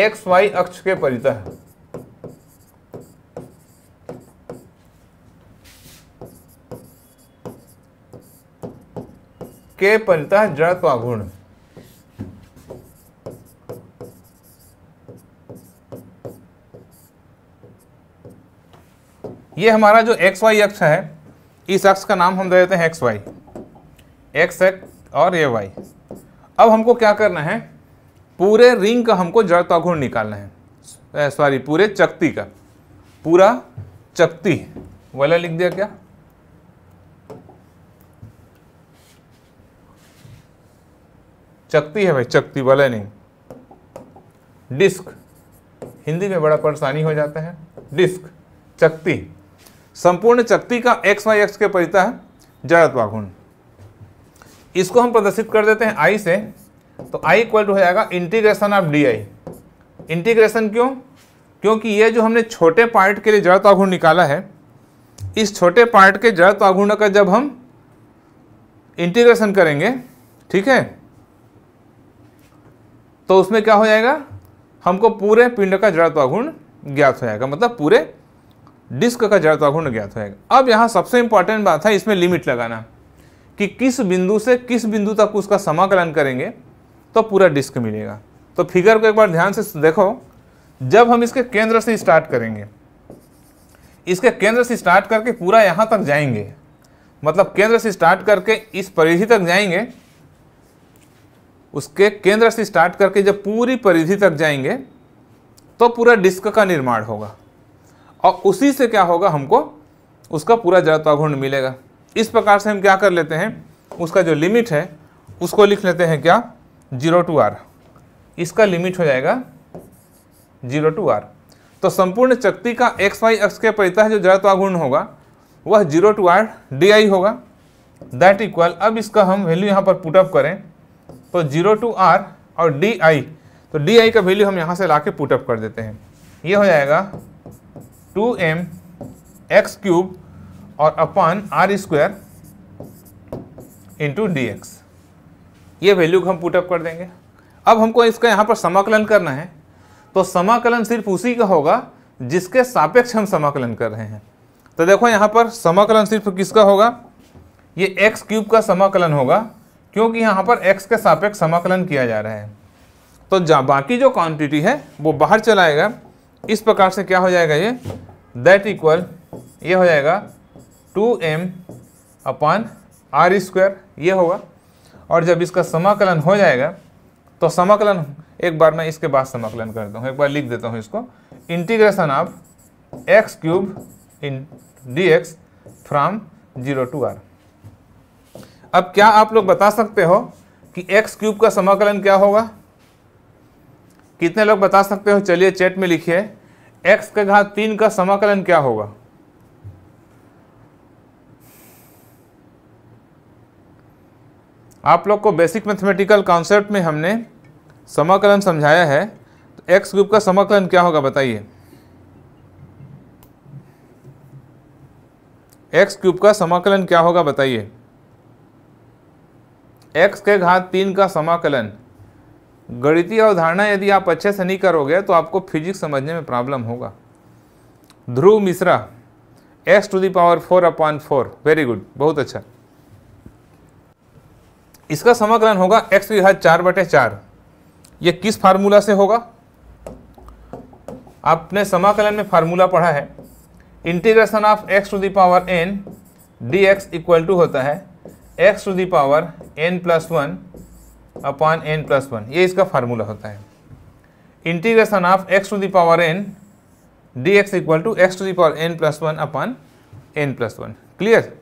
एक्स वाई अक्ष के परिता है के पलता जड़त्वा गुण ये हमारा जो एक्स वाई अक्ष है इस अक्ष का नाम हम दे देते हैं एक्स वाई एक्स एक्स और ये वाई अब हमको क्या करना है पूरे रिंग का हमको जड़ गुण निकालना है सॉरी पूरे चक्ति का पूरा चक्ति वाला लिख दिया क्या चकती है भाई चकती बोले नहीं डिस्क हिंदी में बड़ा परेशानी हो जाता है डिस्क चकती संपूर्ण चकती का एक्स वाई एक्स के परिता है जड़त्वाघुण इसको हम प्रदर्शित कर देते हैं आई से तो आई इक्वल टू हो जाएगा integration of D I integration क्यों क्योंकि ये जो हमने छोटे पार्ट के लिए जड़त्वाघुण निकाला है इस छोटे पार्ट के जड़त्वाघुण का जब हम इंटीग्रेशन करेंगे ठीक है तो उसमें क्या हो जाएगा हमको पूरे पिंड का जड़त्वाघूर्ण ज्ञात हो जाएगा मतलब पूरे डिस्क का जड़त्वाघूर्ण ज्ञात हो जाएगा अब यहाँ सबसे इंपॉर्टेंट बात है इसमें लिमिट लगाना कि किस बिंदु से किस बिंदु तक उसका समाकलन करेंगे तो पूरा डिस्क मिलेगा तो फिगर को एक बार ध्यान से देखो जब हम इसके केंद्र से स्टार्ट करेंगे इसके केंद्र से स्टार्ट करके पूरा यहाँ तक जाएंगे मतलब केंद्र से स्टार्ट करके इस परिधि तक जाएंगे उसके केंद्र से स्टार्ट करके जब पूरी परिधि तक जाएंगे तो पूरा डिस्क का निर्माण होगा और उसी से क्या होगा हमको उसका पूरा जड़त्वाघूर्ण मिलेगा इस प्रकार से हम क्या कर लेते हैं उसका जो लिमिट है उसको लिख लेते हैं क्या जीरो टू आर इसका लिमिट हो जाएगा जीरो टू आर तो संपूर्ण शक्ति का एक्स वाई अक्ष के परिता जो जड़त्वाघूर्ण होगा वह zero to R D I होगा दैट इक्वल अब इसका हम वैल्यू यहाँ पर पुटअप करें तो जीरो टू आर और डी आई तो डी आई का वैल्यू हम यहाँ से ला के पुटअप कर देते हैं ये हो जाएगा टू एम एक्स क्यूब और upon R square into D X ये वैल्यू हम पुटअप कर देंगे अब हमको इसका यहाँ पर समाकलन करना है तो समाकलन सिर्फ उसी का होगा जिसके सापेक्ष हम समाकलन कर रहे हैं तो देखो यहाँ पर समाकलन सिर्फ किसका होगा ये एक्स क्यूब का समाकलन होगा क्योंकि यहाँ पर एक्स के सापेक्ष समाकलन किया जा रहा है तो जा बाकी जो क्वांटिटी है वो बाहर चलाएगा इस प्रकार से क्या हो जाएगा ये दैट इक्वल ये हो जाएगा two M upon R square ये होगा और जब इसका समाकलन हो जाएगा तो समाकलन एक बार मैं इसके बाद समाकलन करता हूँ एक बार लिख देता हूँ इसको integration of X cube in D X from zero to R अब क्या आप लोग बता सकते हो कि एक्स क्यूब का समाकलन क्या होगा कितने लोग बता सकते हो चलिए चैट में लिखिए एक्स के घात तीन का समाकलन क्या होगा आप लोग को बेसिक मैथमेटिकल कॉन्सेप्ट में हमने समाकलन समझाया है तो एक्स क्यूब का समाकलन क्या होगा बताइए एक्स क्यूब का समाकलन क्या होगा बताइए एक्स के घात तीन का समाकलन गणितीय अवधारणा यदि आप अच्छे से नहीं करोगे तो आपको फिजिक्स समझने में प्रॉब्लम होगा Dhruv Mishra X to the power four upon four very good बहुत अच्छा इसका समाकलन होगा एक्स की घात चार बटे चार ये किस फार्मूला से होगा आपने समाकलन में फार्मूला पढ़ा है integration of X to the power N D X equal to होता है X to the power N plus one upon N plus one ये इसका फार्मूला होता है integration of X to the power N D X equal to X to the power N plus one upon N plus one clear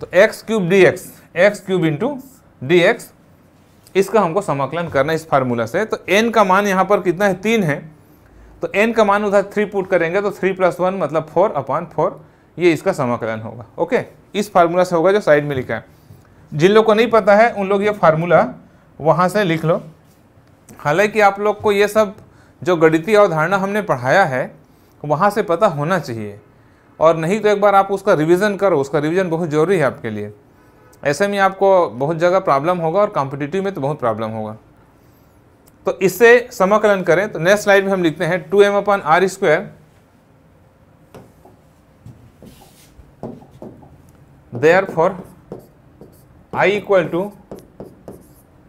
तो X cube D X X cube into D X इसका हमको समाकलन करना है इस formula से तो N का मान यहाँ पर कितना है तीन है तो एन का मान उधर थ्री पुट करेंगे तो थ्री प्लस वन मतलब फोर अपॉन फोर ये इसका समाकलन होगा ओके इस फार्मूला से होगा जो साइड में लिखा है जिन लोग को नहीं पता है उन लोग ये फार्मूला वहाँ से लिख लो हालांकि आप लोग को ये सब जो गणितीय अवधारणा हमने पढ़ाया है वहाँ से पता होना चाहिए और नहीं तो एक बार आप उसका रिवीजन करो उसका रिवीजन बहुत ज़रूरी है आपके लिए ऐसे में आपको बहुत जगह प्रॉब्लम होगा और कॉम्पिटिटिव में तो बहुत प्रॉब्लम होगा तो इससे समाकलन करें तो नेक्स्ट स्लाइड में हम लिखते हैं two M upon R square therefore i equal to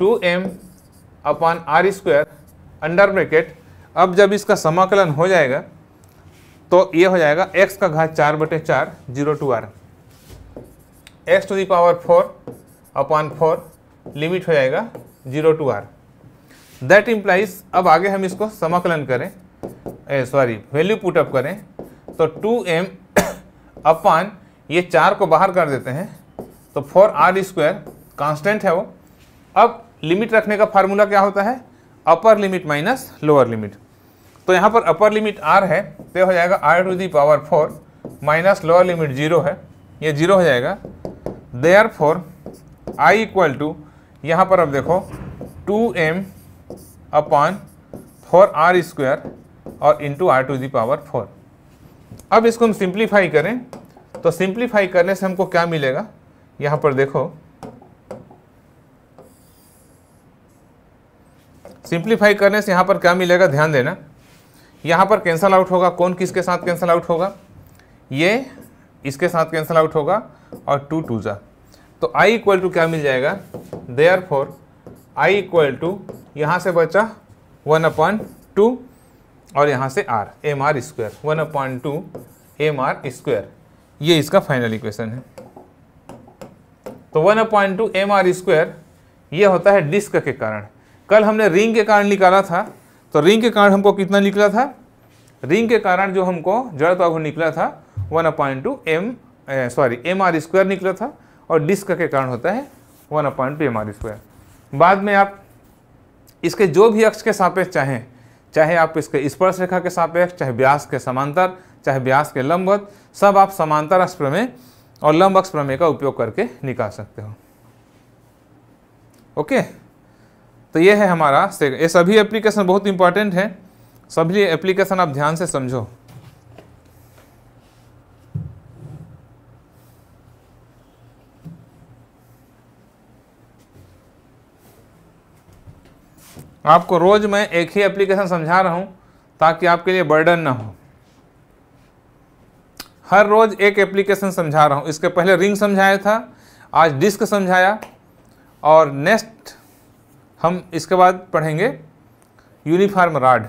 2m upon R square under bracket अब जब इसका समाकलन हो जाएगा तो ये हो जाएगा x का घात चार बटे चार zero to R X to the power four upon four limit हो जाएगा zero to R that implies अब आगे हम इसको समाकलन करें सॉरी वैल्यू पुटअप करें तो टू एम अपॉन ये चार को बाहर कर देते हैं तो फोर आर स्क्वायर कांस्टेंट है वो अब लिमिट रखने का फार्मूला क्या होता है upper limit minus lower limit तो यहाँ पर अपर लिमिट आर है तो हो जाएगा R to the power four minus lower limit zero है ये जीरो हो जाएगा are four I equal to यहाँ पर अब देखो two M upon four R square और into R to the power four अब इसको हम सिंप्लीफाई करें तो सिंप्लीफाई करने से हमको क्या मिलेगा यहाँ पर देखो सिंप्लीफाई करने से यहाँ पर क्या मिलेगा ध्यान देना यहाँ पर कैंसल आउट होगा कौन किसके साथ कैंसल आउट होगा ये इसके साथ कैंसल आउट होगा और टू टू जा तो i इक्वल टू क्या मिल जाएगा are four I equal to यहाँ से बचा वन अपॉइंट टू और यहाँ से r M R square one upon two M R square ये इसका फाइनल इक्वेशन है तो one upon two M R square यह होता है डिस्क के कारण कल हमने रिंग के कारण निकाला था तो रिंग के कारण हमको कितना निकला था रिंग के कारण जो हमको जड़ तो निकला था one upon two M sorry M R square निकला था और डिस्क के कारण होता है one upon two M R square बाद में आप इसके जो भी अक्ष के सापेक्ष चाहें चाहे आप इसके स्पर्श रेखा के सापेक्ष चाहे व्यास के समांतर चाहे व्यास के लंबवत सब आप समांतर अक्ष प्रमेय और लंब अक्ष प्रमेय का उपयोग करके निकाल सकते हो ओके तो ये है हमारा ये सभी एप्लीकेशन बहुत इंपॉर्टेंट है सभी एप्लीकेशन आप ध्यान से समझो आपको रोज़ मैं एक ही एप्लीकेशन समझा रहा हूं ताकि आपके लिए बर्डन ना हो हर रोज़ एक एप्लीकेशन समझा रहा हूँ इसके पहले रिंग समझाया था आज डिस्क समझाया और नेक्स्ट हम इसके बाद पढ़ेंगे यूनिफार्म राड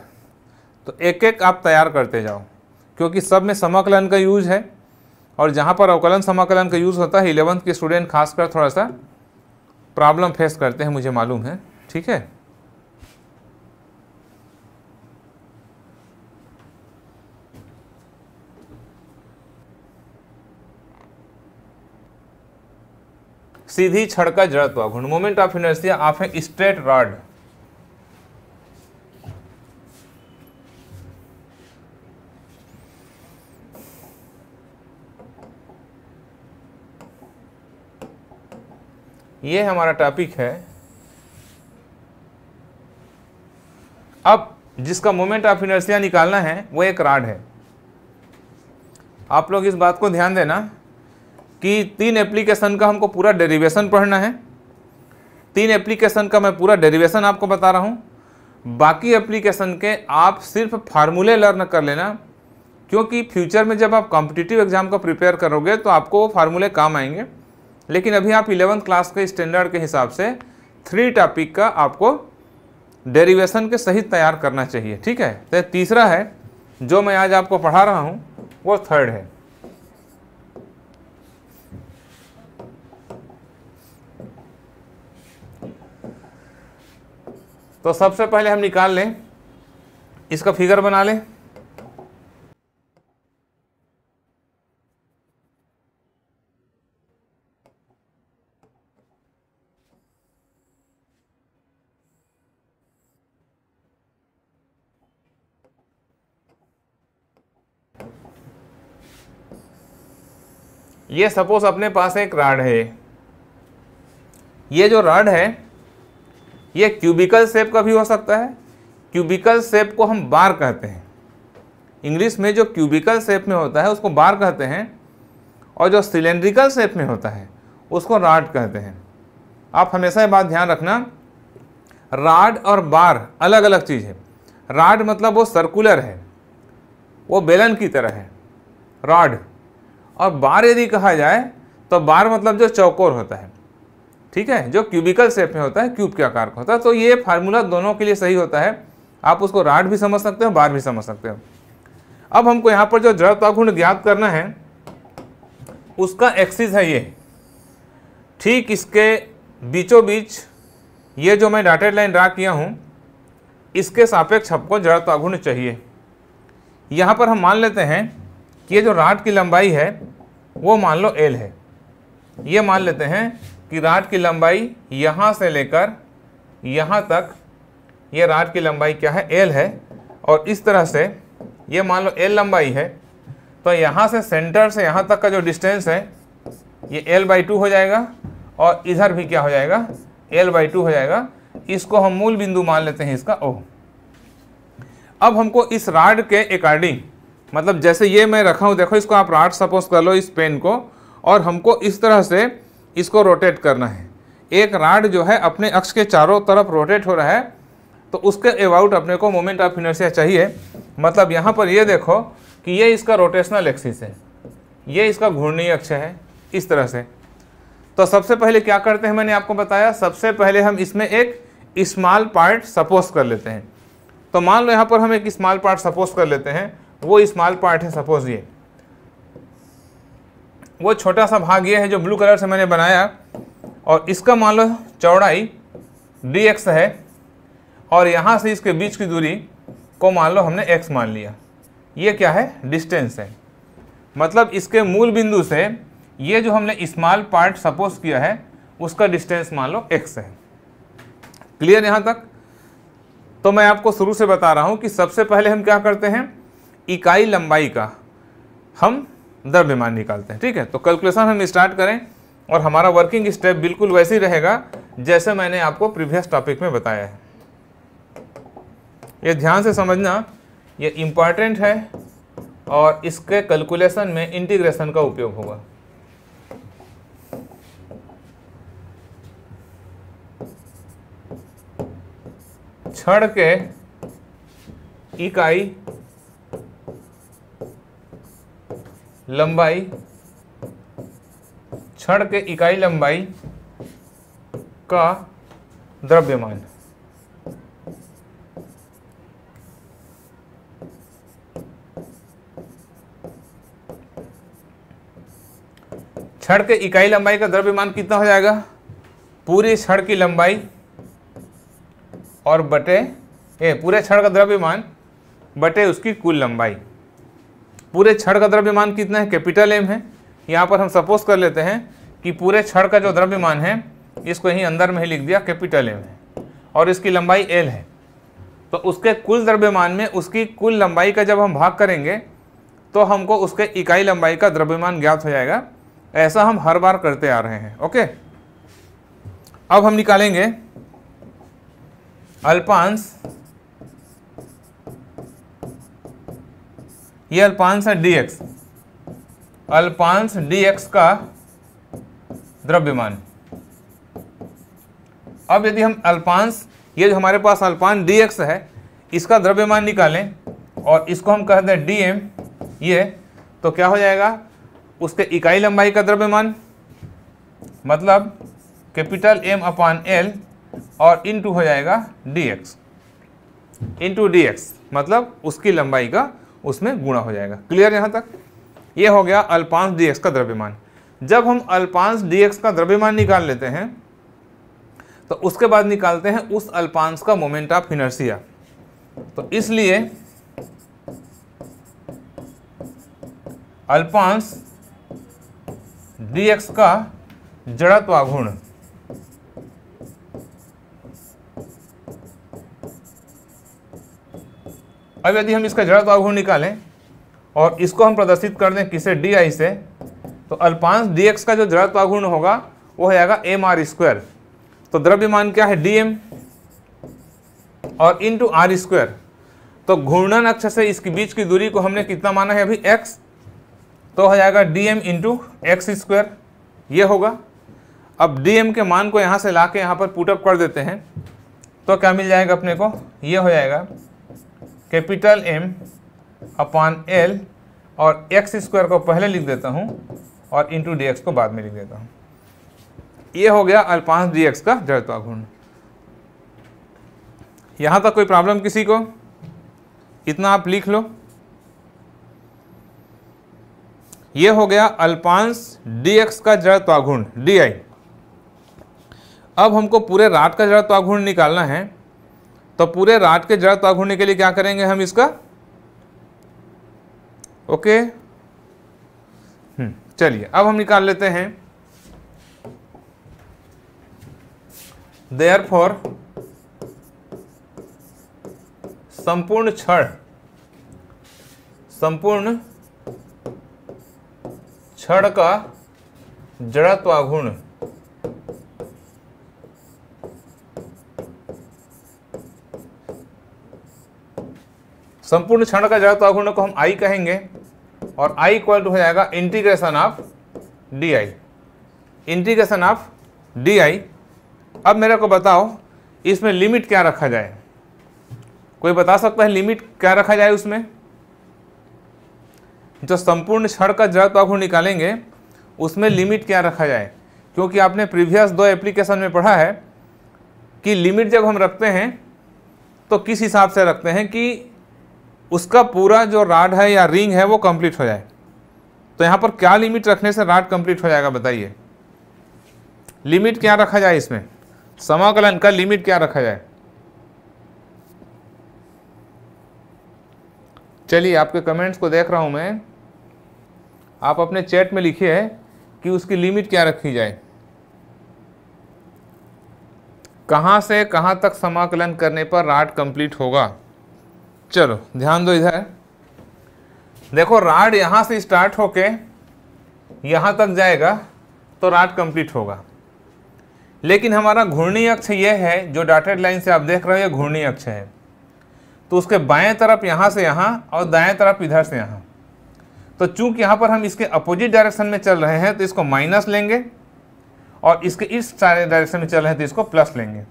तो एक एक आप तैयार करते जाओ क्योंकि सब में समाकलन का यूज है और जहाँ पर अवकलन समाकलन का यूज़ होता है इलेवंथ के स्टूडेंट खासकर थोड़ा सा प्रॉब्लम फेस करते हैं मुझे मालूम है ठीक है सीधी छड़ का जड़त्व घूर्ण moment of inertia of a straight rod ये हमारा टॉपिक है अब जिसका मोमेंट ऑफ इनर्सिया निकालना है वो एक राड है आप लोग इस बात को ध्यान देना कि तीन एप्लीकेशन का हमको पूरा डेरिवेशन पढ़ना है तीन एप्लीकेशन का मैं पूरा डेरिवेशन आपको बता रहा हूँ बाकी एप्लीकेशन के आप सिर्फ फार्मूले लर्न कर लेना क्योंकि फ्यूचर में जब आप कॉम्पिटिटिव एग्जाम का प्रिपेयर करोगे तो आपको वो फार्मूले काम आएंगे लेकिन अभी आप इलेवंथ क्लास के स्टैंडर्ड के हिसाब से थ्री टॉपिक का आपको डेरिवेशन के सहित तैयार करना चाहिए ठीक है तो तीसरा है जो मैं आज आपको पढ़ा रहा हूँ वो थर्ड है तो सबसे पहले हम निकाल लें इसका फिगर बना लें ये सपोज अपने पास एक राड है ये जो राड है ये क्यूबिकल शेप का भी हो सकता है क्यूबिकल शेप को हम बार कहते हैं इंग्लिश में जो क्यूबिकल शेप में होता है उसको बार कहते हैं और जो सिलेंड्रिकल शेप में होता है उसको राड कहते हैं आप हमेशा ये बात ध्यान रखना राड और बार अलग अलग चीज़ है राड मतलब वो सर्कुलर है वो बेलन की तरह है राड और बार यदि कहा जाए तो बार मतलब जो चौकोर होता है ठीक है जो क्यूबिकल शेप में होता है क्यूब के आकार का होता है तो ये फार्मूला दोनों के लिए सही होता है आप उसको राड भी समझ सकते हो बार भी समझ सकते हो अब हमको यहाँ पर जो जड़त्वाघुंड ज्ञात करना है उसका एक्सिस है ये ठीक इसके बीचों बीच ये जो मैं डाटेड लाइन ड्रा किया हूँ इसके सापेक्ष हमको जड़त्वाघुंड चाहिए यहाँ पर हम मान लेते हैं कि ये जो राड की लंबाई है वो मान लो एल है ये मान लेते हैं कि राड की लंबाई यहाँ से लेकर यहाँ तक ये यह राड की लंबाई क्या है एल है और इस तरह से ये मान लो एल लंबाई है तो यहाँ से सेंटर से यहाँ तक का जो डिस्टेंस है ये एल बाई टू हो जाएगा और इधर भी क्या हो जाएगा एल बाई टू हो जाएगा इसको हम मूल बिंदु मान लेते हैं इसका ओ अब हमको इस राड के अकॉर्डिंग मतलब जैसे ये मैं रखा हूँ देखो इसको आप राड सपोज कर लो इस पेन को और हमको इस तरह से इसको रोटेट करना है एक राड जो है अपने अक्ष के चारों तरफ रोटेट हो रहा है तो उसके अबाउट अपने को मोमेंट ऑफ इनर्सिया चाहिए मतलब यहाँ पर ये देखो कि ये इसका रोटेशनल एक्सिस है ये इसका घूर्णीय अक्ष है इस तरह से तो सबसे पहले क्या करते हैं मैंने आपको बताया सबसे पहले हम इसमें एक स्मॉल पार्ट सपोज कर लेते हैं तो मान लो यहाँ पर हम एक स्मॉल पार्ट सपोज कर लेते हैं वो स्मॉल पार्ट है सपोज ये वो छोटा सा भाग ये है जो ब्लू कलर से मैंने बनाया और इसका मान लो चौड़ाई डी एक्स है और यहाँ से इसके बीच की दूरी को मान लो हमने एक्स मान लिया ये क्या है डिस्टेंस है मतलब इसके मूल बिंदु से ये जो हमने स्मॉल पार्ट सपोज किया है उसका डिस्टेंस मान लो एक्स है क्लियर यहाँ तक तो मैं आपको शुरू से बता रहा हूँ कि सबसे पहले हम क्या करते हैं इकाई लंबाई का हम दर निकालते हैं ठीक है तो कैलकुलेशन हम स्टार्ट करें और हमारा वर्किंग स्टेप बिल्कुल वैसे ही रहेगा जैसे मैंने आपको प्रीवियस टॉपिक में बताया है ये ध्यान से समझना ये इम्पॉर्टेंट है और इसके कैलकुलेशन में इंटीग्रेशन का उपयोग होगा छड़ के इकाई लंबाई क्षण के इकाई लंबाई का द्रव्यमान छड़ के इकाई लंबाई का द्रव्यमान कितना हो जाएगा पूरी छड़ की लंबाई और बटे ये पूरे छड़ का द्रव्यमान बटे उसकी कुल लंबाई पूरे क्षण का द्रव्यमान कितना है कैपिटल एम है यहाँ पर हम सपोज कर लेते हैं कि पूरे क्षण का जो द्रव्यमान है इसको यहीं अंदर में ही लिख दिया कैपिटल एम है और इसकी लंबाई एल है तो उसके कुल द्रव्यमान में उसकी कुल लंबाई का जब हम भाग करेंगे तो हमको उसके इकाई लंबाई का द्रव्यमान ज्ञात हो जाएगा ऐसा हम हर बार करते आ रहे हैं ओके अब हम निकालेंगे अल्पांश ये अल्पांश है डी एक्स अल्पांश डी एक्स का द्रव्यमान अब यदि हम अल्पांश ये जो हमारे पास अल्पांश डी एक्स है इसका द्रव्यमान निकालें और इसको हम कह दें डी एम ये तो क्या हो जाएगा उसके इकाई लंबाई का द्रव्यमान मतलब कैपिटल एम अपान एल और इनटू हो जाएगा D X into D X मतलब उसकी लंबाई का उसमें गुणा हो जाएगा क्लियर यहाँ तक ये हो गया अल्पांश डी का द्रव्यमान जब हम अल्पांश डी का द्रव्यमान निकाल लेते हैं तो उसके बाद निकालते हैं उस अल्पांश का मोमेंट ऑफ इनर्सिया तो इसलिए अल्पांश डीएक्स का जड़त्वाघूर्ण अब यदि हम इसका जड़त्व आघूर्ण निकालें और इसको हम प्रदर्शित कर दें किसे डी आई से तो अल्पांश डी एक्स का जो जड़त्व आघूर्ण होगा वो आएगा एम आर स्क्वायर तो द्रव्यमान क्या है डी एम और इन टू आर स्क्वायर तो घूर्णन अक्ष से इसके बीच की दूरी को हमने कितना माना है अभी एक्स तो हो जाएगा D M into X square ये होगा अब डी एम के मान को यहाँ से ला के यहाँ पर पुटअप कर देते हैं तो क्या मिल जाएगा अपने को ये हो जाएगा कैपिटल एम अपॉन एल और एक्स स्क्वायर को पहले लिख देता हूँ और इंटू डी को बाद में लिख देता हूँ ये हो गया अल्पांश डी का घूर्ण यहाँ तक कोई प्रॉब्लम किसी को इतना आप लिख लो ये हो गया अल्पांश एक्स का डी आई अब हमको पूरे रात का त्वाघुण निकालना है तो पूरे रात के जड़ ताघूर्णी के लिए क्या करेंगे हम इसका ओके हम्म, चलिए अब हम निकाल लेते हैं देयर फॉर संपूर्ण क्षण संपूर्ण क्षण का जड़त्वाघूर्ण संपूर्ण क्षण का जड़ आघूर्ण को हम आई कहेंगे और आई इक्वल टू हो जाएगा integration of D I integration of D I अब मेरे को बताओ इसमें लिमिट क्या रखा जाए कोई बता सकता है लिमिट क्या रखा जाए उसमें जो संपूर्ण क्षण का जड़ आघूर्ण निकालेंगे उसमें लिमिट क्या रखा जाए क्योंकि आपने प्रीवियस दो एप्लीकेशन में पढ़ा है कि लिमिट जब हम रखते हैं तो किस हिसाब से रखते हैं कि उसका पूरा जो राड है या रिंग है वो कंप्लीट हो जाए तो यहाँ पर क्या लिमिट रखने से राड कंप्लीट हो जाएगा बताइए लिमिट क्या रखा जाए इसमें समाकलन का लिमिट क्या रखा जाए चलिए आपके कमेंट्स को देख रहा हूँ मैं आप अपने चैट में लिखिए कि उसकी लिमिट क्या रखी जाए कहाँ से कहाँ तक समाकलन करने पर राट कंप्लीट होगा चलो ध्यान दो इधर देखो राड यहाँ से स्टार्ट होके यहाँ तक जाएगा तो राड कंप्लीट होगा लेकिन हमारा घूर्णी अक्ष यह है जो डॉटेड लाइन से आप देख रहे हो ये घूर्णी अक्ष है तो उसके बाएं तरफ यहाँ से यहाँ और दाएं तरफ इधर से यहाँ तो चूंकि यहाँ पर हम इसके अपोजिट डायरेक्शन में चल रहे हैं तो इसको माइनस लेंगे और इसके इस सारे डायरेक्शन में चल रहे हैं तो इसको प्लस लेंगे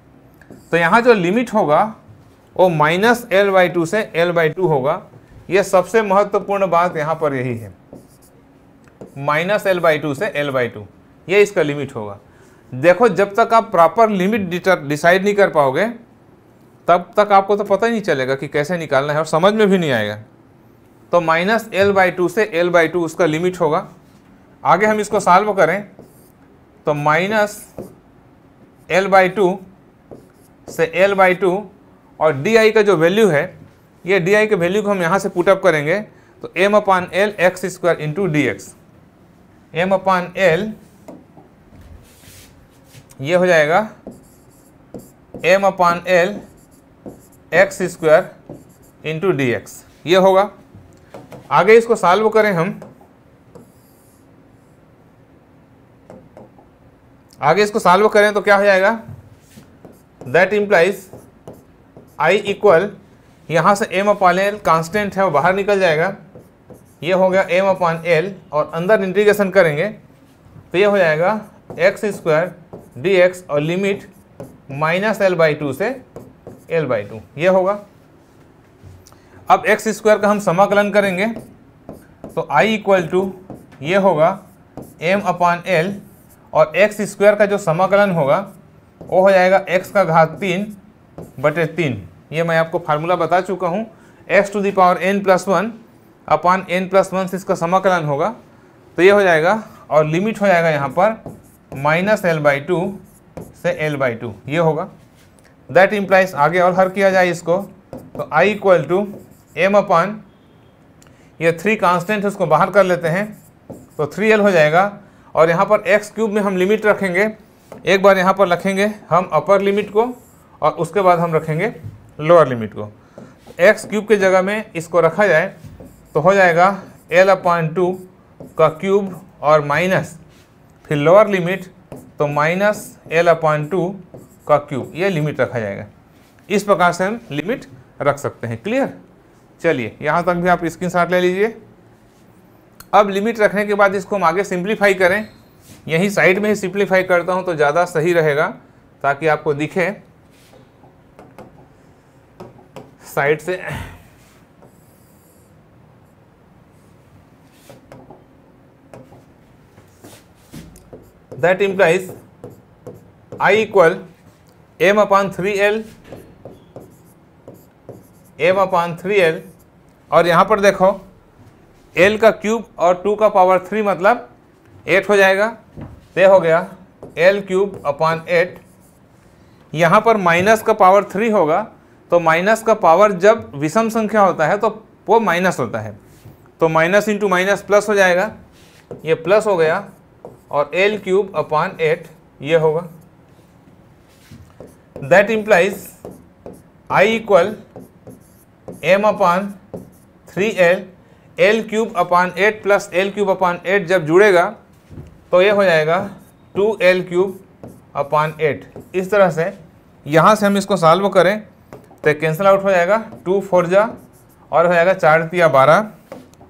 तो यहाँ जो लिमिट होगा वो माइनस एल बाई टू से एल बाई टू होगा ये सबसे महत्वपूर्ण बात यहाँ पर यही है माइनस एल बाई टू से एल बाई टू ये इसका लिमिट होगा देखो जब तक आप प्रॉपर लिमिट डिसाइड नहीं कर पाओगे तब तक आपको तो पता ही नहीं चलेगा कि कैसे निकालना है और समझ में भी नहीं आएगा तो माइनस एल बाई टू से एल बाई टू उसका लिमिट होगा आगे हम इसको सॉल्व करें तो माइनस एल बाई टू से एल बाई टू और डी आई का जो वैल्यू है ये डी आई के वैल्यू को हम यहाँ से पुटअप करेंगे तो M upon L X square into D X M upon L ये हो जाएगा M upon L X square into D X ये होगा आगे इसको सॉल्व करें हम आगे इसको सॉल्व करें तो क्या हो जाएगा दैट इम्प्लाइज आई इक्वल यहाँ से एम अपान एल कांस्टेंट है वो बाहर निकल जाएगा ये हो गया एम अपान एल और अंदर इंटीग्रेशन करेंगे तो ये हो जाएगा एक्स स्क्वायर डी एक्स और limit minus L by two से एल बाई टू ये होगा अब एक्स स्क्वायर का हम समाकलन करेंगे तो आई इक्वल टू ये होगा एम अपान एल और एक्स स्क्वायर का जो समाकलन होगा वो हो जाएगा एक्स का घात तीन बटे तीन ये मैं आपको फार्मूला बता चुका हूँ X to the power N plus one upon N plus one से इसका समाकलन होगा तो ये हो जाएगा और लिमिट हो जाएगा यहाँ पर माइनस एल बाई टू से एल बाई टू ये होगा दैट इम्प्लाइज आगे और हर किया जाए इसको तो I equal to M upon ये थ्री कांस्टेंट उसको बाहर कर लेते हैं तो थ्री एल हो जाएगा और यहाँ पर एक्स क्यूब में हम लिमिट रखेंगे एक बार यहाँ पर रखेंगे हम अपर लिमिट को और उसके बाद हम रखेंगे लोअर लिमिट को एक्स क्यूब के जगह में इसको रखा जाए तो हो जाएगा एल अपॉइंट टू का क्यूब और माइनस फिर लोअर लिमिट तो माइनस एल अपॉइंट टू का क्यूब ये लिमिट रखा जाएगा इस प्रकार से हम लिमिट रख सकते हैं क्लियर चलिए यहाँ तक भी आप स्क्रीन शॉट ले लीजिए अब लिमिट रखने के बाद इसको हम आगे सिंप्लीफाई करें यहीं साइड में ही सिंप्लीफाई करता हूँ तो ज़्यादा सही रहेगा ताकि आपको दिखे साइड से that implies I equal M upon three L M upon three L और यहां पर देखो एल का क्यूब और टू का पावर थ्री मतलब एट हो जाएगा तय हो गया एल क्यूब अपान एट यहां पर माइनस का पावर थ्री होगा तो माइनस का पावर जब विषम संख्या होता है तो वो माइनस होता है तो माइनस इंटू माइनस प्लस हो जाएगा ये प्लस हो गया और एल क्यूब अपॉन एट ये होगा that implies I equal M upon three L L cube upon eight plus L cube upon eight जब जुड़ेगा तो ये हो जाएगा two L cube upon eight इस तरह से यहाँ से हम इसको सॉल्व करें तो कैंसिल आउट हो जाएगा टू फोर जा और हो जाएगा चार तिया बारह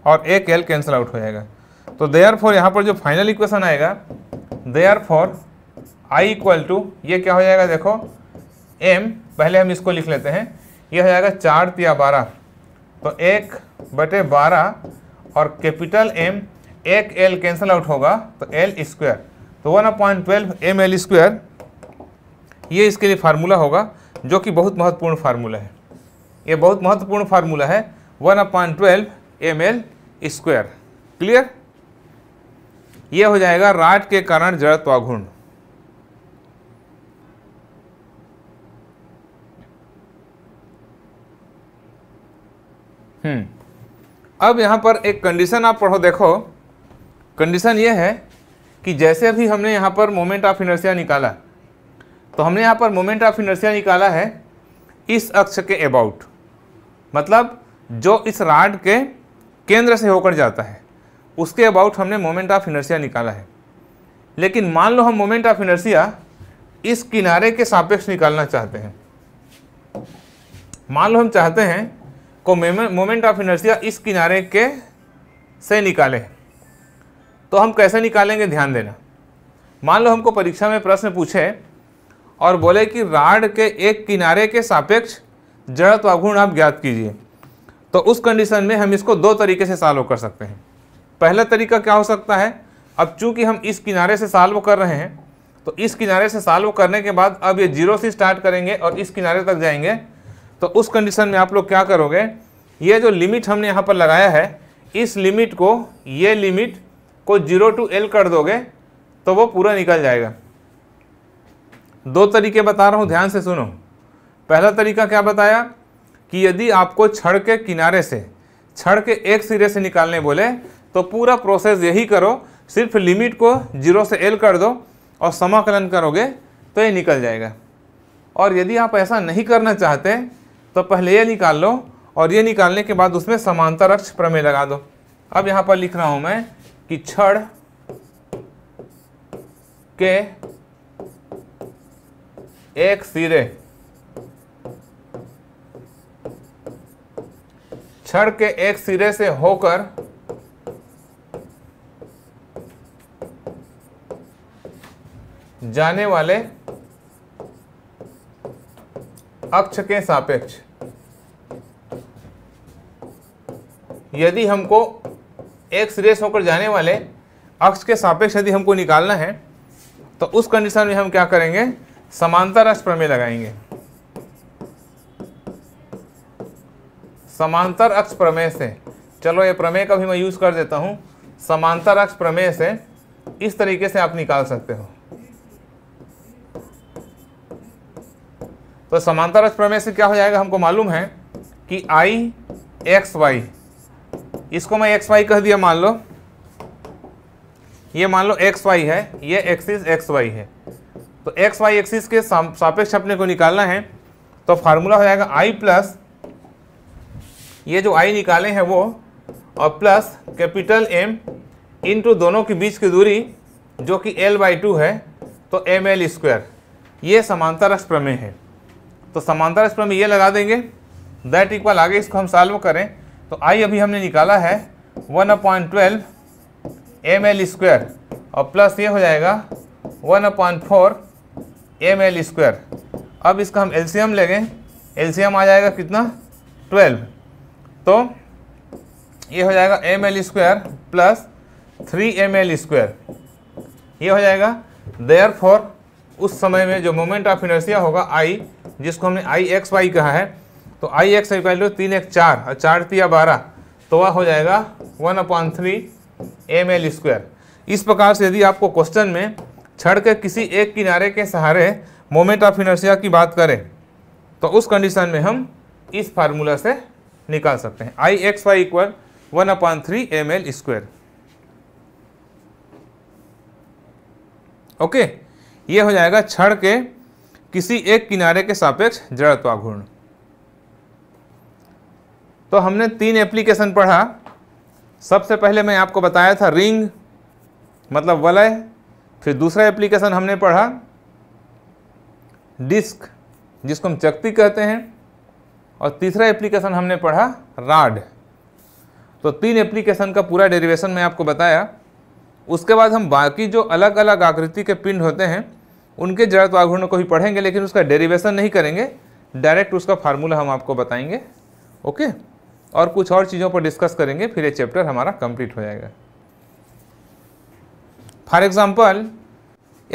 और एक एल कैंसिल आउट हो जाएगा तो दे आर फोर यहाँ पर जो फाइनल इक्वेशन आएगा R four I equal to ये क्या हो जाएगा देखो एम पहले हम इसको लिख लेते हैं ये हो जाएगा चार तिया बारह तो एक बटे बारह और कैपिटल एम एक एल कैंसिल आउट होगा तो एल स्क्वायर तो one point twelve M L square ये इसके लिए फार्मूला होगा जो कि बहुत महत्वपूर्ण फार्मूला है ये बहुत महत्वपूर्ण फार्मूला है one upon twelve M L square clear यह हो जाएगा राट के कारण जड़त्वाघूर्ण हम्म अब यहां पर एक कंडीशन आप पढ़ो देखो कंडीशन यह है कि जैसे भी हमने यहां पर मोमेंट ऑफ इनर्सिया निकाला तो हमने यहाँ पर मोमेंट ऑफ इनर्सिया निकाला है इस अक्ष के अबाउट मतलब जो इस राड के केंद्र से होकर जाता है उसके अबाउट हमने मोमेंट ऑफ इनर्सिया निकाला है लेकिन मान लो हम मोमेंट ऑफ इनर्सिया इस किनारे के सापेक्ष निकालना चाहते हैं मान लो हम चाहते हैं को मोमेंट ऑफ इनर्सिया इस किनारे के से निकालें तो हम कैसे निकालेंगे ध्यान देना मान लो हमको परीक्षा में प्रश्न पूछे और बोले कि राड के एक किनारे के सापेक्ष जड़त अवगुण आप ज्ञात कीजिए तो उस कंडीशन में हम इसको दो तरीके से सॉल्व कर सकते हैं पहला तरीका क्या हो सकता है अब चूंकि हम इस किनारे से सॉल्व कर रहे हैं तो इस किनारे से सॉल्व करने के बाद अब ये जीरो से स्टार्ट करेंगे और इस किनारे तक जाएंगे तो उस कंडीशन में आप लोग क्या करोगे ये जो लिमिट हमने यहाँ पर लगाया है इस लिमिट को ये लिमिट को जीरो टू एल कर दोगे तो वो पूरा निकल जाएगा दो तरीके बता रहा हूँ ध्यान से सुनो पहला तरीका क्या बताया कि यदि आपको छड़ के किनारे से छड़ के एक सिरे से निकालने बोले तो पूरा प्रोसेस यही करो सिर्फ लिमिट को जीरो से एल कर दो और समाकलन करोगे तो ये निकल जाएगा और यदि आप ऐसा नहीं करना चाहते तो पहले ये निकाल लो और ये निकालने के बाद उसमें समांतर अक्ष प्रमेय लगा दो अब यहाँ पर लिख रहा हूँ मैं कि छड़ के एक सिरे छड़ के एक सिरे से होकर जाने वाले अक्ष के सापेक्ष यदि हमको एक सिरे से होकर जाने वाले अक्ष के सापेक्ष यदि हमको निकालना है तो उस कंडीशन में हम क्या करेंगे समानता राष्ट्र प्रमेय लगाएंगे समांतर अक्ष प्रमेय से चलो ये प्रमेय का भी मैं यूज कर देता हूँ समांतर अक्ष प्रमेय से इस तरीके से आप निकाल सकते हो तो समांतर अक्ष प्रमेय से क्या हो जाएगा हमको मालूम है कि आई एक्स वाई इसको मैं एक्स वाई कह दिया मान लो ये मान लो एक्स वाई है ये एक्सिस एक्स वाई है तो एक्स वाई एक्सिस के सापेक्ष अपने को निकालना है तो फार्मूला हो जाएगा आई प्लस ये जो आई निकाले हैं वो और प्लस कैपिटल एम इनटू दोनों के बीच की दूरी जो कि एल बाई टू है तो एम एल स्क्वायर ये समांतर प्रमेय है तो समांतर प्रमेय ये लगा देंगे दैट इक्वल आगे इसको हम सॉल्व करें तो आई अभी हमने निकाला है one upon twelve M L square और प्लस ये हो जाएगा one upon four M L square अब इसका हम एलसीएम लेंगे एलसीएम आ जाएगा कितना ट्वेल्व तो ये हो जाएगा M L square plus three M L square ये हो जाएगा देयर फॉर उस समय में जो मोमेंट ऑफ इनर्सिया होगा आई जिसको हमने आई एक्स वाई कहा है तो आई एक्स वाई टू तीन एक चार और चार तिया बारह तो वह हो जाएगा one upon three M L square इस प्रकार से यदि आपको क्वेश्चन में छड़ के किसी एक किनारे के सहारे मोमेंट ऑफ इनर्शिया की बात करें तो उस कंडीशन में हम इस फार्मूला से निकाल सकते हैं I X Y equal one upon three M L square okay ये हो जाएगा छड़ के किसी एक किनारे के सापेक्ष जड़त्वाघूर्ण तो हमने तीन एप्लीकेशन पढ़ा सबसे पहले मैं आपको बताया था रिंग मतलब वलय फिर दूसरा एप्लीकेशन हमने पढ़ा डिस्क जिसको हम चक्ति कहते हैं और तीसरा एप्लीकेशन हमने पढ़ा राड तो तीन एप्लीकेशन का पूरा डेरिवेशन मैं आपको बताया उसके बाद हम बाकी जो अलग अलग आकृति के पिंड होते हैं उनके जड़त्व आघूर्ण को ही पढ़ेंगे लेकिन उसका डेरिवेशन नहीं करेंगे डायरेक्ट उसका फार्मूला हम आपको बताएंगे ओके और कुछ और चीज़ों पर डिस्कस करेंगे फिर ये चैप्टर हमारा कंप्लीट हो जाएगा फॉर एग्ज़ाम्पल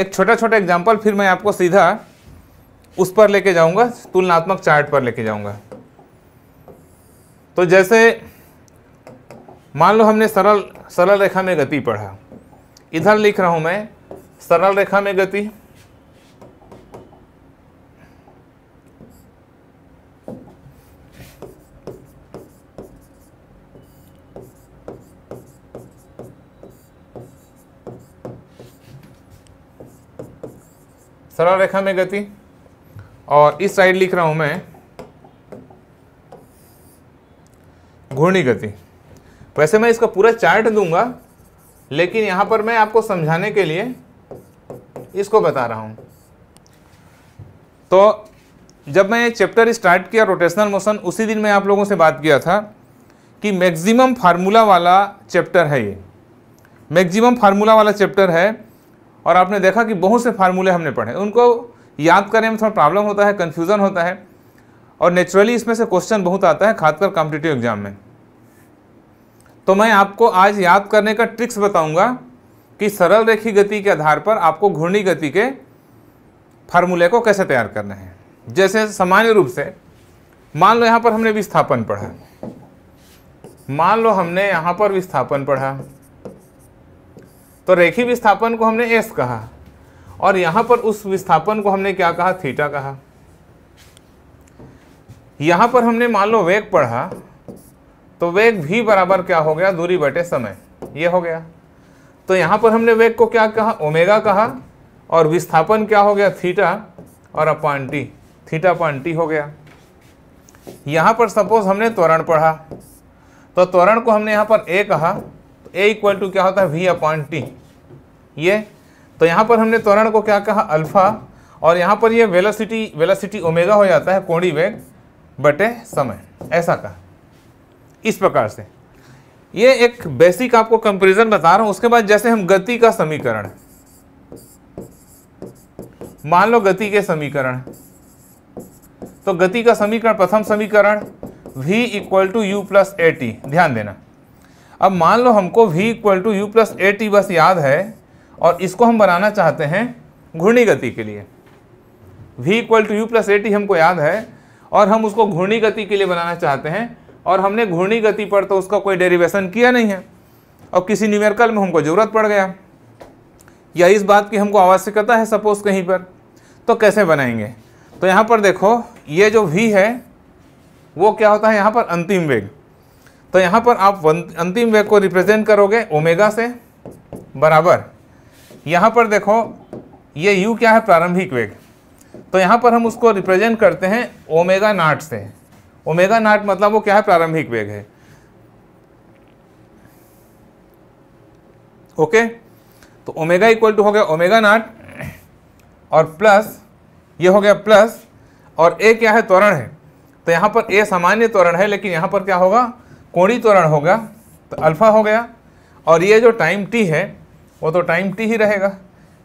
एक छोटा छोटा एग्जाम्पल फिर मैं आपको सीधा उस पर लेके जाऊंगा तुलनात्मक चार्ट पर लेके जाऊंगा तो जैसे मान लो हमने सरल सरल रेखा में गति पढ़ा इधर लिख रहा हूँ मैं सरल रेखा में गति सरल रेखा में गति और इस साइड लिख रहा हूं मैं घूर्णी गति वैसे मैं इसका पूरा चार्ट दूंगा लेकिन यहाँ पर मैं आपको समझाने के लिए इसको बता रहा हूँ तो जब मैं चैप्टर स्टार्ट किया रोटेशनल मोशन उसी दिन मैं आप लोगों से बात किया था कि मैक्सिमम फार्मूला वाला चैप्टर है ये मैक्सिमम फार्मूला वाला चैप्टर है और आपने देखा कि बहुत से फार्मूले हमने पढ़े उनको याद करने में थोड़ा प्रॉब्लम होता है कन्फ्यूज़न होता है और नेचुरली इसमें से क्वेश्चन बहुत आता है खासकर कॉम्पिटिटिव एग्जाम में तो मैं आपको आज याद करने का ट्रिक्स बताऊंगा कि सरल रेखी गति के आधार पर आपको घूर्णी गति के फार्मूले को कैसे तैयार करना है जैसे सामान्य रूप से मान लो यहाँ पर हमने विस्थापन पढ़ा मान लो हमने यहाँ पर विस्थापन पढ़ा तो रेखी विस्थापन को हमने एस कहा और यहां पर उस विस्थापन को हमने क्या कहा थीटा कहा यहां पर हमने मान लो वेग पढ़ा तो वेग भी बराबर क्या हो गया दूरी बटे समय ये हो गया तो यहां पर हमने वेग को क्या कहा ओमेगा कहा और विस्थापन क्या हो गया थीटा और अपान थीटा पानी हो गया यहां पर सपोज हमने त्वरण पढ़ा तो त्वरण को हमने यहां पर ए कहा ए इक्वल टू क्या होता है वी अपॉन टी ये तो यहाँ पर हमने त्वरण को क्या कहा अल्फा और यहाँ पर ये वेलोसिटी वेलोसिटी ओमेगा हो जाता है कोणी वेग बटे समय ऐसा कहा इस प्रकार से ये एक बेसिक आपको कंपेरिजन बता रहा हूँ उसके बाद जैसे हम गति का समीकरण मान लो गति के समीकरण तो गति का समीकरण प्रथम समीकरण v equal to U plus A T ध्यान देना अब मान लो हमको v equal to U plus A T बस याद है और इसको हम बनाना चाहते हैं घूर्णी गति के लिए v equal to U plus A T हमको याद है और हम उसको घूर्णी गति के लिए बनाना चाहते हैं और हमने घूर्णी गति पर तो उसका कोई डेरिवेशन किया नहीं है और किसी न्यूमेरिकल में हमको ज़रूरत पड़ गया या इस बात की हमको आवश्यकता है सपोज कहीं पर तो कैसे बनाएंगे तो यहाँ पर देखो ये जो v है वो क्या होता है यहाँ पर अंतिम वेग तो यहाँ पर आप अंतिम वेग को रिप्रेजेंट करोगे ओमेगा से बराबर यहाँ पर देखो ये u क्या है प्रारंभिक वेग तो यहाँ पर हम उसको रिप्रेजेंट करते हैं ओमेगा नाट से ओमेगा नाट मतलब वो क्या है प्रारंभिक वेग है ओके तो ओमेगा इक्वल टू हो गया ओमेगा नाट और प्लस ये हो गया प्लस और ए क्या है त्वरण है तो यहाँ पर ए सामान्य त्वरण है लेकिन यहाँ पर क्या होगा कोणी त्वरण होगा तो अल्फ़ा हो गया और ये जो टाइम टी है वो तो टाइम टी ही रहेगा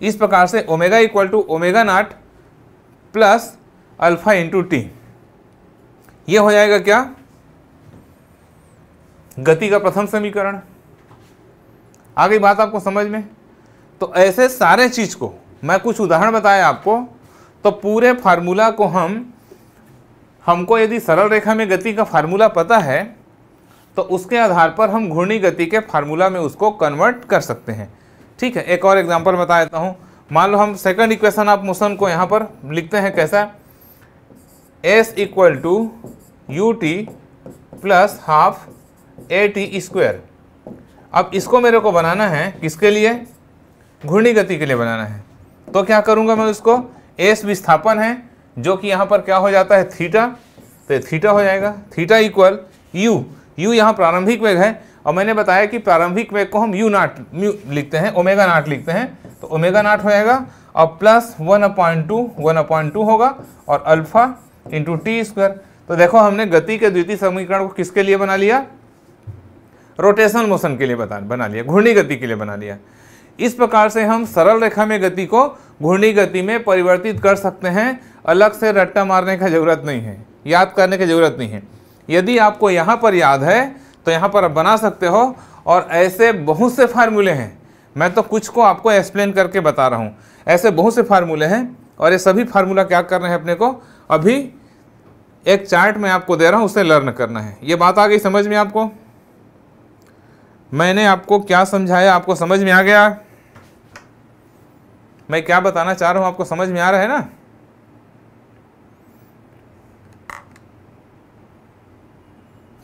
इस प्रकार से omega equal to omega naught plus alpha into T ये हो जाएगा क्या गति का प्रथम समीकरण आ गई बात आपको समझ में तो ऐसे सारे चीज़ को मैं कुछ उदाहरण बताया आपको तो पूरे फार्मूला को हम हमको यदि सरल रेखा में गति का फार्मूला पता है तो उसके आधार पर हम घूर्णी गति के फार्मूला में उसको कन्वर्ट कर सकते हैं ठीक है एक और एग्जाम्पल बता देता हूँ मान लो हम सेकंड इक्वेशन ऑफ मोशन को यहाँ पर लिखते हैं कैसा S equal to U T plus half A T square अब इसको मेरे को बनाना है किसके लिए घूर्णी गति के लिए बनाना है तो क्या करूँगा मैं उसको एस विस्थापन है जो कि यहाँ पर क्या हो जाता है थीटा तो थीटा हो जाएगा थीटा इक्वल यू यू यहाँ प्रारंभिक वेग है और मैंने बताया कि प्रारंभिक वेग को हम यू नाट म्यू लिखते हैं ओमेगा नाट लिखते हैं तो ओमेगा नाट हो जाएगा और plus one upon two one upon two होगा और अल्फा इंटू टी स्क्वायर तो देखो हमने गति के द्वितीय समीकरण को किसके लिए बना लिया रोटेशनल मोशन के लिए बता बना लिया घूर्णी गति के लिए बना लिया इस प्रकार से हम सरल रेखा में गति को घूर्णी गति में परिवर्तित कर सकते हैं अलग से रट्टा मारने की जरूरत नहीं है याद करने की जरूरत नहीं है यदि आपको यहाँ पर याद है तो यहाँ पर आप बना सकते हो और ऐसे बहुत से फार्मूले हैं मैं तो कुछ को आपको एक्सप्लेन करके बता रहा हूँ ऐसे बहुत से फार्मूले हैं और ये सभी फार्मूला क्या कर रहे हैं अपने को अभी एक चार्ट में आपको दे रहा हूँ उसे लर्न करना है ये बात आ गई समझ में आपको मैंने आपको क्या समझाया आपको समझ में आ गया मैं क्या बताना चाह रहा हूँ आपको समझ में आ रहा है ना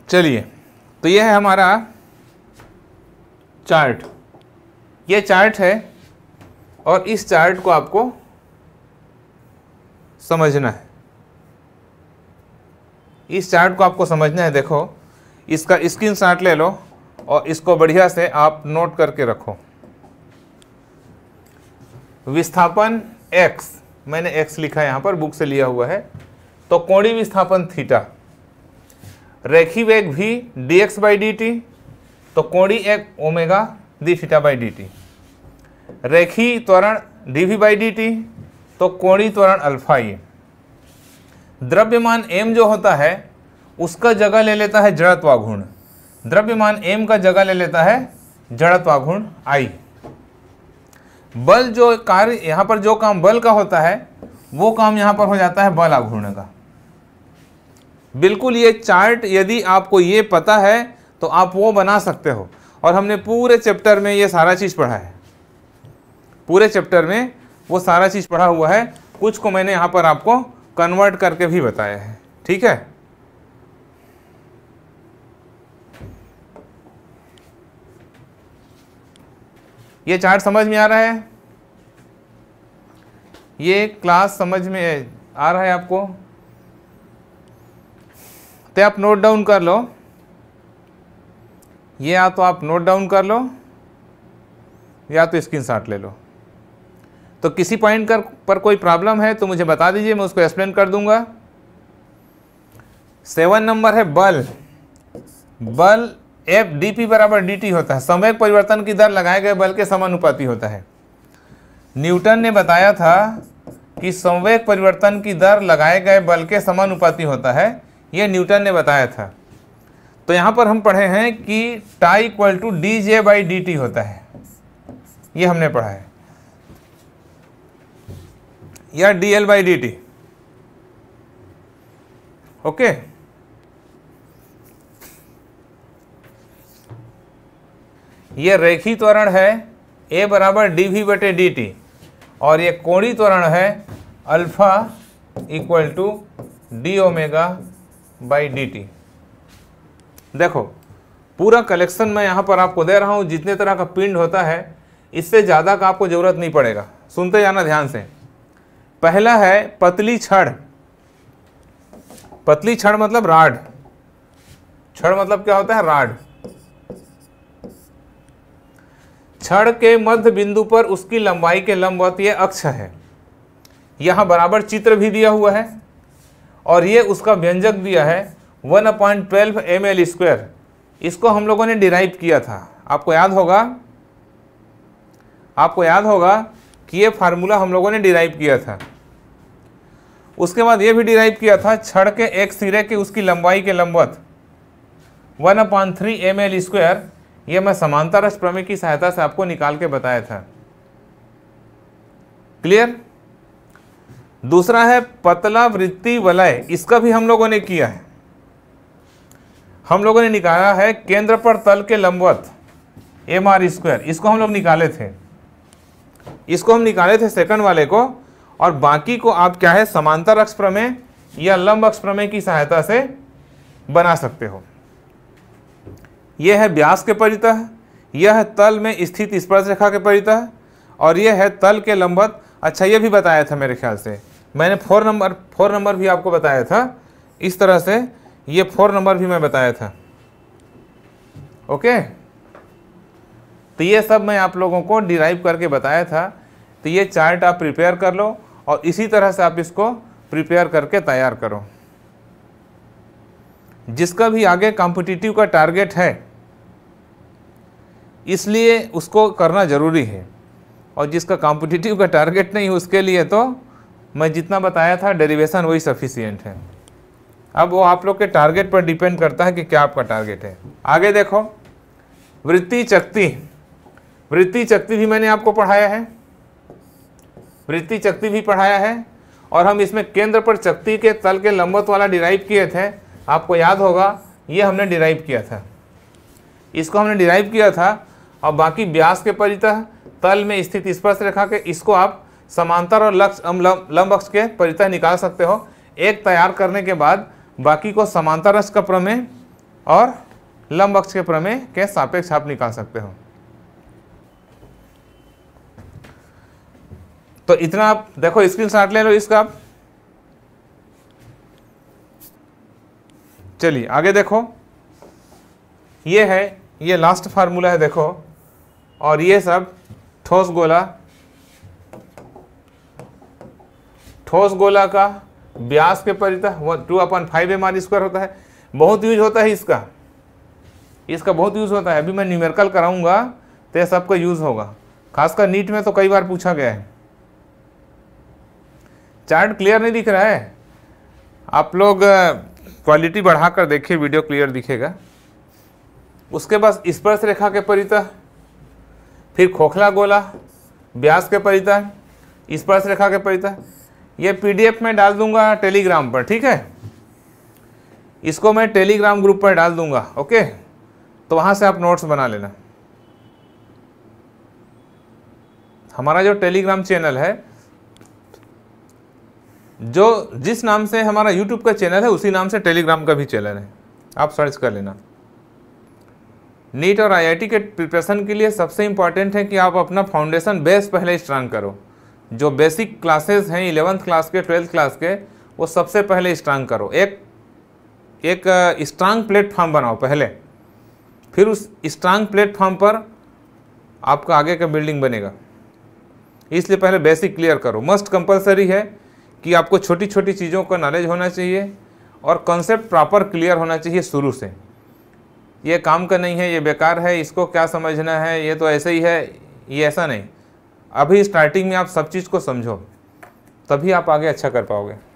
चलिए तो यह है हमारा चार्ट यह चार्ट है और इस चार्ट को आपको समझना है इस चार्ट को आपको समझना है देखो इसका स्क्रीन शाट ले लो और इसको बढ़िया से आप नोट करके रखो विस्थापन एक्स मैंने एक्स लिखा है यहाँ पर बुक से लिया हुआ है तो कोणी विस्थापन थीटा रेखी वेग भी D X by D T तो कोड़ी एक omega D theta by D T रेखी त्वरण D V by D T तो कोड़ी त्वरण अल्फा ये द्रव्यमान एम जो होता है उसका जगह ले लेता है जड़त्वाघूर्ण द्रव्यमान एम का जगह ले लेता है जड़त्वाघूर्ण आई बल जो कार्य यहाँ पर जो काम बल का होता है वो काम यहाँ पर हो जाता है बल आघूर्ण का बिल्कुल ये चार्ट यदि आपको ये पता है तो आप वो बना सकते हो और हमने पूरे चैप्टर में ये सारा चीज़ पढ़ा है पूरे चैप्टर में वो सारा चीज़ पढ़ा हुआ है कुछ को मैंने यहाँ पर आपको कन्वर्ट करके भी बताया है ठीक है ये चार्ट समझ में आ रहा है ये क्लास समझ में आ रहा है आपको तो आप नोट डाउन कर लो ये या तो आप नोट डाउन कर लो या तो स्क्रीनशॉट ले लो तो किसी पॉइंट कर पर कोई प्रॉब्लम है तो मुझे बता दीजिए मैं उसको एक्सप्लेन कर दूंगा सेवन नंबर है बल बल एफ डी पी बराबर डी टी होता है समय परिवर्तन की दर लगाए गए बल के समानुपाती होता है न्यूटन ने बताया था कि संवेग परिवर्तन की दर लगाए गए बल के समानुपाती होता है ये न्यूटन ने बताया था तो यहाँ पर हम पढ़े हैं कि tau equal to D J by D T होता है ये हमने पढ़ा है या D L by D T okay ये रेखी त्वरण है ए बराबर डी वी बटे डी टी और ये कोणी त्वरण है alpha equal to D omega by D T देखो पूरा कलेक्शन मैं यहाँ पर आपको दे रहा हूँ जितने तरह का पिंड होता है इससे ज़्यादा का आपको ज़रूरत नहीं पड़ेगा सुनते जाना ध्यान से पहला है पतली छड़ पतली छड़ मतलब राड छड़ मतलब क्या होता है राड छड़ के मध्य बिंदु पर उसकी लंबाई के लंबवत यह अक्ष है यहाँ बराबर चित्र भी दिया हुआ है और ये उसका व्यंजक दिया है one point twelve M L square इसको हम लोगों ने डिराइव किया था आपको याद होगा आपको याद होगा कि ये फार्मूला हम लोगों ने डिराइव किया था उसके बाद ये भी डिराइव किया था छड़ के एक सिरे के उसकी लंबाई के लंबत one upon three M L square यह मैं समानता रस प्रमेय की सहायता से आपको निकाल के बताया था क्लियर दूसरा है पतला वृत्ति वलय इसका भी हम लोगों ने किया है हम लोगों ने निकाला है केंद्र पर तल के लंबवत एम आर स्क्वायर इसको हम लोग निकाले थे इसको हम निकाले थे सेकंड वाले को और बाकी को आप क्या है समांतर अक्ष प्रमेय या लंब अक्ष प्रमेय की सहायता से बना सकते हो यह है व्यास के परितः यह है तल में स्थित स्पर्श रेखा के परितः और यह है तल के लंबत अच्छा ये भी बताया था मेरे ख्याल से मैंने फोर नंबर फोर नंबर भी आपको बताया था इस तरह से ये फोर नंबर भी मैं बताया था ओके तो ये सब मैं आप लोगों को डिराइव करके बताया था तो ये चार्ट आप प्रिपेयर कर लो और इसी तरह से आप इसको प्रिपेयर करके तैयार करो जिसका भी आगे कॉम्पिटिटिव का टारगेट है इसलिए उसको करना ज़रूरी है और जिसका कॉम्पिटिटिव का टारगेट नहीं उसके लिए तो मैं जितना बताया था डेरिवेशन वही सफिशियंट है अब वो आप लोग के टारगेट पर डिपेंड करता है कि क्या आपका टारगेट है आगे देखो वृत्ति चक्ति वृत्ति चक्ति भी मैंने आपको पढ़ाया है वृत्ति चक्ति भी पढ़ाया है और हम इसमें केंद्र पर चक्ति के तल के लंबत वाला डिराइव किए थे आपको याद होगा ये हमने डिराइव किया था इसको हमने डिराइव किया था और बाकी ब्यास के परिता तल में स्थित स्पर्श रेखा के इसको आप समांतर और लक्ष लंब अक्ष के परिचय निकाल सकते हो एक तैयार करने के बाद बाकी को समांतर अक्ष का प्रमेय और लंब अक्ष के प्रमेय के सापेक्ष आप निकाल सकते हो तो इतना आप देखो स्क्रीन शॉट ले लो इसका आप चलिए आगे देखो ये है ये लास्ट फार्मूला है देखो और ये सब ठोस गोला ठोस गोला का ब्यास के परिता one two upon five M R square होता है बहुत यूज होता है इसका इसका बहुत यूज़ होता है अभी मैं न्यूमेरिकल कराऊंगा तो यह सबका यूज़ होगा खासकर नीट में तो कई बार पूछा गया है चार्ट क्लियर नहीं दिख रहा है आप लोग क्वालिटी बढ़ाकर देखिए वीडियो क्लियर दिखेगा उसके बाद स्पर्श रेखा के परिता फिर खोखला गोला ब्यास के परितः स्पर्श रेखा के परितः ये पीडीएफ में डाल दूंगा टेलीग्राम पर ठीक है इसको मैं टेलीग्राम ग्रुप पर डाल दूंगा ओके तो वहाँ से आप नोट्स बना लेना हमारा जो टेलीग्राम चैनल है जो जिस नाम से हमारा यूट्यूब का चैनल है उसी नाम से टेलीग्राम का भी चैनल है आप सर्च कर लेना नीट और आईआईटी के प्रिपरेशन के लिए सबसे इम्पॉर्टेंट है कि आप अपना फाउंडेशन बेस पहले स्ट्रांग करो जो बेसिक क्लासेस हैं इलेवंथ क्लास के ट्वेल्थ क्लास के वो सबसे पहले स्ट्रांग करो एक एक स्ट्रांग uh, प्लेटफॉर्म बनाओ पहले फिर उस स्ट्रांग प्लेटफॉर्म पर आपका आगे का बिल्डिंग बनेगा इसलिए पहले बेसिक क्लियर करो मस्ट कंपलसरी है कि आपको छोटी छोटी चीज़ों का नॉलेज होना चाहिए और कॉन्सेप्ट प्रॉपर क्लियर होना चाहिए शुरू से ये काम का नहीं है ये बेकार है इसको क्या समझना है ये तो ऐसे ही है ये ऐसा नहीं अभी स्टार्टिंग में आप सब चीज़ को समझो तभी आप आगे अच्छा कर पाओगे